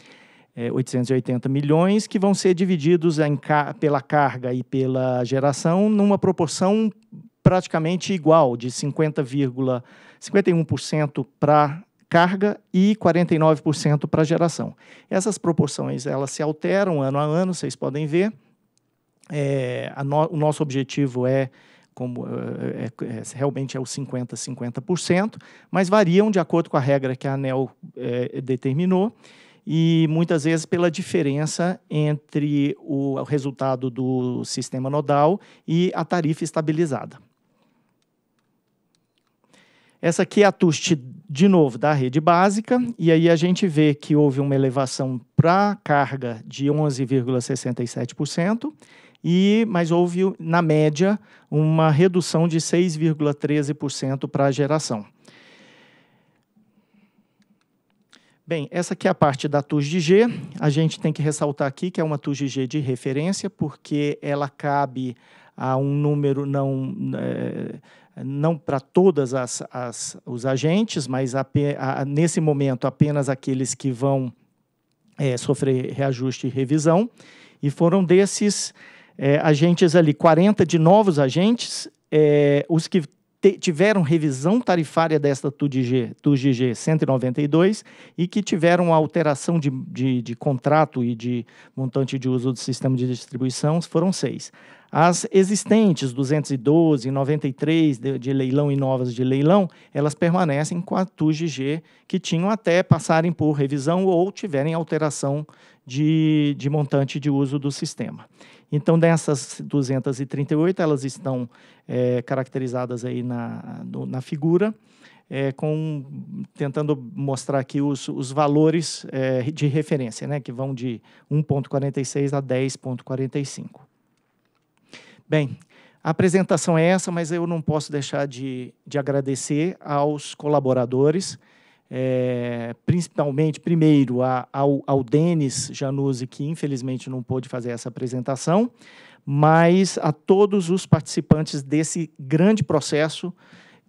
é, 880 milhões, que vão ser divididos em, pela carga e pela geração numa proporção praticamente igual, de 50,51% para carga e 49% para geração. Essas proporções elas se alteram ano a ano, vocês podem ver. É, no, o nosso objetivo é como é, é, é, é realmente é o 50 50%, mas variam de acordo com a regra que a ANEL é, determinou e muitas vezes pela diferença entre o, o resultado do sistema nodal e a tarifa estabilizada. Essa aqui é a TUST, de novo, da rede básica, e aí a gente vê que houve uma elevação para carga de 11,67%, e mas houve, na média, uma redução de 6,13% para a geração. Bem, essa aqui é a parte da G. A gente tem que ressaltar aqui que é uma G de referência, porque ela cabe a um número não... É, não para todas as, as, os agentes, mas a, a, nesse momento apenas aqueles que vão é, sofrer reajuste e revisão. E foram desses é, agentes ali, 40 de novos agentes, é, os que tiveram revisão tarifária desta TUDG, TUDG 192 e que tiveram alteração de, de, de, contrato e de montante de uso do sistema de distribuição, foram seis. As existentes, 212, 93 de, de leilão e novas de leilão, elas permanecem com a TUGG, que tinham até passarem por revisão ou tiverem alteração de, de montante de uso do sistema. Então, dessas 238, elas estão é, caracterizadas aí na, no, na figura, é, com, tentando mostrar aqui os, os valores é, de referência, né, que vão de 1,46 a 10,45. Bem, a apresentação é essa, mas eu não posso deixar de, de agradecer aos colaboradores, é, principalmente, primeiro, a, ao, ao Denis Januzzi, que infelizmente não pôde fazer essa apresentação, mas a todos os participantes desse grande processo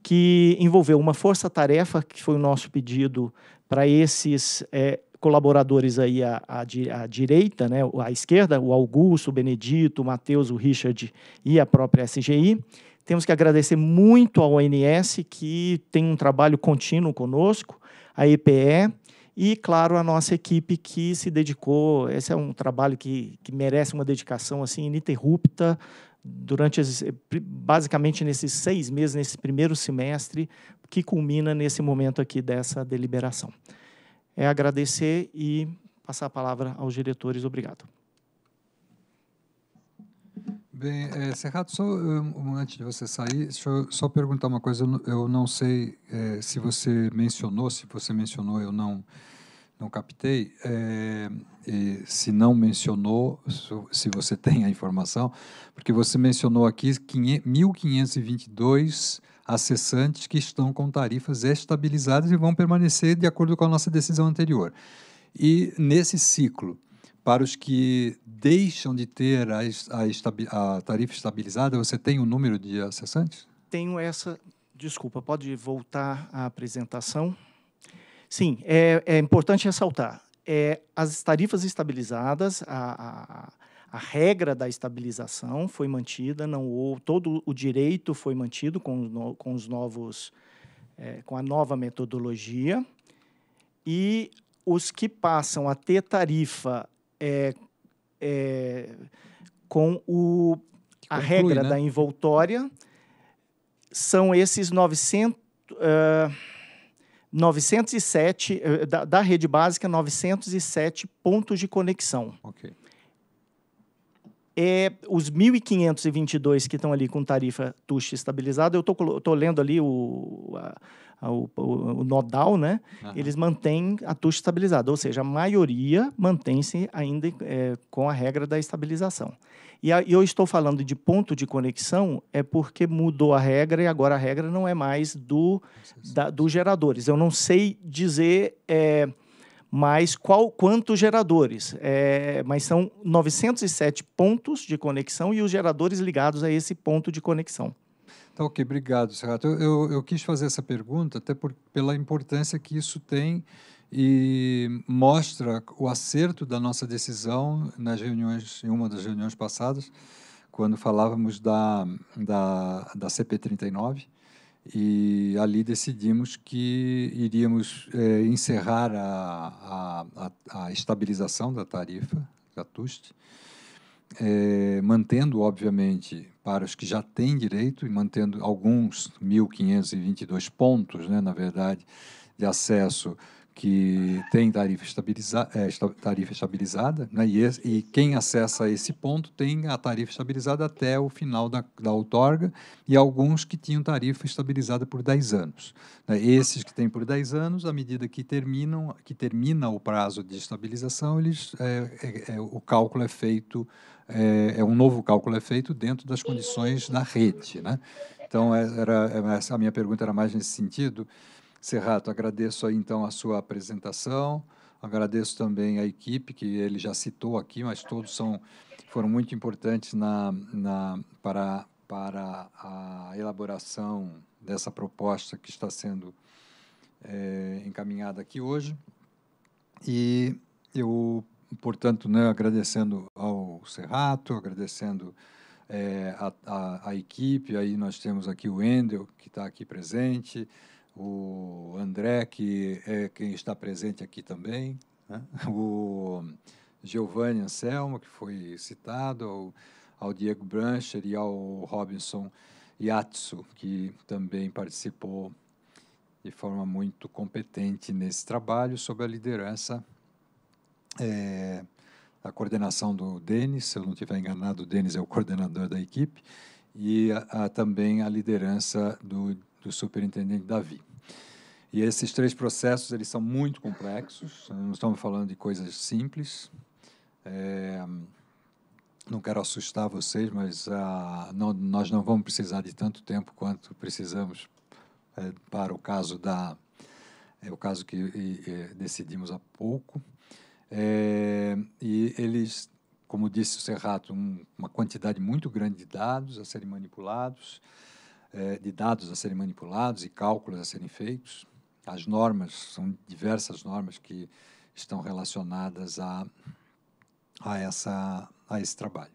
que envolveu uma força-tarefa, que foi o nosso pedido para esses é, colaboradores aí à, à, à, direita, né, à esquerda, o Augusto, o Benedito, o Matheus, o Richard e a própria SGI. Temos que agradecer muito ao ONS, que tem um trabalho contínuo conosco, a EPE e, claro, a nossa equipe que se dedicou. Esse é um trabalho que, que merece uma dedicação assim ininterrupta durante esses, basicamente nesses seis meses, nesse primeiro semestre, que culmina nesse momento aqui dessa deliberação é agradecer e passar a palavra aos diretores. Obrigado. Bem, é, Serrato, só hum, um, antes de você sair, deixa eu só perguntar uma coisa. Eu não sei é, se você mencionou, se você mencionou, eu não não captei. É, se não mencionou, se você tem a informação, porque você mencionou aqui 500, 1522 Acessantes que estão com tarifas estabilizadas e vão permanecer de acordo com a nossa decisão anterior. E nesse ciclo, para os que deixam de ter a, a, a tarifa estabilizada, você tem o um número de acessantes? Tenho essa. Desculpa, pode voltar à apresentação? Sim, é, é importante ressaltar. É, as tarifas estabilizadas, a, a a regra da estabilização foi mantida, não ou todo o direito foi mantido com, com os novos, é, com a nova metodologia e os que passam a ter tarifa é, é, com o, a Conclui, regra né? da envoltória são esses 900, uh, 907 da, da rede básica 907 pontos de conexão. Okay é, os 1.522 que estão ali com tarifa TUSH estabilizada, eu estou lendo ali o, a, o, o nodal, né? Uhum. Eles mantêm a TUSH estabilizada, ou seja, a maioria mantém-se ainda é, com a regra da estabilização. E a, eu estou falando de ponto de conexão é porque mudou a regra e agora a regra não é mais do, da, dos é. geradores. Eu não sei dizer... É, mas qual, quantos geradores. É, mas são 907 pontos de conexão e os geradores ligados a esse ponto de conexão. Tá ok, obrigado, Serrato. Eu, eu, eu quis fazer essa pergunta até por, pela importância que isso tem e mostra o acerto da nossa decisão nas reuniões, em uma das reuniões passadas, quando falávamos da, da, da CP39, e ali decidimos que iríamos é, encerrar a, a, a, estabilização da tarifa da TUST, é, mantendo, obviamente, para os que já têm direito, e mantendo alguns 1.522 pontos, né, na verdade, de acesso que tem tarifa, estabiliza, é, tarifa estabilizada, né? e, esse, e, quem acessa esse ponto tem a tarifa estabilizada até o final da, da outorga, e alguns que tinham tarifa estabilizada por 10 anos. Né? Esses que têm por 10 anos, à medida que terminam, que termina o prazo de estabilização, eles, é, é, é o cálculo é feito, é, é, um novo cálculo é feito dentro das condições da rede. Né? Então, é, era, essa, a minha pergunta era mais nesse sentido. Serrato, agradeço aí, então a sua apresentação, agradeço também a equipe que ele já citou aqui, mas todos são, foram muito importantes na, na, para, para a elaboração dessa proposta que está sendo é, encaminhada aqui hoje. E eu, portanto, né, agradecendo ao Serrato, agradecendo é, a, a, a equipe, aí nós temos aqui o Endel, que está aqui presente, o André, que é quem está presente aqui também, né? o Giovanni Anselmo, que foi citado, ao, ao Diego Brancher e ao Robinson Yatsu, que também participou de forma muito competente nesse trabalho sob a liderança é, da coordenação do Denis, se eu não estiver enganado, o Denis é o coordenador da equipe, e a, a, também a liderança do do superintendente Davi. E esses três processos eles são muito complexos, né? não estamos falando de coisas simples. É, não quero assustar vocês, mas ah, não, nós não vamos precisar de tanto tempo quanto precisamos é, para o caso da é o caso que e, e, decidimos há pouco. É, e eles, como disse o Serrato, um, uma quantidade muito grande de dados a serem manipulados. Eh, de dados a serem manipulados e cálculos a serem feitos. As normas, são diversas normas que estão relacionadas a, a, essa, a esse trabalho.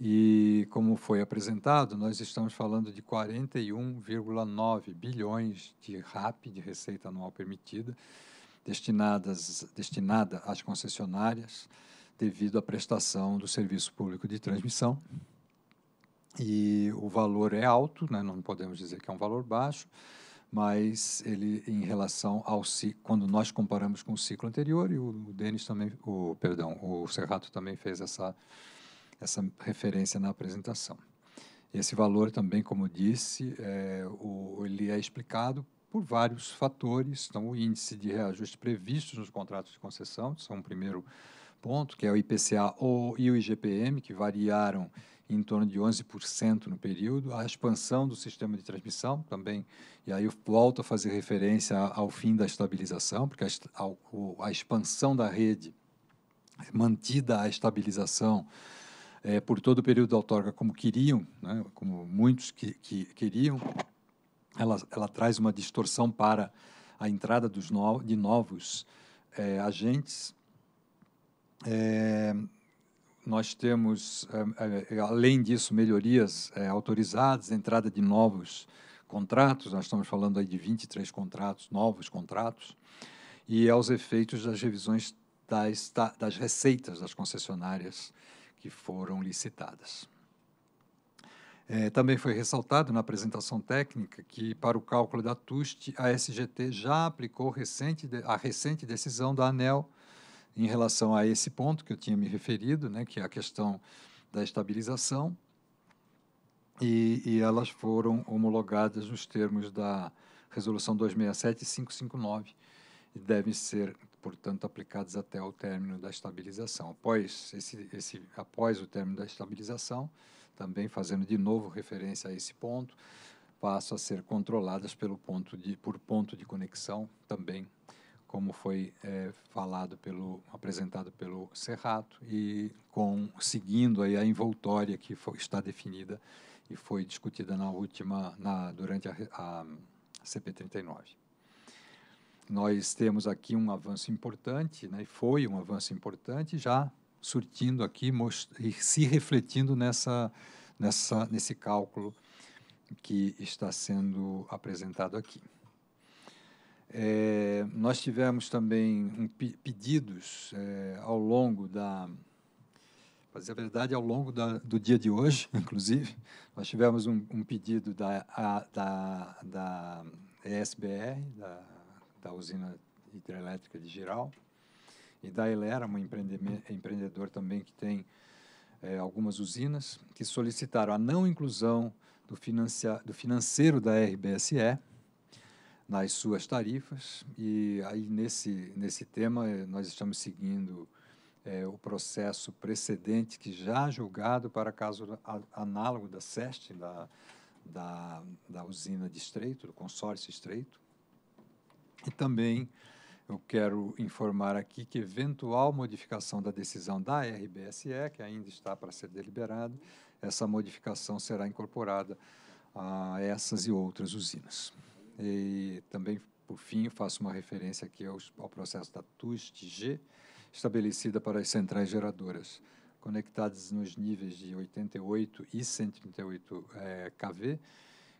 E, como foi apresentado, nós estamos falando de 41,9 bilhões de RAP, de Receita Anual Permitida, destinadas, destinada às concessionárias devido à prestação do serviço público de transmissão, e o valor é alto, né? não podemos dizer que é um valor baixo, mas ele em relação ao quando nós comparamos com o ciclo anterior e o Denis também, o perdão, o Serrato também fez essa essa referência na apresentação. Esse valor também, como disse, é, o, ele é explicado por vários fatores. Então, o índice de reajuste previsto nos contratos de concessão, são o um primeiro ponto, que é o IPCA ou, e o IGPM, que variaram em torno de 11% no período, a expansão do sistema de transmissão também, e aí eu volto a fazer referência ao fim da estabilização, porque a, a, a expansão da rede, mantida a estabilização é, por todo o período da outorga como queriam, né, como muitos que, que queriam, ela, ela traz uma distorção para a entrada dos no, de novos é, agentes, é, nós temos, eh, eh, eh, além disso, melhorias autorizadas, entrada de novos contratos, nós estamos falando aí de 23 contratos, novos contratos, e aos efeitos das revisões das, das receitas das concessionárias que foram licitadas. É, também foi ressaltado na apresentação técnica que, para o cálculo da TUST, a SGT já aplicou recente, a recente decisão da ANEL em relação a esse ponto que eu tinha me referido, né, que é a questão da estabilização, e, e elas foram homologadas nos termos da Resolução 267-559 e devem ser, portanto, aplicadas até o término da estabilização. Após, esse, esse, após o término da estabilização, também fazendo de novo referência a esse ponto, passam a ser controladas pelo ponto de, por ponto de conexão também como foi é, falado pelo apresentado pelo Serrato e com seguindo aí a envoltória que foi, está definida e foi discutida na última na durante a, a CP39. Nós temos aqui um avanço importante, né? Foi um avanço importante já surtindo aqui e se refletindo nessa nessa nesse cálculo que está sendo apresentado aqui. É, nós tivemos também um, pedidos é, ao longo da. Mas a verdade, ao longo da, do dia de hoje, inclusive, nós tivemos um, um pedido da, a, da, da ESBR, da, da usina hidrelétrica de Giral, e da Elera, um empreendedor também que tem é, algumas usinas, que solicitaram a não inclusão do, financia, do financeiro da RBSE nas suas tarifas. E aí, nesse, nesse tema, eh, nós estamos seguindo é, o processo precedente que já julgado para caso análogo da SEST, da, da, da usina de Estreito, do consórcio Estreito. E também eu quero informar aqui que eventual modificação da decisão da RBSE, que ainda está para ser deliberada, essa modificação será incorporada a essas e outras usinas. E também, por fim, faço uma referência aqui ao processo da TUST-G, estabelecida para as centrais geradoras, conectadas nos níveis de 88 e 138 é, eh, kV,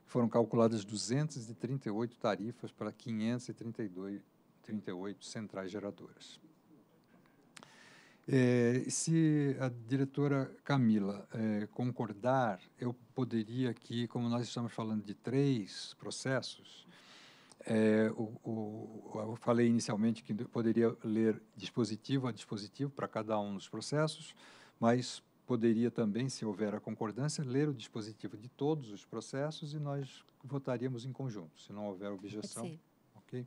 foram calculadas 238 tarifas para 532 38 centrais geradoras. É, se a diretora Camila é, concordar, eu poderia aqui, como nós estamos falando de três processos, é, o, o, eu falei inicialmente que poderia ler dispositivo a dispositivo para cada um dos processos, mas poderia também, se houver a concordância, ler o dispositivo de todos os processos e nós votaríamos em conjunto, se não houver objeção. Ok?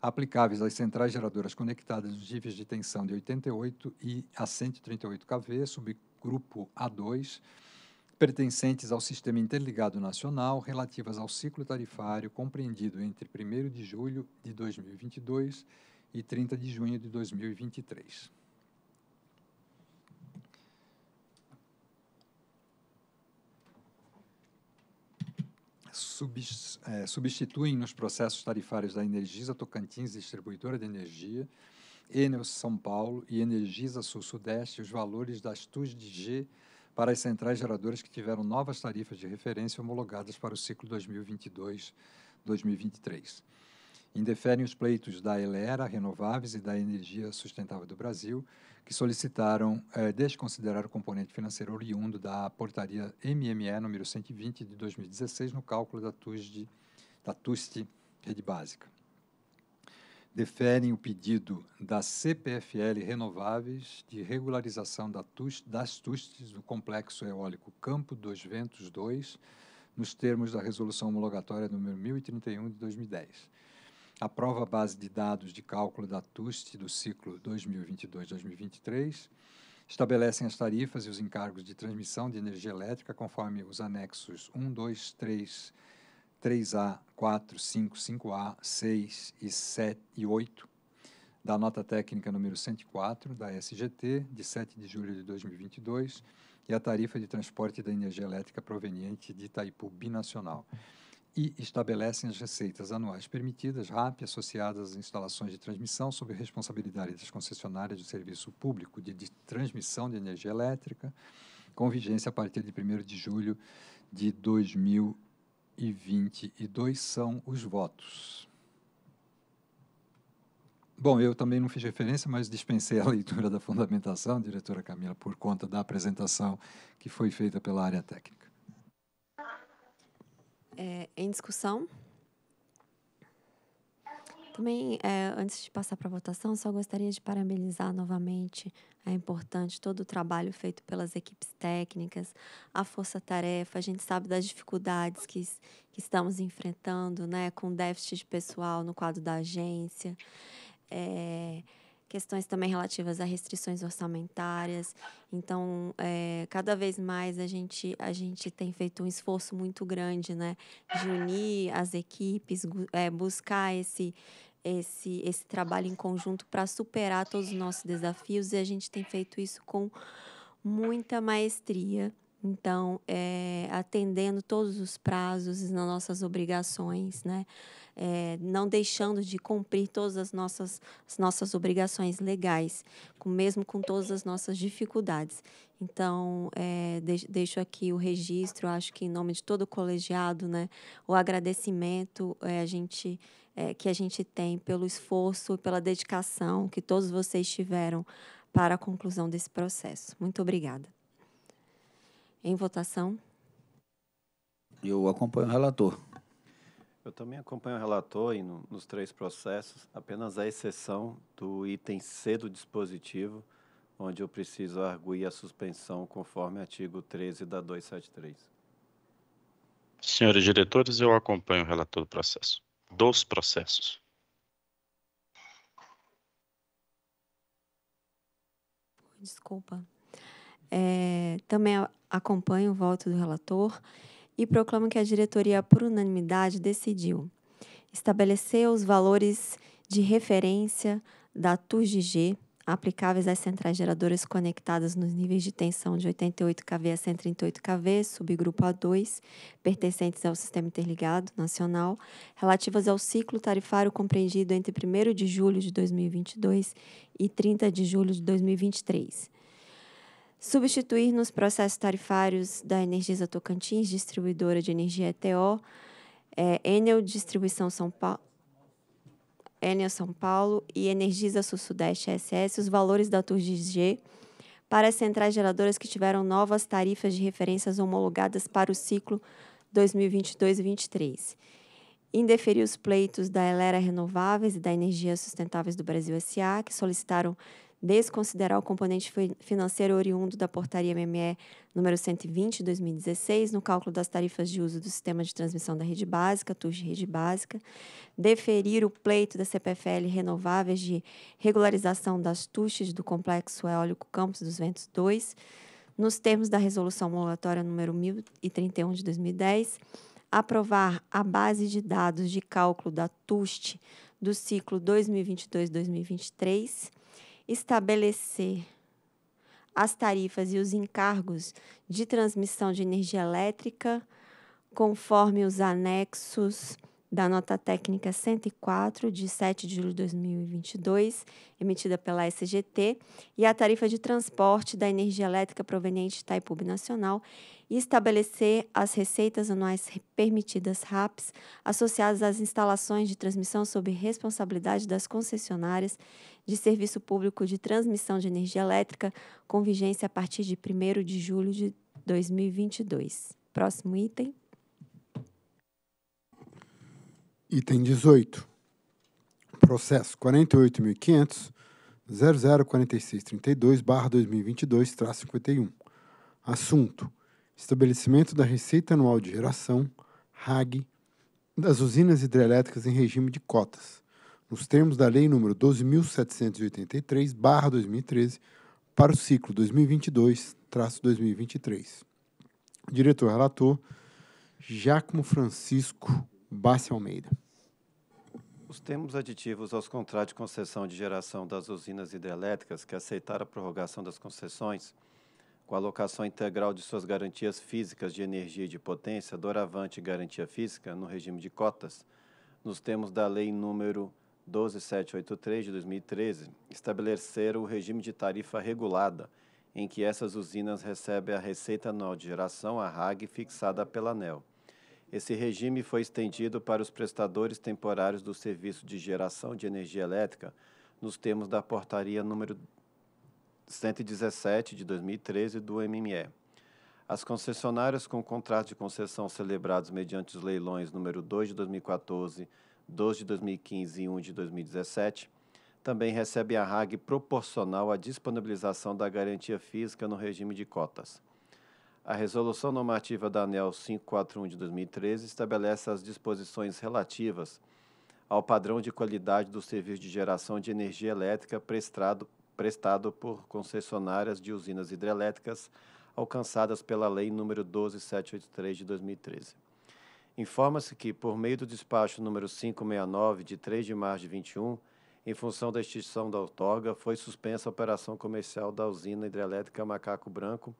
aplicáveis às centrais geradoras conectadas nos níveis de tensão de 88 e a 138 kV, subgrupo A2, pertencentes ao Sistema Interligado Nacional, relativas ao ciclo tarifário compreendido entre 1º de julho de 2022 e 30 de junho de 2023. Eh, substituem nos processos tarifários da Energisa Tocantins Distribuidora de Energia, Enel São Paulo e Energisa Sul Sudeste os valores das TUS de G para as centrais geradoras que tiveram novas tarifas de referência homologadas para o ciclo 2022-2023. Indeferem os pleitos da Elera Renováveis e da Energia Sustentável do Brasil, que solicitaram é, desconsiderar o componente financeiro oriundo da portaria MME número 120 de 2016 no cálculo da TUSD, da TUST Rede Básica. Deferem o pedido da CPFL Renováveis de regularização da TUST, das TUSTs do Complexo Eólico Campo dos Ventos 2, nos termos da Resolução Homologatória número 1031 de 2010 a prova base de dados de cálculo da TUST do ciclo 2022-2023 estabelecem as tarifas e os encargos de transmissão de energia elétrica conforme os anexos 1, 2, 3, 3A, 4, 5, 5A, 6 e 7 e 8 da nota técnica número 104 da SGT de 7 de julho de 2022 e a tarifa de transporte da energia elétrica proveniente de Itaipu binacional e estabelecem as receitas anuais permitidas, RAP, associadas às instalações de transmissão sob responsabilidade das concessionárias do serviço público de, de transmissão de energia elétrica, com vigência a partir de 1 de julho de 2022. São os votos. Bom, eu também não fiz referência, mas dispensei a leitura da fundamentação, diretora Camila, por conta da apresentação que foi feita pela área técnica é, em discussão. Também, é, antes de passar para a votação, só gostaria de parabenizar novamente, é importante, todo o trabalho feito pelas equipes técnicas, a força-tarefa, a gente sabe das dificuldades que, que estamos enfrentando, né, com déficit de pessoal no quadro da agência. É, questões também relativas a restrições orçamentárias. Então, é, cada vez mais a gente, a gente tem feito um esforço muito grande, né? De unir as equipes, é, buscar esse, esse, esse trabalho em conjunto para superar todos os nossos desafios e a gente tem feito isso com muita maestria. Então, é, atendendo todos os prazos e nas nossas obrigações, né? É, não deixando de cumprir todas as nossas, as nossas obrigações legais, com, mesmo com todas as nossas dificuldades. Então, é, deixo aqui o registro, acho que em nome de todo o colegiado, né, o agradecimento é, a gente, é, que a gente tem pelo esforço e pela dedicação que todos vocês tiveram para a conclusão desse processo. Muito obrigada. Em votação. Eu acompanho o relator. Eu também acompanho o relator e no, nos três processos, apenas a exceção do item C do dispositivo, onde eu preciso arguir a suspensão conforme artigo 13 da 273. Senhores diretores, eu acompanho o relator do processo. Dos processos. Desculpa. É, também acompanho o voto do relator e proclamo que a diretoria, por unanimidade, decidiu estabelecer os valores de referência da TUGG aplicáveis às centrais geradoras conectadas nos níveis de tensão de 88 kV a 138 kV, subgrupo A2, pertencentes ao Sistema Interligado Nacional, relativas ao ciclo tarifário compreendido entre 1 de julho de 2022 e 30 de julho de 2023 substituir nos processos tarifários da Energisa Tocantins, distribuidora de energia ETO, é, Enel Distribuição São Paulo, Enel São Paulo e Energisa Sul-Sudeste SS os valores da G para as centrais geradoras que tiveram novas tarifas de referências homologadas para o ciclo 2022-23. Indeferir os pleitos da Elera Renováveis e da Energia Sustentáveis do Brasil SA, que solicitaram desconsiderar o componente financeiro oriundo da portaria MME número 120 de 2016 no cálculo das tarifas de uso do sistema de transmissão da rede básica, TUS de rede básica, deferir o pleito da CPFL Renováveis de regularização das TUSs do complexo eólico Campos dos Ventos 2, nos termos da resolução homologatória número 1031 de 2010, aprovar a base de dados de cálculo da TUST do ciclo 2022-2023 estabelecer as tarifas e os encargos de transmissão de energia elétrica, conforme os anexos da nota técnica 104 de 7 de julho de 2022, emitida pela SGT, e a tarifa de transporte da energia elétrica proveniente de Itaipu Nacional, e estabelecer as receitas anuais permitidas RAPs associadas às instalações de transmissão sob responsabilidade das concessionárias de serviço público de transmissão de energia elétrica, com vigência a partir de 1 de julho de 2022. Próximo item. Item 18. Processo 48.500. 004632-2022-51. Assunto: estabelecimento da receita anual de geração, RAG, das usinas hidrelétricas em regime de cotas, nos termos da Lei nº 12.783-2013, para o ciclo 2022-2023. Diretor-relator, Giacomo Francisco Bassi Almeida. Os termos aditivos aos contratos de concessão de geração das usinas hidrelétricas que aceitaram a prorrogação das concessões – com a alocação integral de suas garantias físicas de energia e de potência, doravante garantia física, no regime de cotas, nos termos da Lei número 12783 de 2013, estabelecer o regime de tarifa regulada, em que essas usinas recebem a receita anual de geração, a RAG, fixada pela ANEL. Esse regime foi estendido para os prestadores temporários do serviço de geração de energia elétrica, nos termos da portaria número 117 de 2013 do MME. As concessionárias com contratos de concessão celebrados mediante os leilões número 2 de 2014, 2 de 2015 e 1 de 2017 também recebem a RAG proporcional à disponibilização da garantia física no regime de cotas. A Resolução Normativa da ANEL 541 de 2013 estabelece as disposições relativas ao padrão de qualidade do serviço de geração de energia elétrica prestado prestado por concessionárias de usinas hidrelétricas alcançadas pela Lei nº 12783 de 2013. Informa-se que, por meio do despacho número 569 de 3 de março de 21, em função da extinção da outorga, foi suspensa a operação comercial da usina hidrelétrica Macaco Branco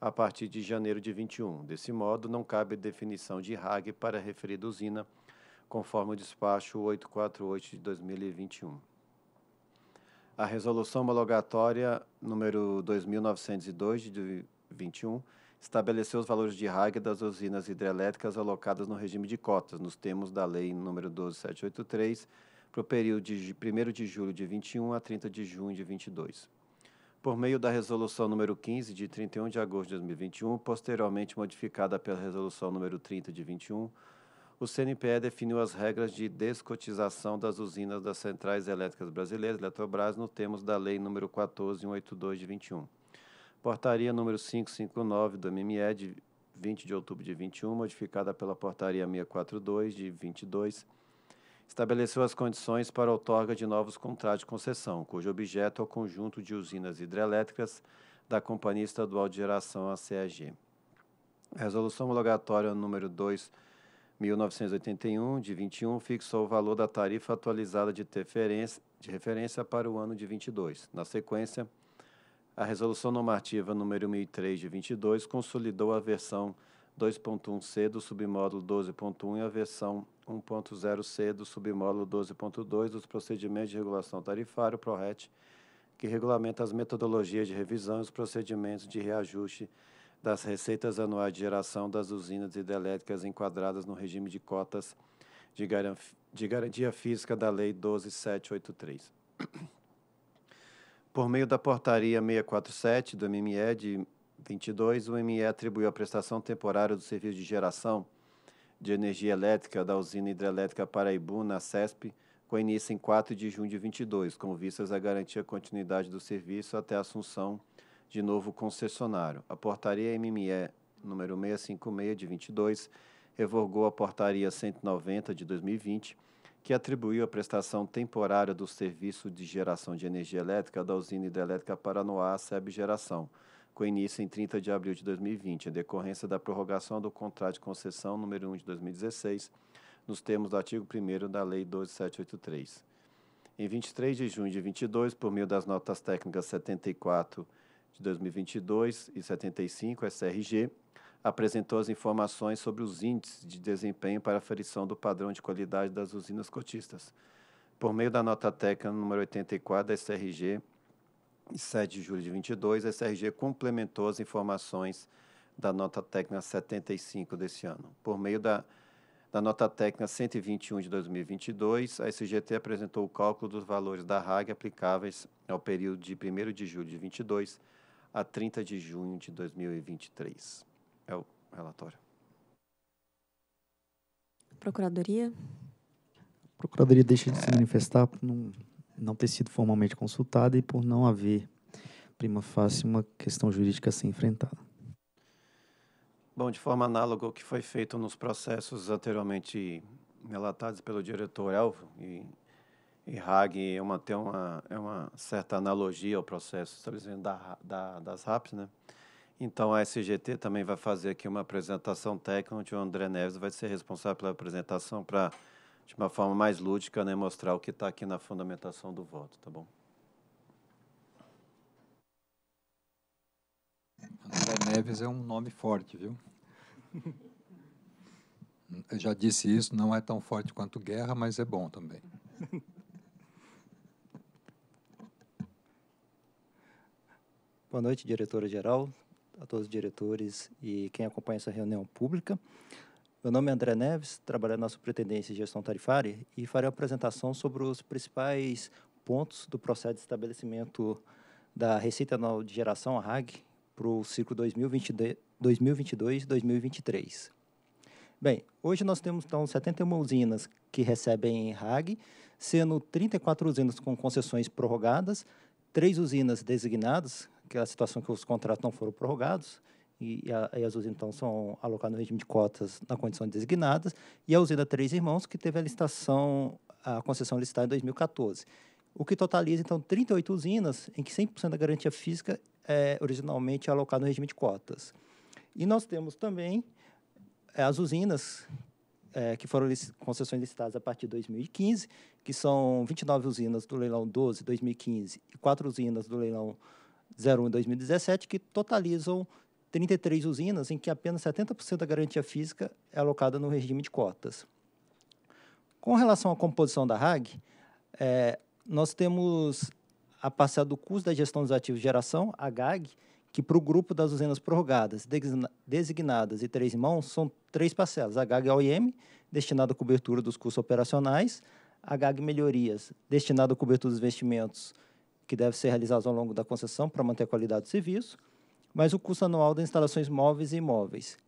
a partir de janeiro de 21. Desse modo, não cabe definição de RAG para a referida usina, conforme o despacho 848 de 2021 a Resolução Homologatória número 2902 de 21 estabeleceu os valores de RAG das usinas hidrelétricas alocadas no regime de cotas, nos termos da Lei número 12783, para o período de 1 de julho de 21 a 30 de junho de 22. Por meio da Resolução número 15 de 31 de agosto de 2021, posteriormente modificada pela Resolução número 30 de 21, o CNPE definiu as regras de descotização das usinas das centrais elétricas brasileiras, Eletrobras, no termos da Lei nº 14182 de 21. Portaria número 559 do MME de 20 de outubro de 21, modificada pela Portaria 642 de 22, estabeleceu as condições para a outorga de novos contratos de concessão, cujo objeto é o conjunto de usinas hidrelétricas da Companhia Estadual de Geração, a CEG. Resolução homologatória número 2 1981, de 21, fixou o valor da tarifa atualizada de, de referência para o ano de 22. Na sequência, a Resolução Normativa número 1003 de 22 consolidou a versão 2.1C do submódulo 12.1 e a versão 1.0C do submódulo 12.2 dos procedimentos de regulação tarifária, PRORET, que regulamenta as metodologias de revisão e os procedimentos de reajuste das receitas anuais de geração das usinas hidrelétricas enquadradas no regime de cotas de, garan de garantia física da Lei 12783. Por meio da portaria 647 do MME de 22, o ME atribuiu a prestação temporária do serviço de geração de energia elétrica da usina hidrelétrica Paraibu, na CESP, com início em 4 de junho de 22, com vistas à garantir a continuidade do serviço até a assunção de novo concessionário. A portaria MME número 656 de 22 revogou a portaria 190 de 2020, que atribuiu a prestação temporária do serviço de geração de energia elétrica da usina hidrelétrica Paranoá SEB Geração, com início em 30 de abril de 2020, em decorrência da prorrogação do contrato de concessão número 1 de 2016, nos termos do artigo 1 da Lei 12783. Em 23 de junho de 22, por meio das notas técnicas 74 de 2022 e 75, SRG, apresentou as informações sobre os índices de desempenho para a aferição do padrão de qualidade das usinas cotistas. Por meio da nota técnica número 84 da SRG, e 7 de julho de 22, a SRG complementou as informações da nota técnica 75 desse ano. Por meio da, da nota técnica 121 de 2022, a SGT apresentou o cálculo dos valores da RAG aplicáveis ao período de 1 de julho de 22 a 30 de junho de 2023. É o relatório. Procuradoria? A Procuradoria deixa de se manifestar por não, não ter sido formalmente consultada e por não haver, prima facie, uma questão jurídica a ser enfrentada. Bom, de forma análoga ao que foi feito nos processos anteriormente relatados pelo diretor Elvio e e RAG é uma, tem uma, é uma certa analogia ao processo de estabelecimento assim, da, da, das RAPs, né? Então, a SGT também vai fazer aqui uma apresentação técnica, onde o André Neves vai ser responsável pela apresentação para, de uma forma mais lúdica, né, mostrar o que está aqui na fundamentação do voto, tá bom? André Neves é um nome forte, viu? Eu já disse isso, não é tão forte quanto Guerra, mas é bom também. Boa noite, diretora-geral, a todos os diretores e quem acompanha essa reunião pública. Meu nome é André Neves, trabalho na Superintendência de Gestão Tarifária e farei a apresentação sobre os principais pontos do processo de estabelecimento da Receita Anual de Geração, a RAG, para o ciclo 2022-2023. Bem, hoje nós temos então 71 usinas que recebem RAG, sendo 34 usinas com concessões prorrogadas, três usinas designadas, que é a situação que os contratos não foram prorrogados e, a, e as usinas, então, são alocadas no regime de cotas na condição de designadas, e a usina Três Irmãos, que teve a licitação, a concessão licitada em 2014. O que totaliza, então, 38 usinas em que 100% da garantia física é originalmente alocada no regime de cotas. E nós temos também é, as usinas é, que foram lic concessões licitadas a partir de 2015, que são 29 usinas do leilão 12, 2015, e 4 usinas do leilão 01 e 2017, que totalizam 33 usinas em que apenas 70% da garantia física é alocada no regime de cotas. Com relação à composição da RAG, é, nós temos a parcela do custo da gestão dos ativos de geração, a GAG, que para o grupo das usinas prorrogadas, designadas e três em mãos, são três parcelas. A GAG OIM, destinada à cobertura dos custos operacionais, a GAG Melhorias, destinada à cobertura dos investimentos que devem ser realizados ao longo da concessão para manter a qualidade do serviço, mas o custo anual das instalações móveis e imóveis.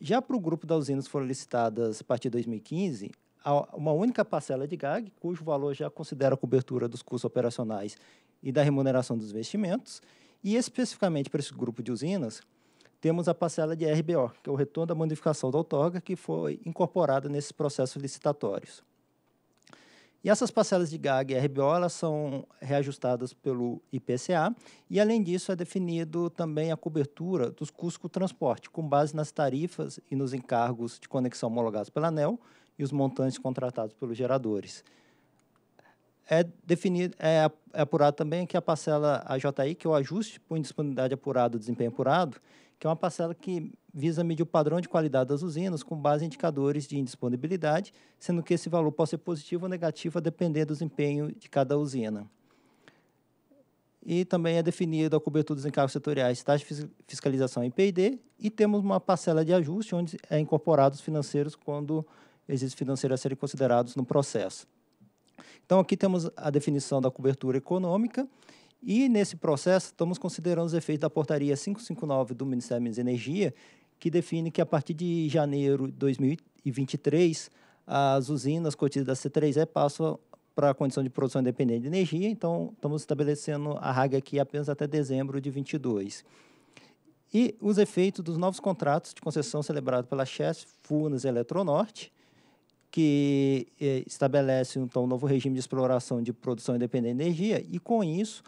Já para o grupo das usinas foram licitadas a partir de 2015 há uma única parcela de GAG, cujo valor já considera a cobertura dos custos operacionais e da remuneração dos investimentos, e especificamente para esse grupo de usinas, temos a parcela de RBO, que é o retorno da modificação da outorga, que foi incorporada nesses processos licitatórios. E essas parcelas de GAG e RBO elas são reajustadas pelo IPCA e, além disso, é definido também a cobertura dos custos com transporte, com base nas tarifas e nos encargos de conexão homologados pela ANEL e os montantes contratados pelos geradores. É, definido, é, é apurado também que a parcela AJI, que é o ajuste por indisponibilidade apurada, desempenho apurado, que é uma parcela que visa medir o padrão de qualidade das usinas com base em indicadores de indisponibilidade, sendo que esse valor pode ser positivo ou negativo a depender do desempenho de cada usina. E também é definida a cobertura dos encargos setoriais, taxa de fiscalização em P&D, e temos uma parcela de ajuste onde é incorporados financeiros quando existem financeiros a serem considerados no processo. Então, aqui temos a definição da cobertura econômica e nesse processo, estamos considerando os efeitos da portaria 559 do Ministério da Energia, que define que a partir de janeiro de 2023, as usinas cotizadas da C3E passam para a condição de produção independente de energia, então estamos estabelecendo a RAG aqui apenas até dezembro de 22. E os efeitos dos novos contratos de concessão celebrados pela Chess, Furnas e Eletronorte, que eh, estabelece então um novo regime de exploração de produção independente de energia, e com isso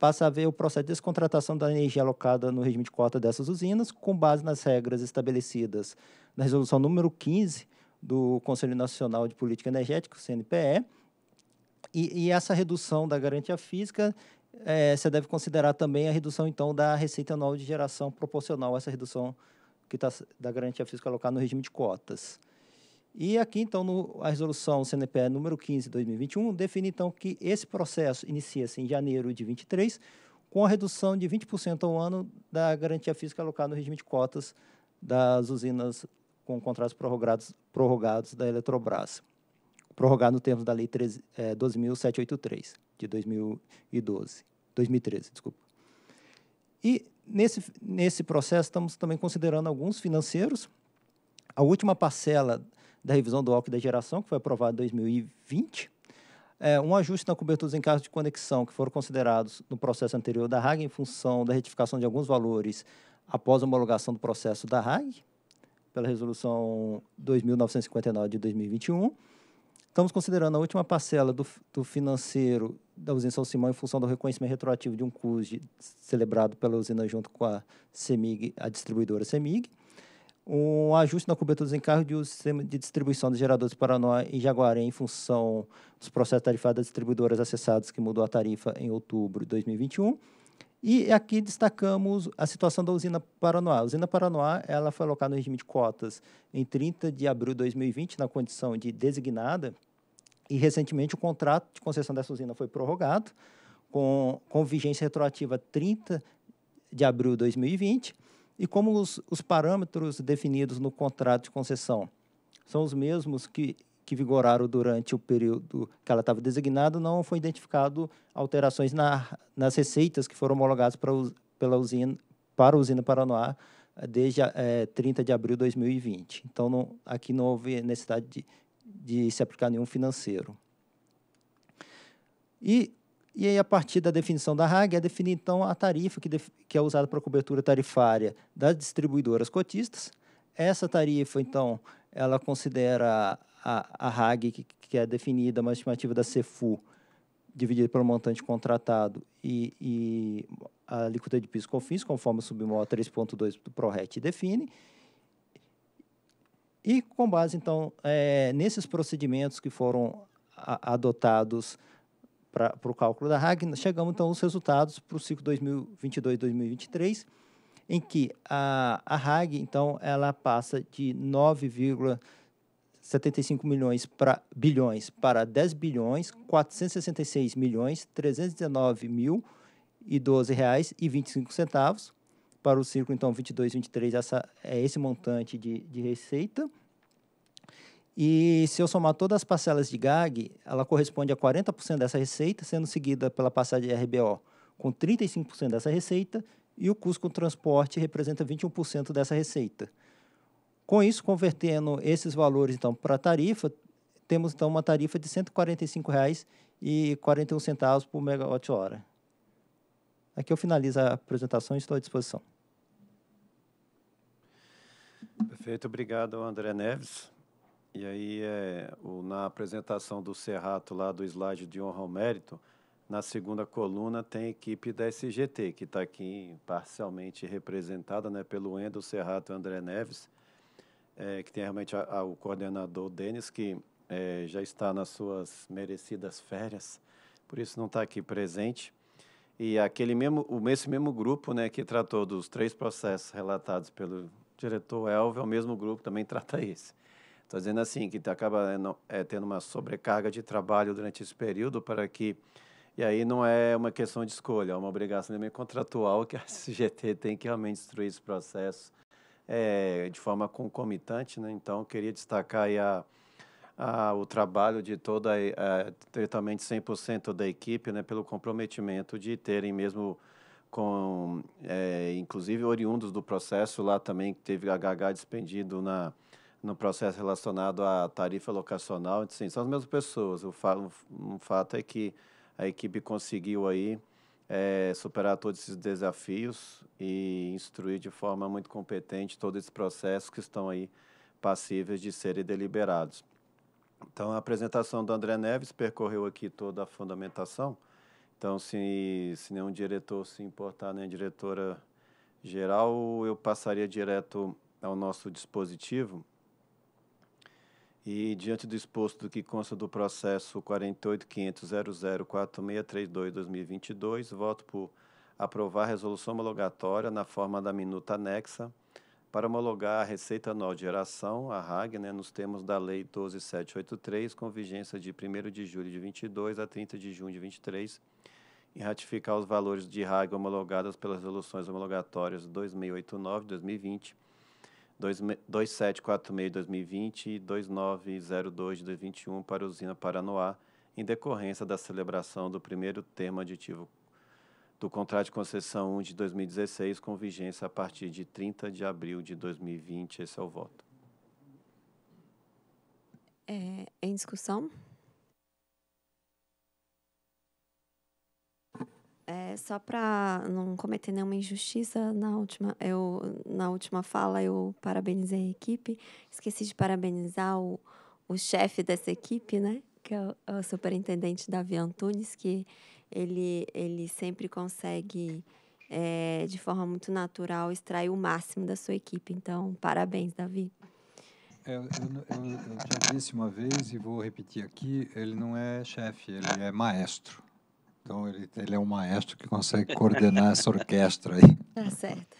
passa a haver o processo de descontratação da energia alocada no regime de cota dessas usinas, com base nas regras estabelecidas na resolução número 15 do Conselho Nacional de Política Energética, CNPE, e, e essa redução da garantia física é, você deve considerar também a redução então da receita anual de geração proporcional a essa redução que tá, da garantia física alocada no regime de cotas. E aqui, então, no, a resolução CNPE número 15 de 2021 define, então, que esse processo inicia-se em janeiro de 23, com a redução de 20% ao ano da garantia física alocada no regime de cotas das usinas com contratos prorrogados, prorrogados da Eletrobras, prorrogado no termos da Lei 13, é, 12.783, de 2012, 2013, desculpa. E nesse, nesse processo estamos também considerando alguns financeiros. A última parcela da revisão do AUC da geração, que foi aprovado em 2020. É, um ajuste na cobertura dos encargos de conexão que foram considerados no processo anterior da RAG em função da retificação de alguns valores após a homologação do processo da RAG, pela resolução 2959 de 2021. Estamos considerando a última parcela do, do financeiro da usina São Simão em função do reconhecimento retroativo de um CUS celebrado pela usina junto com a CEMIG, a distribuidora CEMIG um ajuste na cobertura dos encargos de sistema de distribuição dos geradores de e Jaguaré em função dos processos tarifários das distribuidoras acessadas que mudou a tarifa em outubro de 2021. E aqui destacamos a situação da usina Paranoá. A usina Paranoá ela foi alocada no regime de cotas em 30 de abril de 2020, na condição de designada, e recentemente o contrato de concessão dessa usina foi prorrogado, com, com vigência retroativa 30 de abril de 2020 e como os, os parâmetros definidos no contrato de concessão são os mesmos que, que vigoraram durante o período que ela estava designada, não foi identificado alterações na, nas receitas que foram homologadas para, pela usina, para a usina Paranoá eh, desde é, eh, 30 de abril de 2020. Então, não, aqui não houve necessidade de, de se aplicar nenhum financeiro. E e aí, a partir da definição da RAG, é definir então a tarifa que, que é usada para cobertura tarifária das distribuidoras cotistas. Essa tarifa, então, ela considera a, a RAG, que, que é definida uma estimativa da CEFU, dividida pelo montante contratado e, e a alíquota de com fins conforme o submó 3.2 do PRORET define. E com base, então, é, nesses procedimentos que foram a, adotados para o cálculo da RAG, chegamos então aos resultados para o ciclo 2022-2023, em que a, a RAG, então, ela passa de 9,75 milhões para bilhões para 10 bilhões, 466 milhões, 319 mil e 12 reais e 25 centavos. Para o ciclo, então, 22, 23, essa, é esse montante de, de receita. E se eu somar todas as parcelas de GAG, ela corresponde a 40% dessa receita, sendo seguida pela parcela de RBO com 35% dessa receita e o custo com transporte representa 21% dessa receita. Com isso, convertendo esses valores então para tarifa, temos então uma tarifa de R$ 145,41 por megawatt-hora. Aqui eu finalizo a apresentação e estou à disposição. Perfeito, obrigado, André Neves. E aí, é, o, na apresentação do Serrato, lá do slide de honra ao mérito, na segunda coluna tem a equipe da SGT, que está aqui parcialmente representada né, pelo Endo Serrato André Neves, é, que tem realmente a, a, o coordenador Denis, que é, já está nas suas merecidas férias, por isso não está aqui presente. E aquele mesmo, o, esse mesmo grupo né, que tratou dos três processos relatados pelo diretor Elvio, é o mesmo grupo também trata esse. Estou dizendo assim, que tá acaba é, é, tendo uma sobrecarga de trabalho durante esse período para que. E aí não é uma questão de escolha, é uma obrigação também contratual que a SGT tem que realmente instruir esse processo é, de forma concomitante. Né? Então, queria destacar a, a, o trabalho de toda, a, diretamente 100% da equipe, né, pelo comprometimento de terem mesmo com, é, inclusive oriundos do processo lá também, que teve HH despendido na no processo relacionado à tarifa locacional, sim, são as mesmas pessoas. O fato, um fato é que a equipe conseguiu aí é, superar todos esses desafios e instruir de forma muito competente todos esses processos que estão aí passíveis de serem deliberados. Então, a apresentação do André Neves percorreu aqui toda a fundamentação. Então, se, se nenhum diretor se importar, nem a diretora geral, eu passaria direto ao nosso dispositivo e, diante do exposto do que consta do processo 48.500.004.632.2022, 2022 voto por aprovar a resolução homologatória na forma da minuta anexa para homologar a Receita Anual de Geração, a RAG, né, nos termos da Lei 12783, com vigência de 1 de julho de 22 a 30 de junho de 23, e ratificar os valores de RAG homologados pelas resoluções homologatórias 2689 2020 2746 2020 e 2902 de 2021 para a usina Paranoá, em decorrência da celebração do primeiro termo aditivo do contrato de concessão 1 de 2016, com vigência a partir de 30 de abril de 2020. Esse é o voto. É, em discussão? É, só para não cometer nenhuma injustiça, na última, eu, na última fala eu parabenizei a equipe. Esqueci de parabenizar o, o chefe dessa equipe, né? Que é o, é o superintendente Davi Antunes, que ele, ele sempre consegue, é, de forma muito natural, extrair o máximo da sua equipe. Então, parabéns, Davi. É, eu, eu, eu já disse uma vez e vou repetir aqui: ele não é chefe, ele é maestro. Então ele, ele é um maestro que consegue coordenar essa orquestra aí. Tá certo.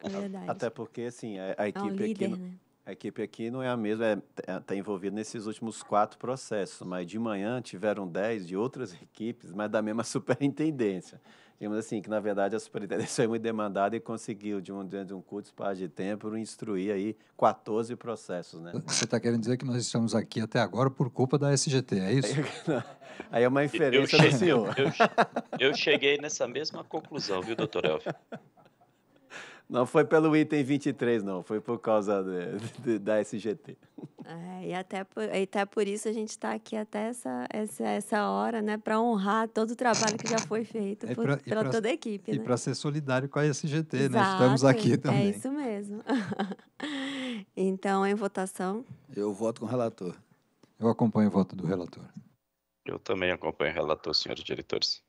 É verdade. Até porque, assim, a, a equipe é um líder, aqui. No... Né? A equipe aqui não é a mesma, está é, é tá envolvida nesses últimos quatro processos, mas de manhã tiveram dez de outras equipes, mas da mesma superintendência. Digamos assim, que na verdade a superintendência foi muito demandada e conseguiu, de um, de um curto espaço de tempo, instruir aí 14 processos. Né? Você está querendo dizer que nós estamos aqui até agora por culpa da SGT, é isso? Aí, aí é uma inferência cheguei, do senhor. Eu, eu cheguei nessa mesma conclusão, viu, doutor Elvio? Não foi pelo item 23, não. Foi por causa de, de, da SGT. É, e, até por, até por isso a gente está aqui até essa, essa, essa hora, né? Para honrar todo o trabalho que já foi feito é, por, pra, pela pra, toda a equipe. E né? para ser solidário com a SGT, né? Exato, né? Estamos aqui é também. É isso mesmo. então, em votação. Eu voto com o relator. Eu acompanho o voto do relator. Eu também acompanho o relator, senhores diretores.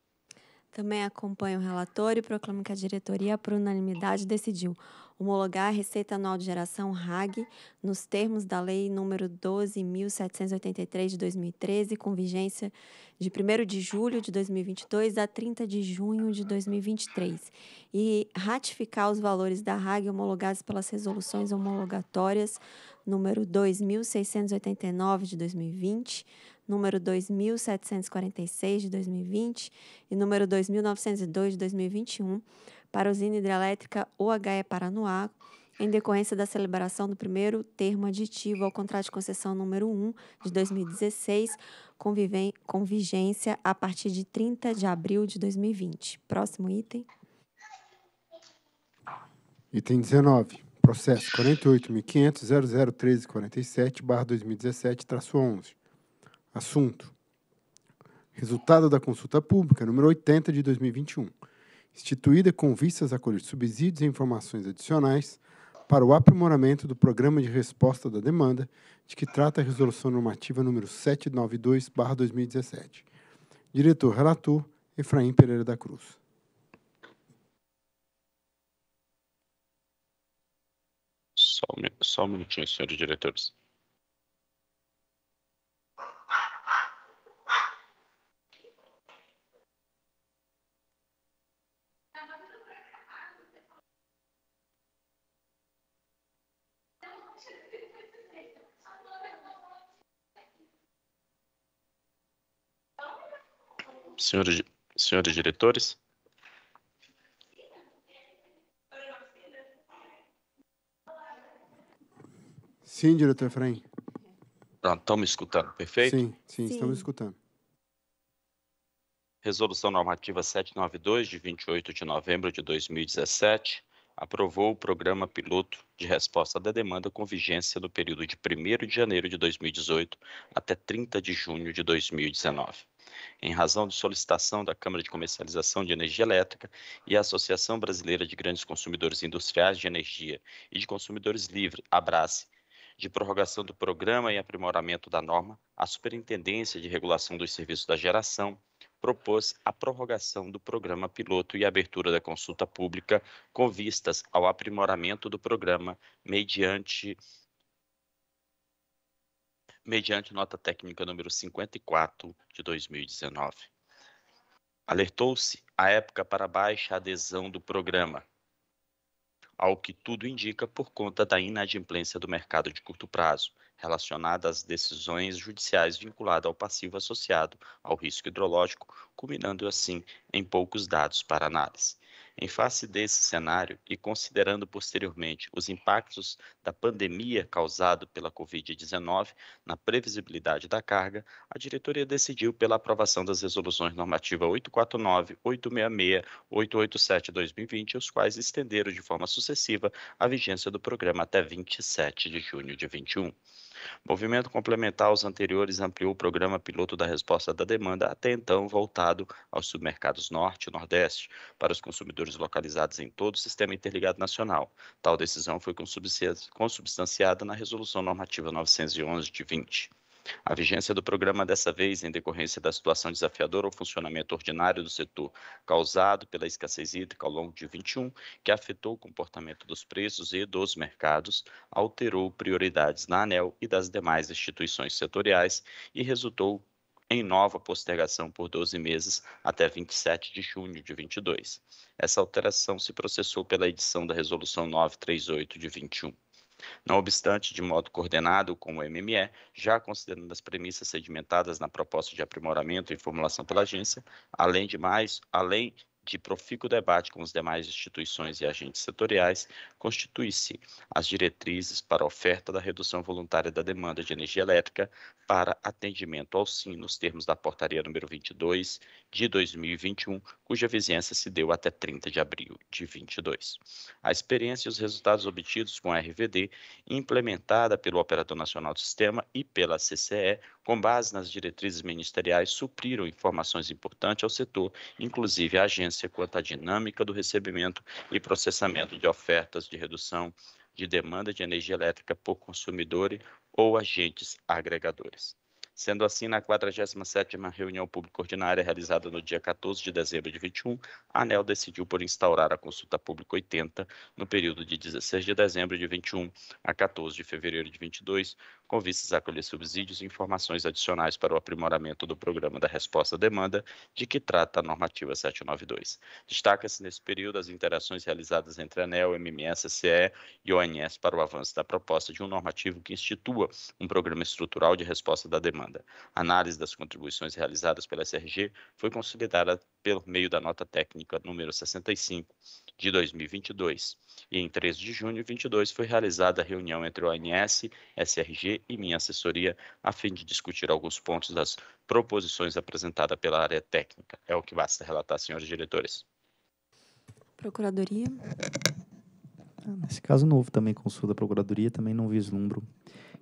Também acompanho o relatório e proclamo que a diretoria, por unanimidade, decidiu homologar a Receita Anual de Geração RAG nos termos da Lei Número 12.783 de 2013, com vigência de 1 de julho de 2022 a 30 de junho de 2023, e ratificar os valores da RAG homologados pelas resoluções homologatórias número 2689 de 2020, número 2746 de 2020 e número 2902 de 2021 para a usina hidrelétrica OHE Paranoá, em decorrência da celebração do primeiro termo aditivo ao contrato de concessão número 1 de 2016, com, com vigência a partir de 30 de abril de 2020. Próximo item. Item 19. Processo 48.500.001347-2017-11. Assunto: Resultado da consulta pública número 80 de 2021, instituída com vistas a colher subsídios e informações adicionais para o aprimoramento do programa de resposta da demanda, de que trata a resolução normativa número 792/2017. Diretor relator Efraim Pereira da Cruz. Só um, só um minutinho, senhores diretores. senhores, senhores diretores. Sim, diretor Efraim. Pronto, tá, estão me escutando, perfeito? Sim, sim, sim, estamos escutando. Resolução Normativa 792, de 28 de novembro de 2017, aprovou o Programa Piloto de Resposta da Demanda com vigência no período de 1 de janeiro de 2018 até 30 de junho de 2019 em razão de solicitação da Câmara de Comercialização de Energia Elétrica e a Associação Brasileira de Grandes Consumidores Industriais de Energia e de Consumidores Livres, ABRASE, de prorrogação do programa e aprimoramento da norma, a Superintendência de Regulação dos Serviços da Geração propôs a prorrogação do programa piloto e abertura da consulta pública com vistas ao aprimoramento do programa mediante mediante nota técnica número 54 de 2019. Alertou-se à época para baixa adesão do programa, ao que tudo indica por conta da inadimplência do mercado de curto prazo, relacionada às decisões judiciais vinculadas ao passivo associado ao risco hidrológico, culminando assim em poucos dados para análise. Em face desse cenário e considerando posteriormente os impactos da pandemia causado pela Covid-19 na previsibilidade da carga, a diretoria decidiu pela aprovação das resoluções normativa 849, 866, 887 2020, os quais estenderam de forma sucessiva a vigência do programa até 27 de junho de 21. Movimento complementar aos anteriores ampliou o programa piloto da resposta da demanda, até então voltado aos submercados Norte e Nordeste, para os consumidores localizados em todo o sistema interligado nacional. Tal decisão foi consubstanciada na Resolução Normativa 911 de 20. A vigência do programa dessa vez, em decorrência da situação desafiadora ao funcionamento ordinário do setor causado pela escassez hídrica ao longo de 21, que afetou o comportamento dos preços e dos mercados, alterou prioridades na ANEL e das demais instituições setoriais e resultou em nova postergação por 12 meses até 27 de junho de 22. Essa alteração se processou pela edição da Resolução 938 de 21. Não obstante, de modo coordenado com o MME, já considerando as premissas sedimentadas na proposta de aprimoramento e formulação pela agência, além de mais, além de profícuo debate com as demais instituições e agentes setoriais, constitui-se as diretrizes para a oferta da redução voluntária da demanda de energia elétrica para atendimento ao SIM nos termos da portaria número 22 de 2021, cuja vizinhança se deu até 30 de abril de 22. A experiência e os resultados obtidos com a RVD, implementada pelo Operador Nacional do Sistema e pela CCE, com base nas diretrizes ministeriais, supriram informações importantes ao setor, inclusive à agência quanto à dinâmica do recebimento e processamento de ofertas de redução de demanda de energia elétrica por consumidores ou agentes agregadores. Sendo assim, na 47ª reunião pública ordinária realizada no dia 14 de dezembro de 21, a ANEL decidiu por instaurar a consulta pública 80 no período de 16 de dezembro de 21 a 14 de fevereiro de 22, com vistas a colher subsídios e informações adicionais para o aprimoramento do programa da resposta à demanda, de que trata a normativa 792. Destaca-se nesse período as interações realizadas entre a ANEL, MMS, CE e ONS para o avanço da proposta de um normativo que institua um programa estrutural de resposta da demanda. A análise das contribuições realizadas pela SRG foi consolidada pelo meio da nota técnica número 65 de 2022. E em 3 de junho de 2022 foi realizada a reunião entre o ONS, SRG e minha assessoria, a fim de discutir alguns pontos das proposições apresentadas pela área técnica. É o que basta relatar, senhores diretores. Procuradoria. Ah, nesse caso novo também, consulta da Procuradoria, também não vislumbro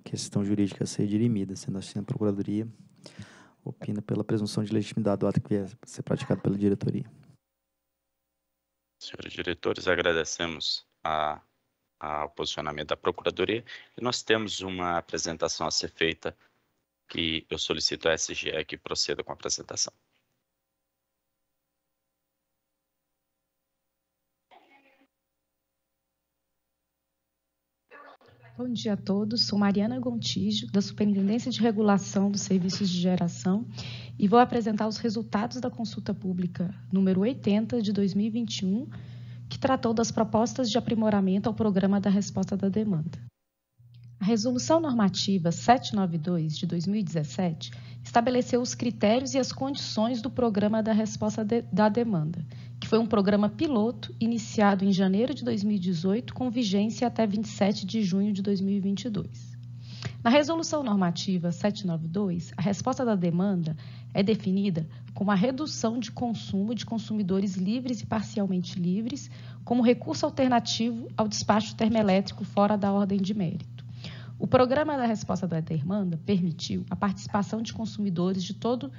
questão jurídica ser dirimida, sendo assim a Procuradoria opina pela presunção de legitimidade do ato que vier é a ser praticado pela diretoria. Senhores diretores, agradecemos a, a, o posicionamento da Procuradoria e nós temos uma apresentação a ser feita que eu solicito à SGE que proceda com a apresentação. Bom dia a todos. Sou Mariana Gontijo, da Superintendência de Regulação dos Serviços de Geração, e vou apresentar os resultados da consulta pública número 80 de 2021, que tratou das propostas de aprimoramento ao programa da resposta da demanda. A Resolução Normativa 792 de 2017 estabeleceu os critérios e as condições do programa da resposta de, da demanda, que foi um programa piloto iniciado em janeiro de 2018, com vigência até 27 de junho de 2022. Na Resolução Normativa 792, a resposta da demanda é definida como a redução de consumo de consumidores livres e parcialmente livres, como recurso alternativo ao despacho termoelétrico fora da ordem de mérito. O programa da resposta da demanda permitiu a participação de consumidores de todo o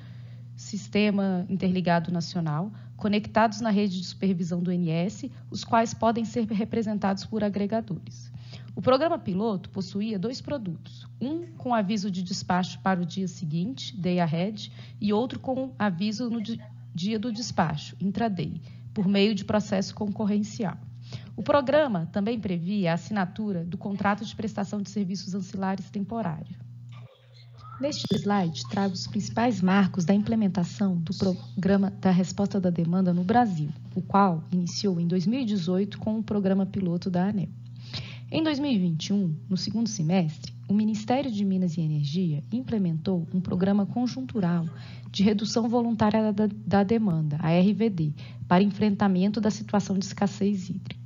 sistema interligado nacional conectados na rede de supervisão do NS, os quais podem ser representados por agregadores. O programa piloto possuía dois produtos, um com aviso de despacho para o dia seguinte, day ahead, e outro com aviso no dia do despacho, intraday, por meio de processo concorrencial. O programa também previa a assinatura do contrato de prestação de serviços ancilares temporário. Neste slide, trago os principais marcos da implementação do Programa da Resposta da Demanda no Brasil, o qual iniciou em 2018 com o programa piloto da ANEL. Em 2021, no segundo semestre, o Ministério de Minas e Energia implementou um programa conjuntural de redução voluntária da, da demanda, a RVD, para enfrentamento da situação de escassez hídrica.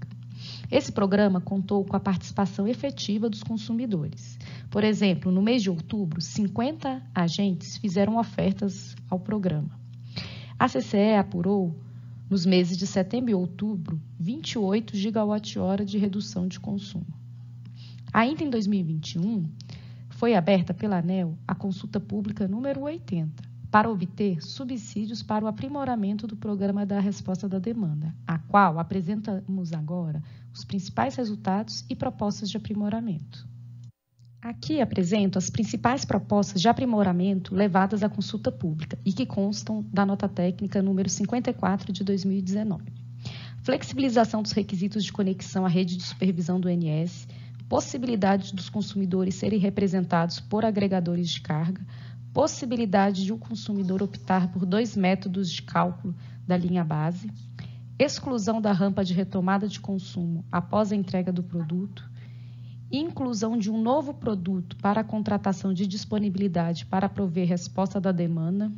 Esse programa contou com a participação efetiva dos consumidores. Por exemplo, no mês de outubro, 50 agentes fizeram ofertas ao programa. A CCE apurou, nos meses de setembro e outubro, 28 gigawatt-hora de redução de consumo. Ainda em 2021, foi aberta pela ANEL a consulta pública número 80, para obter subsídios para o aprimoramento do programa da resposta da demanda, a qual apresentamos agora os principais resultados e propostas de aprimoramento. Aqui apresento as principais propostas de aprimoramento levadas à consulta pública e que constam da nota técnica número 54 de 2019. Flexibilização dos requisitos de conexão à rede de supervisão do NS, possibilidade dos consumidores serem representados por agregadores de carga, possibilidade de o um consumidor optar por dois métodos de cálculo da linha base, exclusão da rampa de retomada de consumo após a entrega do produto, inclusão de um novo produto para a contratação de disponibilidade para prover resposta da demanda,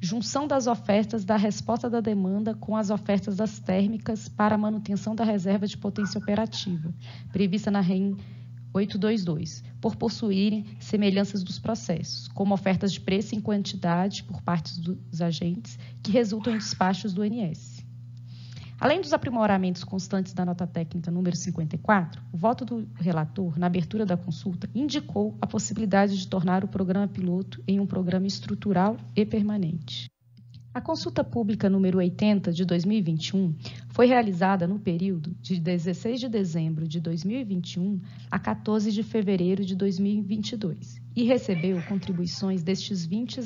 junção das ofertas da resposta da demanda com as ofertas das térmicas para manutenção da reserva de potência operativa, prevista na REN 822, por possuírem semelhanças dos processos, como ofertas de preço em quantidade por parte dos agentes, que resultam em despachos do NS. Além dos aprimoramentos constantes da nota técnica número 54, o voto do relator, na abertura da consulta, indicou a possibilidade de tornar o programa piloto em um programa estrutural e permanente. A consulta pública número 80 de 2021 foi realizada no período de 16 de dezembro de 2021 a 14 de fevereiro de 2022 e recebeu contribuições destes 20,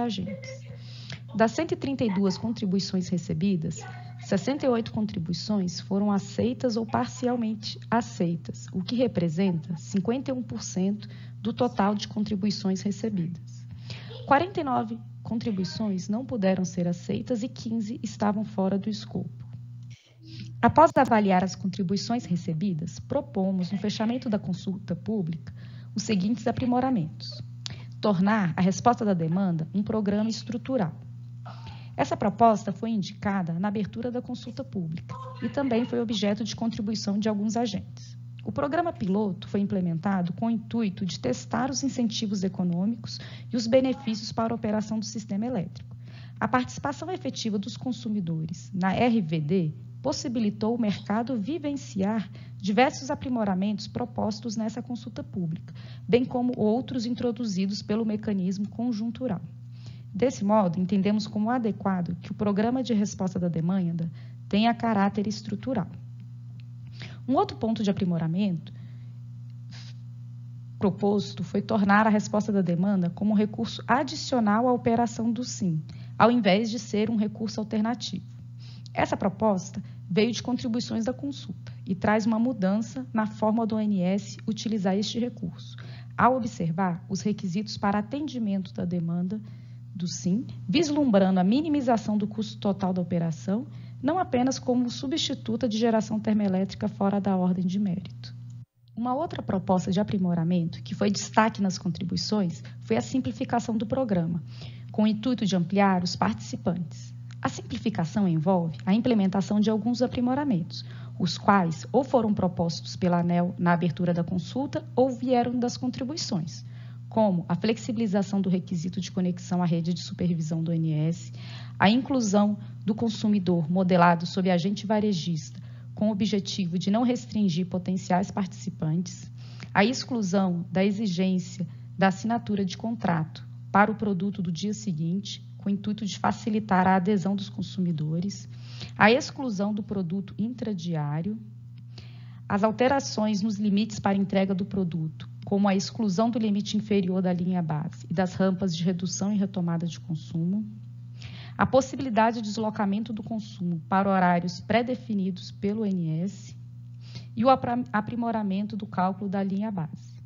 agentes. Das 132 contribuições recebidas, 68 contribuições foram aceitas ou parcialmente aceitas, o que representa 51% do total de contribuições recebidas. 49 contribuições não puderam ser aceitas e 15 estavam fora do escopo. Após avaliar as contribuições recebidas, propomos, no fechamento da consulta pública, os seguintes aprimoramentos: tornar a resposta da demanda um programa estrutural essa proposta foi indicada na abertura da consulta pública e também foi objeto de contribuição de alguns agentes. O programa piloto foi implementado com o intuito de testar os incentivos econômicos e os benefícios para a operação do sistema elétrico. A participação efetiva dos consumidores na RVD possibilitou o mercado vivenciar diversos aprimoramentos propostos nessa consulta pública, bem como outros introduzidos pelo mecanismo conjuntural. Desse modo, entendemos como adequado que o programa de resposta da demanda tenha caráter estrutural. Um outro ponto de aprimoramento proposto foi tornar a resposta da demanda como um recurso adicional à operação do SIM, ao invés de ser um recurso alternativo. Essa proposta veio de contribuições da consulta e traz uma mudança na forma do ONS utilizar este recurso, ao observar os requisitos para atendimento da demanda do SIM, vislumbrando a minimização do custo total da operação, não apenas como substituta de geração termoelétrica fora da ordem de mérito. Uma outra proposta de aprimoramento, que foi destaque nas contribuições, foi a simplificação do programa, com o intuito de ampliar os participantes. A simplificação envolve a implementação de alguns aprimoramentos, os quais ou foram propostos pela ANEL na abertura da consulta ou vieram das contribuições como a flexibilização do requisito de conexão à rede de supervisão do ONS, a inclusão do consumidor modelado sob agente varejista, com o objetivo de não restringir potenciais participantes, a exclusão da exigência da assinatura de contrato para o produto do dia seguinte, com o intuito de facilitar a adesão dos consumidores, a exclusão do produto intradiário, as alterações nos limites para entrega do produto como a exclusão do limite inferior da linha base e das rampas de redução e retomada de consumo, a possibilidade de deslocamento do consumo para horários pré-definidos pelo NS e o aprimoramento do cálculo da linha base.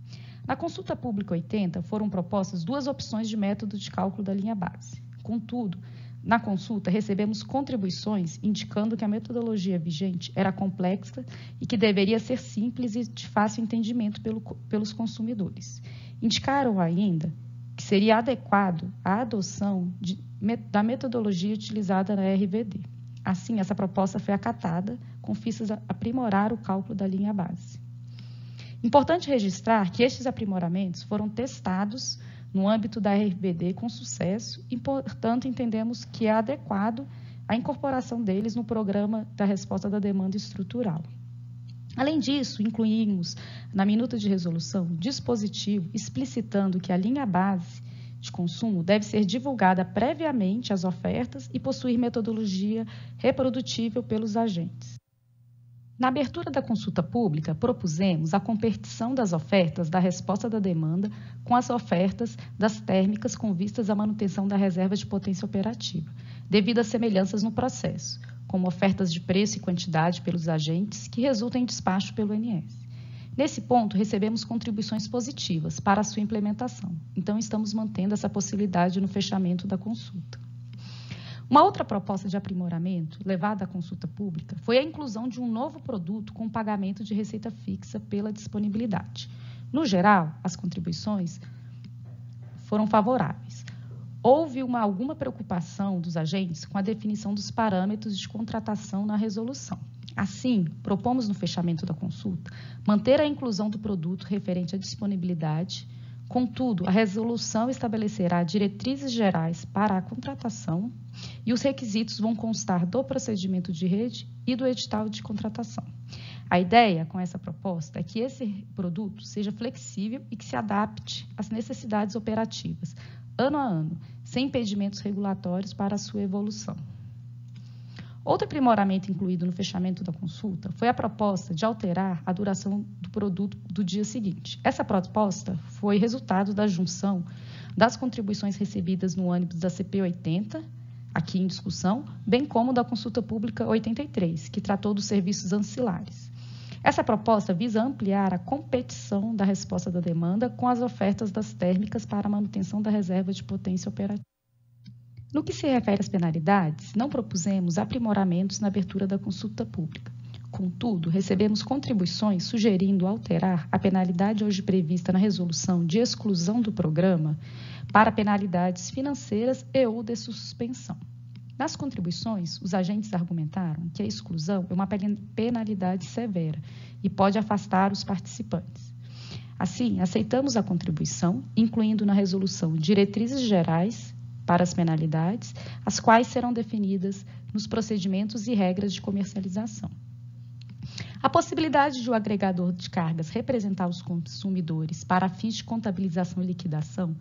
Na consulta pública 80, foram propostas duas opções de método de cálculo da linha base. Contudo, na consulta, recebemos contribuições indicando que a metodologia vigente era complexa e que deveria ser simples e de fácil entendimento pelo, pelos consumidores. Indicaram ainda que seria adequado a adoção de, da metodologia utilizada na RVD. Assim, essa proposta foi acatada, com vistas a aprimorar o cálculo da linha base. Importante registrar que estes aprimoramentos foram testados no âmbito da RBD com sucesso e, portanto, entendemos que é adequado a incorporação deles no programa da resposta da demanda estrutural. Além disso, incluímos na minuta de resolução dispositivo explicitando que a linha base de consumo deve ser divulgada previamente às ofertas e possuir metodologia reprodutível pelos agentes. Na abertura da consulta pública, propusemos a competição das ofertas da resposta da demanda com as ofertas das térmicas com vistas à manutenção da reserva de potência operativa, devido às semelhanças no processo, como ofertas de preço e quantidade pelos agentes que resultam em despacho pelo NS. Nesse ponto, recebemos contribuições positivas para a sua implementação, então estamos mantendo essa possibilidade no fechamento da consulta. Uma outra proposta de aprimoramento levada à consulta pública foi a inclusão de um novo produto com pagamento de receita fixa pela disponibilidade. No geral, as contribuições foram favoráveis. Houve uma, alguma preocupação dos agentes com a definição dos parâmetros de contratação na resolução. Assim, propomos no fechamento da consulta manter a inclusão do produto referente à disponibilidade Contudo, a resolução estabelecerá diretrizes gerais para a contratação e os requisitos vão constar do procedimento de rede e do edital de contratação. A ideia com essa proposta é que esse produto seja flexível e que se adapte às necessidades operativas, ano a ano, sem impedimentos regulatórios para a sua evolução. Outro aprimoramento incluído no fechamento da consulta foi a proposta de alterar a duração do produto do dia seguinte. Essa proposta foi resultado da junção das contribuições recebidas no âmbito da CP 80, aqui em discussão, bem como da consulta pública 83, que tratou dos serviços ancilares. Essa proposta visa ampliar a competição da resposta da demanda com as ofertas das térmicas para a manutenção da reserva de potência operativa. No que se refere às penalidades, não propusemos aprimoramentos na abertura da consulta pública. Contudo, recebemos contribuições sugerindo alterar a penalidade hoje prevista na resolução de exclusão do programa para penalidades financeiras e ou de suspensão. Nas contribuições, os agentes argumentaram que a exclusão é uma penalidade severa e pode afastar os participantes. Assim, aceitamos a contribuição, incluindo na resolução diretrizes gerais para as penalidades, as quais serão definidas nos procedimentos e regras de comercialização. A possibilidade de o agregador de cargas representar os consumidores para fins de contabilização e liquidação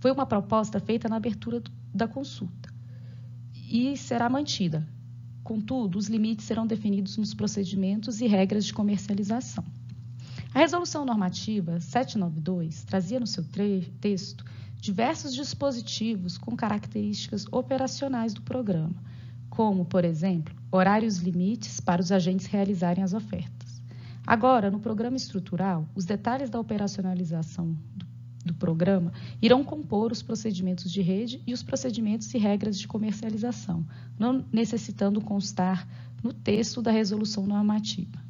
foi uma proposta feita na abertura da consulta e será mantida. Contudo, os limites serão definidos nos procedimentos e regras de comercialização. A resolução normativa 792 trazia no seu texto diversos dispositivos com características operacionais do programa, como, por exemplo, horários limites para os agentes realizarem as ofertas. Agora, no programa estrutural, os detalhes da operacionalização do, do programa irão compor os procedimentos de rede e os procedimentos e regras de comercialização, não necessitando constar no texto da resolução normativa.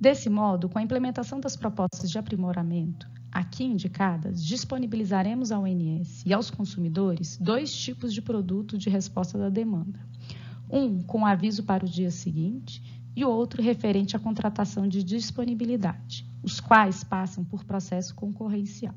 Desse modo, com a implementação das propostas de aprimoramento, Aqui indicadas, disponibilizaremos ao ONS e aos consumidores dois tipos de produto de resposta da demanda. Um com aviso para o dia seguinte e o outro referente à contratação de disponibilidade, os quais passam por processo concorrencial.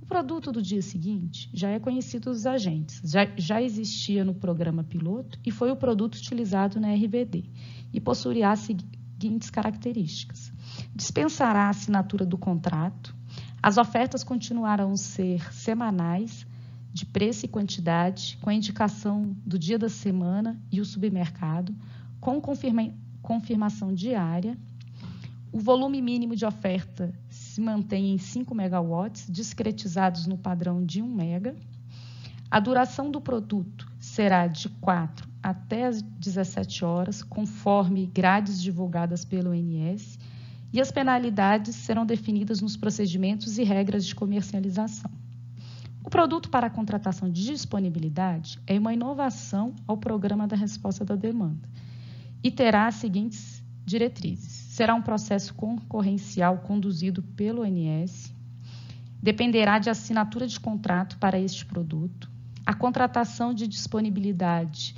O produto do dia seguinte já é conhecido dos agentes, já, já existia no programa piloto e foi o produto utilizado na RVD e possuirá as seguintes características: dispensará a assinatura do contrato, as ofertas continuarão a ser semanais, de preço e quantidade, com a indicação do dia da semana e o submercado, com confirma confirmação diária. O volume mínimo de oferta se mantém em 5 megawatts, discretizados no padrão de 1 mega. A duração do produto será de 4 até as 17 horas, conforme grades divulgadas pelo NS e as penalidades serão definidas nos procedimentos e regras de comercialização. O produto para a contratação de disponibilidade é uma inovação ao programa da resposta da demanda e terá as seguintes diretrizes. Será um processo concorrencial conduzido pelo ONS, dependerá de assinatura de contrato para este produto, a contratação de disponibilidade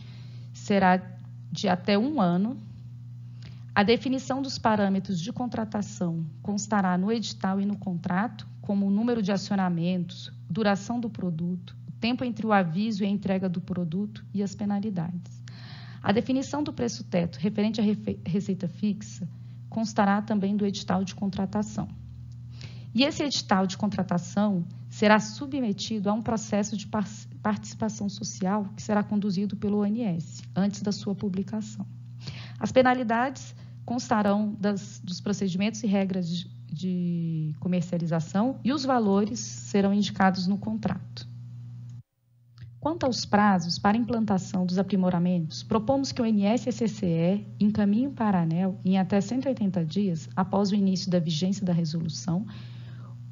será de até um ano a definição dos parâmetros de contratação constará no edital e no contrato, como o número de acionamentos, duração do produto, o tempo entre o aviso e a entrega do produto e as penalidades. A definição do preço teto referente à receita fixa constará também do edital de contratação. E esse edital de contratação será submetido a um processo de participação social que será conduzido pelo ONS antes da sua publicação. As penalidades constarão das, dos procedimentos e regras de, de comercialização e os valores serão indicados no contrato. Quanto aos prazos para implantação dos aprimoramentos, propomos que o NSCCE encaminhe para a ANEL em até 180 dias após o início da vigência da resolução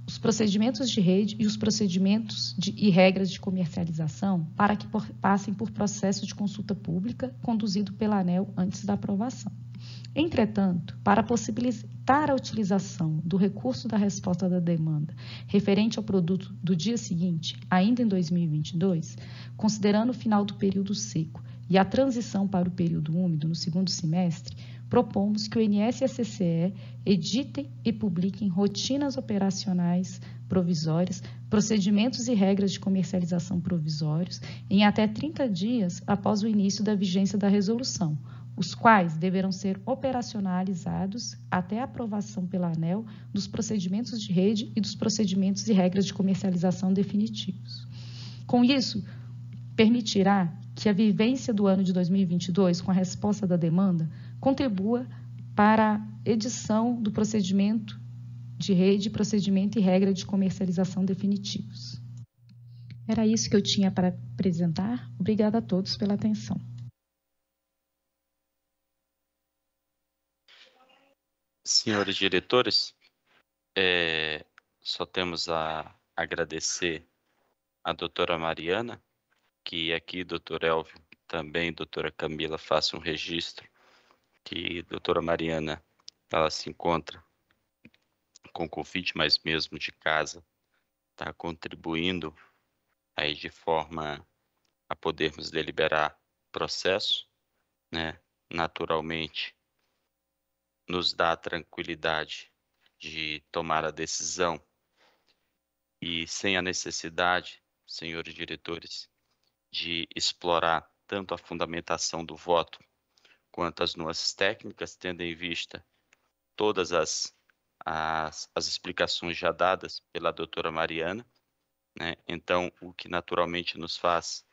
os procedimentos de rede e os procedimentos de, e regras de comercialização para que por, passem por processo de consulta pública conduzido pela ANEL antes da aprovação. Entretanto, para possibilitar a utilização do recurso da resposta da demanda referente ao produto do dia seguinte, ainda em 2022, considerando o final do período seco e a transição para o período úmido no segundo semestre, propomos que o INS editem e publiquem rotinas operacionais provisórias, procedimentos e regras de comercialização provisórios em até 30 dias após o início da vigência da resolução, os quais deverão ser operacionalizados até a aprovação pela ANEL dos procedimentos de rede e dos procedimentos e regras de comercialização definitivos. Com isso, permitirá que a vivência do ano de 2022 com a resposta da demanda contribua para a edição do procedimento de rede, procedimento e regra de comercialização definitivos. Era isso que eu tinha para apresentar. Obrigada a todos pela atenção. Senhores diretores, é, só temos a agradecer a doutora Mariana, que é aqui, doutor Elvio, também, doutora Camila, faça um registro que doutora Mariana, ela se encontra com Covid, mas mesmo de casa, está contribuindo aí de forma a podermos deliberar processo, né? Naturalmente, nos dá a tranquilidade de tomar a decisão e sem a necessidade, senhores diretores, de explorar tanto a fundamentação do voto quanto as nuances técnicas, tendo em vista todas as, as, as explicações já dadas pela doutora Mariana. Né? Então, o que naturalmente nos faz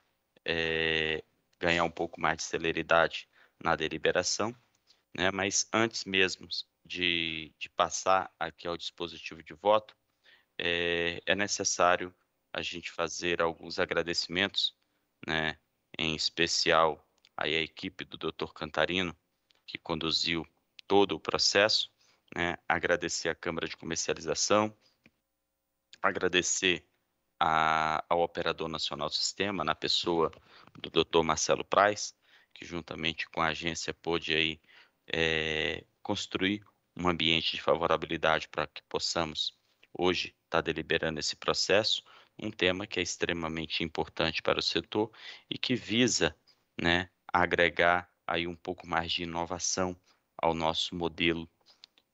é, ganhar um pouco mais de celeridade na deliberação. Né? Mas antes mesmo de, de passar aqui ao dispositivo de voto, é, é necessário a gente fazer alguns agradecimentos, né? em especial aí a equipe do Dr. Cantarino, que conduziu todo o processo, né? agradecer à Câmara de Comercialização, agradecer a, ao Operador Nacional do Sistema, na pessoa do Dr. Marcelo Praz, que juntamente com a agência pôde aí é, construir um ambiente de favorabilidade para que possamos hoje estar tá deliberando esse processo, um tema que é extremamente importante para o setor e que visa né, agregar aí um pouco mais de inovação ao nosso modelo,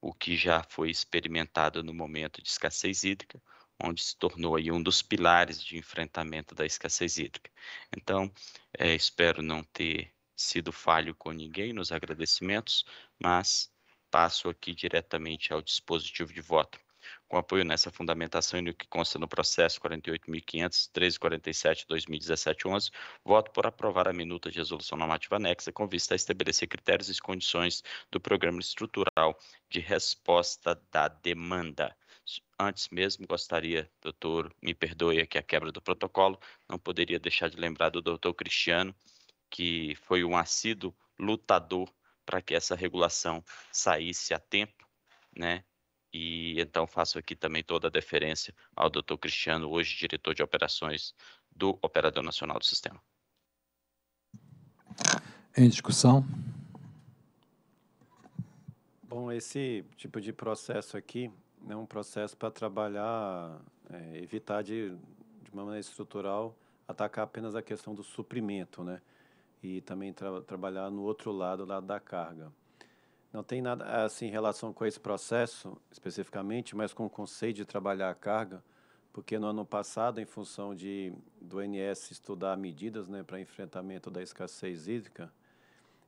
o que já foi experimentado no momento de escassez hídrica, onde se tornou aí um dos pilares de enfrentamento da escassez hídrica. Então, é, espero não ter sido falho com ninguém nos agradecimentos, mas passo aqui diretamente ao dispositivo de voto. Com apoio nessa fundamentação e no que consta no processo 2017 11 voto por aprovar a minuta de resolução normativa anexa com vista a estabelecer critérios e condições do programa estrutural de resposta da demanda. Antes mesmo, gostaria, doutor, me perdoe aqui a quebra do protocolo, não poderia deixar de lembrar do doutor Cristiano, que foi um assíduo lutador para que essa regulação saísse a tempo, né? E então faço aqui também toda a deferência ao Dr. Cristiano, hoje diretor de operações do Operador Nacional do Sistema. Em discussão? Bom, esse tipo de processo aqui é um processo para trabalhar, é, evitar de, de uma maneira estrutural, atacar apenas a questão do suprimento, né? e também tra trabalhar no outro lado, lado da carga. Não tem nada assim em relação com esse processo especificamente, mas com o conceito de trabalhar a carga, porque no ano passado, em função de do INS estudar medidas né, para enfrentamento da escassez hídrica,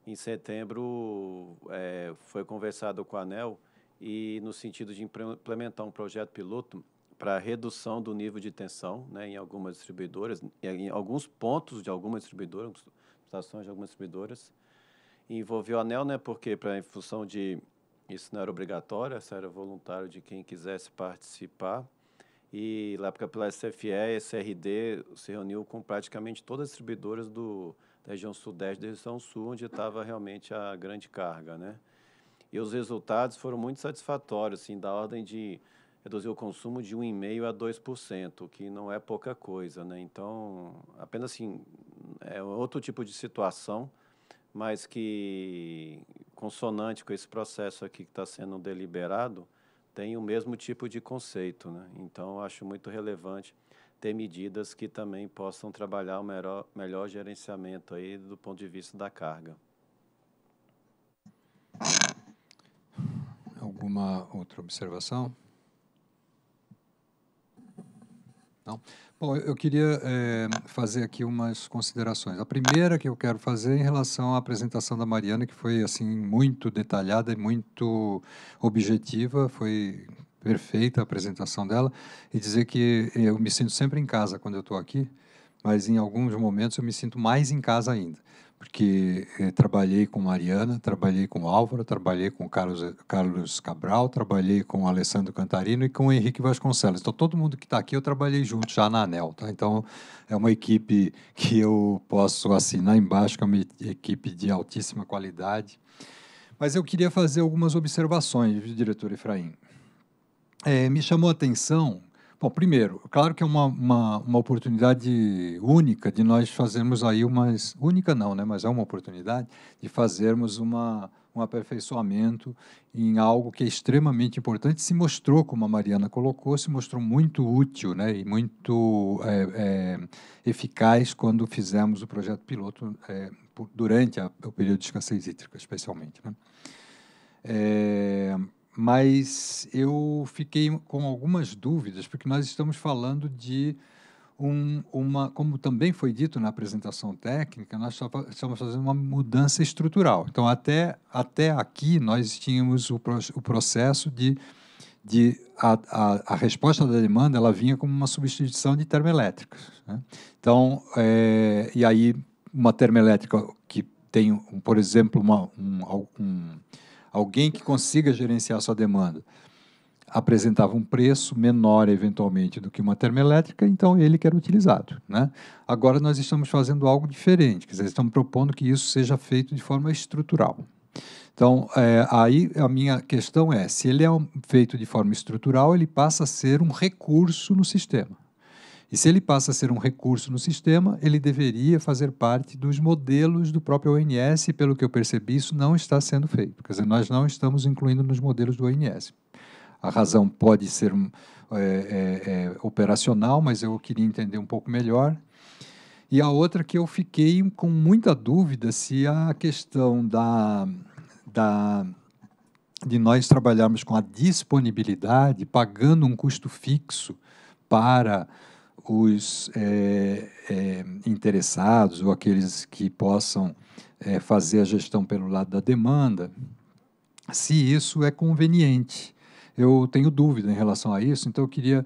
em setembro é, foi conversado com a ANEL e no sentido de implementar um projeto piloto para redução do nível de tensão né, em algumas distribuidoras, em alguns pontos de algumas distribuidoras, de algumas distribuidoras. E envolveu o anel, né, porque para em função de isso não era obrigatório, isso era voluntário de quem quisesse participar. E lá pela SFE, SRD se reuniu com praticamente todas as distribuidoras do, da região sudeste da região sul, onde estava realmente a grande carga, né? E os resultados foram muito satisfatórios, assim, da ordem de reduzir o consumo de 1,5% a 2%, o que não é pouca coisa, né? Então, apenas assim, é outro tipo de situação, mas que, consonante com esse processo aqui que está sendo deliberado, tem o mesmo tipo de conceito. Né? Então, acho muito relevante ter medidas que também possam trabalhar o melhor, melhor gerenciamento aí do ponto de vista da carga. Alguma outra observação? Então, bom, eu queria é, fazer aqui umas considerações. A primeira que eu quero fazer é em relação à apresentação da Mariana, que foi assim muito detalhada e muito objetiva, foi perfeita a apresentação dela, e dizer que eu me sinto sempre em casa quando eu estou aqui, mas em alguns momentos eu me sinto mais em casa ainda porque eh, trabalhei com Mariana, trabalhei com Álvaro, trabalhei com Carlos, Carlos Cabral, trabalhei com Alessandro Cantarino e com Henrique Vasconcelos. Então, todo mundo que está aqui eu trabalhei junto já na ANEL. Tá? Então, é uma equipe que eu posso assinar embaixo, que é uma equipe de altíssima qualidade. Mas eu queria fazer algumas observações, diretor Efraim. É, me chamou a atenção Bom, primeiro, claro que é uma, uma, uma oportunidade única de nós fazermos aí umas. Única não, né? Mas é uma oportunidade de fazermos uma, um aperfeiçoamento em algo que é extremamente importante. Se mostrou, como a Mariana colocou, se mostrou muito útil né, e muito é, é, eficaz quando fizemos o projeto piloto é, por, durante a, o período de escassez hídrica, especialmente. Né? É, mas eu fiquei com algumas dúvidas, porque nós estamos falando de um, uma, como também foi dito na apresentação técnica, nós estamos fazendo uma mudança estrutural. Então, até, até aqui, nós tínhamos o, o processo de, de a, a, a, resposta da demanda ela vinha como uma substituição de termoelétricas. Né? Então, é, e aí, uma termoelétrica que tem, por exemplo, uma, um, um alguém que consiga gerenciar sua demanda, apresentava um preço menor eventualmente do que uma termoelétrica, então ele que era utilizado. Né? Agora nós estamos fazendo algo diferente, quer dizer, estamos propondo que isso seja feito de forma estrutural. Então, é, aí a minha questão é: se ele é feito de forma estrutural, ele passa a ser um recurso no sistema. E se ele passa a ser um recurso no sistema, ele deveria fazer parte dos modelos do próprio ONS, e pelo que eu percebi, isso não está sendo feito. Quer dizer, nós não estamos incluindo nos modelos do ONS. A razão pode ser é, é, é, operacional, mas eu queria entender um pouco melhor. E a outra que eu fiquei com muita dúvida se a questão da, da de nós trabalharmos com a disponibilidade, pagando um custo fixo para os é, é, interessados ou aqueles que possam é, fazer a gestão pelo lado da demanda, se isso é conveniente. Eu tenho dúvida em relação a isso, então eu queria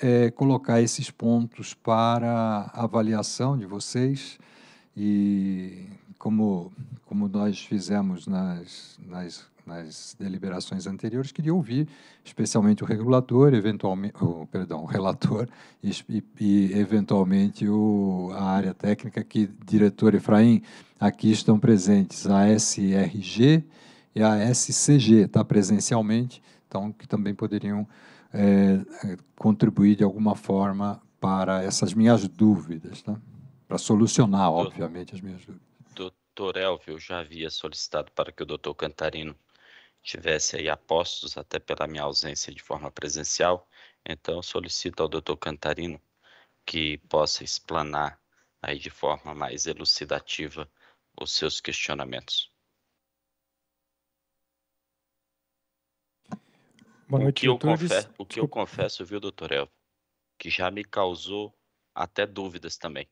é, colocar esses pontos para avaliação de vocês e como, como nós fizemos nas, nas nas deliberações anteriores, queria ouvir especialmente o regulador, eventualmente, o, perdão, o relator e, e eventualmente o, a área técnica que, diretor Efraim, aqui estão presentes a SRG e a SCG, tá presencialmente, então que também poderiam é, contribuir de alguma forma para essas minhas dúvidas, tá? para solucionar, obviamente, as minhas dúvidas. Doutor Elvio, eu já havia solicitado para que o doutor Cantarino tivesse aí apostos, até pela minha ausência de forma presencial. Então, solicito ao doutor Cantarino que possa explanar aí de forma mais elucidativa os seus questionamentos. Boa noite, o que, eu, confesso, o que eu confesso, viu, doutor Elvio, que já me causou até dúvidas também.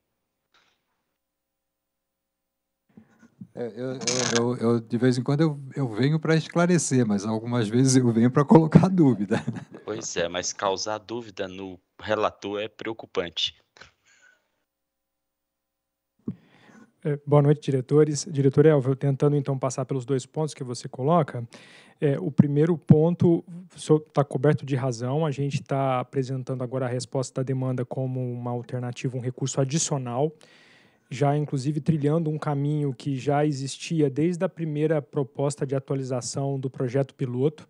É, eu, eu, eu, de vez em quando eu, eu venho para esclarecer, mas algumas vezes eu venho para colocar dúvida. Pois é, mas causar dúvida no relator é preocupante. É, boa noite, diretores. Diretor Elvio, tentando então passar pelos dois pontos que você coloca. É, o primeiro ponto, está coberto de razão, a gente está apresentando agora a resposta da demanda como uma alternativa, um recurso adicional já inclusive trilhando um caminho que já existia desde a primeira proposta de atualização do projeto piloto.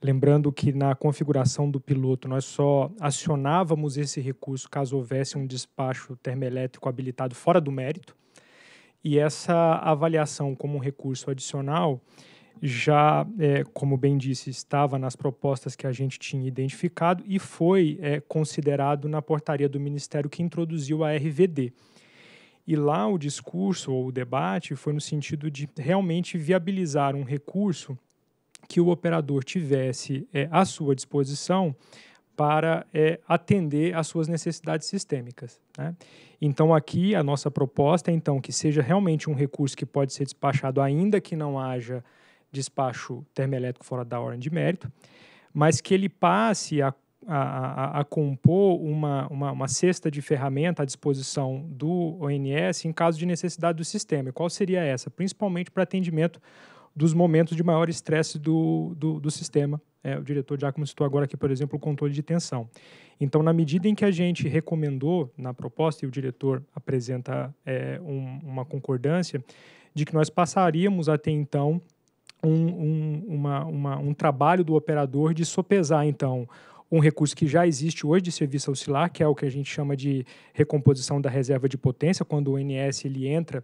Lembrando que na configuração do piloto nós só acionávamos esse recurso caso houvesse um despacho termoelétrico habilitado fora do mérito. E essa avaliação como um recurso adicional já, é, como bem disse, estava nas propostas que a gente tinha identificado e foi é, considerado na portaria do Ministério que introduziu a RVD. E lá o discurso ou o debate foi no sentido de realmente viabilizar um recurso que o operador tivesse é, à sua disposição para é, atender às suas necessidades sistêmicas. Né? Então, aqui a nossa proposta é então que seja realmente um recurso que pode ser despachado, ainda que não haja despacho termoelétrico fora da ordem de mérito, mas que ele passe a a, a, a, compor uma, uma, uma cesta de ferramenta à disposição do ONS em caso de necessidade do sistema. E qual seria essa? Principalmente para atendimento dos momentos de maior estresse do, do, do, sistema. É, o diretor Giacomo citou agora aqui, por exemplo, o controle de tensão. Então, na medida em que a gente recomendou na proposta, e o diretor apresenta é, um, uma concordância, de que nós passaríamos até então um, um, uma, uma, um trabalho do operador de sopesar, então, um recurso que já existe hoje de serviço auxiliar, que é o que a gente chama de recomposição da reserva de potência, quando o NS ele entra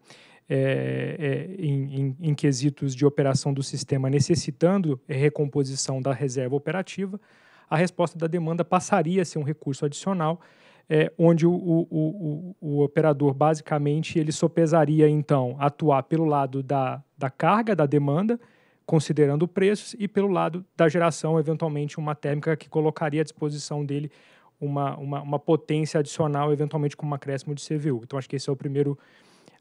é, é, em, em, em quesitos de operação do sistema, necessitando recomposição da reserva operativa, a resposta da demanda passaria a ser um recurso adicional é, onde o, o, o, o, operador basicamente ele sopesaria então atuar pelo lado da, da carga da demanda considerando preços, e pelo lado da geração, eventualmente uma térmica que colocaria à disposição dele uma, uma, uma potência adicional, eventualmente com um acréscimo de CVU. Então, acho que esse é o primeiro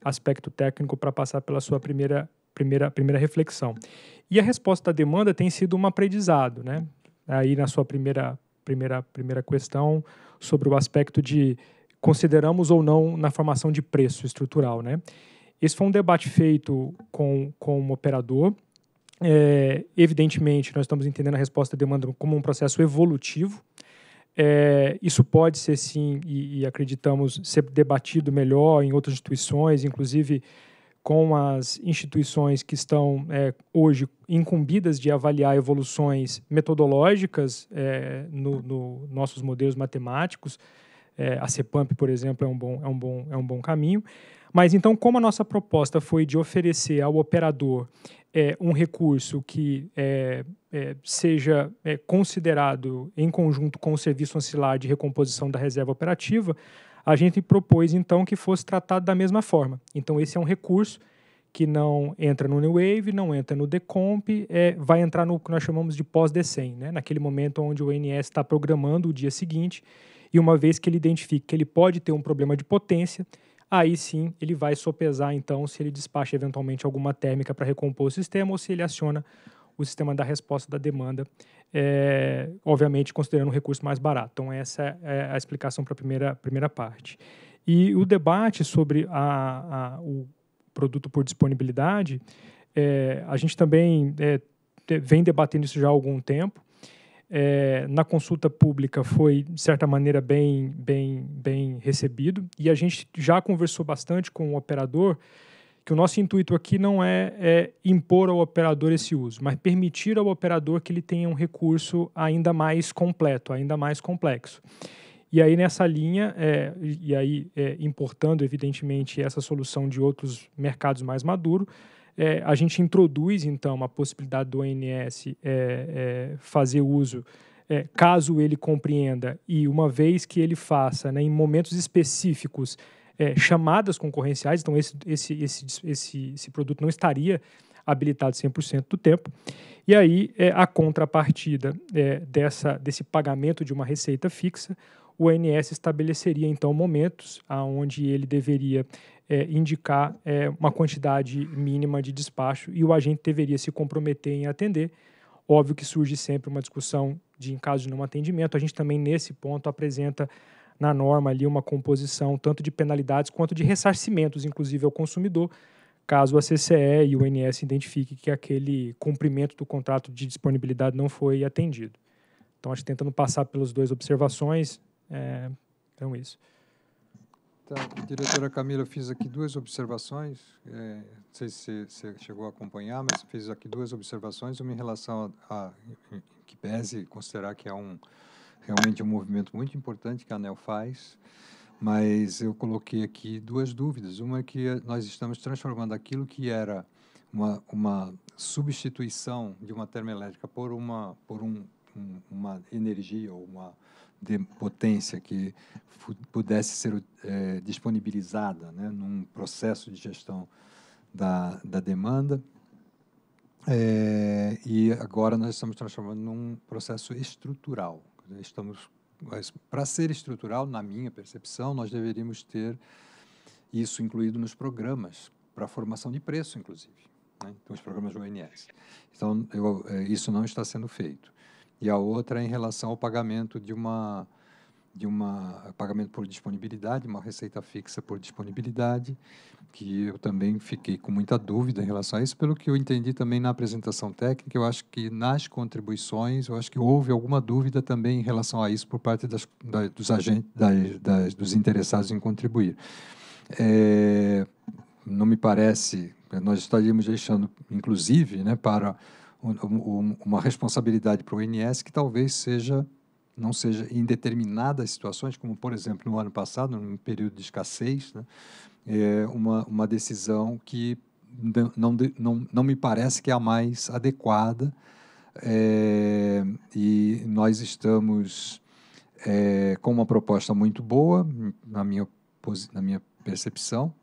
aspecto técnico para passar pela sua primeira, primeira, primeira reflexão. E a resposta da demanda tem sido um aprendizado, né? Aí na sua primeira, primeira, primeira questão, sobre o aspecto de consideramos ou não na formação de preço estrutural, né? Esse foi um debate feito com, com um operador é, evidentemente, nós estamos entendendo a resposta à demanda como um processo evolutivo. É, isso pode ser, sim, e, e, acreditamos, ser debatido melhor em outras instituições, inclusive com as instituições que estão é, hoje incumbidas de avaliar evoluções metodológicas é, nos no nossos modelos matemáticos. É, a CEPAMP, por exemplo, é um bom, é um bom, é um bom caminho. Mas então, como a nossa proposta foi de oferecer ao operador é, um recurso que é, é, seja é, considerado em conjunto com o serviço ancilar de recomposição da reserva operativa, a gente propôs então que fosse tratado da mesma forma. Então, esse é um recurso que não entra no New Wave, não entra no Decomp, é, vai entrar no que nós chamamos de pós-DECEM, né? naquele momento onde o INS está programando o dia seguinte, e uma vez que ele identifica que ele pode ter um problema de potência, aí sim ele vai sopesar então se ele despacha eventualmente alguma térmica para recompor o sistema ou se ele aciona o sistema da resposta da demanda, é, obviamente considerando um recurso mais barato. Então essa é a explicação para a primeira, primeira parte. E o debate sobre a, a o produto por disponibilidade, é, a gente também é, vem debatendo isso já há algum tempo, é, na consulta pública foi, de certa maneira, bem, bem, bem recebido. E a gente já conversou bastante com o operador que o nosso intuito aqui não é, é, impor ao operador esse uso, mas permitir ao operador que ele tenha um recurso ainda mais completo, ainda mais complexo. E aí, nessa linha, é, e aí é, importando, evidentemente, essa solução de outros mercados mais maduros, é, a gente introduz, então, a possibilidade do ONS é, é, fazer uso, é, caso ele compreenda, e uma vez que ele faça, né, em momentos específicos, é, chamadas concorrenciais, então esse, esse, esse, esse, esse produto não estaria habilitado 100% do tempo. E aí, é, a contrapartida é, dessa, desse pagamento de uma receita fixa, o ONS estabeleceria, então, momentos aonde ele deveria é, indicar é, uma quantidade mínima de despacho e o agente deveria se comprometer em atender. Óbvio que surge sempre uma discussão de em caso de não atendimento. A gente também, nesse ponto, apresenta na norma ali uma composição tanto de penalidades quanto de ressarcimentos, inclusive ao consumidor, caso a CCE e o INS identifiquem que aquele cumprimento do contrato de disponibilidade não foi atendido. Então, acho que tentando passar pelas duas observações, é, então isso. Então, diretora Camila, eu fiz aqui duas observações. É, não sei se você se chegou a acompanhar, mas fiz aqui duas observações. Uma em relação a, a que pese considerar que é um realmente um movimento muito importante que a ANEL faz, mas eu coloquei aqui duas dúvidas. Uma é que nós estamos transformando aquilo que era uma, uma substituição de uma termoelétrica por uma por um, um, uma energia ou uma de potência que pudesse ser é, disponibilizada né, num processo de gestão da, da demanda. É, e agora nós estamos transformando num processo estrutural. Estamos para ser estrutural, na minha percepção, nós deveríamos ter isso incluído nos programas para formação de preço, inclusive, né? então os programas do ONS. Então eu, é, isso não está sendo feito e a outra é em relação ao pagamento de uma de uma pagamento por disponibilidade, uma receita fixa por disponibilidade, que eu também fiquei com muita dúvida em relação a isso, pelo que eu entendi também na apresentação técnica, eu acho que nas contribuições, eu acho que houve alguma dúvida também em relação a isso por parte das, da, dos agentes, das, das, dos interessados em contribuir. É, não me parece, nós estaríamos deixando, inclusive, né, para uma responsabilidade para o INS que talvez seja não seja em determinadas situações, como por exemplo no ano passado, num período de escassez, né, é uma, uma decisão que não, não, não me parece que é a mais adequada é, e nós estamos é, com uma proposta muito boa, na minha, na minha percepção,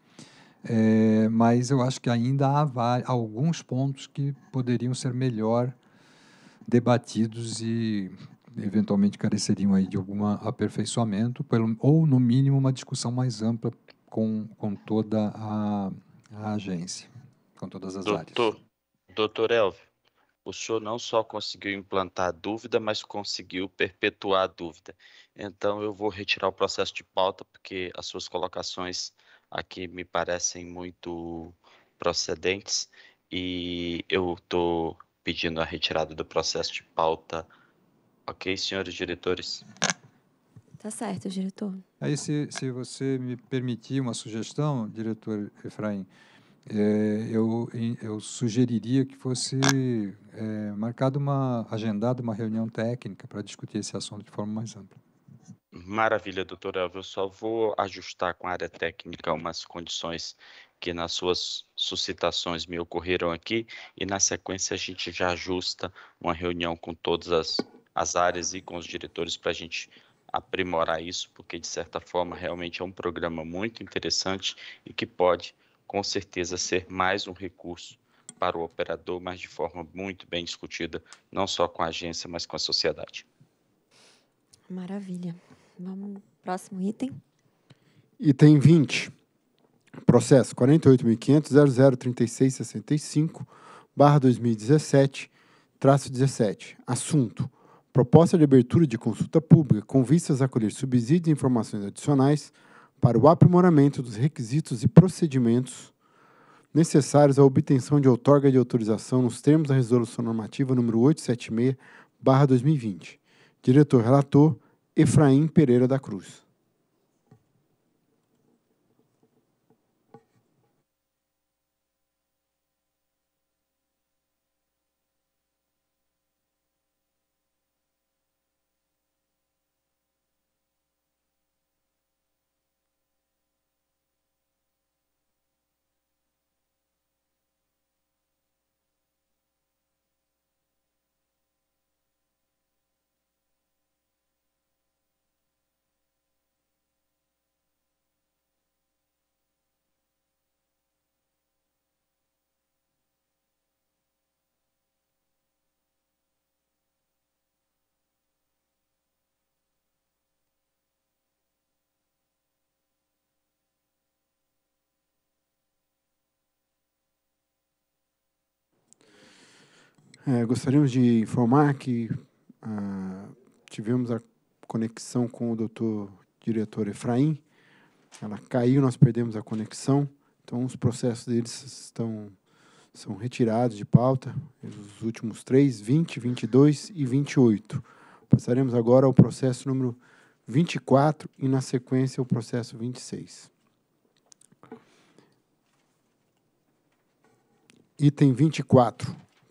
é, mas eu acho que ainda há alguns pontos que poderiam ser melhor debatidos e eventualmente careceriam aí de algum aperfeiçoamento, pelo, ou no mínimo uma discussão mais ampla com, com toda a, a agência, com todas as doutor, áreas. Doutor Elvio, o senhor não só conseguiu implantar a dúvida, mas conseguiu perpetuar a dúvida. Então eu vou retirar o processo de pauta, porque as suas colocações aqui me parecem muito procedentes e eu estou pedindo a retirada do processo de pauta. Ok, senhores diretores? Tá certo, diretor. Aí, se, se você me permitir uma sugestão, diretor Efraim, é, eu, eu sugeriria que fosse é, marcada uma, agendada uma reunião técnica para discutir esse assunto de forma mais ampla. Maravilha, doutora Elvio. Eu só vou ajustar com a área técnica umas condições que nas suas suscitações me ocorreram aqui e na sequência a gente já ajusta uma reunião com todas as, as áreas e com os diretores para a gente aprimorar isso, porque de certa forma realmente é um programa muito interessante e que pode com certeza ser mais um recurso para o operador, mas de forma muito bem discutida, não só com a agência, mas com a sociedade. Maravilha. Vamos próximo item. Item 20. Processo 48.500.003665, barra 2017, traço 17. Assunto. Proposta de abertura de consulta pública com vistas a colher subsídios e informações adicionais para o aprimoramento dos requisitos e procedimentos necessários à obtenção de outorga de autorização nos termos da Resolução Normativa nº 876, barra 2020. Diretor-relator, Efraim Pereira da Cruz. É, gostaríamos de informar que ah, tivemos a conexão com o doutor diretor Efraim. Ela caiu, nós perdemos a conexão. Então, os processos deles estão são retirados de pauta, os últimos três, 20, 22 e 28. Passaremos agora ao processo número 24 e, na sequência, o processo 26. Item 24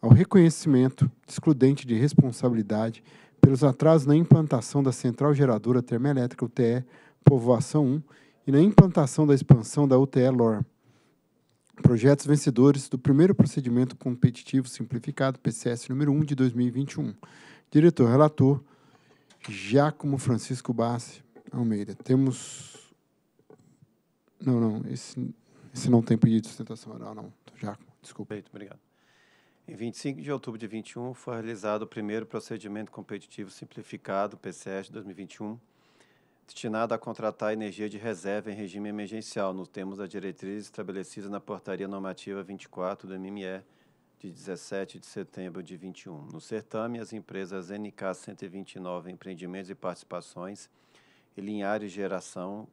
ao reconhecimento excludente de responsabilidade pelos atrasos na implantação da central geradora termoelétrica UTE Povoação 1 e na implantação da expansão da UTE LOR. Projetos vencedores do primeiro procedimento competitivo simplificado PCS número 1 de 2021. Diretor relator Giacomo Francisco Bassi Almeida. Temos Não, não, esse, esse não tem pedido de sustentação oral, não. Giacomo, desculpa. Perfeito, obrigado. Em 25 de outubro de 21 foi realizado o primeiro procedimento competitivo simplificado, PCS 2021, destinado a contratar energia de reserva em regime emergencial, nos termos da diretriz estabelecida na Portaria Normativa 24 do MME, de 17 de setembro de 21. No certame, as empresas NK 129 Empreendimentos e Participações e Linhares Geração,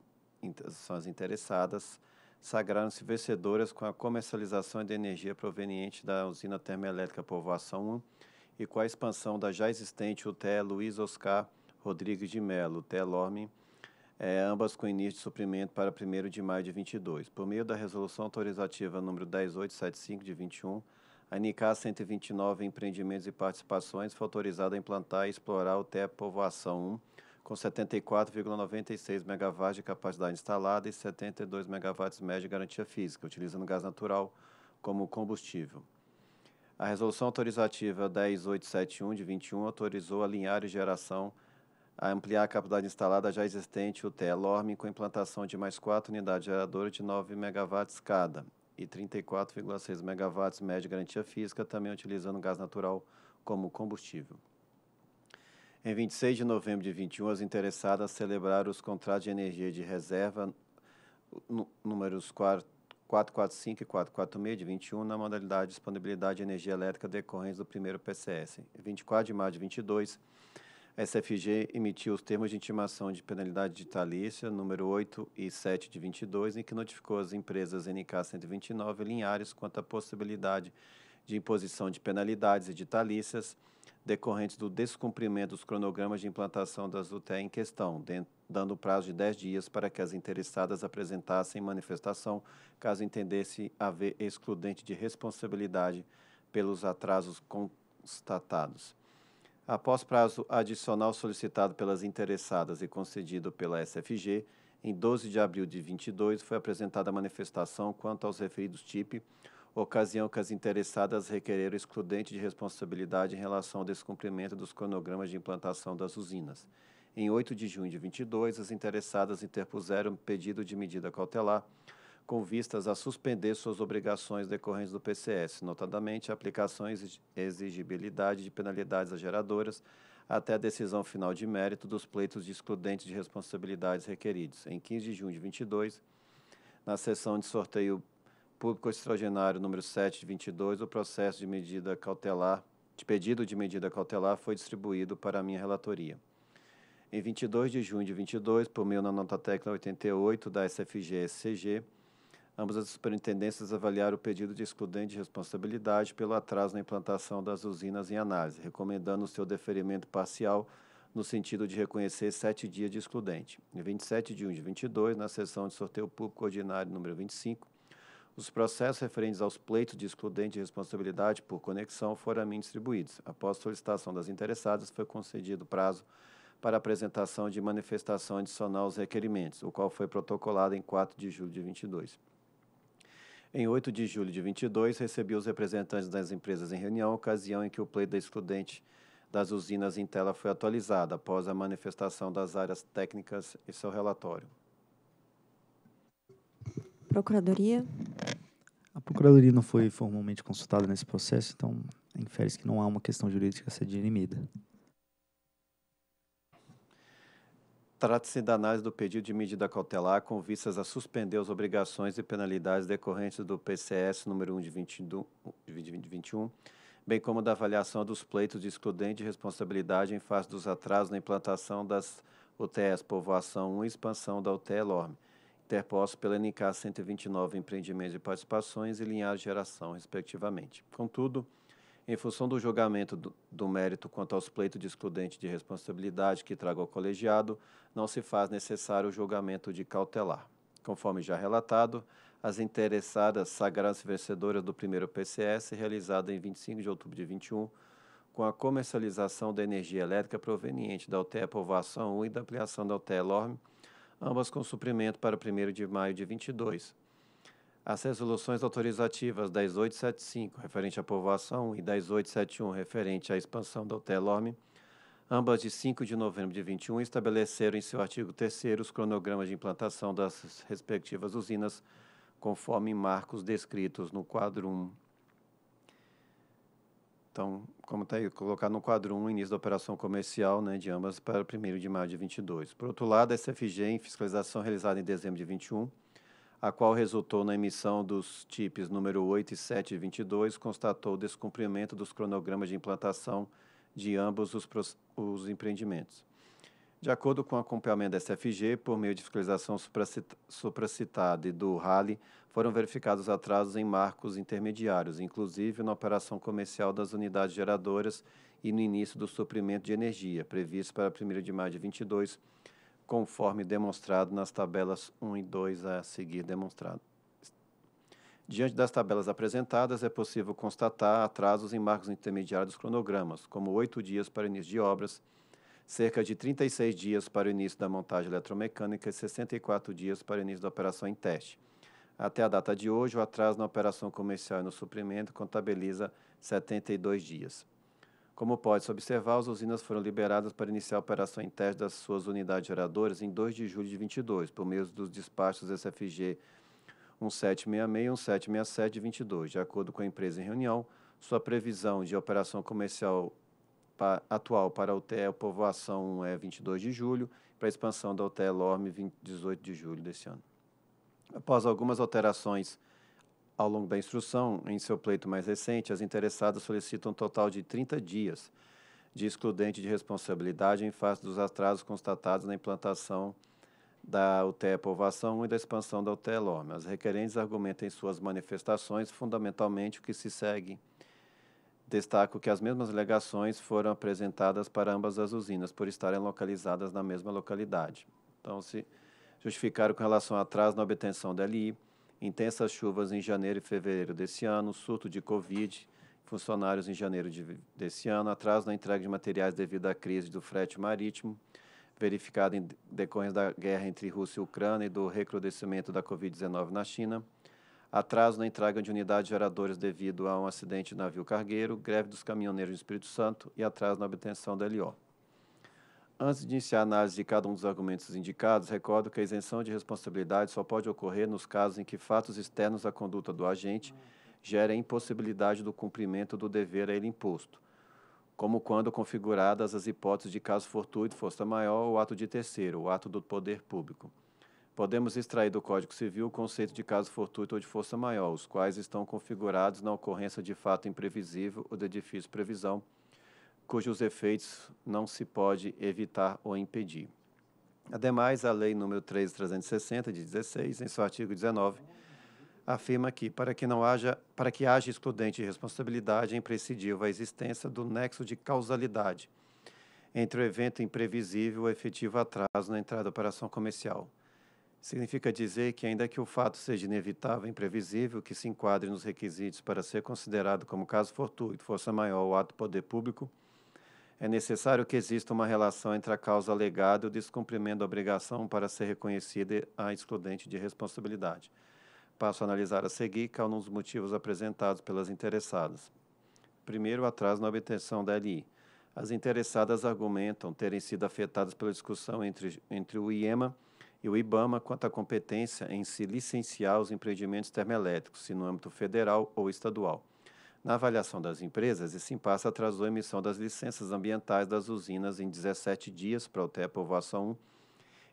são as interessadas, sagraram-se vencedoras com a comercialização de energia proveniente da usina termoelétrica Povoação 1 e com a expansão da já existente UTE Luiz Oscar Rodrigues de Melo, UTE Lorme, é, ambas com início de suprimento para 1 de maio de 22. Por meio da resolução autorizativa número 10875 de 21, a NICA 129 Empreendimentos e Participações foi autorizada a implantar e explorar o UTE Povoação 1 com 74,96 MW de capacidade instalada e 72 MW média de garantia física, utilizando gás natural como combustível. A resolução autorizativa 10871 de 21 autorizou a Linhares Geração a ampliar a capacidade instalada já existente, o Telorme com implantação de mais quatro unidades geradoras de 9 MW cada e 34,6 MW média de garantia física, também utilizando gás natural como combustível. Em 26 de novembro de 21, as interessadas celebraram os contratos de energia de reserva números 445 e 446 de 21 na modalidade de disponibilidade de energia elétrica decorrentes do primeiro PCS. Em 24 de maio de 22, a SFG emitiu os termos de intimação de penalidade de talícia, número 8 e 7 de 22, em que notificou as empresas NK 129 e Linhares quanto à possibilidade de imposição de penalidades e de talícias decorrentes do descumprimento dos cronogramas de implantação das UTE em questão, dando prazo de 10 dias para que as interessadas apresentassem manifestação, caso entendesse haver excludente de responsabilidade pelos atrasos constatados. Após prazo adicional solicitado pelas interessadas e concedido pela SFG, em 12 de abril de 22 foi apresentada a manifestação quanto aos referidos TIP, ocasião que as interessadas requereram excludente de responsabilidade em relação ao descumprimento dos cronogramas de implantação das usinas. Em 8 de junho de 22, as interessadas interpuseram pedido de medida cautelar com vistas a suspender suas obrigações decorrentes do PCS, notadamente aplicações e exigibilidade de penalidades às geradoras até a decisão final de mérito dos pleitos de excludentes de responsabilidades requeridos. Em 15 de junho de 22, na sessão de sorteio Público Extraordinário número 7 de 22, o processo de medida cautelar, de pedido de medida cautelar foi distribuído para a minha relatoria. Em 22 de junho de 22, por meio da nota técnica 88 da SFG-SCG, ambas as superintendências avaliaram o pedido de excludente de responsabilidade pelo atraso na implantação das usinas em análise, recomendando o seu deferimento parcial no sentido de reconhecer sete dias de excludente. Em 27 de junho de 22, na sessão de sorteio público ordinário número 25, os processos referentes aos pleitos de excludente de responsabilidade por conexão foram a mim distribuídos. Após solicitação das interessadas, foi concedido prazo para apresentação de manifestação adicional aos requerimentos, o qual foi protocolado em 4 de julho de 22. Em 8 de julho de 22, recebi os representantes das empresas em reunião, ocasião em que o pleito da excludente das usinas em tela foi atualizado após a manifestação das áreas técnicas e seu relatório. Procuradoria? A Procuradoria não foi formalmente consultada nesse processo, então infere-se que não há uma questão jurídica a ser dirimida. Trata-se da análise do pedido de medida cautelar com vistas a suspender as obrigações e penalidades decorrentes do PCS número 1 de 2021, bem como da avaliação dos pleitos de excludente de responsabilidade em face dos atrasos na implantação das UTS Povoação 1 e expansão da UTE Lorme interpostos pela NK 129 Empreendimentos e Participações e Linhagem Geração, respectivamente. Contudo, em função do julgamento do, do mérito quanto aos pleitos de excludente de responsabilidade que traga ao colegiado, não se faz necessário o julgamento de cautelar. Conforme já relatado, as interessadas sagradas vencedoras do primeiro PCS, realizado em 25 de outubro de 21, com a comercialização da energia elétrica proveniente da UTE Povoação 1 e da ampliação da UTE Lorme, ambas com suprimento para 1 de maio de 22. As resoluções autorizativas 10875, referente à povoação, e 10871, referente à expansão da UTELORM, ambas de 5 de novembro de 21, estabeleceram em seu artigo 3 os cronogramas de implantação das respectivas usinas, conforme marcos descritos no quadro 1 então, como está aí, colocar no quadro 1 início da operação comercial né, de ambas para 1 de maio de 22. Por outro lado, a SFG em fiscalização realizada em dezembro de 21, a qual resultou na emissão dos TIPs número 8 e 7 de 22, constatou o descumprimento dos cronogramas de implantação de ambos os, os empreendimentos. De acordo com o acompanhamento da SFG, por meio de fiscalização supracitada e do Rally, foram verificados atrasos em marcos intermediários, inclusive na operação comercial das unidades geradoras e no início do suprimento de energia, previsto para 1 de maio de 22, conforme demonstrado nas tabelas 1 e 2 a seguir demonstrado. Diante das tabelas apresentadas, é possível constatar atrasos em marcos intermediários dos cronogramas, como oito dias para início de obras, cerca de 36 dias para o início da montagem eletromecânica e 64 dias para o início da operação em teste. Até a data de hoje, o atraso na operação comercial e no suprimento contabiliza 72 dias. Como pode-se observar, as usinas foram liberadas para iniciar a operação em teste das suas unidades geradoras em 2 de julho de 22, por meio dos despachos SFG 1766 e 1767 de 22. De acordo com a empresa em reunião, sua previsão de operação comercial pa, atual para a UTE Povoação é 22 de julho, para a expansão da UTE Lorme 20, 18 de julho desse ano. Após algumas alterações ao longo da instrução, em seu pleito mais recente, as interessadas solicitam um total de 30 dias de excludente de responsabilidade em face dos atrasos constatados na implantação da UTE Povoação 1 e da expansão da UTE Lorme. As requerentes argumentam em suas manifestações fundamentalmente o que se segue Destaco que as mesmas alegações foram apresentadas para ambas as usinas, por estarem localizadas na mesma localidade. Então, se justificaram com relação a atraso na obtenção da LI, intensas chuvas em janeiro e fevereiro desse ano, surto de Covid, funcionários em janeiro de, desse ano, atraso na entrega de materiais devido à crise do frete marítimo, verificado em decorrência da guerra entre Rússia e Ucrânia e do recrudescimento da Covid-19 na China, atraso na entrega de unidades geradoras devido a um acidente de navio cargueiro, greve dos caminhoneiros do Espírito Santo e atraso na obtenção da LO. Antes de iniciar a análise de cada um dos argumentos indicados, recordo que a isenção de responsabilidade só pode ocorrer nos casos em que fatos externos à conduta do agente gerem impossibilidade do cumprimento do dever a ele imposto, como quando configuradas as hipóteses de caso fortuito, força maior ou ato de terceiro, o ato do poder público podemos extrair do Código Civil o conceito de caso fortuito ou de força maior, os quais estão configurados na ocorrência de fato imprevisível ou de difícil previsão, cujos efeitos não se pode evitar ou impedir. Ademais, a Lei nº 3.360 de 16, em seu artigo 19, afirma que, para que, não haja, para que haja excludente de responsabilidade, é imprescindível a existência do nexo de causalidade entre o evento imprevisível e o efetivo atraso na entrada da operação comercial, Significa dizer que, ainda que o fato seja inevitável, imprevisível, que se enquadre nos requisitos para ser considerado como caso fortuito, força maior ou ato poder público, é necessário que exista uma relação entre a causa alegada e o descumprimento da obrigação para ser reconhecida a excludente de responsabilidade. Passo a analisar a seguir cada é um dos motivos apresentados pelas interessadas. Primeiro, atraso na obtenção da LI. As interessadas argumentam terem sido afetadas pela discussão entre, entre o IEMA e e o IBAMA quanto à competência em se licenciar os empreendimentos termoelétricos, se no âmbito federal ou estadual. Na avaliação das empresas, esse impasse atrasou a emissão das licenças ambientais das usinas em 17 dias para a UTE Povoação 1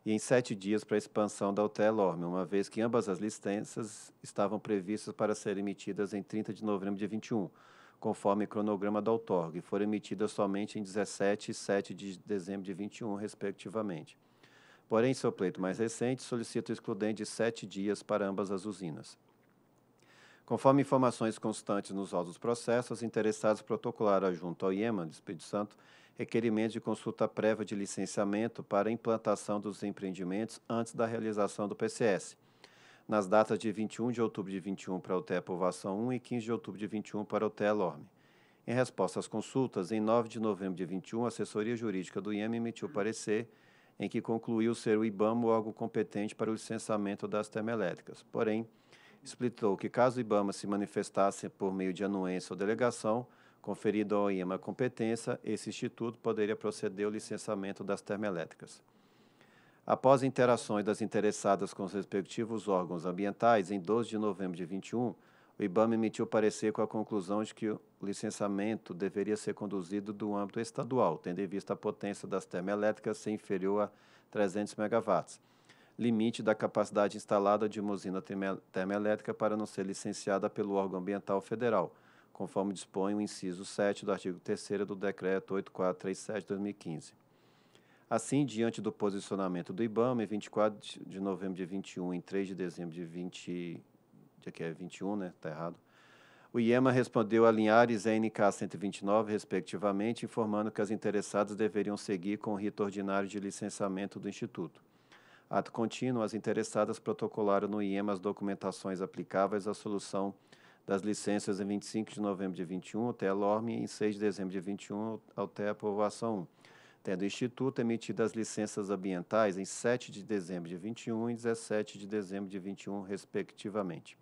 e em 7 dias para a expansão da UTE Lorme, uma vez que ambas as licenças estavam previstas para serem emitidas em 30 de novembro de 21, conforme cronograma da outorga, e foram emitidas somente em 17 e 7 de dezembro de 21, respectivamente. Porém, seu pleito mais recente solicita o excludente de sete dias para ambas as usinas. Conforme informações constantes nos autos do processo, os interessados protocolaram junto ao IEMA do Espírito Santo requerimento de consulta prévia de licenciamento para implantação dos empreendimentos antes da realização do PCS, nas datas de 21 de outubro de 21 para o TE Povoação 1 e 15 de outubro de 21 para o TE Lorme. Em resposta às consultas, em 9 de novembro de 21, a assessoria jurídica do IEMA emitiu parecer em que concluiu ser o IBAMA o órgão competente para o licenciamento das termoelétricas. Porém, explicou que caso o IBAMA se manifestasse por meio de anuência ou delegação, conferido ao IEMA a competência, esse instituto poderia proceder ao licenciamento das termoelétricas. Após interações das interessadas com os respectivos órgãos ambientais, em 12 de novembro de 21, o IBAMA emitiu parecer com a conclusão de que o licenciamento deveria ser conduzido do âmbito estadual, tendo em vista a potência das termoelétricas ser inferior a 300 megawatts, limite da capacidade instalada de uma usina termoelétrica para não ser licenciada pelo órgão ambiental federal, conforme dispõe o inciso 7 do artigo 3 do Decreto 8437-2015. Assim, diante do posicionamento do IBAMA, em 24 de novembro de 21 e 3 de dezembro de 20 dia que é 21, né? Está errado. O IEMA respondeu a Linhares e a NK 129, respectivamente, informando que as interessadas deveriam seguir com o rito ordinário de licenciamento do Instituto. Ato contínuo, as interessadas protocolaram no IEMA as documentações aplicáveis à solução das licenças em 25 de novembro de 21 até a LORM e em 6 de dezembro de 21 até a aprovação 1, tendo o Instituto emitido as licenças ambientais em 7 de dezembro de 21 e 17 de dezembro de 21, respectivamente.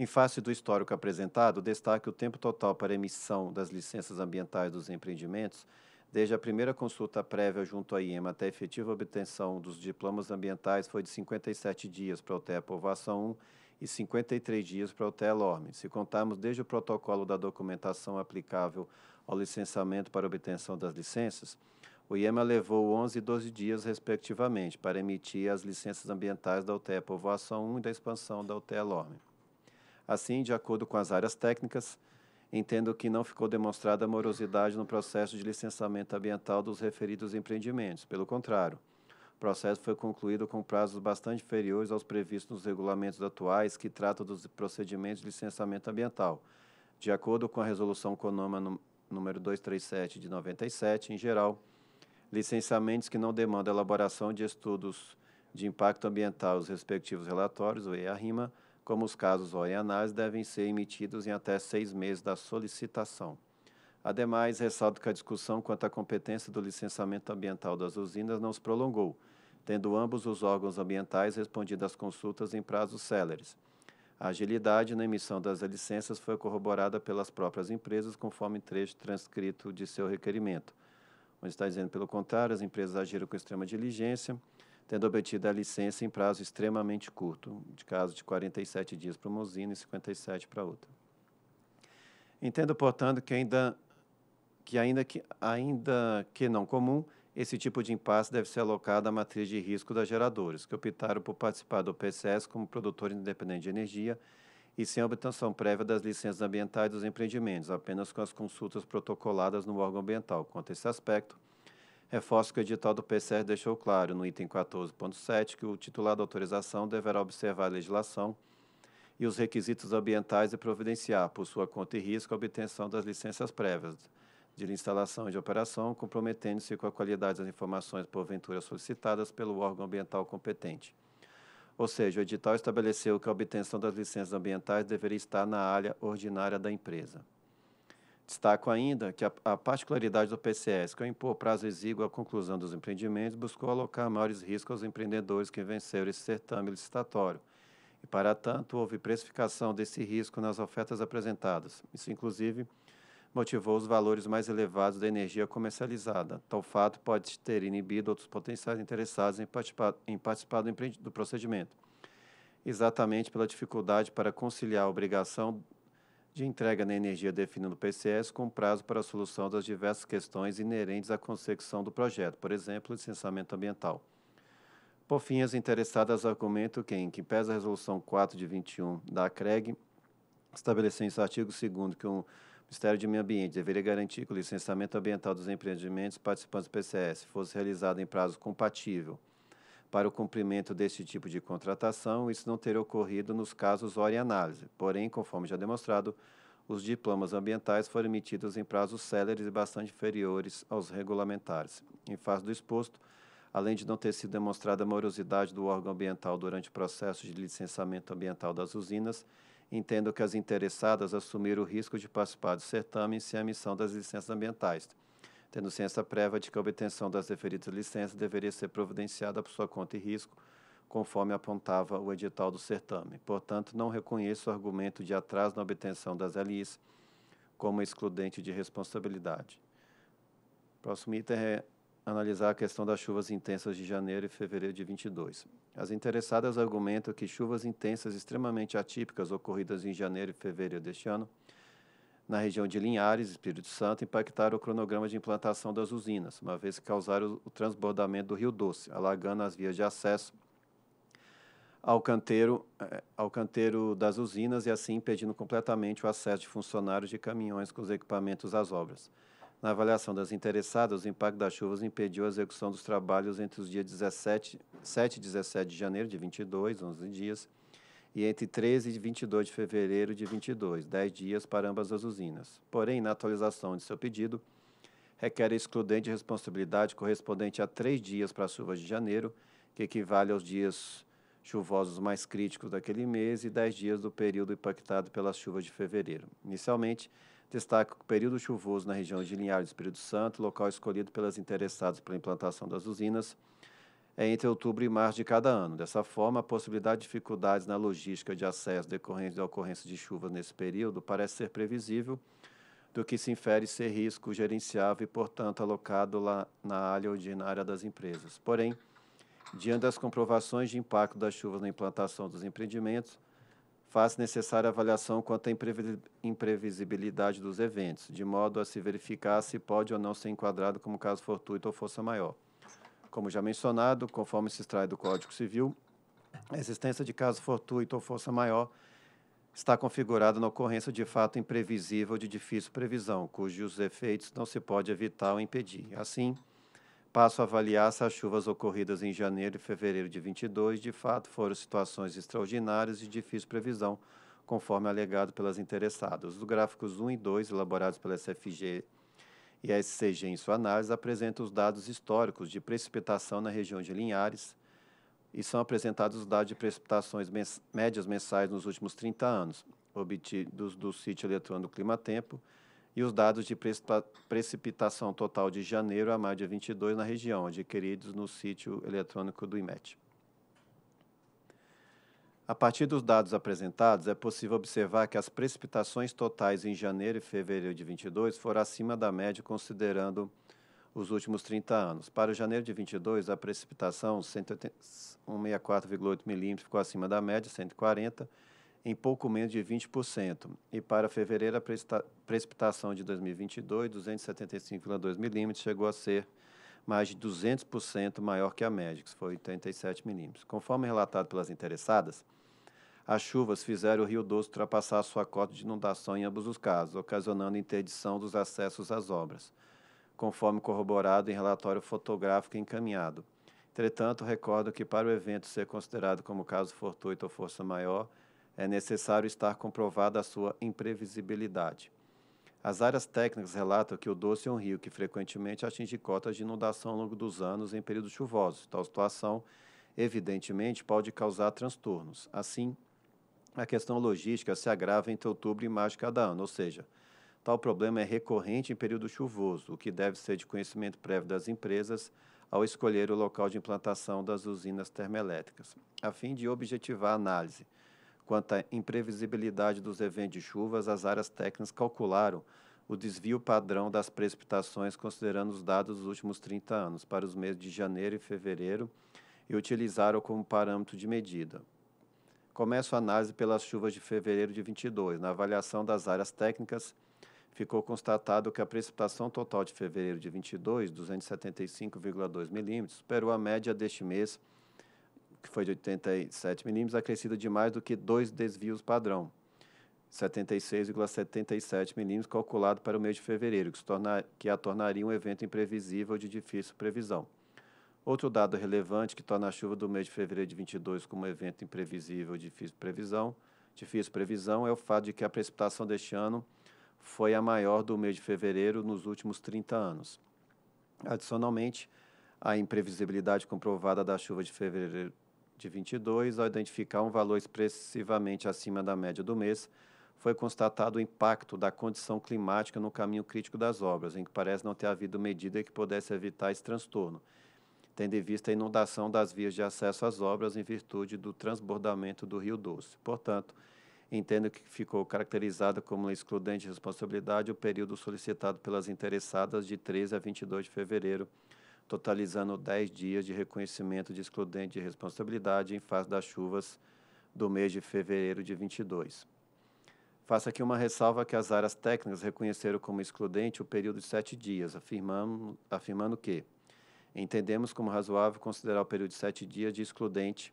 Em face do histórico apresentado, destaque o tempo total para emissão das licenças ambientais dos empreendimentos, desde a primeira consulta prévia junto à IEMA até a efetiva obtenção dos diplomas ambientais, foi de 57 dias para o TEA Povoação 1 e 53 dias para o TEA Lorme. Se contarmos desde o protocolo da documentação aplicável ao licenciamento para obtenção das licenças, o IEMA levou 11 e 12 dias, respectivamente, para emitir as licenças ambientais da UTEA Povoação 1 e da expansão da UTEA Lorme. Assim, de acordo com as áreas técnicas, entendo que não ficou demonstrada morosidade no processo de licenciamento ambiental dos referidos empreendimentos. Pelo contrário, o processo foi concluído com prazos bastante inferiores aos previstos nos regulamentos atuais que tratam dos procedimentos de licenciamento ambiental. De acordo com a resolução CONOMA número 237 de 97, em geral, licenciamentos que não demandam elaboração de estudos de impacto ambiental os respectivos relatórios, o EIA-RIMA, como os casos OE análise devem ser emitidos em até seis meses da solicitação. Ademais, ressalto que a discussão quanto à competência do licenciamento ambiental das usinas não se prolongou, tendo ambos os órgãos ambientais respondido às consultas em prazos céleres. A agilidade na emissão das licenças foi corroborada pelas próprias empresas, conforme trecho transcrito de seu requerimento, onde está dizendo, pelo contrário, as empresas agiram com extrema diligência, tendo obtido a licença em prazo extremamente curto, de caso de 47 dias para uma usina e 57 para outra. Entendo, portanto, que ainda que, ainda que, ainda que não comum, esse tipo de impasse deve ser alocado à matriz de risco das geradoras, que optaram por participar do PCS como produtor independente de energia e sem obtenção prévia das licenças ambientais dos empreendimentos, apenas com as consultas protocoladas no órgão ambiental. Quanto a esse aspecto, reforço que o edital do PCR deixou claro, no item 14.7, que o titular da autorização deverá observar a legislação e os requisitos ambientais e providenciar, por sua conta e risco, a obtenção das licenças prévias de instalação e de operação, comprometendo-se com a qualidade das informações porventura solicitadas pelo órgão ambiental competente. Ou seja, o edital estabeleceu que a obtenção das licenças ambientais deveria estar na área ordinária da empresa. Destaco ainda que a, a, particularidade do PCS, que ao é impor prazo exíguo à conclusão dos empreendimentos, buscou alocar maiores riscos aos empreendedores que venceram esse certame licitatório. E, para tanto, houve precificação desse risco nas ofertas apresentadas. Isso, inclusive, motivou os valores mais elevados da energia comercializada. Tal fato pode ter inibido outros potenciais interessados em participar, em participar do, do procedimento, exatamente pela dificuldade para conciliar a obrigação de entrega na energia definindo o PCS com prazo para a solução das diversas questões inerentes à consecução do projeto, por exemplo, licenciamento ambiental. Por fim, as interessadas argumentam que, em que pesa a resolução 4 de 21 da CREG, estabelecendo em seu artigo 2 que o Ministério do Meio Ambiente deveria garantir que o licenciamento ambiental dos empreendimentos participantes do PCS fosse realizado em prazo compatível para o cumprimento desse tipo de contratação, isso não ter ocorrido nos casos hora e análise. Porém, conforme já demonstrado, os diplomas ambientais foram emitidos em prazos céleres e bastante inferiores aos regulamentares. Em face do exposto, além de não ter sido demonstrada a morosidade do órgão ambiental durante o processo de licenciamento ambiental das usinas, entendo que as interessadas assumiram o risco de participar do certame sem a emissão das licenças ambientais tendo ciência prévia de que a obtenção das referidas licenças deveria ser providenciada por sua conta e risco, conforme apontava o edital do certame. Portanto, não reconheço o argumento de atraso na obtenção das LIs como excludente de responsabilidade. Próximo item é analisar a questão das chuvas intensas de janeiro e fevereiro de 22. As interessadas argumentam que chuvas intensas extremamente atípicas ocorridas em janeiro e fevereiro deste ano na região de Linhares, Espírito Santo, impactaram o cronograma de implantação das usinas, uma vez que causaram o transbordamento do Rio Doce, alagando as vias de acesso ao canteiro, eh, ao canteiro das usinas e assim impedindo completamente o acesso de funcionários de caminhões com os equipamentos às obras. Na avaliação das interessadas, o impacto das chuvas impediu a execução dos trabalhos entre os dias 17, 7 e 17 de janeiro de 22, 11 dias, e entre 13 e 22 de fevereiro de 22, 10 dias para ambas as usinas. Porém, na atualização de seu pedido, requer excludente de responsabilidade correspondente a três dias para as chuvas de janeiro, que equivale aos dias chuvosos mais críticos daquele mês e 10 dias do período impactado pelas chuvas de fevereiro. Inicialmente, destaca o período chuvoso na região de Linhares do Espírito Santo, local escolhido pelas interessadas pela implantação das usinas, é entre outubro e março de cada ano. Dessa forma, a possibilidade de dificuldades na logística de acesso decorrentes da ocorrência de chuvas nesse período parece ser previsível, do que se infere ser risco gerenciável e, portanto, alocado lá na área ordinária das empresas. Porém, diante das comprovações de impacto das chuvas na implantação dos empreendimentos, faz necessária avaliação quanto à imprevisibilidade dos eventos, de modo a se verificar se pode ou não ser enquadrado como caso fortuito ou força maior. Como já mencionado, conforme se extrai do Código Civil, a existência de caso fortuito ou força maior está configurada na ocorrência de fato imprevisível de difícil previsão, cujos efeitos não se pode evitar ou impedir. Assim, passo a avaliar se as chuvas ocorridas em janeiro e fevereiro de 22 de fato foram situações extraordinárias de difícil previsão, conforme alegado pelas interessadas. Os gráficos 1 e 2, elaborados pela SFG e a SCG, em sua análise, apresenta os dados históricos de precipitação na região de Linhares e são apresentados os dados de precipitações mens médias mensais nos últimos 30 anos, obtidos do sítio eletrônico Climatempo, e os dados de precipitação total de janeiro a maio de 22 na região, adquiridos no sítio eletrônico do IMET. A partir dos dados apresentados, é possível observar que as precipitações totais em janeiro e fevereiro de 22 foram acima da média considerando os últimos 30 anos. Para janeiro de 22, a precipitação 164,8 milímetros ficou acima da média, 140, em pouco menos de 20%. E para fevereiro, a precipitação de 2022, 275,2 milímetros, chegou a ser mais de 200% maior que a média, que foi 87 milímetros. Conforme relatado pelas interessadas, as chuvas fizeram o Rio Doce ultrapassar sua cota de inundação em ambos os casos, ocasionando interdição dos acessos às obras, conforme corroborado em relatório fotográfico encaminhado. Entretanto, recordo que para o evento ser considerado como caso fortuito ou força maior, é necessário estar comprovada a sua imprevisibilidade. As áreas técnicas relatam que o Doce é um rio que frequentemente atinge cotas de inundação ao longo dos anos em períodos chuvosos. Tal situação, evidentemente, pode causar transtornos. Assim, a questão logística se agrava entre outubro e março de cada ano, ou seja, tal problema é recorrente em período chuvoso, o que deve ser de conhecimento prévio das empresas ao escolher o local de implantação das usinas termoelétricas, a fim de objetivar a análise. Quanto à imprevisibilidade dos eventos de chuvas, as áreas técnicas calcularam o desvio padrão das precipitações, considerando os dados dos últimos 30 anos, para os meses de janeiro e fevereiro, e utilizaram como parâmetro de medida. Começo a análise pelas chuvas de fevereiro de 22. Na avaliação das áreas técnicas, ficou constatado que a precipitação total de fevereiro de 22, 275,2 milímetros, superou a média deste mês, que foi de 87 milímetros, acrescida de mais do que dois desvios padrão, 76,77 milímetros, calculado para o mês de fevereiro, que, torna, que a tornaria um evento imprevisível de difícil previsão. Outro dado relevante que torna a chuva do mês de fevereiro de 22 como evento imprevisível e difícil previsão, difícil previsão é o fato de que a precipitação deste ano foi a maior do mês de fevereiro nos últimos 30 anos. Adicionalmente, a imprevisibilidade comprovada da chuva de fevereiro de 22, ao identificar um valor expressivamente acima da média do mês, foi constatado o impacto da condição climática no caminho crítico das obras, em que parece não ter havido medida que pudesse evitar esse transtorno tendo em vista a inundação das vias de acesso às obras em virtude do transbordamento do Rio Doce. Portanto, entendo que ficou caracterizada como excludente de responsabilidade o período solicitado pelas interessadas de 13 a 22 de fevereiro, totalizando 10 dias de reconhecimento de excludente de responsabilidade em face das chuvas do mês de fevereiro de 22. Faço aqui uma ressalva que as áreas técnicas reconheceram como excludente o período de sete dias, afirmando, afirmando que Entendemos como razoável considerar o período de sete dias de excludente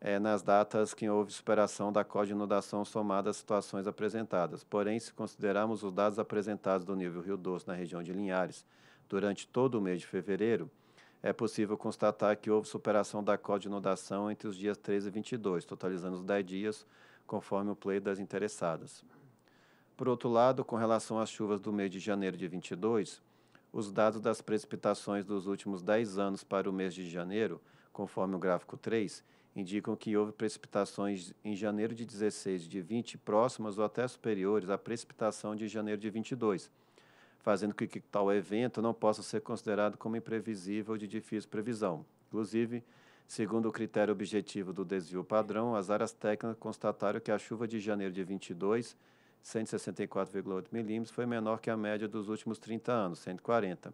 é, nas datas que houve superação da cota de inundação somada às situações apresentadas. Porém, se considerarmos os dados apresentados do nível Rio Doce na região de Linhares durante todo o mês de fevereiro, é possível constatar que houve superação da cota de inundação entre os dias 13 e 22, totalizando os 10 dias, conforme o pleito das interessadas. Por outro lado, com relação às chuvas do mês de janeiro de 22, os dados das precipitações dos últimos 10 anos para o mês de janeiro, conforme o gráfico 3, indicam que houve precipitações em janeiro de 16 de 20 próximas ou até superiores à precipitação de janeiro de 22, fazendo com que tal evento não possa ser considerado como imprevisível de difícil previsão. Inclusive, segundo o critério objetivo do desvio padrão, as áreas técnicas constataram que a chuva de janeiro de 22 164,8 milímetros, foi menor que a média dos últimos 30 anos, 140,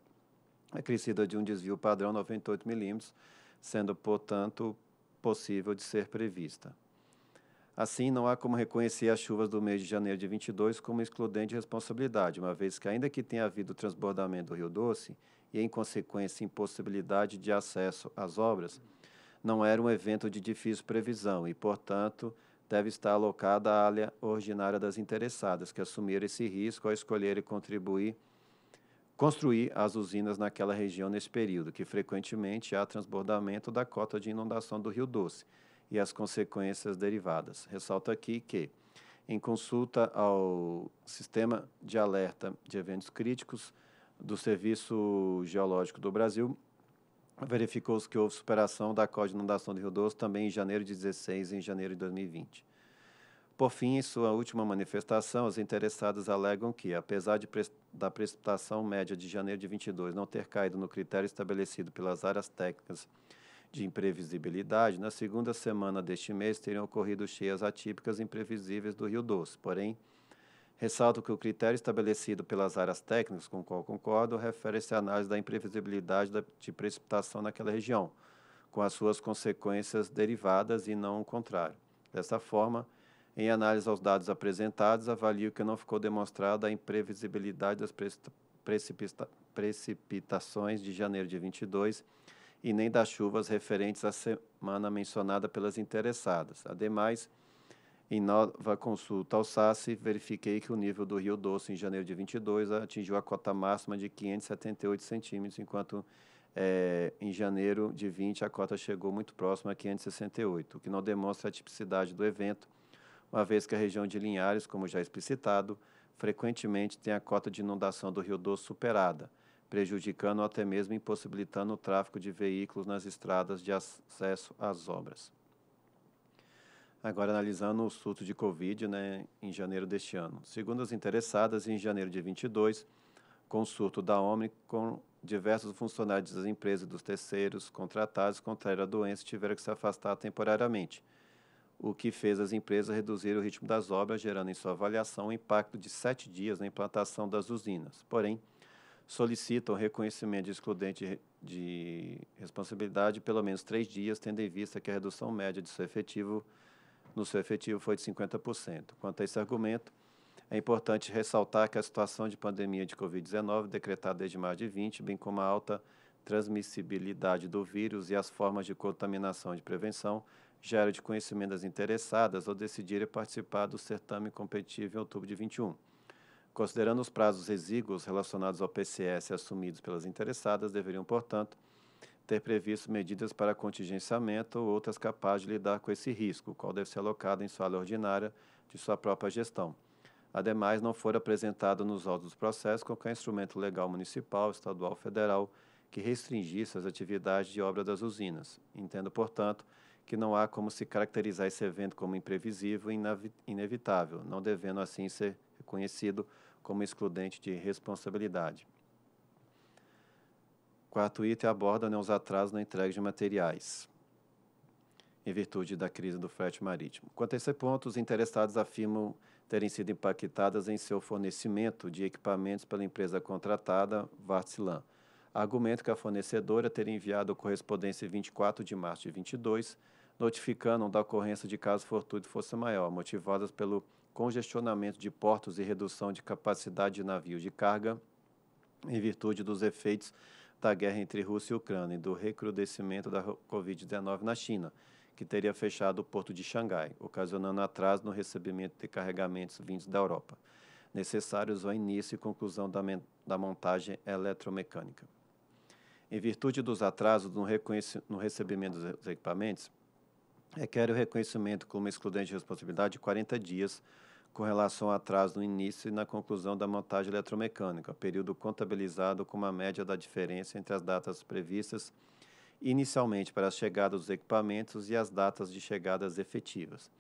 acrescida de um desvio padrão 98 milímetros, sendo, portanto, possível de ser prevista. Assim, não há como reconhecer as chuvas do mês de janeiro de 22 como excludente de responsabilidade, uma vez que, ainda que tenha havido transbordamento do Rio Doce e, em consequência, impossibilidade de acesso às obras, não era um evento de difícil previsão e, portanto, deve estar alocada à área ordinária das interessadas, que assumiram esse risco ao escolher contribuir, construir as usinas naquela região nesse período, que frequentemente há transbordamento da cota de inundação do Rio Doce e as consequências derivadas. Ressalta aqui que, em consulta ao Sistema de Alerta de Eventos Críticos do Serviço Geológico do Brasil, verificou-se que houve superação da cota de inundação do Rio Doce também em janeiro de 16 e em janeiro de 2020. Por fim, em sua última manifestação, os interessados alegam que, apesar pre da precipitação média de janeiro de 22 não ter caído no critério estabelecido pelas áreas técnicas de imprevisibilidade, na segunda semana deste mês teriam ocorrido cheias atípicas imprevisíveis do Rio Doce, porém, Ressalto que o critério estabelecido pelas áreas técnicas com o qual concordo refere-se à análise da imprevisibilidade de precipitação naquela região, com as suas consequências derivadas e não o contrário. Dessa forma, em análise aos dados apresentados, avalio que não ficou demonstrada a imprevisibilidade das precipita precipitações de janeiro de 22 e nem das chuvas referentes à semana mencionada pelas interessadas. Ademais, em nova consulta ao Sasi verifiquei que o nível do Rio Doce em janeiro de 22 atingiu a cota máxima de 578 centímetros, enquanto é, em janeiro de 20 a cota chegou muito próxima a 568, o que não demonstra a tipicidade do evento, uma vez que a região de Linhares, como já explicitado, frequentemente tem a cota de inundação do Rio Doce superada, prejudicando ou até mesmo impossibilitando o tráfego de veículos nas estradas de acesso às obras. Agora, analisando o surto de Covid né, em janeiro deste ano. Segundo as interessadas, em janeiro de 22, com o surto da com diversos funcionários das empresas e dos terceiros contratados contraíram a doença e tiveram que se afastar temporariamente, o que fez as empresas reduzir o ritmo das obras, gerando em sua avaliação um impacto de sete dias na implantação das usinas. Porém, solicitam reconhecimento de excludente de responsabilidade pelo menos três dias, tendo em vista que a redução média de seu efetivo no seu efetivo foi de 50%. Quanto a esse argumento, é importante ressaltar que a situação de pandemia de Covid-19, decretada desde março de 20, bem como a alta transmissibilidade do vírus e as formas de contaminação de prevenção, já era de conhecimento das interessadas ao decidirem participar do certame competitivo em outubro de 21. Considerando os prazos exíguos relacionados ao PCS assumidos pelas interessadas, deveriam, portanto, ter previsto medidas para contingenciamento ou outras capazes de lidar com esse risco, o qual deve ser alocado em sua área ordinária de sua própria gestão. Ademais, não for apresentado nos autos dos processos qualquer instrumento legal municipal, estadual ou federal que restringisse as atividades de obra das usinas. Entendo, portanto, que não há como se caracterizar esse evento como imprevisível e inevitável, não devendo assim ser reconhecido como excludente de responsabilidade quarto item aborda né, os atrasos na entrega de materiais, em virtude da crise do frete marítimo. Quanto a esse ponto, os interessados afirmam terem sido impactadas em seu fornecimento de equipamentos pela empresa contratada, Vartilan. Argumento que a fornecedora teria enviado a correspondência 24 de março de 22, notificando da ocorrência de caso fortuito e força maior, motivadas pelo congestionamento de portos e redução de capacidade de navios de carga em virtude dos efeitos da guerra entre Rússia e Ucrânia e do recrudescimento da Covid-19 na China, que teria fechado o porto de Xangai, ocasionando atraso no recebimento de carregamentos vindos da Europa, necessários ao início e conclusão da, da montagem eletromecânica. Em virtude dos atrasos no, no recebimento dos equipamentos, requer o reconhecimento como excludente de responsabilidade de 40 dias com relação ao atraso no início e na conclusão da montagem eletromecânica, período contabilizado como a média da diferença entre as datas previstas inicialmente para a chegada dos equipamentos e as datas de chegadas efetivas.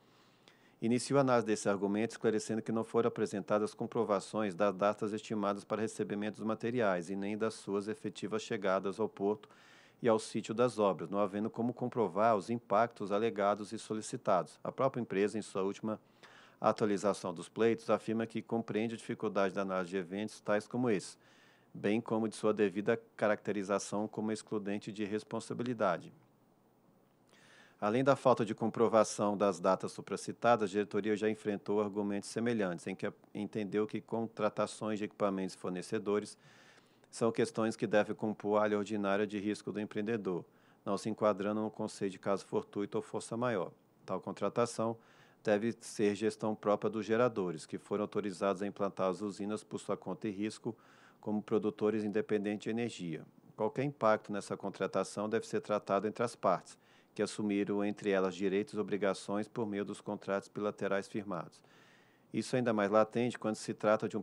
Iniciou a análise desse argumento esclarecendo que não foram apresentadas comprovações das datas estimadas para recebimento dos materiais e nem das suas efetivas chegadas ao porto e ao sítio das obras, não havendo como comprovar os impactos alegados e solicitados. A própria empresa, em sua última a atualização dos pleitos afirma que compreende a dificuldade da análise de eventos tais como esse, bem como de sua devida caracterização como excludente de responsabilidade. Além da falta de comprovação das datas supracitadas, a diretoria já enfrentou argumentos semelhantes, em que entendeu que contratações de equipamentos e fornecedores são questões que devem compor a área ordinária de risco do empreendedor, não se enquadrando no conceito de caso fortuito ou força maior. Tal contratação deve ser gestão própria dos geradores, que foram autorizados a implantar as usinas por sua conta e risco como produtores independentes de energia. Qualquer impacto nessa contratação deve ser tratado entre as partes, que assumiram entre elas direitos e obrigações por meio dos contratos bilaterais firmados. Isso ainda mais latente quando se trata de um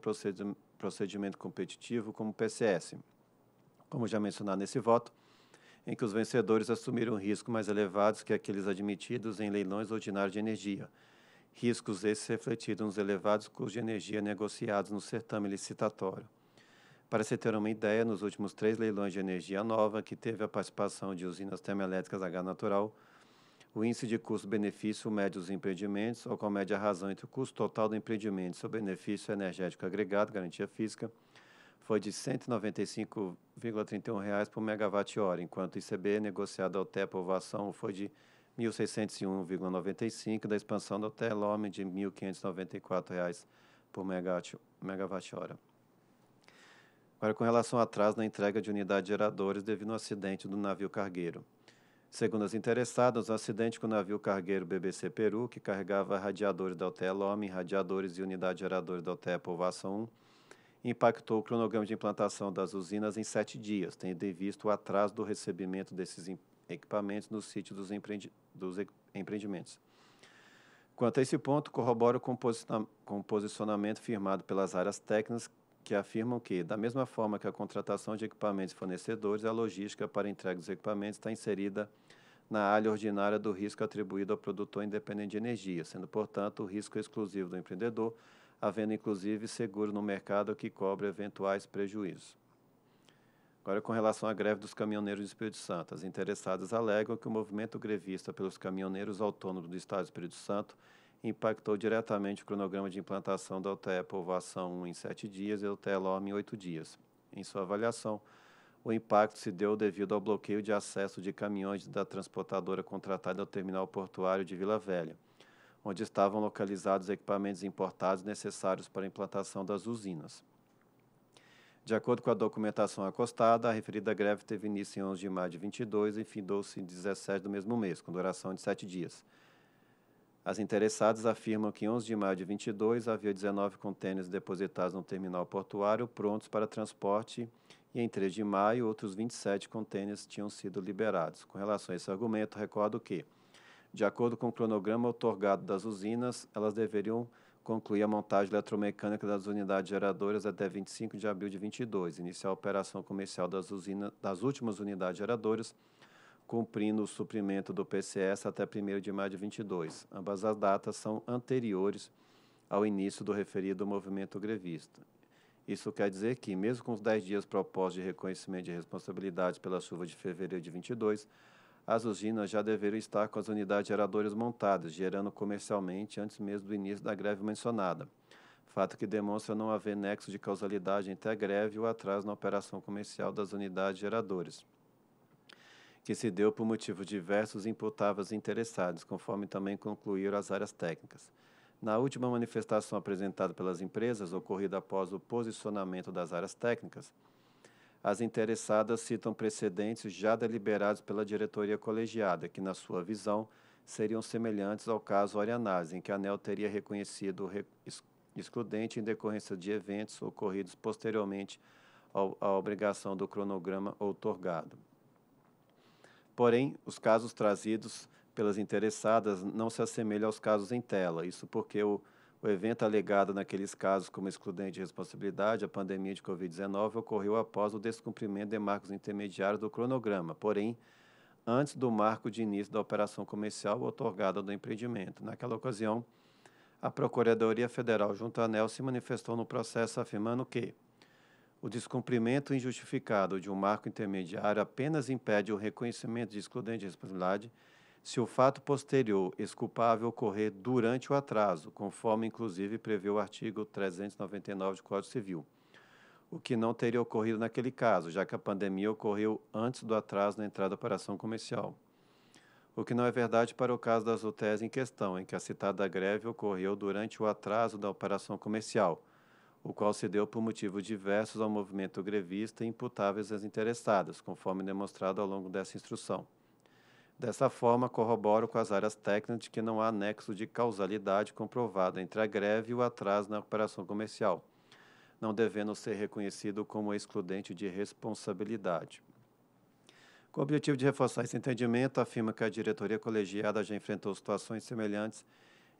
procedimento competitivo como o PCS, como já mencionado nesse voto, em que os vencedores assumiram riscos mais elevados que aqueles admitidos em leilões ordinários de energia, riscos esses refletidos nos elevados custos de energia negociados no certame licitatório. Para se ter uma ideia, nos últimos três leilões de energia nova, que teve a participação de usinas termoelétricas a gás natural, o índice de custo-benefício mede os empreendimentos, ou com média razão entre o custo total do empreendimento e seu benefício energético agregado, garantia física, foi de R$ 195,31 por megawatt-hora, enquanto o ICB negociado ao TEP Ovação foi de R$ 1.601,95 da expansão do Telome de R$ 1.594 por megawatt-hora. Agora, com relação ao atraso na entrega de unidades geradores devido ao acidente do navio cargueiro. Segundo as interessadas, o acidente com o navio cargueiro BBC Peru, que carregava radiadores da UTE Lome, radiadores e unidades geradores da UTE Povoação 1, impactou o cronograma de implantação das usinas em sete dias, tendo em vista o atraso do recebimento desses equipamentos no sítio dos, dos empreendimentos. Quanto a esse ponto, corroboro com o posicionamento firmado pelas áreas técnicas que afirmam que, da mesma forma que a contratação de equipamentos e fornecedores, a logística para a entrega dos equipamentos está inserida na área ordinária do risco atribuído ao produtor independente de energia, sendo, portanto, o risco exclusivo do empreendedor, havendo inclusive seguro no mercado que cobre eventuais prejuízos. Agora, com relação à greve dos caminhoneiros do Espírito Santo, as interessadas alegam que o movimento grevista pelos caminhoneiros autônomos do Estado do Espírito Santo impactou diretamente o cronograma de implantação da UTE Povoação 1 em sete dias e da UTE LORM em oito dias. Em sua avaliação, o impacto se deu devido ao bloqueio de acesso de caminhões da transportadora contratada ao terminal portuário de Vila Velha, onde estavam localizados equipamentos importados necessários para a implantação das usinas. De acordo com a documentação acostada, a referida greve teve início em 11 de maio de 22 e findou-se em 17 do mesmo mês, com duração de sete dias. As interessadas afirmam que em 11 de maio de 22 havia 19 contêineres depositados no terminal portuário prontos para transporte e em 3 de maio outros 27 contêineres tinham sido liberados. Com relação a esse argumento, recordo que, de acordo com o cronograma otorgado das usinas, elas deveriam concluir a montagem eletromecânica das unidades geradoras até 25 de abril de 22, iniciar a operação comercial das, usina, das últimas unidades geradoras, cumprindo o suprimento do PCS até 1 de maio de 22. Ambas as datas são anteriores ao início do referido movimento grevista. Isso quer dizer que, mesmo com os 10 dias propostos de reconhecimento de responsabilidades pela chuva de fevereiro de 22, as usinas já deveriam estar com as unidades geradoras montadas, gerando comercialmente antes mesmo do início da greve mencionada. Fato que demonstra não haver nexo de causalidade entre a greve e o atraso na operação comercial das unidades geradoras, que se deu por motivos diversos imputáveis interessados, conforme também concluíram as áreas técnicas. Na última manifestação apresentada pelas empresas, ocorrida após o posicionamento das áreas técnicas, as interessadas citam precedentes já deliberados pela diretoria colegiada, que, na sua visão, seriam semelhantes ao caso Orianazes, em que a ANEL teria reconhecido o excludente em decorrência de eventos ocorridos posteriormente à obrigação do cronograma outorgado. Porém, os casos trazidos pelas interessadas não se assemelham aos casos em tela, isso porque o o evento alegado naqueles casos como excludente de responsabilidade, a pandemia de Covid-19, ocorreu após o descumprimento de marcos intermediários do cronograma, porém, antes do marco de início da operação comercial otorgada do empreendimento. Naquela ocasião, a Procuradoria Federal junto à ANEL se manifestou no processo afirmando que o descumprimento injustificado de um marco intermediário apenas impede o reconhecimento de excludente de responsabilidade se o fato posterior exculpável ocorrer durante o atraso, conforme inclusive prevê o artigo 399 do Código Civil, o que não teria ocorrido naquele caso, já que a pandemia ocorreu antes do atraso na entrada da operação comercial. O que não é verdade para o caso das UTEs em questão, em que a citada greve ocorreu durante o atraso da operação comercial, o qual se deu por motivos diversos ao movimento grevista e imputáveis às interessadas, conforme demonstrado ao longo dessa instrução. Dessa forma, corroboro com as áreas técnicas de que não há nexo de causalidade comprovada entre a greve e o atraso na operação comercial, não devendo ser reconhecido como excludente de responsabilidade. Com o objetivo de reforçar esse entendimento, afirma que a diretoria colegiada já enfrentou situações semelhantes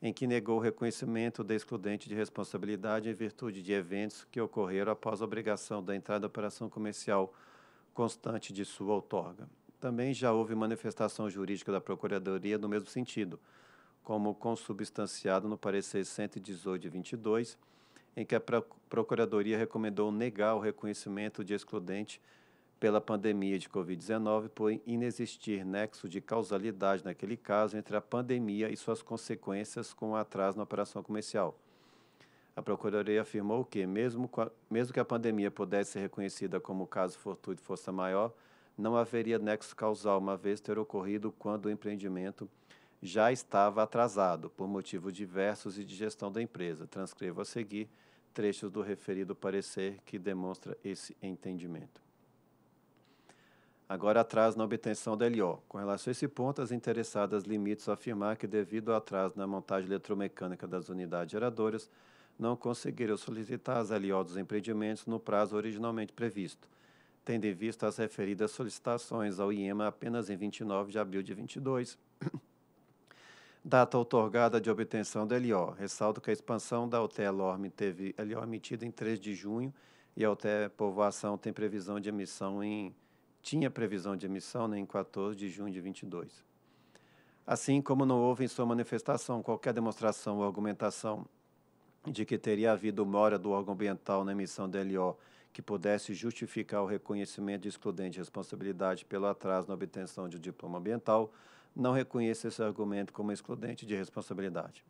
em que negou o reconhecimento da excludente de responsabilidade em virtude de eventos que ocorreram após a obrigação da entrada da operação comercial constante de sua outorga também já houve manifestação jurídica da Procuradoria no mesmo sentido, como consubstanciado no parecer 118 e 22, em que a Procuradoria recomendou negar o reconhecimento de excludente pela pandemia de Covid-19 por inexistir nexo de causalidade naquele caso entre a pandemia e suas consequências com o atraso na operação comercial. A Procuradoria afirmou que, mesmo, mesmo que a pandemia pudesse ser reconhecida como caso fortuito de força maior, não haveria nexo causal, uma vez ter ocorrido quando o empreendimento já estava atrasado, por motivos diversos e de gestão da empresa. Transcrevo a seguir trechos do referido parecer que demonstra esse entendimento. Agora atraso na obtenção da LO. Com relação a esse ponto, as interessadas limites afirmar que, devido ao atraso na montagem eletromecânica das unidades geradoras, não conseguiram solicitar as LO dos empreendimentos no prazo originalmente previsto tendo em vista as referidas solicitações ao IEMA apenas em 29 de abril de 22. Data outorgada de obtenção do LO. Ressalto que a expansão da UTE-LORM teve LO emitida em 3 de junho e a UTE Povoação tem previsão de emissão em tinha previsão de emissão né, em 14 de junho de 22. Assim como não houve em sua manifestação qualquer demonstração ou argumentação de que teria havido mora do órgão ambiental na emissão do LO que pudesse justificar o reconhecimento de excludente de responsabilidade pelo atraso na obtenção de um diploma ambiental, não reconheça esse argumento como excludente de responsabilidade.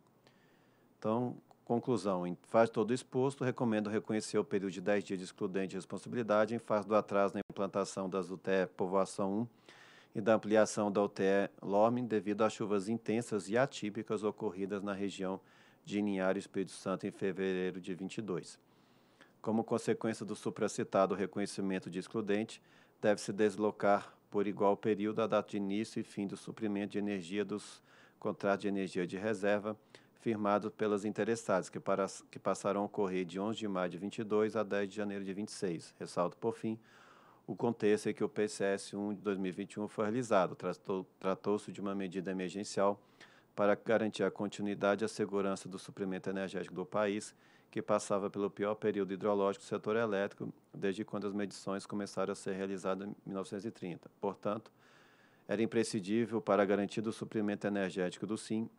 Então, conclusão, em fase todo exposto, recomendo reconhecer o período de 10 dias de excludente de responsabilidade em face do atraso na implantação das UTE Povoação 1 e da ampliação da UTE Lorme devido às chuvas intensas e atípicas ocorridas na região de Linhares, Espírito Santo, em fevereiro de 22. Como consequência do supracitado reconhecimento de excludente, deve-se deslocar por igual período a data de início e fim do suprimento de energia dos contratos de energia de reserva firmados pelas interessadas, que, para, que passarão a ocorrer de 11 de maio de 22 a 10 de janeiro de 26. Ressalto, por fim, o contexto em que o PCS 1 de 2021 foi realizado. Tratou-se de uma medida emergencial para garantir a continuidade e a segurança do suprimento energético do país que passava pelo pior período hidrológico do setor elétrico desde quando as medições começaram a ser realizadas em 1930. Portanto, era imprescindível para garantir o suprimento energético do SIM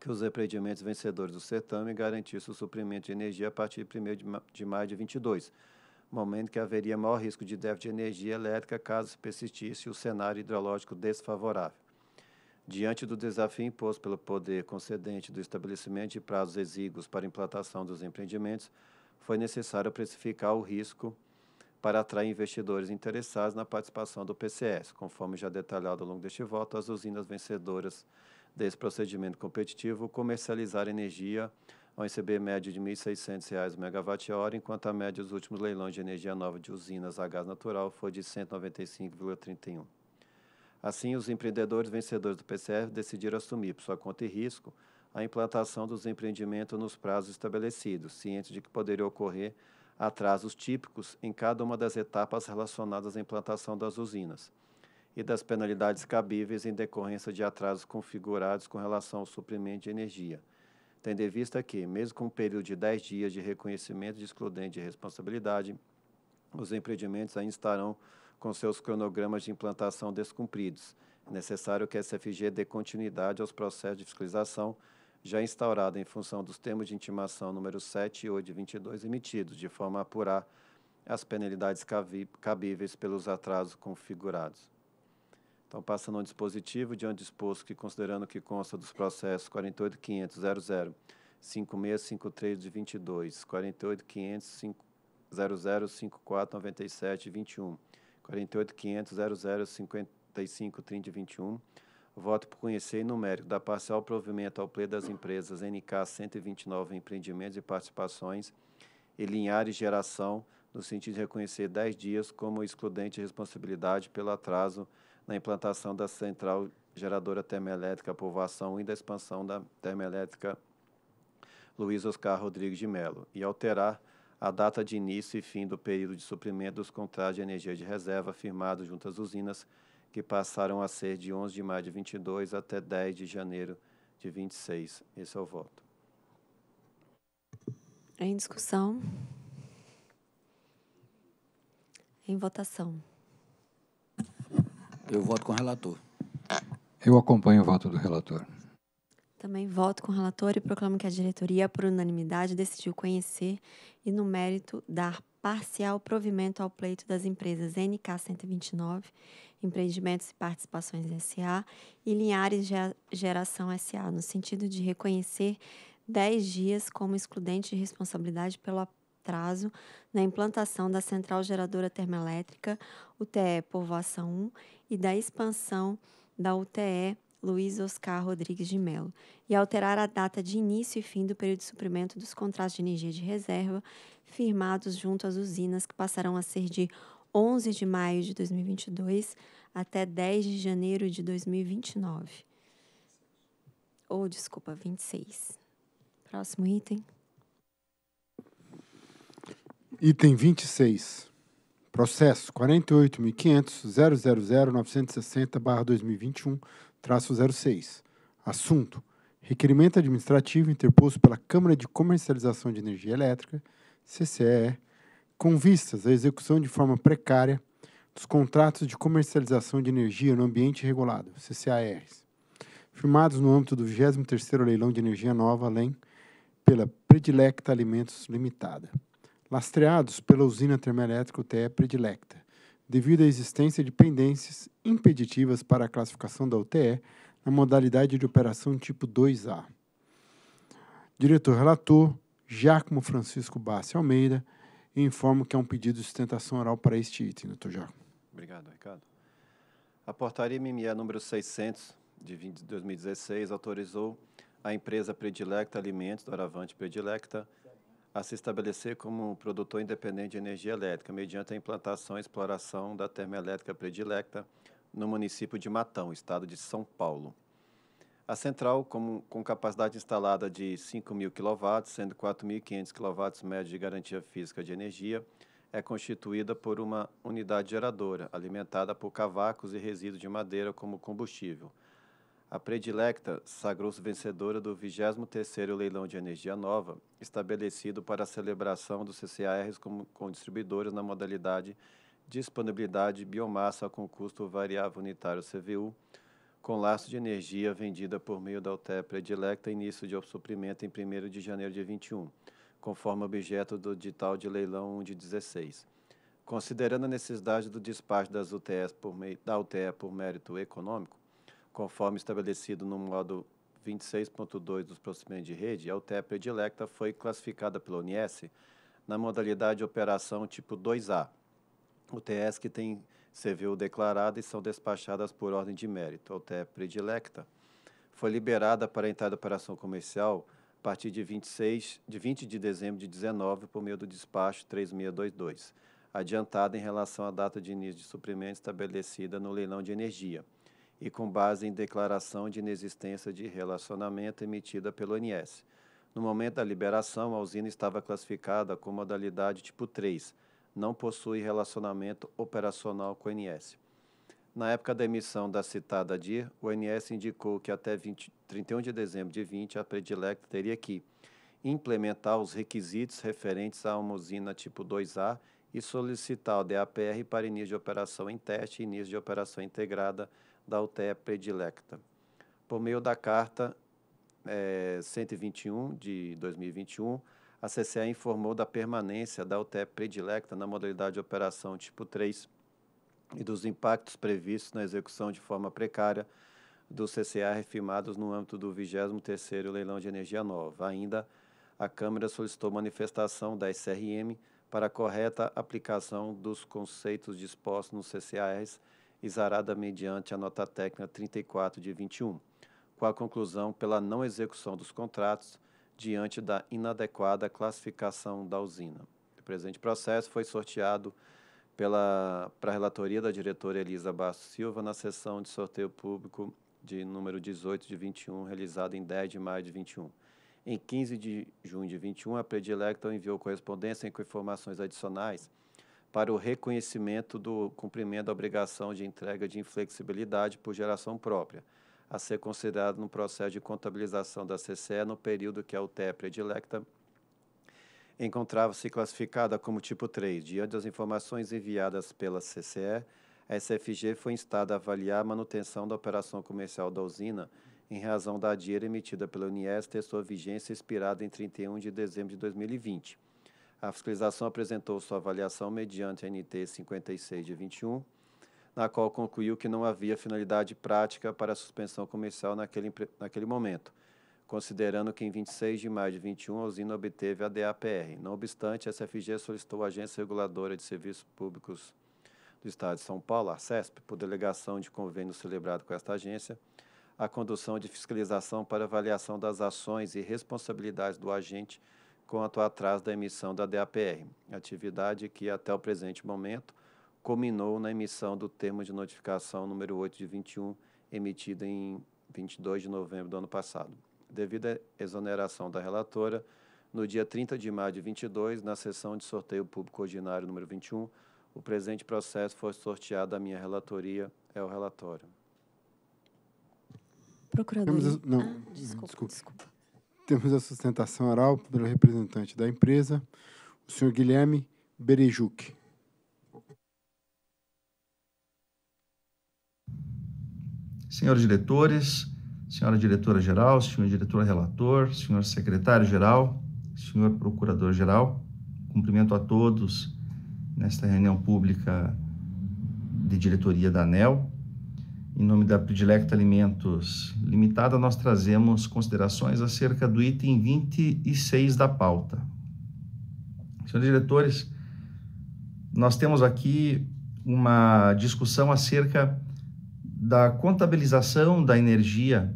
que os empreendimentos vencedores do certame garantissem o suprimento de energia a partir de 1 de maio de 22, momento que haveria maior risco de déficit de energia elétrica caso persistisse o cenário hidrológico desfavorável. Diante do desafio imposto pelo poder concedente do estabelecimento de prazos exíguos para implantação dos empreendimentos, foi necessário precificar o risco para atrair investidores interessados na participação do PCS, conforme já detalhado ao longo deste voto, as usinas vencedoras desse procedimento competitivo comercializaram energia a um ICB médio de R$ 1.600 megawatt-hora, enquanto a média dos últimos leilões de energia nova de usinas a gás natural foi de 195,31. Assim, os empreendedores vencedores do PCR decidiram assumir, por sua conta e risco, a implantação dos empreendimentos nos prazos estabelecidos, cientes de que poderia ocorrer atrasos típicos em cada uma das etapas relacionadas à implantação das usinas e das penalidades cabíveis em decorrência de atrasos configurados com relação ao suprimento de energia, tendo em vista que, mesmo com um período de 10 dias de reconhecimento de excludente de responsabilidade, os empreendimentos ainda estarão com seus cronogramas de implantação descumpridos. É necessário que a SFG dê continuidade aos processos de fiscalização já instaurados em função dos termos de intimação número 7 e 8 de 22 emitidos, de forma a apurar as penalidades cabíveis pelos atrasos configurados. Então, passando ao dispositivo, diante disposto que, considerando que consta dos processos 48.500.00.5653 de 22, 48.500.00.5497 e 21, 4850000553021. Voto por conhecer e numérico da parcial provimento ao pleito das empresas NK 129 Empreendimentos e Participações e Linhares Geração, no sentido de reconhecer 10 dias como excludente responsabilidade pelo atraso na implantação da central geradora termoelétrica Povoação e da expansão da termoelétrica Luiz Oscar Rodrigues de Melo, e alterar a data de início e fim do período de suprimento dos contratos de energia de reserva firmados junto às usinas, que passaram a ser de 11 de maio de 22 até 10 de janeiro de 26. Esse é o voto. Em discussão. Em votação. Eu voto com o relator. Eu acompanho o voto do relator. Também voto com o relator e proclamo que a diretoria, por unanimidade, decidiu conhecer e, no mérito, dar parcial provimento ao pleito das empresas NK 129, Empreendimentos e Participações SA e Linhares Geração SA, no sentido de reconhecer 10 dias como excludente de responsabilidade pelo atraso na implantação da central geradora termoelétrica UTE Povoação 1 e da expansão da UTE Luiz Oscar Rodrigues de Melo e alterar a data de início e fim do período de suprimento dos contratos de energia de reserva firmados junto às usinas, que passarão a ser de 11 de maio de 2022 até 10 de janeiro de 2029. Ou, desculpa, 26. Próximo item. Item 26. Processo 48.500.000.960-2021, traço 06. Assunto: Requerimento administrativo interposto pela Câmara de Comercialização de Energia Elétrica, CCE, com vistas à execução de forma precária dos contratos de comercialização de energia no ambiente regulado, CCARs, firmados no âmbito do 23º Leilão de Energia Nova, além pela Predilecta Alimentos Limitada, lastreados pela usina termoelétrica UTE Predilecta, devido à existência de pendências impeditivas para a classificação da UTE na modalidade de operação tipo 2A. Diretor relator, Giacomo Francisco Bassi Almeida, informo que há um pedido de sustentação oral para este item, doutor Giacomo. Obrigado, Ricardo. A portaria MME número 600, de 2016, autorizou a empresa Predilecta Alimentos, do Aravante Predilecta, a se estabelecer como produtor independente de energia elétrica, mediante a implantação e exploração da termoelétrica predileta no município de Matão, estado de São Paulo. A central, com, com capacidade instalada de 5.000 kW, sendo 4.500 kW média de garantia física de energia, é constituída por uma unidade geradora, alimentada por cavacos e resíduos de madeira como combustível, a predilecta sagrou-se vencedora do 23º Leilão de Energia Nova, estabelecido para a celebração dos CCARs com, com distribuidores na modalidade Disponibilidade Biomassa com Custo Variável Unitário CVU, com laço de energia vendida por meio da UTE predilecta início de suprimento em 1 de janeiro de 21, conforme objeto do edital de leilão 1 de 16. Considerando a necessidade do despacho das UTEs por meio, da UTE por mérito econômico, conforme estabelecido no modo 26.2 dos procedimentos de rede, a UTE predilecta foi classificada pela ONS na modalidade de operação tipo 2A, UTs que têm CVU declarada e são despachadas por ordem de mérito. A UTE predilecta foi liberada para entrada de operação comercial a partir de, 26, de 20 de dezembro de 19 por meio do despacho 3622, adiantada em relação à data de início de suprimento estabelecida no leilão de energia e com base em declaração de inexistência de relacionamento emitida pelo ONS. No momento da liberação, a usina estava classificada com modalidade tipo 3, não possui relacionamento operacional com o ONS. Na época da emissão da citada DIR, o ONS indicou que até 20, 31 de dezembro de 20, a predilect teria que implementar os requisitos referentes a uma usina tipo 2A e solicitar o DAPR para início de operação em teste e início de operação integrada da UTE predilecta. Por meio da Carta é, 121 de 2021, a CCA informou da permanência da UTE predilecta na modalidade de operação tipo 3 e dos impactos previstos na execução de forma precária do CCA refirmados no âmbito do 23º Leilão de Energia Nova. Ainda, a Câmara solicitou manifestação da SRM para a correta aplicação dos conceitos dispostos nos CCARs exarada mediante a nota técnica 34 de 21, com a conclusão pela não execução dos contratos diante da inadequada classificação da usina. O presente processo foi sorteado pela para a relatoria da diretora Elisa Bastos Silva na sessão de sorteio público de número 18 de 21, realizada em 10 de maio de 21. Em 15 de junho de 21, a predilecta enviou correspondência com informações adicionais para o reconhecimento do cumprimento da obrigação de entrega de inflexibilidade por geração própria, a ser considerado no processo de contabilização da CCE no período que a UTE predilecta encontrava-se classificada como tipo 3. Diante das informações enviadas pela CCE, a SFG foi instada a avaliar a manutenção da operação comercial da usina em razão da DIER emitida pela Unies ter sua vigência expirada em 31 de dezembro de 2020. A fiscalização apresentou sua avaliação mediante a NT 56 de 21, na qual concluiu que não havia finalidade prática para a suspensão comercial naquele, naquele momento, considerando que em 26 de maio de 21 a usina obteve a DAPR. Não obstante, a SFG solicitou à Agência Reguladora de Serviços Públicos do Estado de São Paulo, a CESP, por delegação de convênio celebrado com esta agência, a condução de fiscalização para avaliação das ações e responsabilidades do agente quanto ao atraso da emissão da DAPR, atividade que até o presente momento culminou na emissão do termo de notificação número 8 de 21, emitido em 22 de novembro do ano passado. Devido à exoneração da relatora, no dia 30 de maio de 22, na sessão de sorteio público ordinário número 21, o presente processo foi sorteado à minha relatoria, é o relatório. Procurador. Não, não. Ah, desculpa, desculpa. desculpa. Temos a sustentação oral pelo representante da empresa, o senhor Guilherme Berejuc. Senhores diretores, senhora diretora-geral, senhor diretor-relator, senhor secretário-geral, senhor procurador-geral, cumprimento a todos nesta reunião pública de diretoria da ANEL em nome da Predilecta Alimentos Limitada, nós trazemos considerações acerca do item 26 da pauta. Senhores diretores, nós temos aqui uma discussão acerca da contabilização da energia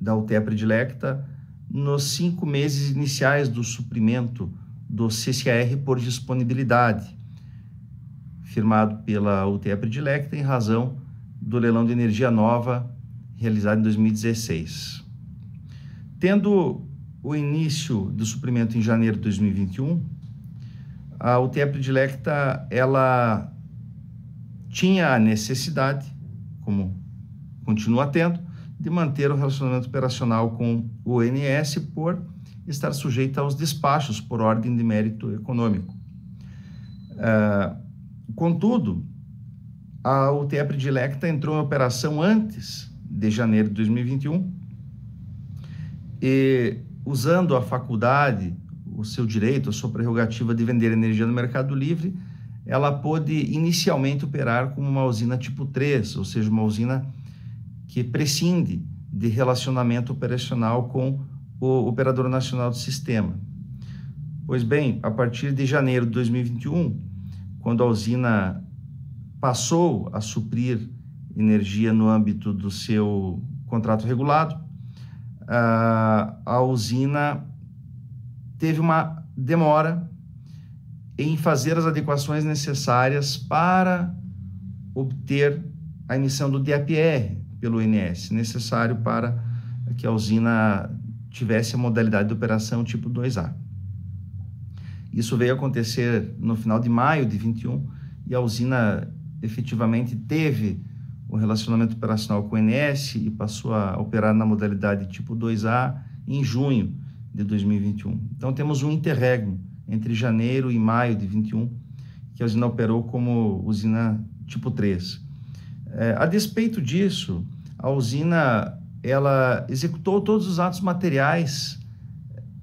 da UTE Predilecta nos cinco meses iniciais do suprimento do CCR por disponibilidade, firmado pela UTE Predilecta em razão do leilão de energia nova realizado em 2016. Tendo o início do suprimento em janeiro de 2021, a UTE predilecta ela tinha a necessidade, como continua tendo, de manter o relacionamento operacional com o ONS por estar sujeita aos despachos por ordem de mérito econômico. Uh, contudo, a UTE predilecta entrou em operação antes de janeiro de 2021 e usando a faculdade, o seu direito, a sua prerrogativa de vender energia no mercado livre, ela pôde inicialmente operar como uma usina tipo 3, ou seja, uma usina que prescinde de relacionamento operacional com o operador nacional do sistema. Pois bem, a partir de janeiro de 2021, quando a usina passou a suprir energia no âmbito do seu contrato regulado, ah, a usina teve uma demora em fazer as adequações necessárias para obter a emissão do DAPR pelo INS, necessário para que a usina tivesse a modalidade de operação tipo 2A. Isso veio acontecer no final de maio de 21 e a usina efetivamente teve o relacionamento operacional com o NS e passou a operar na modalidade tipo 2A em junho de 2021. Então temos um interregno entre janeiro e maio de 21 que a usina operou como usina tipo 3. É, a despeito disso, a usina ela executou todos os atos materiais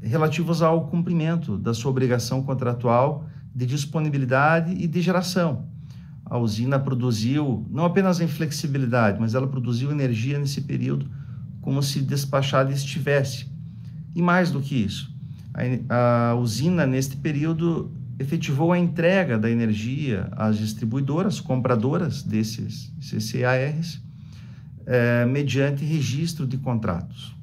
relativos ao cumprimento da sua obrigação contratual de disponibilidade e de geração a usina produziu não apenas a inflexibilidade, mas ela produziu energia nesse período como se despachada estivesse. E mais do que isso, a, a usina neste período efetivou a entrega da energia às distribuidoras, compradoras desses CCARs, é, eh, mediante registro de contratos.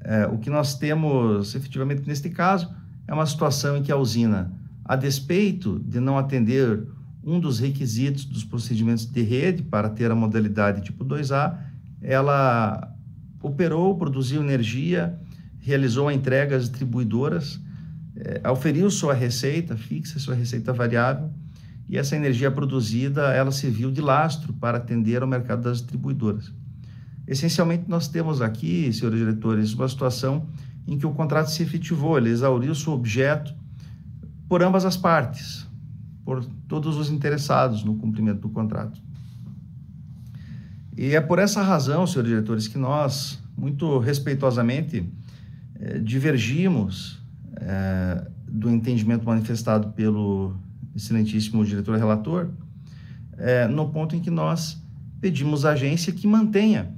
É, o que nós temos efetivamente neste caso é uma situação em que a usina, a despeito de não atender um dos requisitos dos procedimentos de rede para ter a modalidade tipo 2A, ela operou, produziu energia, realizou a entrega às distribuidoras, é, eh, oferiu sua receita fixa, sua receita variável, e essa energia produzida ela serviu de lastro para atender ao mercado das distribuidoras. Essencialmente, nós temos aqui, senhores diretores, uma situação em que o contrato se efetivou, ele exauriu seu objeto por ambas as partes, por todos os interessados no cumprimento do contrato. E é por essa razão, senhores diretores, que nós, muito respeitosamente, eh, divergimos eh, do entendimento manifestado pelo excelentíssimo diretor relator, eh, no ponto em que nós pedimos à agência que mantenha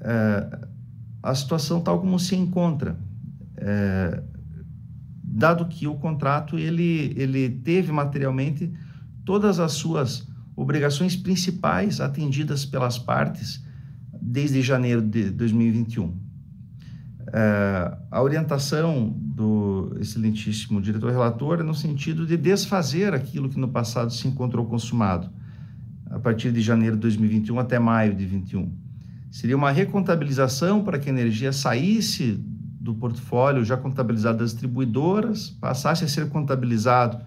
eh, a situação tal como se encontra. Eh, dado que o contrato ele, ele teve materialmente todas as suas obrigações principais atendidas pelas partes desde janeiro de 2021. É, a orientação do excelentíssimo diretor relator é no sentido de desfazer aquilo que no passado se encontrou consumado, a partir de janeiro de 2021 até maio de 2021 Seria uma recontabilização para que a energia saísse do portfólio já contabilizado das distribuidoras passasse a ser contabilizado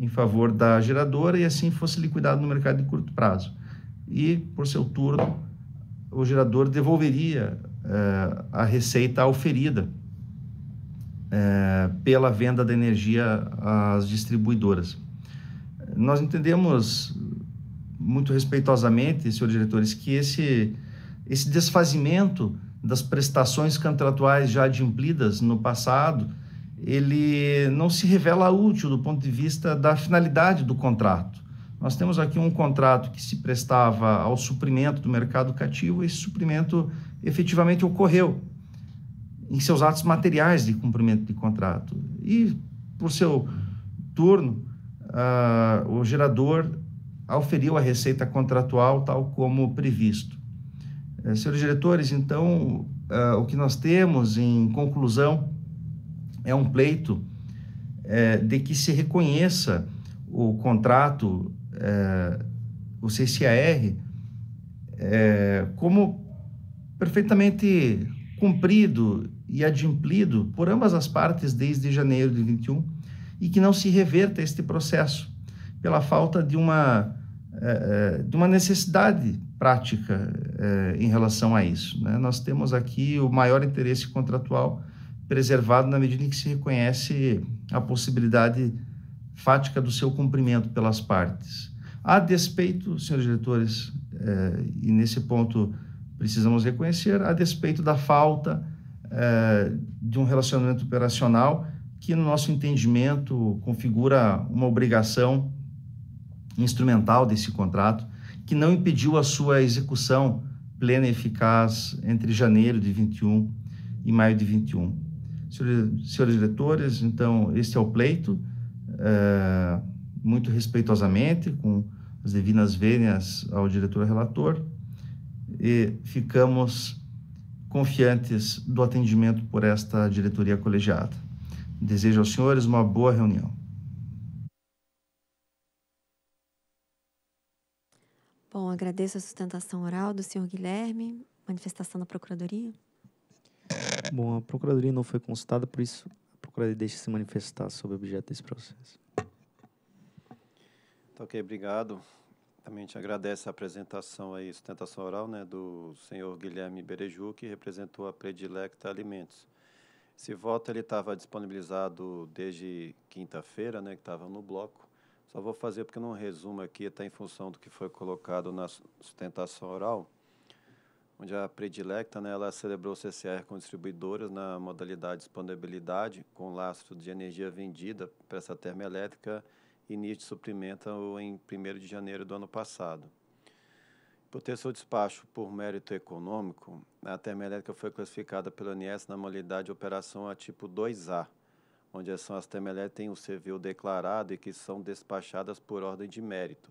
em favor da geradora e assim fosse liquidado no mercado de curto prazo. E, por seu turno, o gerador devolveria eh, a receita oferida eh, pela venda da energia às distribuidoras. Nós entendemos muito respeitosamente, senhor diretores, que esse, esse desfazimento das prestações contratuais já adimplidas no passado, ele não se revela útil do ponto de vista da finalidade do contrato. Nós temos aqui um contrato que se prestava ao suprimento do mercado cativo, e esse suprimento efetivamente ocorreu em seus atos materiais de cumprimento de contrato. E, por seu turno, uh, o gerador auferiu a receita contratual tal como previsto. Eh, senhores diretores, então, uh, o que nós temos em conclusão é um pleito eh, de que se reconheça o contrato, o CCAR, como perfeitamente cumprido e adimplido por ambas as partes desde janeiro de 21 e que não se reverta este processo pela falta de uma é, é, de uma necessidade prática é, em relação a isso. Né? Nós temos aqui o maior interesse contratual preservado na medida em que se reconhece a possibilidade fática do seu cumprimento pelas partes. A despeito, senhores diretores, e nesse ponto precisamos reconhecer, a despeito da falta de um relacionamento operacional que, no nosso entendimento, configura uma obrigação instrumental desse contrato, que não impediu a sua execução plena e eficaz entre janeiro de 21 e maio de 21. Senhores, senhores diretores, então, este é o pleito, é, muito respeitosamente, com as divinas vênias ao diretor relator, e ficamos confiantes do atendimento por esta diretoria colegiada. Desejo aos senhores uma boa reunião. Bom, agradeço a sustentação oral do senhor Guilherme, manifestação da Procuradoria. Bom, a Procuradoria não foi consultada, por isso a Procuradoria deixa se manifestar sobre o objeto desse processo. Então, ok, obrigado. Também gente agradece a apresentação aí, sustentação oral, né, do senhor Guilherme Bereju, que representou a Predilecta Alimentos. Esse voto ele estava disponibilizado desde quinta-feira, né, que estava no bloco. Só vou fazer porque não resumo aqui, está em função do que foi colocado na sustentação oral, onde a predilecta né, ela celebrou CCR com distribuidoras na modalidade disponibilidade, com lastro de energia vendida para essa termoelétrica e NIT suprimenta em 1 de janeiro do ano passado. Por ter seu despacho por mérito econômico, a termoelétrica foi classificada pelo ANS na modalidade operação a tipo 2A, onde são as temelés têm o civil declarado e que são despachadas por ordem de mérito.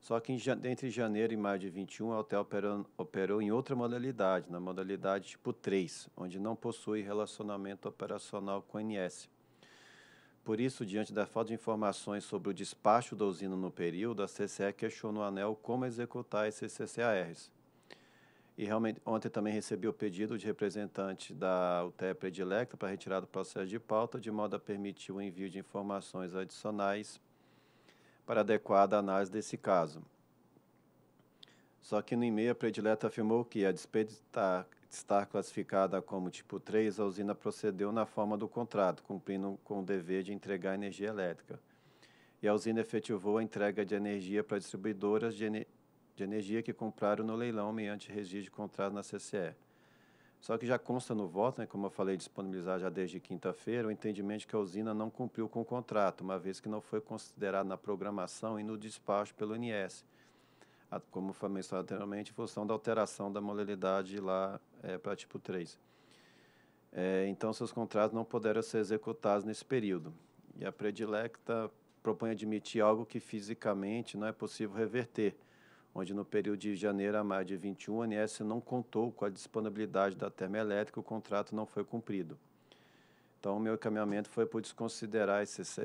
Só que em, entre janeiro e maio de 21, a hotel operou, operou em outra modalidade, na modalidade tipo 3, onde não possui relacionamento operacional com a ANS. Por isso, diante da falta de informações sobre o despacho da usina no período, a CCE questionou o ANEL como executar esses CCARs. E realmente, ontem também recebi o pedido de representante da UTE predileta para retirar do processo de pauta, de modo a permitir o envio de informações adicionais para adequada análise desse caso. Só que no e-mail a predileta afirmou que, a despeito de estar, tá, de estar classificada como tipo 3, a usina procedeu na forma do contrato, cumprindo com o dever de entregar energia elétrica. E a usina efetivou a entrega de energia para distribuidoras de, de energia que compraram no leilão mediante registro de contrato na CCE. Só que já consta no voto, né, como eu falei, disponibilizar já desde quinta-feira, o entendimento de que a usina não cumpriu com o contrato, uma vez que não foi considerada na programação e no despacho pelo INS, como foi mencionado anteriormente, em função da alteração da modalidade lá é, para tipo 3. É, então, seus contratos não puderam ser executados nesse período. E a predilecta propõe admitir algo que fisicamente não é possível reverter, onde no período de janeiro a maio de 21 a ANS não contou com a disponibilidade da termoelétrica, o contrato não foi cumprido. Então, o meu encaminhamento foi por desconsiderar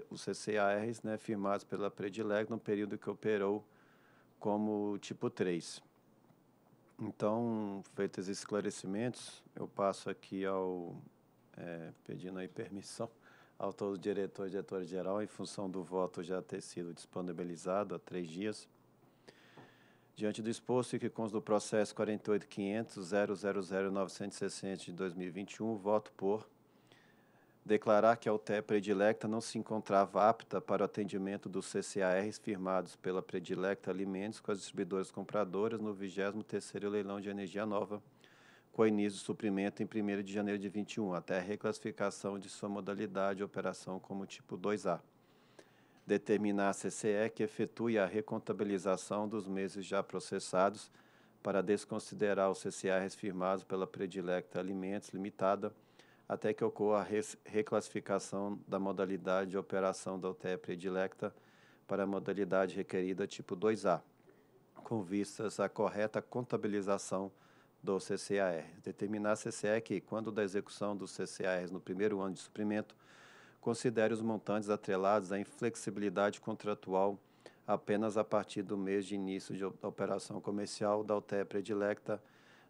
os CCARs né, firmados pela Predileg no período que operou como tipo 3. Então, feitos esses esclarecimentos, eu passo aqui ao, é, pedindo aí permissão ao todos os diretores e diretores geral, em função do voto já ter sido disponibilizado há três dias, Diante do exposto e que consta do processo 48.500.000.960 de 2021, voto por declarar que a UTE predilecta não se encontrava apta para o atendimento dos CCARs firmados pela predilecta Alimentos com as distribuidoras compradoras no 23º Leilão de Energia Nova, com início do suprimento em 1 de janeiro de 21, até a reclassificação de sua modalidade de operação como tipo 2A determinar a CCE que efetue a recontabilização dos meses já processados para desconsiderar os CCRs firmados pela Predilecta Alimentos Limitada até que ocorra a reclassificação da modalidade de operação da UTE Predilecta para a modalidade requerida tipo 2A, com vistas à correta contabilização do CCAR. Determinar a CCE que, quando da execução dos CCARs no primeiro ano de suprimento, considere os montantes atrelados à inflexibilidade contratual apenas a partir do mês de início de operação comercial da UTE predilecta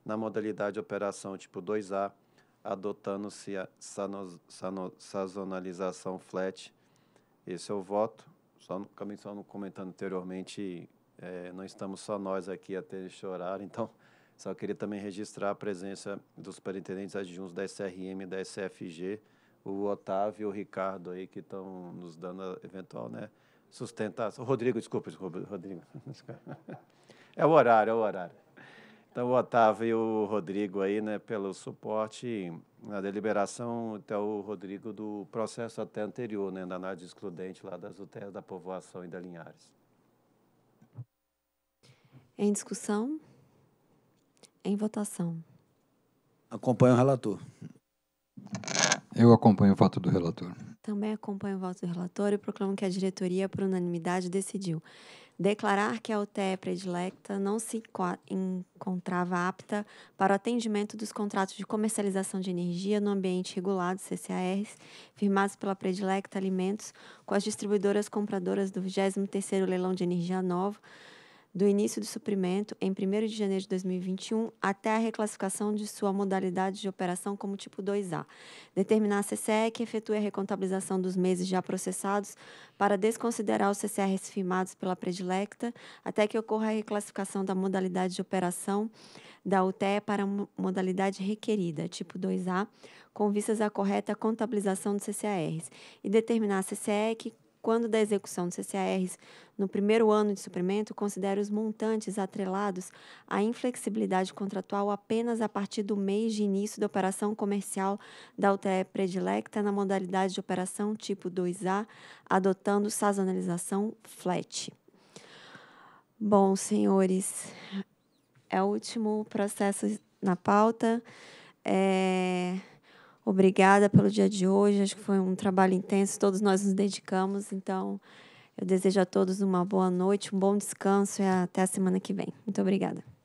na modalidade operação tipo 2A, adotando-se a sazonalização flat. Esse é o voto. Só no, só no comentando anteriormente, é, não estamos só nós aqui até este horário, então só queria também registrar a presença dos superintendentes adjuntos da SRM e da SFG, o Otávio e o Ricardo aí que estão nos dando a eventual né, sustentação. Rodrigo, desculpa, Rodrigo. É o horário, é o horário. Então, o Otávio e o Rodrigo aí, né, pelo suporte na deliberação, até o Rodrigo do processo até anterior, né, da análise excludente lá das UTEs da povoação e da Linhares. Em discussão? Em votação. Acompanho o relator. Eu acompanho o voto do relator. Também acompanho o voto do relator e proclamo que a diretoria, por unanimidade, decidiu declarar que a UTE predilecta não se encontrava apta para o atendimento dos contratos de comercialização de energia no ambiente regulado, CCARs, firmados pela predilecta Alimentos com as distribuidoras compradoras do 23º Leilão de Energia Nova, do início do suprimento em 1 de janeiro de 2021 até a reclassificação de sua modalidade de operação como tipo 2A. Determinar a CCE que efetue a recontabilização dos meses já processados para desconsiderar os CCRs firmados pela predilecta até que ocorra a reclassificação da modalidade de operação da UTE para modalidade requerida, tipo 2A, com vistas à correta contabilização dos CCRs, e determinar a CCE que quando da execução dos CCARs no primeiro ano de suprimento, considere os montantes atrelados à inflexibilidade contratual apenas a partir do mês de início da operação comercial da UTE predilecta na modalidade de operação tipo 2A, adotando sazonalização flat. Bom, senhores, é o último processo na pauta. É... Obrigada pelo dia de hoje. Acho que foi um trabalho intenso, todos nós nos dedicamos. Então, eu desejo a todos uma boa noite, um bom descanso e até a semana que vem. Muito obrigada.